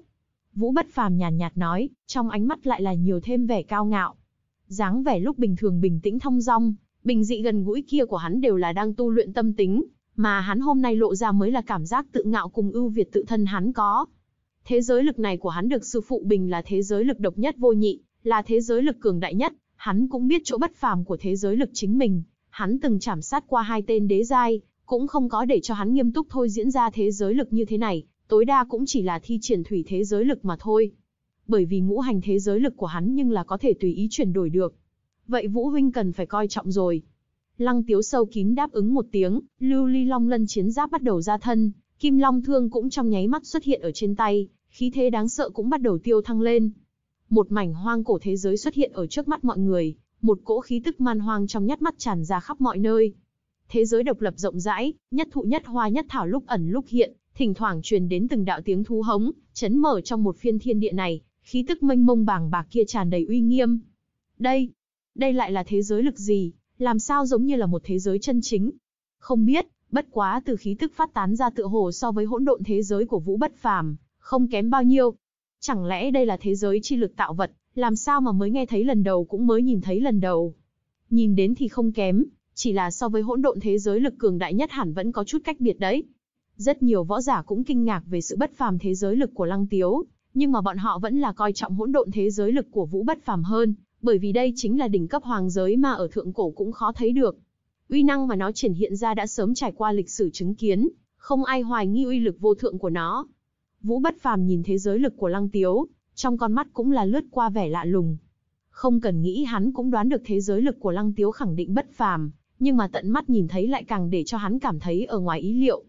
Vũ bất phàm nhàn nhạt, nói, trong ánh mắt lại là nhiều thêm vẻ cao ngạo. dáng vẻ lúc bình thường bình tĩnh thong dong, bình dị gần gũi kia của hắn đều là đang tu luyện tâm tính, mà hắn hôm nay lộ ra mới là cảm giác tự ngạo cùng ưu việt tự thân hắn có. Thế giới lực này của hắn được sư phụ bình là thế giới lực độc nhất vô nhị, là thế giới lực cường đại nhất, hắn cũng biết chỗ bất phàm của thế giới lực chính mình, hắn từng chảm sát qua hai tên đế giai, cũng không có để cho hắn nghiêm túc thôi diễn ra thế giới lực như thế này, tối đa cũng chỉ là thi triển thủy thế giới lực mà thôi. Bởi vì ngũ hành thế giới lực của hắn nhưng là có thể tùy ý chuyển đổi được. Vậy Vũ Huynh cần phải coi trọng rồi. Lăng tiếu sâu kín đáp ứng một tiếng, lưu ly long lân chiến giáp bắt đầu ra thân, kim long thương cũng trong nháy mắt xuất hiện ở trên tay, khí thế đáng sợ cũng bắt đầu tiêu thăng lên. Một mảnh hoang cổ thế giới xuất hiện ở trước mắt mọi người, một cỗ khí tức man hoang trong nhát mắt tràn ra khắp mọi nơi. Thế giới độc lập rộng rãi, nhất thụ nhất hoa nhất thảo lúc ẩn lúc hiện, thỉnh thoảng truyền đến từng đạo tiếng thú hống, chấn mở trong một phiên thiên địa này, khí tức mênh mông bàng bạc kia tràn đầy uy nghiêm. Đây, đây lại là thế giới lực gì, làm sao giống như là một thế giới chân chính? Không biết, bất quá từ khí tức phát tán ra tựa hồ so với hỗn độn thế giới của Vũ Bất Phàm, không kém bao nhiêu. Chẳng lẽ đây là thế giới chi lực tạo vật, làm sao mà mới nghe thấy lần đầu cũng mới nhìn thấy lần đầu. Nhìn đến thì không kém, chỉ là so với hỗn độn thế giới lực cường đại nhất hẳn vẫn có chút cách biệt đấy. Rất nhiều võ giả cũng kinh ngạc về sự bất phàm thế giới lực của Lăng Tiếu, nhưng mà bọn họ vẫn là coi trọng hỗn độn thế giới lực của Vũ bất phàm hơn, bởi vì đây chính là đỉnh cấp hoàng giới mà ở thượng cổ cũng khó thấy được. Uy năng mà nó triển hiện ra đã sớm trải qua lịch sử chứng kiến, không ai hoài nghi uy lực vô thượng của nó. Vũ bất phàm nhìn thế giới lực của Lăng Tiếu, trong con mắt cũng là lướt qua vẻ lạ lùng. Không cần nghĩ hắn cũng đoán được thế giới lực của Lăng Tiếu khẳng định bất phàm, nhưng mà tận mắt nhìn thấy lại càng để cho hắn cảm thấy ở ngoài ý liệu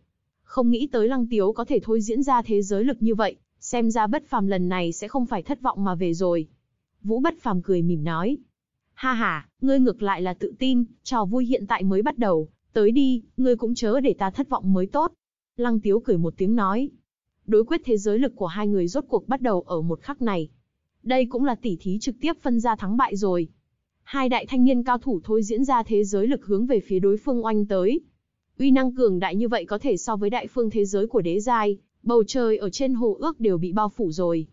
không nghĩ tới Lăng Tiếu có thể thôi diễn ra thế giới lực như vậy, xem ra bất phàm lần này sẽ không phải thất vọng mà về rồi. Vũ bất phàm cười mỉm nói. Ha ha, ngươi ngược lại là tự tin, trò vui hiện tại mới bắt đầu, tới đi, ngươi cũng chớ để ta thất vọng mới tốt. Lăng Tiếu cười một tiếng nói. Đối quyết thế giới lực của hai người rốt cuộc bắt đầu ở một khắc này. Đây cũng là tỉ thí trực tiếp phân ra thắng bại rồi. Hai đại thanh niên cao thủ thôi diễn ra thế giới lực hướng về phía đối phương oanh tới, Uy năng cường đại như vậy có thể so với đại phương thế giới của đế giai, bầu trời ở trên hồ ước đều bị bao phủ rồi.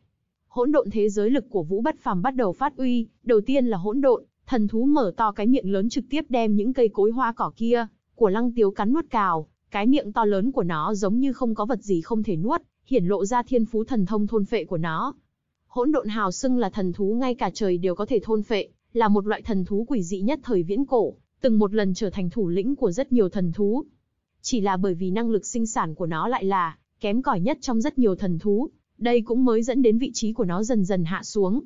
Hỗn độn thế giới lực của Vũ Bất Phàm bắt đầu phát uy, đầu tiên là hỗn độn, thần thú mở to cái miệng lớn trực tiếp đem những cây cối hoa cỏ kia của Lăng Tiếu cắn nuốt cào, cái miệng to lớn của nó giống như không có vật gì không thể nuốt, hiển lộ ra thiên phú thần thông thôn phệ của nó. Hỗn độn hào xưng là thần thú ngay cả trời đều có thể thôn phệ, là một loại thần thú quỷ dị nhất thời viễn cổ, từng một lần trở thành thủ lĩnh của rất nhiều thần thú. Chỉ là bởi vì năng lực sinh sản của nó lại là kém cỏi nhất trong rất nhiều thần thú, đây cũng mới dẫn đến vị trí của nó dần dần hạ xuống.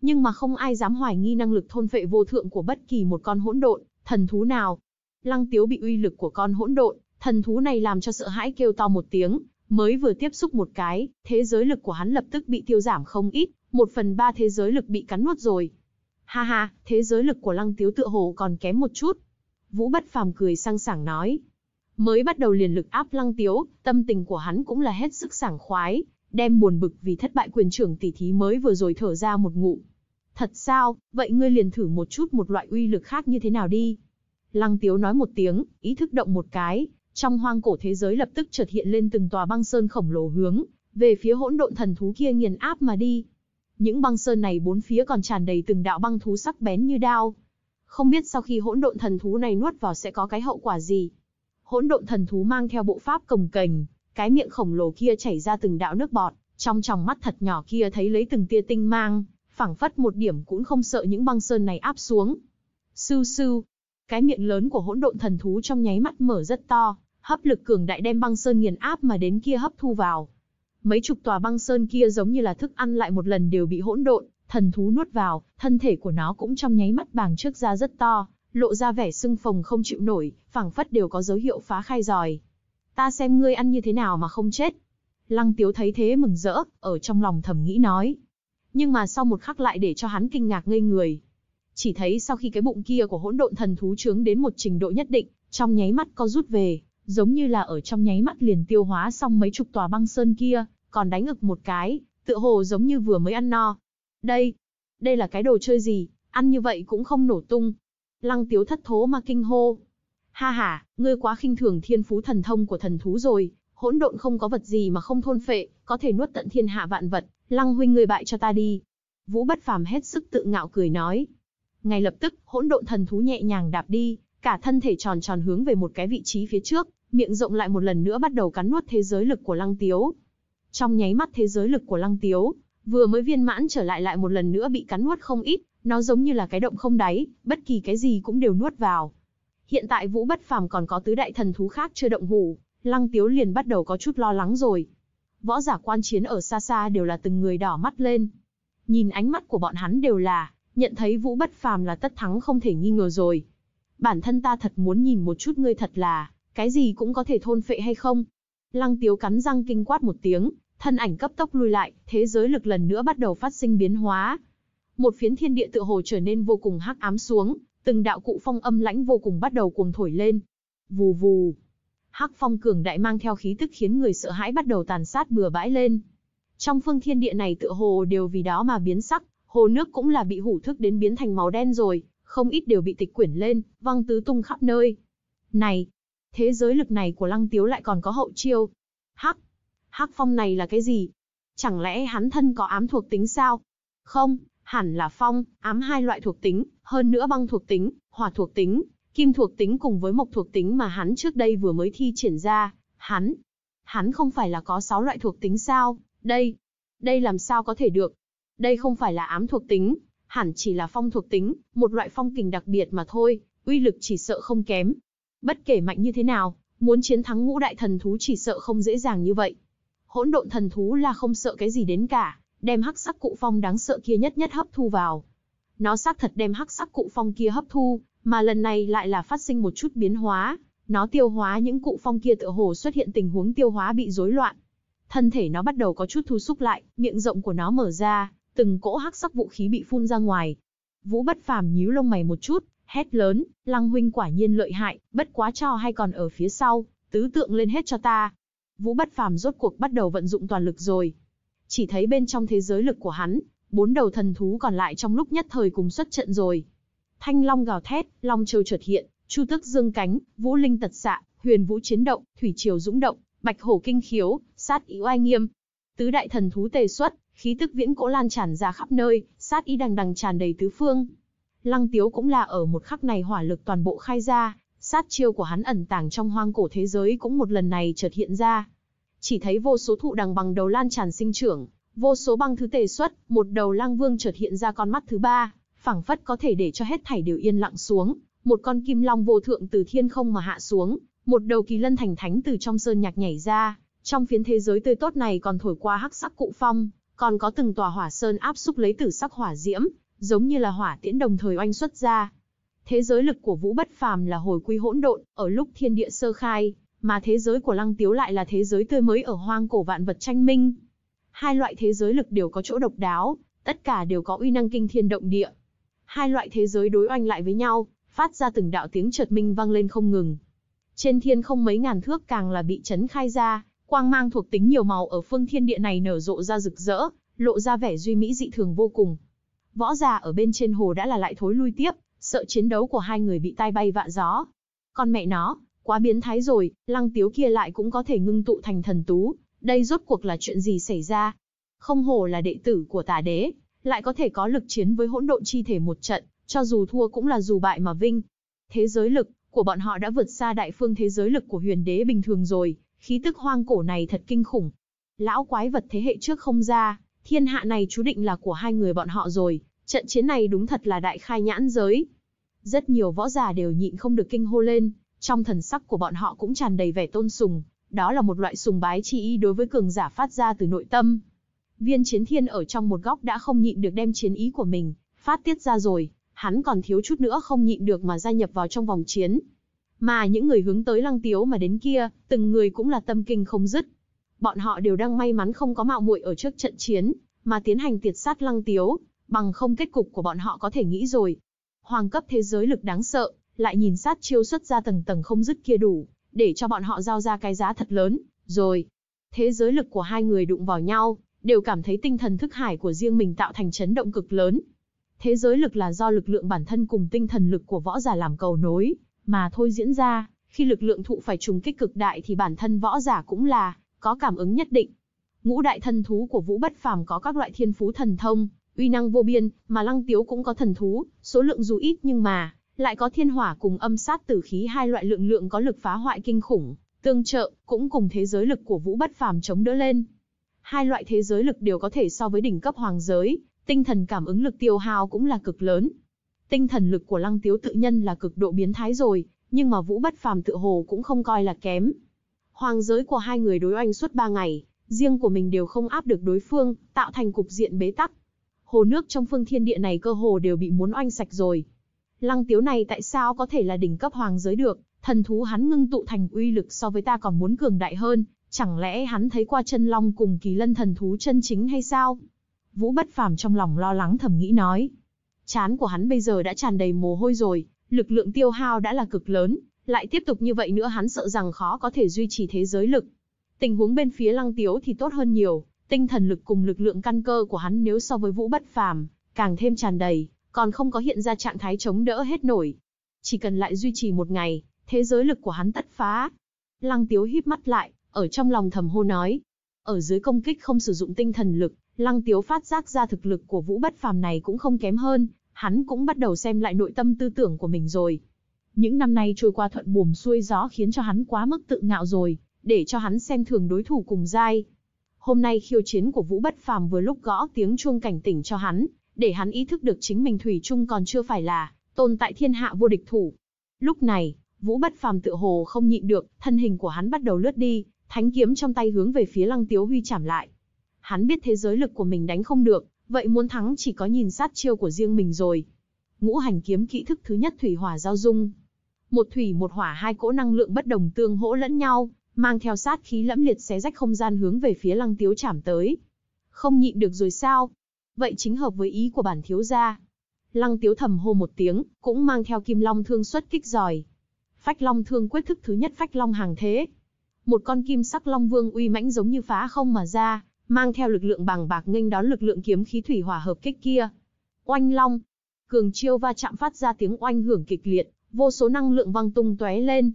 Nhưng mà không ai dám hoài nghi năng lực thôn phệ vô thượng của bất kỳ một con hỗn độn, thần thú nào. Lăng Tiếu bị uy lực của con hỗn độn, thần thú này làm cho sợ hãi kêu to một tiếng, mới vừa tiếp xúc một cái, thế giới lực của hắn lập tức bị tiêu giảm không ít, một phần ba thế giới lực bị cắn nuốt rồi. Ha ha, thế giới lực của Lăng Tiếu tựa hồ còn kém một chút. Vũ Bất Phàm cười sang sảng nói. Mới bắt đầu liền lực áp Lăng Tiếu, tâm tình của hắn cũng là hết sức sảng khoái, đem buồn bực vì thất bại quyền trưởng tỷ thí mới vừa rồi thở ra một ngụm. Thật sao, vậy ngươi liền thử một chút một loại uy lực khác như thế nào đi. Lăng Tiếu nói một tiếng, ý thức động một cái, trong hoang cổ thế giới lập tức chợt hiện lên từng tòa băng sơn khổng lồ hướng về phía hỗn độn thần thú kia nghiền áp mà đi. Những băng sơn này bốn phía còn tràn đầy từng đạo băng thú sắc bén như đao. Không biết sau khi hỗn độn thần thú này nuốt vào sẽ có cái hậu quả gì. Hỗn độn thần thú mang theo bộ pháp cồng kềnh, cái miệng khổng lồ kia chảy ra từng đạo nước bọt, trong tròng mắt thật nhỏ kia thấy lấy từng tia tinh mang, phảng phất một điểm cũng không sợ những băng sơn này áp xuống. Sư sư, cái miệng lớn của hỗn độn thần thú trong nháy mắt mở rất to, hấp lực cường đại đem băng sơn nghiền áp mà đến kia hấp thu vào. Mấy chục tòa băng sơn kia giống như là thức ăn lại một lần đều bị hỗn độn, thần thú nuốt vào, thân thể của nó cũng trong nháy mắt bàng trước ra rất to, lộ ra vẻ sưng phồng không chịu nổi, phảng phất đều có dấu hiệu phá khai giòi. Ta xem ngươi ăn như thế nào mà không chết. Lăng Tiếu thấy thế mừng rỡ, ở trong lòng thầm nghĩ nói. Nhưng mà sau một khắc lại để cho hắn kinh ngạc ngây người. Chỉ thấy sau khi cái bụng kia của hỗn độn thần thú trướng đến một trình độ nhất định, trong nháy mắt có rút về, giống như là ở trong nháy mắt liền tiêu hóa xong mấy chục tòa băng sơn kia, còn đánh ngực một cái, tựa hồ giống như vừa mới ăn no. Đây, đây là cái đồ chơi gì, ăn như vậy cũng không nổ tung. Lăng tiếu thất thố mà kinh hô. Ha ha, ngươi quá khinh thường thiên phú thần thông của thần thú rồi, hỗn độn không có vật gì mà không thôn phệ, có thể nuốt tận thiên hạ vạn vật, lăng huynh ngươi bại cho ta đi. Vũ bất phàm hết sức tự ngạo cười nói. Ngay lập tức, hỗn độn thần thú nhẹ nhàng đạp đi, cả thân thể tròn tròn hướng về một cái vị trí phía trước, miệng rộng lại một lần nữa bắt đầu cắn nuốt thế giới lực của Lăng Tiếu. Trong nháy mắt thế giới lực của Lăng Tiếu, vừa mới viên mãn trở lại lại một lần nữa bị cắn nuốt không ít, nó giống như là cái động không đáy, bất kỳ cái gì cũng đều nuốt vào. Hiện tại Vũ Bất Phàm còn có tứ đại thần thú khác chưa động hủ, Lăng Tiếu liền bắt đầu có chút lo lắng rồi. Võ giả quan chiến ở xa xa đều là từng người đỏ mắt lên. Nhìn ánh mắt của bọn hắn đều là, nhận thấy Vũ Bất Phàm là tất thắng không thể nghi ngờ rồi. Bản thân ta thật muốn nhìn một chút ngươi thật là, cái gì cũng có thể thôn phệ hay không? Lăng Tiếu cắn răng kinh quát một tiếng, thân ảnh cấp tốc lui lại, thế giới lực lần nữa bắt đầu phát sinh biến hóa. Một phiến thiên địa tựa hồ trở nên vô cùng hắc ám xuống, từng đạo cụ phong âm lãnh vô cùng bắt đầu cuồng thổi lên. Vù vù. Hắc phong cường đại mang theo khí tức khiến người sợ hãi bắt đầu tàn sát bừa bãi lên. Trong phương thiên địa này tựa hồ đều vì đó mà biến sắc, hồ nước cũng là bị hủ thức đến biến thành màu đen rồi, không ít đều bị tịch quyển lên, văng tứ tung khắp nơi. Này, thế giới lực này của Lăng Tiếu lại còn có hậu chiêu. Hắc! Hắc phong này là cái gì? Chẳng lẽ hắn thân có ám thuộc tính sao? Không, hẳn là phong, ám hai loại thuộc tính, hơn nữa băng thuộc tính, hỏa thuộc tính, kim thuộc tính cùng với mộc thuộc tính mà hắn trước đây vừa mới thi triển ra, hắn, hắn không phải là có 6 loại thuộc tính sao, đây, đây làm sao có thể được, đây không phải là ám thuộc tính, hẳn chỉ là phong thuộc tính, một loại phong kình đặc biệt mà thôi, uy lực chỉ sợ không kém, Bất kể mạnh như thế nào, muốn chiến thắng ngũ đại thần thú chỉ sợ không dễ dàng như vậy. Hỗn độn thần thú là không sợ cái gì đến cả, đem hắc sắc cụ phong đáng sợ kia nhất nhất hấp thu vào. Nó xác thật đem hắc sắc cụ phong kia hấp thu, mà lần này lại là phát sinh một chút biến hóa, nó tiêu hóa những cụ phong kia tựa hồ xuất hiện tình huống tiêu hóa bị rối loạn. Thân thể nó bắt đầu có chút thu xúc lại, miệng rộng của nó mở ra, từng cỗ hắc sắc vũ khí bị phun ra ngoài. Vũ bất phàm nhíu lông mày một chút, hét lớn, Lăng huynh quả nhiên lợi hại, bất quá cho hay còn ở phía sau, tứ tượng lên hết cho ta. Vũ Bất Phàm rốt cuộc bắt đầu vận dụng toàn lực rồi. Chỉ thấy bên trong thế giới lực của hắn, bốn đầu thần thú còn lại trong lúc nhất thời cùng xuất trận rồi. Thanh long gào thét, long châu chợt hiện, chu tước dương cánh, vũ linh tật xạ, huyền vũ chiến động, thủy triều dũng động, bạch hổ kinh khiếu, sát ý oai nghiêm. Tứ đại thần thú tề xuất, khí tức viễn cỗ lan tràn ra khắp nơi, sát ý đằng đằng tràn đầy tứ phương. Lăng Tiếu cũng là ở một khắc này hỏa lực toàn bộ khai ra, sát chiêu của hắn ẩn tàng trong hoang cổ thế giới cũng một lần này chợt hiện ra. Chỉ thấy vô số thụ đằng bằng đầu lan tràn sinh trưởng, vô số băng thứ tề xuất, một đầu lang vương chợt hiện ra con mắt thứ ba, phảng phất có thể để cho hết thảy đều yên lặng xuống, một con kim long vô thượng từ thiên không mà hạ xuống, một đầu kỳ lân thành thánh từ trong sơn nhạc nhảy ra, trong phiến thế giới tươi tốt này còn thổi qua hắc sắc cụ phong, còn có từng tòa hỏa sơn áp xúc lấy tử sắc hỏa diễm, giống như là hỏa tiễn đồng thời oanh xuất ra. Thế giới lực của Vũ Bất Phàm là hồi quy hỗn độn, ở lúc thiên địa sơ khai, mà thế giới của Lăng Tiếu lại là thế giới tươi mới ở hoang cổ vạn vật tranh minh. Hai loại thế giới lực đều có chỗ độc đáo, tất cả đều có uy năng kinh thiên động địa. Hai loại thế giới đối oanh lại với nhau, phát ra từng đạo tiếng chợt minh vang lên không ngừng. Trên thiên không mấy ngàn thước càng là bị chấn khai ra, quang mang thuộc tính nhiều màu ở phương thiên địa này nở rộ ra rực rỡ, lộ ra vẻ duy mỹ dị thường vô cùng. Võ già ở bên trên hồ đã là lại thối lui tiếp, sợ chiến đấu của hai người bị tai bay vạ gió. Con mẹ nó, quá biến thái rồi, lăng tiếu kia lại cũng có thể ngưng tụ thành thần tú, đây rốt cuộc là chuyện gì xảy ra? Không hồ là đệ tử của tà đế, lại có thể có lực chiến với hỗn độn chi thể một trận, cho dù thua cũng là dù bại mà vinh. Thế giới lực của bọn họ đã vượt xa đại phương thế giới lực của huyền đế bình thường rồi, khí tức hoang cổ này thật kinh khủng. Lão quái vật thế hệ trước không ra, Thiên hạ này chú định là của hai người bọn họ rồi, trận chiến này đúng thật là đại khai nhãn giới. Rất nhiều võ giả đều nhịn không được kinh hô lên, trong thần sắc của bọn họ cũng tràn đầy vẻ tôn sùng, đó là một loại sùng bái chi ý đối với cường giả phát ra từ nội tâm. Viên chiến thiên ở trong một góc đã không nhịn được đem chiến ý của mình, phát tiết ra rồi, hắn còn thiếu chút nữa không nhịn được mà gia nhập vào trong vòng chiến. Mà những người hướng tới lăng tiếu mà đến kia, từng người cũng là tâm kinh không dứt, bọn họ đều đang may mắn không có mạo muội ở trước trận chiến, mà tiến hành tiệt sát lăng tiếu, bằng không kết cục của bọn họ có thể nghĩ rồi. Hoàng cấp thế giới lực đáng sợ, lại nhìn sát chiêu xuất ra tầng tầng không dứt kia đủ, để cho bọn họ giao ra cái giá thật lớn, rồi. Thế giới lực của hai người đụng vào nhau, đều cảm thấy tinh thần thức hải của riêng mình tạo thành chấn động cực lớn. Thế giới lực là do lực lượng bản thân cùng tinh thần lực của võ giả làm cầu nối, mà thôi diễn ra, khi lực lượng thụ phải trùng kích cực đại thì bản thân võ giả cũng là có cảm ứng nhất định. Ngũ đại thần thú của Vũ Bất Phàm có các loại thiên phú thần thông, uy năng vô biên, mà Lăng Tiếu cũng có thần thú, số lượng dù ít nhưng mà lại có thiên hỏa cùng âm sát tử khí hai loại lượng lượng có lực phá hoại kinh khủng, tương trợ, cũng cùng thế giới lực của Vũ Bất Phàm chống đỡ lên. Hai loại thế giới lực đều có thể so với đỉnh cấp hoàng giới, tinh thần cảm ứng lực tiêu hao cũng là cực lớn. Tinh thần lực của Lăng Tiếu tự nhân là cực độ biến thái rồi, nhưng mà Vũ Bất Phàm tự hồ cũng không coi là kém. Hoàng giới của hai người đối oanh suốt ba ngày, riêng của mình đều không áp được đối phương, tạo thành cục diện bế tắc. Hồ nước trong phương thiên địa này cơ hồ đều bị muốn oanh sạch rồi. Lăng tiếu này tại sao có thể là đỉnh cấp hoàng giới được, thần thú hắn ngưng tụ thành uy lực so với ta còn muốn cường đại hơn, chẳng lẽ hắn thấy qua chân long cùng kỳ lân thần thú chân chính hay sao? Vũ bất phàm trong lòng lo lắng thầm nghĩ nói. Chán của hắn bây giờ đã tràn đầy mồ hôi rồi, lực lượng tiêu hao đã là cực lớn, lại tiếp tục như vậy nữa hắn sợ rằng khó có thể duy trì thế giới lực. Tình huống bên phía lăng tiếu thì tốt hơn nhiều, tinh thần lực cùng lực lượng căn cơ của hắn nếu so với vũ bất phàm, càng thêm tràn đầy, còn không có hiện ra trạng thái chống đỡ hết nổi. Chỉ cần lại duy trì một ngày, thế giới lực của hắn tất phá. Lăng tiếu híp mắt lại, ở trong lòng thầm hô nói. Ở dưới công kích không sử dụng tinh thần lực, lăng tiếu phát giác ra thực lực của vũ bất phàm này cũng không kém hơn, hắn cũng bắt đầu xem lại nội tâm tư tưởng của mình rồi. Những năm nay trôi qua thuận buồm xuôi gió khiến cho hắn quá mức tự ngạo rồi, để cho hắn xem thường đối thủ cùng giai. Hôm nay khiêu chiến của Vũ Bất Phàm vừa lúc gõ tiếng chuông cảnh tỉnh cho hắn, để hắn ý thức được chính mình thủy chung còn chưa phải là tồn tại thiên hạ vô địch thủ. Lúc này, Vũ Bất Phàm tự hồ không nhịn được, thân hình của hắn bắt đầu lướt đi, thánh kiếm trong tay hướng về phía Lăng Tiếu Huy chạm lại. Hắn biết thế giới lực của mình đánh không được, vậy muốn thắng chỉ có nhìn sát chiêu của riêng mình rồi. Ngũ hành kiếm kỹ thức thứ nhất thủy hỏa giao dung, một thủy một hỏa hai cỗ năng lượng bất đồng tương hỗ lẫn nhau, mang theo sát khí lẫm liệt xé rách không gian hướng về phía lăng tiếu chạm tới. Không nhịn được rồi sao? Vậy chính hợp với ý của bản thiếu gia. Lăng tiếu thầm hô một tiếng, cũng mang theo kim long thương xuất kích giỏi. Phách long thương quyết thức thứ nhất phách long hàng thế. Một con kim sắc long vương uy mãnh giống như phá không mà ra, mang theo lực lượng bằng bạc nghênh đón lực lượng kiếm khí thủy hỏa hợp kích kia. Oanh long, cường chiêu va chạm phát ra tiếng oanh hưởng kịch liệt, vô số năng lượng văng tung tóe lên.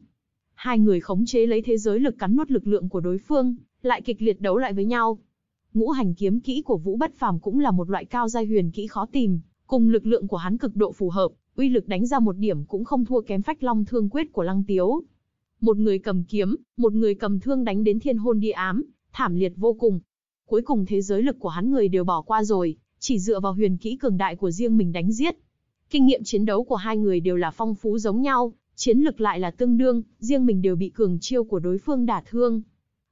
Hai người khống chế lấy thế giới lực cắn nuốt lực lượng của đối phương, lại kịch liệt đấu lại với nhau. Ngũ hành kiếm kỹ của Vũ Bất Phàm cũng là một loại cao giai huyền kỹ khó tìm, cùng lực lượng của hắn cực độ phù hợp, uy lực đánh ra một điểm cũng không thua kém phách long thương quyết của Lăng Tiếu. Một người cầm kiếm, một người cầm thương đánh đến thiên hôn địa ám, thảm liệt vô cùng. Cuối cùng thế giới lực của hắn người đều bỏ qua rồi, chỉ dựa vào huyền kỹ cường đại của riêng mình đánh giết, Kinh nghiệm chiến đấu của hai người đều là phong phú giống nhau, chiến lực lại là tương đương, riêng mình đều bị cường chiêu của đối phương đả thương.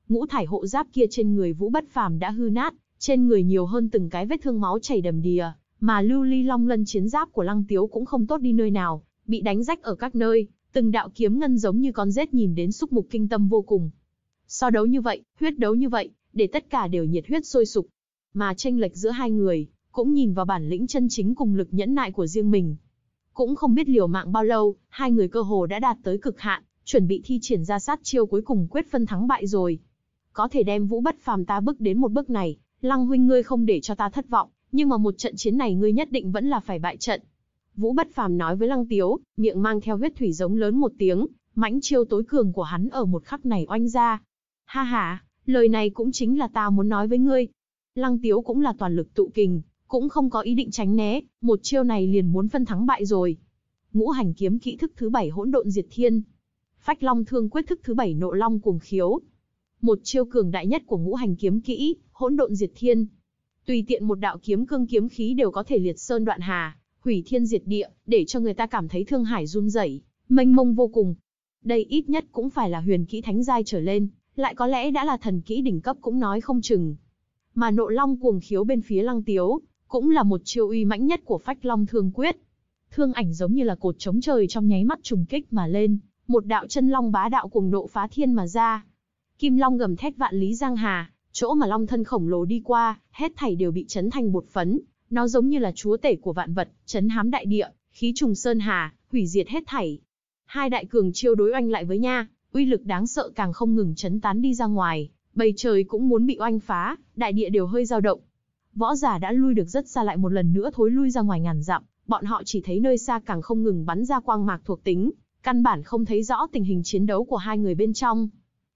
Ngũ thải hộ giáp kia trên người Vũ Bất Phàm đã hư nát, trên người nhiều hơn từng cái vết thương máu chảy đầm đìa, mà lưu ly long lân chiến giáp của Lăng Tiếu cũng không tốt đi nơi nào, bị đánh rách ở các nơi, từng đạo kiếm ngân giống như con rết nhìn đến xúc mục kinh tâm vô cùng. So đấu như vậy, huyết đấu như vậy, để tất cả đều nhiệt huyết sôi sục. Mà tranh lệch giữa hai người, cũng nhìn vào bản lĩnh chân chính cùng lực nhẫn nại của riêng mình. Cũng không biết liều mạng bao lâu, hai người cơ hồ đã đạt tới cực hạn, chuẩn bị thi triển ra sát chiêu cuối cùng quyết phân thắng bại rồi. Có thể đem Vũ Bất Phàm ta bước đến một bước này, Lăng huynh ngươi không để cho ta thất vọng, nhưng mà một trận chiến này ngươi nhất định vẫn là phải bại trận. Vũ Bất Phàm nói với Lăng Tiếu, miệng mang theo huyết thủy giống lớn một tiếng, mãnh chiêu tối cường của hắn ở một khắc này oanh ra. Ha ha, lời này cũng chính là ta muốn nói với ngươi. Lăng Tiếu cũng là toàn lực tụ kình, cũng không có ý định tránh né, một chiêu này liền muốn phân thắng bại rồi. Ngũ hành kiếm kỹ thức thứ bảy hỗn độn diệt thiên. Phách long thương quyết thức thứ bảy nộ long cuồng khiếu. Một chiêu cường đại nhất của ngũ hành kiếm kỹ, hỗn độn diệt thiên. Tùy tiện một đạo kiếm cương kiếm khí đều có thể liệt sơn đoạn hà, hủy thiên diệt địa, để cho người ta cảm thấy thương hải run rẩy, mênh mông vô cùng. Đây ít nhất cũng phải là huyền kỹ thánh giai trở lên, lại có lẽ đã là thần kỹ đỉnh cấp cũng nói không chừng. Mà nộ long cuồng khiếu bên phía lăng tiếu, cũng là một chiêu uy mãnh nhất của Phách Long Thương Quyết. Thương ảnh giống như là cột chống trời trong nháy mắt trùng kích mà lên, một đạo chân long bá đạo cùng độ phá thiên mà ra. Kim Long gầm thét vạn lý giang hà, chỗ mà long thân khổng lồ đi qua, hết thảy đều bị chấn thành bột phấn, nó giống như là chúa tể của vạn vật, chấn hám đại địa, khí trùng sơn hà, hủy diệt hết thảy. Hai đại cường chiêu đối oanh lại với nha, uy lực đáng sợ càng không ngừng chấn tán đi ra ngoài, bầy trời cũng muốn bị oanh phá, đại địa đều hơi dao động. Võ giả đã lui được rất xa lại một lần nữa thối lui ra ngoài ngàn dặm, bọn họ chỉ thấy nơi xa càng không ngừng bắn ra quang mạc thuộc tính, căn bản không thấy rõ tình hình chiến đấu của hai người bên trong.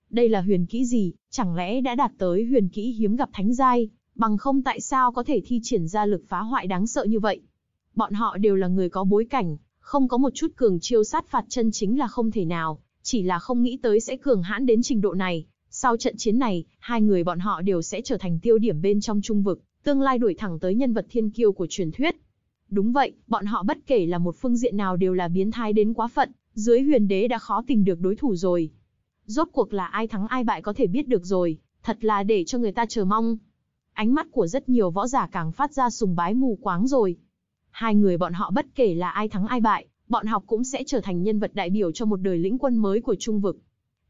Đây là huyền kỹ gì, chẳng lẽ đã đạt tới huyền kỹ hiếm gặp thánh giai, bằng không tại sao có thể thi triển ra lực phá hoại đáng sợ như vậy? Bọn họ đều là người có bối cảnh, không có một chút cường chiêu sát phạt chân chính là không thể nào, chỉ là không nghĩ tới sẽ cường hãn đến trình độ này. Sau trận chiến này, hai người bọn họ đều sẽ trở thành tiêu điểm bên trong trung vực, tương lai đuổi thẳng tới nhân vật thiên kiêu của truyền thuyết. Đúng vậy, bọn họ bất kể là một phương diện nào đều là biến thái đến quá phận, dưới huyền đế đã khó tìm được đối thủ rồi. Rốt cuộc là ai thắng ai bại có thể biết được rồi, thật là để cho người ta chờ mong. Ánh mắt của rất nhiều võ giả càng phát ra sùng bái mù quáng rồi. Hai người bọn họ bất kể là ai thắng ai bại, bọn họ cũng sẽ trở thành nhân vật đại biểu cho một đời lĩnh quân mới của Trung vực.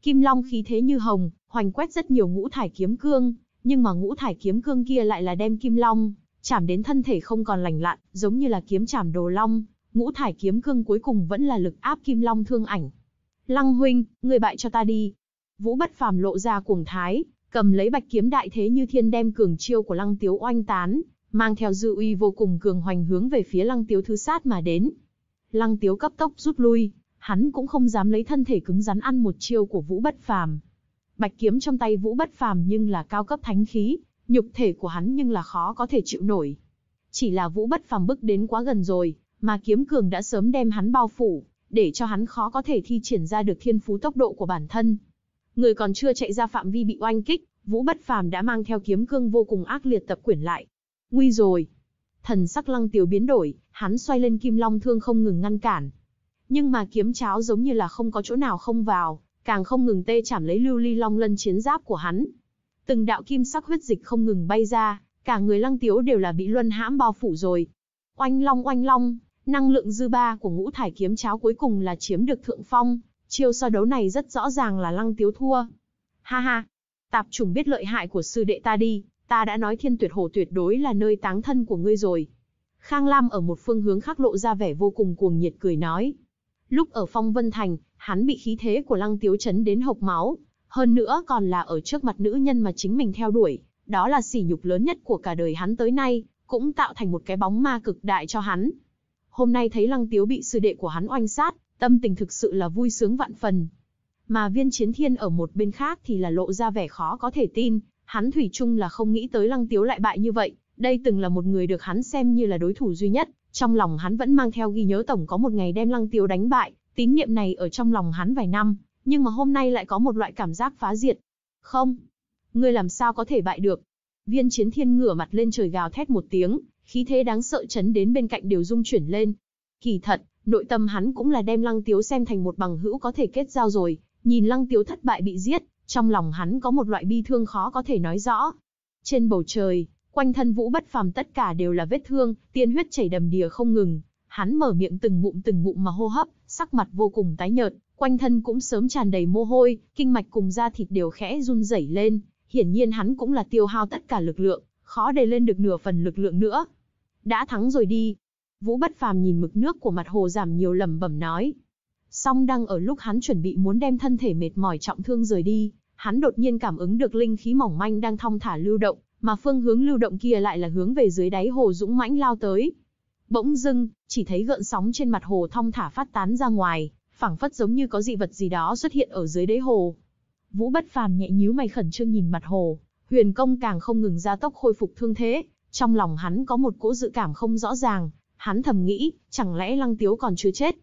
Kim Long khí thế như hồng, hoành quét rất nhiều ngũ thải kiếm cương, nhưng mà ngũ thải kiếm cương kia lại là đem kim long, chạm đến thân thể không còn lành lặn, giống như là kiếm chạm đồ long, ngũ thải kiếm cương cuối cùng vẫn là lực áp kim long thương ảnh. Lăng huynh, người bại cho ta đi. Vũ bất phàm lộ ra cuồng thái, cầm lấy bạch kiếm đại thế như thiên đem cường chiêu của lăng tiếu oanh tán, mang theo dư uy vô cùng cường hoành hướng về phía lăng tiếu thứ sát mà đến. Lăng tiếu cấp tốc rút lui, hắn cũng không dám lấy thân thể cứng rắn ăn một chiêu của vũ bất phàm, Bạch kiếm trong tay Vũ bất phàm nhưng là cao cấp thánh khí, nhục thể của hắn nhưng là khó có thể chịu nổi. Chỉ là Vũ bất phàm bước đến quá gần rồi, mà kiếm cường đã sớm đem hắn bao phủ, để cho hắn khó có thể thi triển ra được thiên phú tốc độ của bản thân. Người còn chưa chạy ra phạm vi bị oanh kích, Vũ bất phàm đã mang theo kiếm cương vô cùng ác liệt tập quyển lại. Nguy rồi. Thần sắc lăng tiểu biến đổi, hắn xoay lên kim long thương không ngừng ngăn cản. Nhưng mà kiếm cháo giống như là không có chỗ nào không vào, càng không ngừng tê chảm lấy lưu ly long lân chiến giáp của hắn. Từng đạo kim sắc huyết dịch không ngừng bay ra, cả người lăng tiếu đều là bị luân hãm bao phủ rồi. Oanh long oanh long, năng lượng dư ba của ngũ thải kiếm cháo cuối cùng là chiếm được thượng phong, chiêu so đấu này rất rõ ràng là lăng tiếu thua. Ha ha, tạp trùng biết lợi hại của sư đệ ta đi, ta đã nói thiên tuyệt hồ tuyệt đối là nơi táng thân của ngươi rồi. Khang Lam ở một phương hướng khác lộ ra vẻ vô cùng cuồng nhiệt cười nói. Lúc ở phong vân thành, hắn bị khí thế của lăng tiếu chấn đến hộc máu, hơn nữa còn là ở trước mặt nữ nhân mà chính mình theo đuổi, đó là sỉ nhục lớn nhất của cả đời hắn tới nay, cũng tạo thành một cái bóng ma cực đại cho hắn. Hôm nay thấy lăng tiếu bị sư đệ của hắn oanh sát, tâm tình thực sự là vui sướng vạn phần. Mà viên chiến thiên ở một bên khác thì là lộ ra vẻ khó có thể tin, hắn thủy chung là không nghĩ tới lăng tiếu lại bại như vậy, đây từng là một người được hắn xem như là đối thủ duy nhất, trong lòng hắn vẫn mang theo ghi nhớ tổng có một ngày đem lăng tiếu đánh bại, Tín niệm này ở trong lòng hắn vài năm, nhưng mà hôm nay lại có một loại cảm giác phá diệt. Không, ngươi làm sao có thể bại được? Viên chiến thiên ngửa mặt lên trời gào thét một tiếng, khí thế đáng sợ chấn đến bên cạnh đều rung chuyển lên. Kỳ thật, nội tâm hắn cũng là đem lăng tiếu xem thành một bằng hữu có thể kết giao rồi, nhìn lăng tiếu thất bại bị giết, trong lòng hắn có một loại bi thương khó có thể nói rõ. Trên bầu trời, quanh thân vũ bất phàm tất cả đều là vết thương, tiên huyết chảy đầm đìa không ngừng, hắn mở miệng từng ngụm từng ngụm mà hô hấp, sắc mặt vô cùng tái nhợt, quanh thân cũng sớm tràn đầy mồ hôi, kinh mạch cùng da thịt đều khẽ run rẩy lên, hiển nhiên hắn cũng là tiêu hao tất cả lực lượng, khó để lên được nửa phần lực lượng nữa. Đã thắng rồi đi. Vũ Bất Phàm nhìn mực nước của mặt hồ giảm nhiều lẩm bẩm nói. Song đang ở lúc hắn chuẩn bị muốn đem thân thể mệt mỏi trọng thương rời đi, hắn đột nhiên cảm ứng được linh khí mỏng manh đang thong thả lưu động, mà phương hướng lưu động kia lại là hướng về dưới đáy hồ dũng mãnh lao tới. Bỗng dưng, chỉ thấy gợn sóng trên mặt hồ thong thả phát tán ra ngoài, phảng phất giống như có dị vật gì đó xuất hiện ở dưới đáy hồ. Vũ bất phàm nhẹ nhíu mày khẩn trương nhìn mặt hồ, huyền công càng không ngừng gia tốc khôi phục thương thế, trong lòng hắn có một cỗ dự cảm không rõ ràng, hắn thầm nghĩ, chẳng lẽ lăng tiếu còn chưa chết.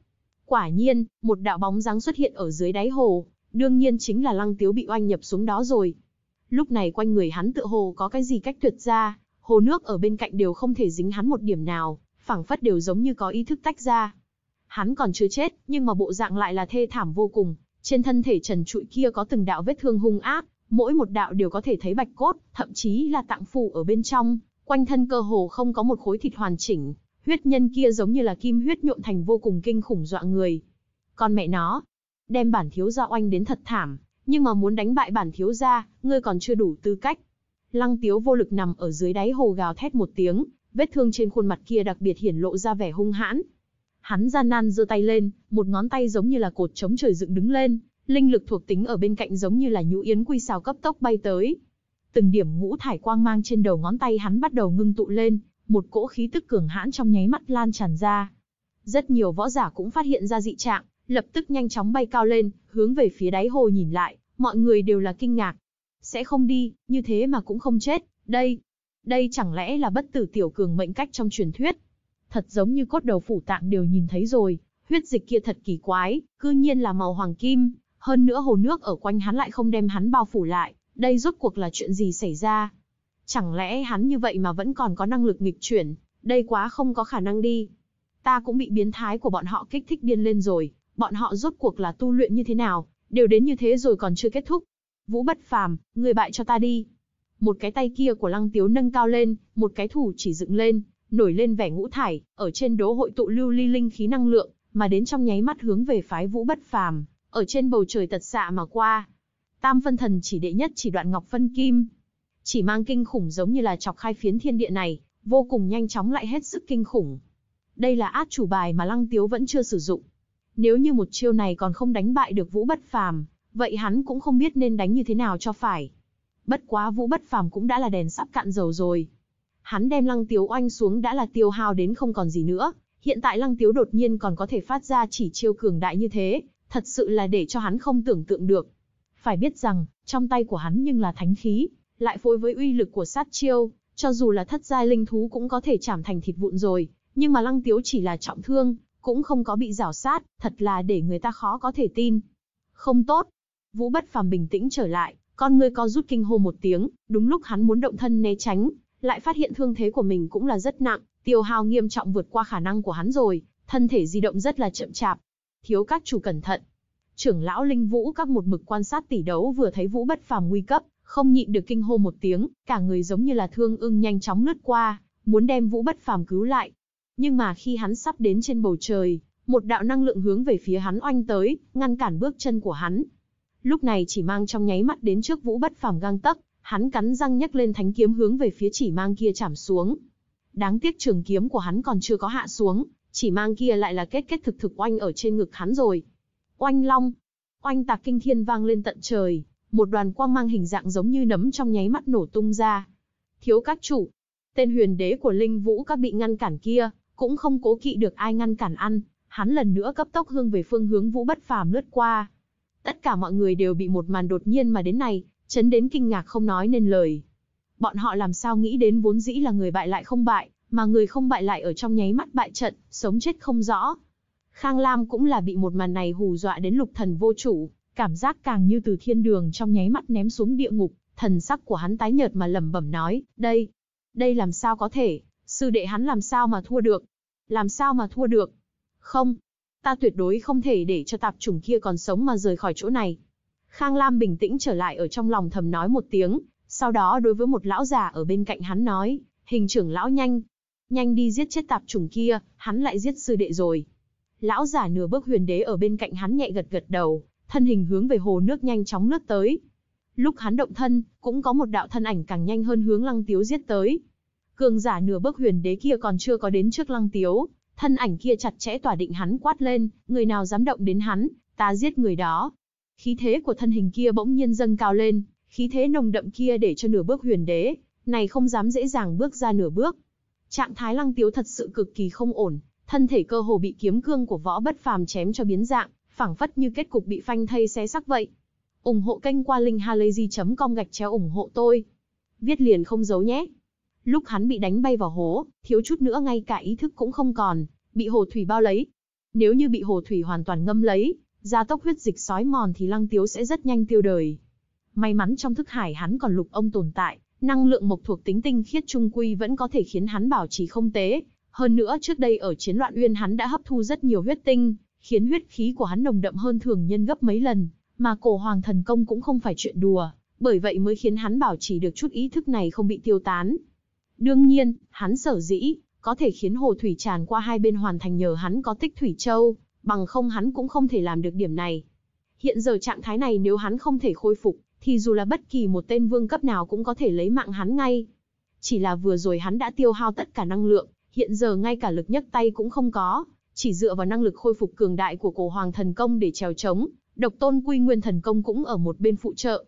Quả nhiên, một đạo bóng dáng xuất hiện ở dưới đáy hồ, đương nhiên chính là lăng tiếu bị oanh nhập xuống đó rồi. Lúc này quanh người hắn tựa hồ có cái gì cách tuyệt ra, hồ nước ở bên cạnh đều không thể dính hắn một điểm nào, phảng phất đều giống như có ý thức tách ra. Hắn còn chưa chết, nhưng mà bộ dạng lại là thê thảm vô cùng, trên thân thể trần trụi kia có từng đạo vết thương hung ác, mỗi một đạo đều có thể thấy bạch cốt, thậm chí là tạng phủ ở bên trong, quanh thân cơ hồ không có một khối thịt hoàn chỉnh, huyết nhân kia giống như là kim huyết nhuộm thành vô cùng kinh khủng dọa người. Con mẹ nó, đem bản thiếu gia oanh đến thật thảm, nhưng mà muốn đánh bại bản thiếu gia, ngươi còn chưa đủ tư cách. Lăng Tiếu vô lực nằm ở dưới đáy hồ gào thét một tiếng, vết thương trên khuôn mặt kia đặc biệt hiển lộ ra vẻ hung hãn. Hắn gian nan giơ tay lên, một ngón tay giống như là cột chống trời dựng đứng lên, linh lực thuộc tính ở bên cạnh giống như là nhũ yến quy xào cấp tốc bay tới. Từng điểm ngũ thải quang mang trên đầu ngón tay hắn bắt đầu ngưng tụ lên, một cỗ khí tức cường hãn trong nháy mắt lan tràn ra. Rất nhiều võ giả cũng phát hiện ra dị trạng, lập tức nhanh chóng bay cao lên, hướng về phía đáy hồ nhìn lại, mọi người đều là kinh ngạc. Sẽ không đi, như thế mà cũng không chết, đây, đây chẳng lẽ là bất tử tiểu cường mệnh cách trong truyền thuyết? Thật giống như cốt đầu phủ tạng đều nhìn thấy rồi, huyết dịch kia thật kỳ quái, cư nhiên là màu hoàng kim, hơn nữa hồ nước ở quanh hắn lại không đem hắn bao phủ lại, đây rốt cuộc là chuyện gì xảy ra? Chẳng lẽ hắn như vậy mà vẫn còn có năng lực nghịch chuyển, đây quá không có khả năng đi. Ta cũng bị biến thái của bọn họ kích thích điên lên rồi, bọn họ rốt cuộc là tu luyện như thế nào, đều đến như thế rồi còn chưa kết thúc. Vũ bất phàm, người bại cho ta đi. Một cái tay kia của lăng tiếu nâng cao lên, một cái thủ chỉ dựng lên, nổi lên vẻ ngũ thải, ở trên đố hội tụ lưu ly linh khí năng lượng, mà đến trong nháy mắt hướng về phái vũ bất phàm, ở trên bầu trời tật xạ mà qua. Tam phân thần chỉ đệ nhất chỉ đoạn ngọc phân kim. Chỉ mang kinh khủng giống như là chọc khai phiến thiên địa này, vô cùng nhanh chóng lại hết sức kinh khủng. Đây là át chủ bài mà lăng tiếu vẫn chưa sử dụng. Nếu như một chiêu này còn không đánh bại được vũ bất phàm, vậy hắn cũng không biết nên đánh như thế nào cho phải. Bất quá Vũ Bất Phàm cũng đã là đèn sắp cạn dầu rồi. Hắn đem Lăng Tiếu oanh xuống đã là tiêu hao đến không còn gì nữa, hiện tại Lăng Tiếu đột nhiên còn có thể phát ra chỉ chiêu cường đại như thế, thật sự là để cho hắn không tưởng tượng được. Phải biết rằng, trong tay của hắn nhưng là thánh khí, lại phối với uy lực của sát chiêu, cho dù là thất giai linh thú cũng có thể chảm thành thịt vụn rồi, nhưng mà Lăng Tiếu chỉ là trọng thương, cũng không có bị rảo sát, thật là để người ta khó có thể tin. Không tốt. Vũ Bất Phàm bình tĩnh trở lại, con ngươi co rút kinh hô một tiếng, đúng lúc hắn muốn động thân né tránh, lại phát hiện thương thế của mình cũng là rất nặng, tiêu hao nghiêm trọng vượt qua khả năng của hắn rồi, thân thể di động rất là chậm chạp. Thiếu các chủ cẩn thận. Trưởng lão Linh Vũ các một mực quan sát tỷ đấu vừa thấy Vũ bất phàm nguy cấp, không nhịn được kinh hô một tiếng, cả người giống như là thương ưng nhanh chóng lướt qua, muốn đem Vũ bất phàm cứu lại. Nhưng mà khi hắn sắp đến trên bầu trời, một đạo năng lượng hướng về phía hắn oanh tới, ngăn cản bước chân của hắn, lúc này chỉ mang trong nháy mắt đến trước Vũ Bất Phàm găng tấc, hắn cắn răng nhấc lên thánh kiếm hướng về phía chỉ mang kia chạm xuống. Đáng tiếc trường kiếm của hắn còn chưa có hạ xuống, chỉ mang kia lại là kết kết thực thực oanh ở trên ngực hắn rồi. Oanh long, oanh tạc kinh thiên vang lên tận trời, một đoàn quang mang hình dạng giống như nấm trong nháy mắt nổ tung ra. Thiếu các chủ, tên huyền đế của linh vũ các bị ngăn cản kia, cũng không cố kỵ được ai ngăn cản ăn, hắn lần nữa cấp tốc hương về phương hướng vũ bất phàm lướt qua, Tất cả mọi người đều bị một màn đột nhiên mà đến này, chấn đến kinh ngạc không nói nên lời. Bọn họ làm sao nghĩ đến vốn dĩ là người bại lại không bại, mà người không bại lại ở trong nháy mắt bại trận, sống chết không rõ. Khang Lam cũng là bị một màn này hù dọa đến lục thần vô chủ, cảm giác càng như từ thiên đường trong nháy mắt ném xuống địa ngục, thần sắc của hắn tái nhợt mà lẩm bẩm nói, đây, đây làm sao có thể, sư đệ hắn làm sao mà thua được, làm sao mà thua được. Không, ta tuyệt đối không thể để cho tạp chủng kia còn sống mà rời khỏi chỗ này. Khang Lam bình tĩnh trở lại ở trong lòng thầm nói một tiếng, sau đó đối với một lão già ở bên cạnh hắn nói, hình trưởng lão nhanh, nhanh đi giết chết tạp chủng kia, hắn lại giết sư đệ rồi. Lão già nửa bước huyền đế ở bên cạnh hắn nhẹ gật gật đầu, thân hình hướng về hồ nước nhanh chóng lướt tới. Lúc hắn động thân, cũng có một đạo thân ảnh càng nhanh hơn hướng lăng tiếu giết tới. Cường giả nửa bước huyền đế kia còn chưa có đến trước lăng tiếu, Thân ảnh kia chặt chẽ tỏa định hắn quát lên, người nào dám động đến hắn, ta giết người đó. Khí thế của thân hình kia bỗng nhiên dâng cao lên, khí thế nồng đậm kia để cho nửa bước huyền đế, này không dám dễ dàng bước ra nửa bước. Trạng thái lăng tiếu thật sự cực kỳ không ổn, thân thể cơ hồ bị kiếm cương của võ bất phàm chém cho biến dạng, phảng phất như kết cục bị phanh thây xé xác vậy. ủng hộ kênh qua linkhalazy.com gạch chéo ủng hộ tôi. Viết liền không giấu nhé Lúc hắn bị đánh bay vào hố, thiếu chút nữa ngay cả ý thức cũng không còn, bị hồ thủy bao lấy. Nếu như bị hồ thủy hoàn toàn ngâm lấy, gia tốc huyết dịch sói mòn thì lăng tiếu sẽ rất nhanh tiêu đời. May mắn trong thức hải hắn còn lục ông tồn tại, năng lượng mộc thuộc tính tinh khiết trung quy vẫn có thể khiến hắn bảo trì không tế. Hơn nữa trước đây ở chiến loạn uyên hắn đã hấp thu rất nhiều huyết tinh, khiến huyết khí của hắn nồng đậm hơn thường nhân gấp mấy lần, mà cổ hoàng thần công cũng không phải chuyện đùa, bởi vậy mới khiến hắn bảo trì được chút ý thức này không bị tiêu tán. Đương nhiên, hắn sở dĩ, có thể khiến hồ thủy tràn qua hai bên hoàn thành nhờ hắn có tích thủy châu, bằng không hắn cũng không thể làm được điểm này. Hiện giờ trạng thái này nếu hắn không thể khôi phục, thì dù là bất kỳ một tên vương cấp nào cũng có thể lấy mạng hắn ngay. Chỉ là vừa rồi hắn đã tiêu hao tất cả năng lượng, hiện giờ ngay cả lực nhấc tay cũng không có, chỉ dựa vào năng lực khôi phục cường đại của cổ hoàng thần công để trèo chống, độc tôn quy nguyên thần công cũng ở một bên phụ trợ.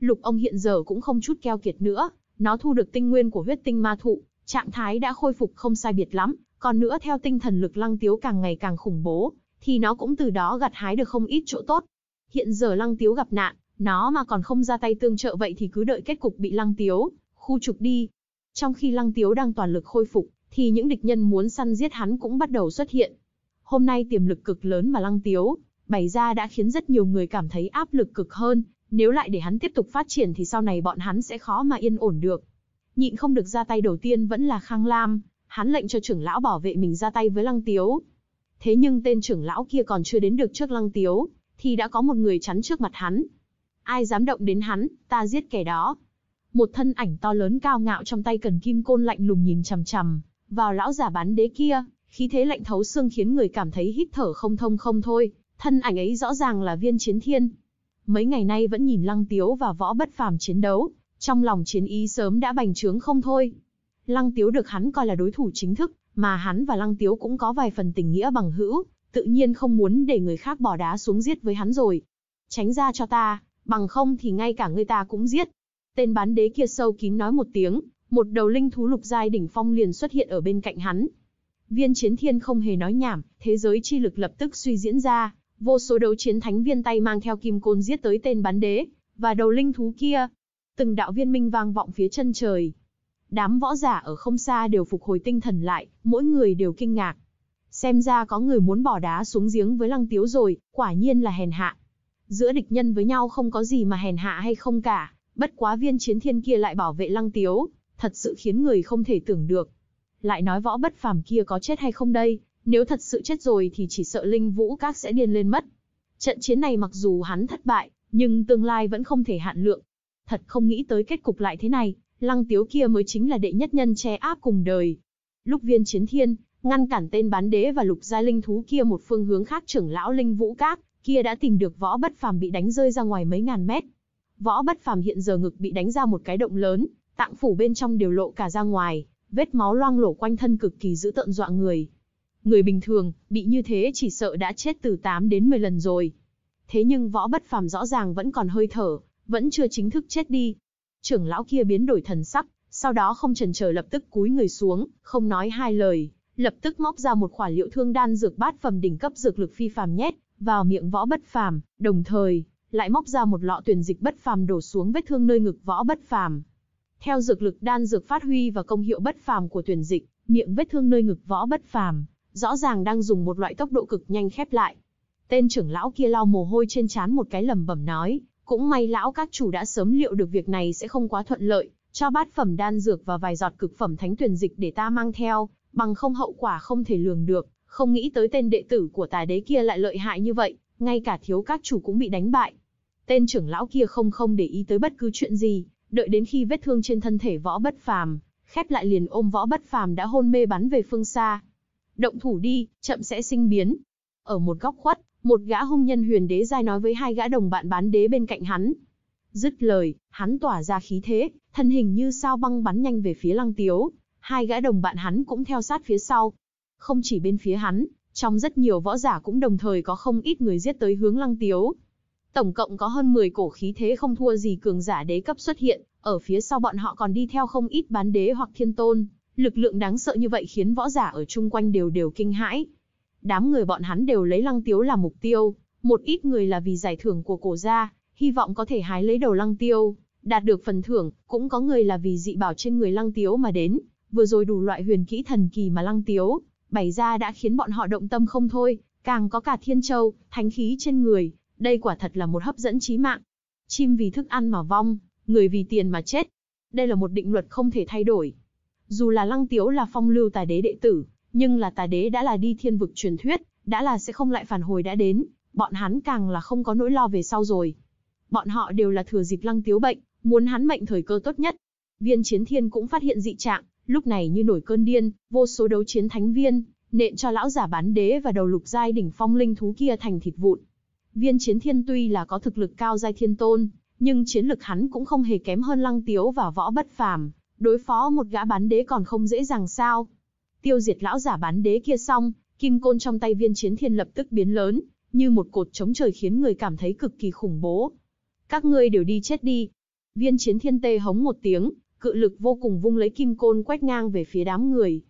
Lục ông hiện giờ cũng không chút keo kiệt nữa, nó thu được tinh nguyên của huyết tinh ma thụ, trạng thái đã khôi phục không sai biệt lắm, còn nữa theo tinh thần lực Lăng Tiếu càng ngày càng khủng bố, thì nó cũng từ đó gặt hái được không ít chỗ tốt. Hiện giờ Lăng Tiếu gặp nạn, nó mà còn không ra tay tương trợ vậy thì cứ đợi kết cục bị Lăng Tiếu khu trục đi. Trong khi Lăng Tiếu đang toàn lực khôi phục, thì những địch nhân muốn săn giết hắn cũng bắt đầu xuất hiện. Hôm nay tiềm lực cực lớn mà Lăng Tiếu bày ra đã khiến rất nhiều người cảm thấy áp lực cực hơn, nếu lại để hắn tiếp tục phát triển thì sau này bọn hắn sẽ khó mà yên ổn được. Nhịn không được ra tay đầu tiên vẫn là Khang Lam, hắn lệnh cho trưởng lão bảo vệ mình ra tay với Lăng Tiếu. Thế nhưng tên trưởng lão kia còn chưa đến được trước Lăng Tiếu, thì đã có một người chắn trước mặt hắn. Ai dám động đến hắn, ta giết kẻ đó. Một thân ảnh to lớn cao ngạo trong tay cần kim côn lạnh lùng nhìn chằm chằm, vào lão giả bán đế kia, khí thế lạnh thấu xương khiến người cảm thấy hít thở không thông không thôi, thân ảnh ấy rõ ràng là viên chiến thiên mấy ngày nay vẫn nhìn Lăng Tiếu và võ bất phàm chiến đấu, trong lòng chiến ý sớm đã bành trướng không thôi. Lăng Tiếu được hắn coi là đối thủ chính thức, mà hắn và Lăng Tiếu cũng có vài phần tình nghĩa bằng hữu, tự nhiên không muốn để người khác bỏ đá xuống giết với hắn rồi. Tránh ra cho ta, bằng không thì ngay cả người ta cũng giết. Tên bán đế kia sâu kín nói một tiếng, một đầu linh thú lục giai đỉnh phong liền xuất hiện ở bên cạnh hắn. Viên chiến thiên không hề nói nhảm, thế giới chi lực lập tức suy diễn ra, Vô số đấu chiến thánh viên tay mang theo kim côn giết tới tên bán đế, và đầu linh thú kia. Từng đạo viên minh vang vọng phía chân trời. Đám võ giả ở không xa đều phục hồi tinh thần lại, mỗi người đều kinh ngạc. Xem ra có người muốn bỏ đá xuống giếng với lăng tiếu rồi, quả nhiên là hèn hạ. Giữa địch nhân với nhau không có gì mà hèn hạ hay không cả, bất quá viên chiến thiên kia lại bảo vệ lăng tiếu, thật sự khiến người không thể tưởng được. Lại nói võ bất phàm kia có chết hay không đây, nếu thật sự chết rồi thì chỉ sợ linh vũ các sẽ điên lên mất. Trận chiến này mặc dù hắn thất bại, nhưng tương lai vẫn không thể hạn lượng. Thật không nghĩ tới kết cục lại thế này, lăng tiếu kia mới chính là đệ nhất nhân che áp cùng đời. Lúc viên chiến thiên, ngăn cản tên bán đế và lục gia linh thú kia một phương hướng khác trưởng lão linh vũ các, kia đã tìm được võ bất phàm bị đánh rơi ra ngoài mấy ngàn mét. Võ bất phàm hiện giờ ngực bị đánh ra một cái động lớn, tạng phủ bên trong đều lộ cả ra ngoài, vết máu loang lổ quanh thân cực kỳ dữ tợn dọa người người bình thường, bị như thế chỉ sợ đã chết từ 8 đến 10 lần rồi. Thế nhưng võ bất phàm rõ ràng vẫn còn hơi thở, vẫn chưa chính thức chết đi. Trưởng lão kia biến đổi thần sắc, sau đó không chần chờ lập tức cúi người xuống, không nói hai lời, lập tức móc ra một khỏa liệu thương đan dược bát phẩm đỉnh cấp dược lực phi phàm nhét vào miệng võ bất phàm, đồng thời lại móc ra một lọ tuyển dịch bất phàm đổ xuống vết thương nơi ngực võ bất phàm. Theo dược lực đan dược phát huy và công hiệu bất phàm của tuyển dịch, miệng vết thương nơi ngực võ bất phàm rõ ràng đang dùng một loại tốc độ cực nhanh khép lại. Tên trưởng lão kia lau mồ hôi trên trán một cái lẩm bẩm nói, cũng may lão các chủ đã sớm liệu được việc này sẽ không quá thuận lợi, cho bát phẩm đan dược và vài giọt cực phẩm thánh tuyển dịch để ta mang theo, bằng không hậu quả không thể lường được, không nghĩ tới tên đệ tử của tà đế kia lại lợi hại như vậy, ngay cả thiếu các chủ cũng bị đánh bại. Tên trưởng lão kia không không để ý tới bất cứ chuyện gì, đợi đến khi vết thương trên thân thể võ bất phàm, khép lại liền ôm võ bất phàm đã hôn mê bắn về phương xa, Động thủ đi, chậm sẽ sinh biến. Ở một góc khuất, một gã hung nhân huyền đế giai nói với hai gã đồng bạn bán đế bên cạnh hắn. Dứt lời, hắn tỏa ra khí thế, thân hình như sao băng bắn nhanh về phía lăng tiếu. Hai gã đồng bạn hắn cũng theo sát phía sau. Không chỉ bên phía hắn, trong rất nhiều võ giả cũng đồng thời có không ít người giết tới hướng lăng tiếu. Tổng cộng có hơn 10 cổ khí thế không thua gì cường giả đế cấp xuất hiện, ở phía sau bọn họ còn đi theo không ít bán đế hoặc thiên tôn. Lực lượng đáng sợ như vậy khiến võ giả ở chung quanh đều đều kinh hãi. Đám người bọn hắn đều lấy lăng tiếu làm mục tiêu, một ít người là vì giải thưởng của cổ gia, hy vọng có thể hái lấy đầu lăng tiêu, đạt được phần thưởng, cũng có người là vì dị bảo trên người lăng tiếu mà đến, vừa rồi đủ loại huyền kỹ thần kỳ mà lăng tiếu, bày ra đã khiến bọn họ động tâm không thôi, càng có cả thiên châu, thánh khí trên người, đây quả thật là một hấp dẫn chí mạng. Chim vì thức ăn mà vong, người vì tiền mà chết. Đây là một định luật không thể thay đổi. Dù là Lăng Tiếu là phong lưu tài đế đệ tử, nhưng là tài đế đã là đi thiên vực truyền thuyết, đã là sẽ không lại phản hồi đã đến, bọn hắn càng là không có nỗi lo về sau rồi. Bọn họ đều là thừa dịp Lăng Tiếu bệnh, muốn hắn mệnh thời cơ tốt nhất. Viên Chiến Thiên cũng phát hiện dị trạng, lúc này như nổi cơn điên, vô số đấu chiến thánh viên, nện cho lão giả bán đế và đầu lục giai đỉnh phong linh thú kia thành thịt vụn. Viên Chiến Thiên tuy là có thực lực cao giai thiên tôn, nhưng chiến lực hắn cũng không hề kém hơn Lăng Tiếu và Võ Bất Phàm, đối phó một gã bán đế còn không dễ dàng sao. Tiêu diệt lão giả bán đế kia xong, kim côn trong tay viên chiến thiên lập tức biến lớn, như một cột chống trời khiến người cảm thấy cực kỳ khủng bố. Các ngươi đều đi chết đi. Viên chiến thiên tê hống một tiếng, cự lực vô cùng vung lấy kim côn quét ngang về phía đám người.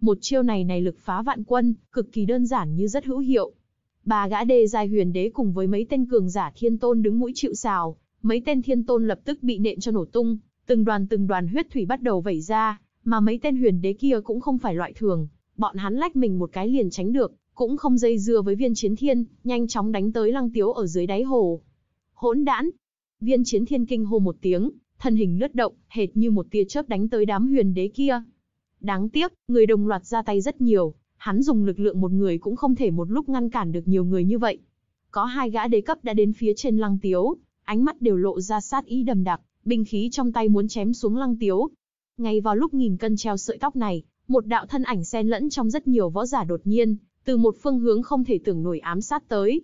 Một chiêu này này lực phá vạn quân, cực kỳ đơn giản như rất hữu hiệu. Bà gã đê dài huyền đế cùng với mấy tên cường giả thiên tôn đứng mũi chịu xào, mấy tên thiên tôn lập tức bị nện cho nổ tung, Từng đoàn từng đoàn huyết thủy bắt đầu vẩy ra, mà mấy tên huyền đế kia cũng không phải loại thường, bọn hắn lách mình một cái liền tránh được, cũng không dây dưa với viên chiến thiên, nhanh chóng đánh tới lăng tiếu ở dưới đáy hồ. Hỗn đản, Viên chiến thiên kinh hô một tiếng, thân hình lướt động, hệt như một tia chớp đánh tới đám huyền đế kia. Đáng tiếc, người đồng loạt ra tay rất nhiều, hắn dùng lực lượng một người cũng không thể một lúc ngăn cản được nhiều người như vậy. Có hai gã đế cấp đã đến phía trên lăng tiếu, ánh mắt đều lộ ra sát ý đầm đặc, binh khí trong tay muốn chém xuống lăng tiếu. Ngay vào lúc nghìn cân treo sợi tóc này, một đạo thân ảnh xen lẫn trong rất nhiều võ giả đột nhiên, từ một phương hướng không thể tưởng nổi ám sát tới.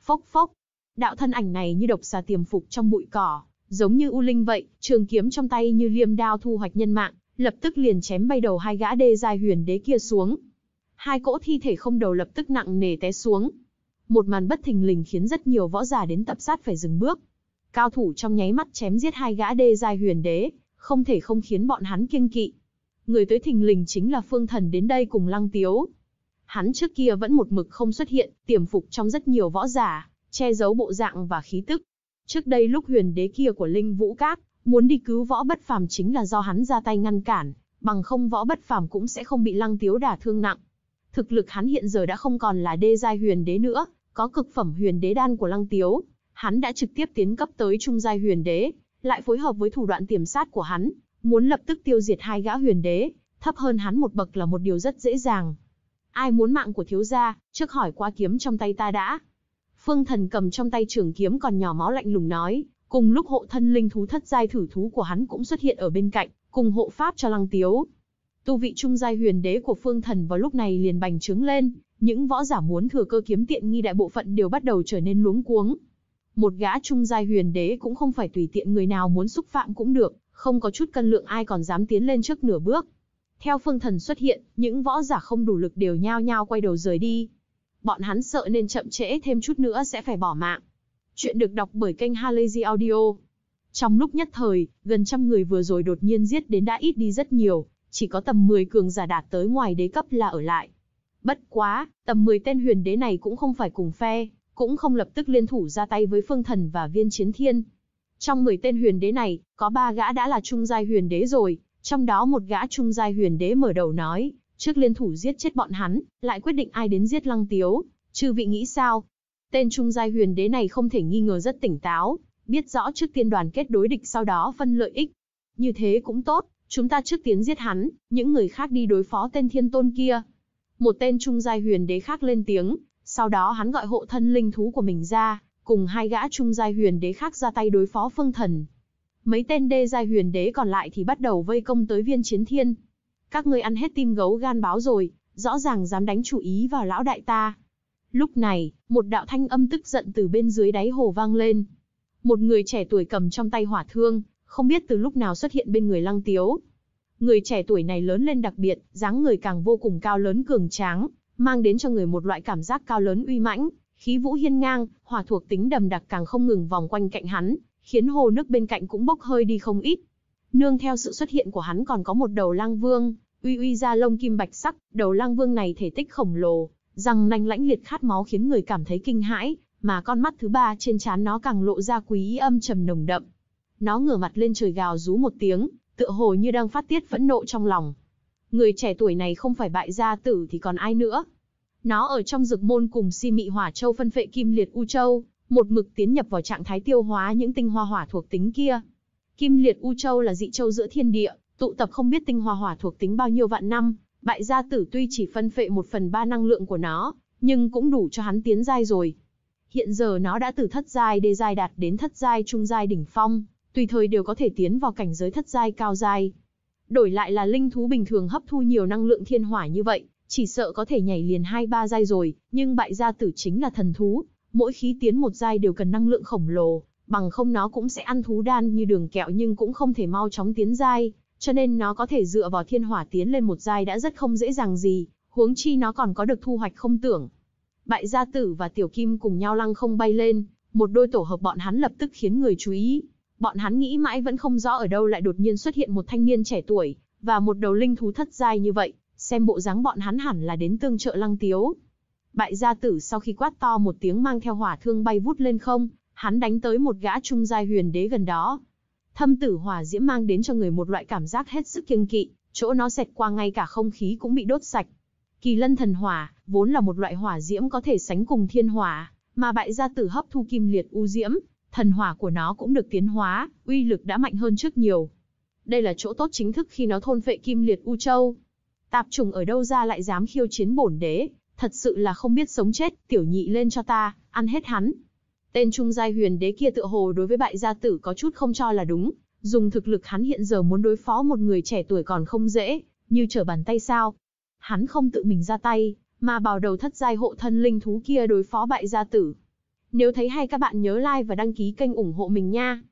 Phốc phốc, đạo thân ảnh này như độc xà tiềm phục trong bụi cỏ, giống như u linh vậy, trường kiếm trong tay như liêm đao thu hoạch nhân mạng, lập tức liền chém bay đầu hai gã đê giai huyền đế kia xuống. Hai cỗ thi thể không đầu lập tức nặng nề té xuống. Một màn bất thình lình khiến rất nhiều võ giả đến tập sát phải dừng bước, Cao thủ trong nháy mắt chém giết hai gã đê giai huyền đế, không thể không khiến bọn hắn kiêng kỵ. Người tới thình lình chính là Phương Thần đến đây cùng Lăng Tiếu. Hắn trước kia vẫn một mực không xuất hiện, tiềm phục trong rất nhiều võ giả, che giấu bộ dạng và khí tức. Trước đây lúc huyền đế kia của Linh Vũ Các, muốn đi cứu võ bất phàm chính là do hắn ra tay ngăn cản, bằng không võ bất phàm cũng sẽ không bị Lăng Tiếu đả thương nặng. Thực lực hắn hiện giờ đã không còn là đê giai huyền đế nữa, có cực phẩm huyền đế đan của Lăng Tiếu, Hắn đã trực tiếp tiến cấp tới trung giai huyền đế, lại phối hợp với thủ đoạn tiềm sát của hắn, muốn lập tức tiêu diệt hai gã huyền đế, thấp hơn hắn một bậc là một điều rất dễ dàng. Ai muốn mạng của thiếu gia, trước hỏi qua kiếm trong tay ta đã. Phương thần cầm trong tay trường kiếm còn nhỏ máu lạnh lùng nói, cùng lúc hộ thân linh thú thất giai thử thú của hắn cũng xuất hiện ở bên cạnh, cùng hộ pháp cho lăng tiếu. Tu vị trung giai huyền đế của phương thần vào lúc này liền bành trướng lên, những võ giả muốn thừa cơ kiếm tiện nghi đại bộ phận đều bắt đầu trở nên luống cuống, một gã trung giai huyền đế cũng không phải tùy tiện người nào muốn xúc phạm cũng được, không có chút cân lượng ai còn dám tiến lên trước nửa bước. Theo phương thần xuất hiện, những võ giả không đủ lực đều nhao nhao quay đầu rời đi. Bọn hắn sợ nên chậm trễ thêm chút nữa sẽ phải bỏ mạng. Chuyện được đọc bởi kênh Halazy Audio. Trong lúc nhất thời, gần trăm người vừa rồi đột nhiên giết đến đã ít đi rất nhiều, chỉ có tầm 10 cường giả đạt tới ngoài đế cấp là ở lại. Bất quá, tầm 10 tên huyền đế này cũng không phải cùng phe, cũng không lập tức liên thủ ra tay với Phương Thần và Viên Chiến Thiên. Trong 10 tên huyền đế này, có 3 gã đã là trung giai huyền đế rồi, trong đó một gã trung giai huyền đế mở đầu nói, trước liên thủ giết chết bọn hắn, lại quyết định ai đến giết Lăng Tiếu, chư vị nghĩ sao? Tên trung giai huyền đế này không thể nghi ngờ rất tỉnh táo, biết rõ trước tiên đoàn kết đối địch sau đó phân lợi ích. Như thế cũng tốt, chúng ta trước tiến giết hắn, những người khác đi đối phó tên thiên tôn kia. Một tên trung giai huyền đế khác lên tiếng, sau đó hắn gọi hộ thân linh thú của mình ra, cùng hai gã trung giai huyền đế khác ra tay đối phó phương thần. Mấy tên đê giai huyền đế còn lại thì bắt đầu vây công tới viên chiến thiên. Các ngươi ăn hết tim gấu gan báo rồi, rõ ràng dám đánh chủ ý vào lão đại ta. Lúc này, một đạo thanh âm tức giận từ bên dưới đáy hồ vang lên. Một người trẻ tuổi cầm trong tay hỏa thương, không biết từ lúc nào xuất hiện bên người lăng tiếu. Người trẻ tuổi này lớn lên đặc biệt, dáng người càng vô cùng cao lớn cường tráng, mang đến cho người một loại cảm giác cao lớn uy mãnh, khí vũ hiên ngang, hỏa thuộc tính đầm đặc càng không ngừng vòng quanh cạnh hắn, khiến hồ nước bên cạnh cũng bốc hơi đi không ít. Nương theo sự xuất hiện của hắn còn có một đầu lang vương, uy uy ra lông kim bạch sắc, đầu lang vương này thể tích khổng lồ, răng nanh lãnh liệt khát máu khiến người cảm thấy kinh hãi, mà con mắt thứ ba trên trán nó càng lộ ra quý ý âm trầm nồng đậm. Nó ngửa mặt lên trời gào rú một tiếng, tựa hồ như đang phát tiết phẫn nộ trong lòng. Người trẻ tuổi này không phải bại gia tử thì còn ai nữa, nó ở trong dược môn cùng si mị hỏa châu phân phệ kim liệt u châu, một mực tiến nhập vào trạng thái tiêu hóa những tinh hoa hỏa thuộc tính kia. Kim liệt u châu là dị châu giữa thiên địa, tụ tập không biết tinh hoa hỏa thuộc tính bao nhiêu vạn năm, bại gia tử tuy chỉ phân phệ một phần ba năng lượng của nó, nhưng cũng đủ cho hắn tiến giai rồi. Hiện giờ nó đã từ thất giai đê giai đạt đến thất giai trung giai đỉnh phong, tùy thời đều có thể tiến vào cảnh giới thất giai cao giai. Đổi lại là linh thú bình thường hấp thu nhiều năng lượng thiên hỏa như vậy, chỉ sợ có thể nhảy liền hai ba giai rồi, nhưng bại gia tử chính là thần thú, mỗi khí tiến một giai đều cần năng lượng khổng lồ, bằng không nó cũng sẽ ăn thú đan như đường kẹo nhưng cũng không thể mau chóng tiến giai, cho nên nó có thể dựa vào thiên hỏa tiến lên một giai đã rất không dễ dàng gì, huống chi nó còn có được thu hoạch không tưởng. Bại gia tử và tiểu kim cùng nhau lăng không bay lên, một đôi tổ hợp bọn hắn lập tức khiến người chú ý. Bọn hắn nghĩ mãi vẫn không rõ ở đâu lại đột nhiên xuất hiện một thanh niên trẻ tuổi, và một đầu linh thú thất giai như vậy, xem bộ dáng bọn hắn hẳn là đến tương trợ lăng tiếu. Bại gia tử sau khi quát to một tiếng mang theo hỏa thương bay vút lên không, hắn đánh tới một gã trung giai huyền đế gần đó. Thâm tử hỏa diễm mang đến cho người một loại cảm giác hết sức kiêng kỵ, chỗ nó xẹt qua ngay cả không khí cũng bị đốt sạch. Kỳ lân thần hỏa, vốn là một loại hỏa diễm có thể sánh cùng thiên hỏa, mà bại gia tử hấp thu kim liệt u diễm, thần hỏa của nó cũng được tiến hóa, uy lực đã mạnh hơn trước nhiều. Đây là chỗ tốt chính thức khi nó thôn phệ kim liệt u châu, Tạp trùng ở đâu ra lại dám khiêu chiến bổn đế, thật sự là không biết sống chết, tiểu nhị lên cho ta, ăn hết hắn. Tên trung giai huyền đế kia tựa hồ đối với bại gia tử có chút không cho là đúng, dùng thực lực hắn hiện giờ muốn đối phó một người trẻ tuổi còn không dễ, như trở bàn tay sao. Hắn không tự mình ra tay, mà bảo đầu thất giai hộ thân linh thú kia đối phó bại gia tử. Nếu thấy hay các bạn nhớ like và đăng ký kênh ủng hộ mình nha.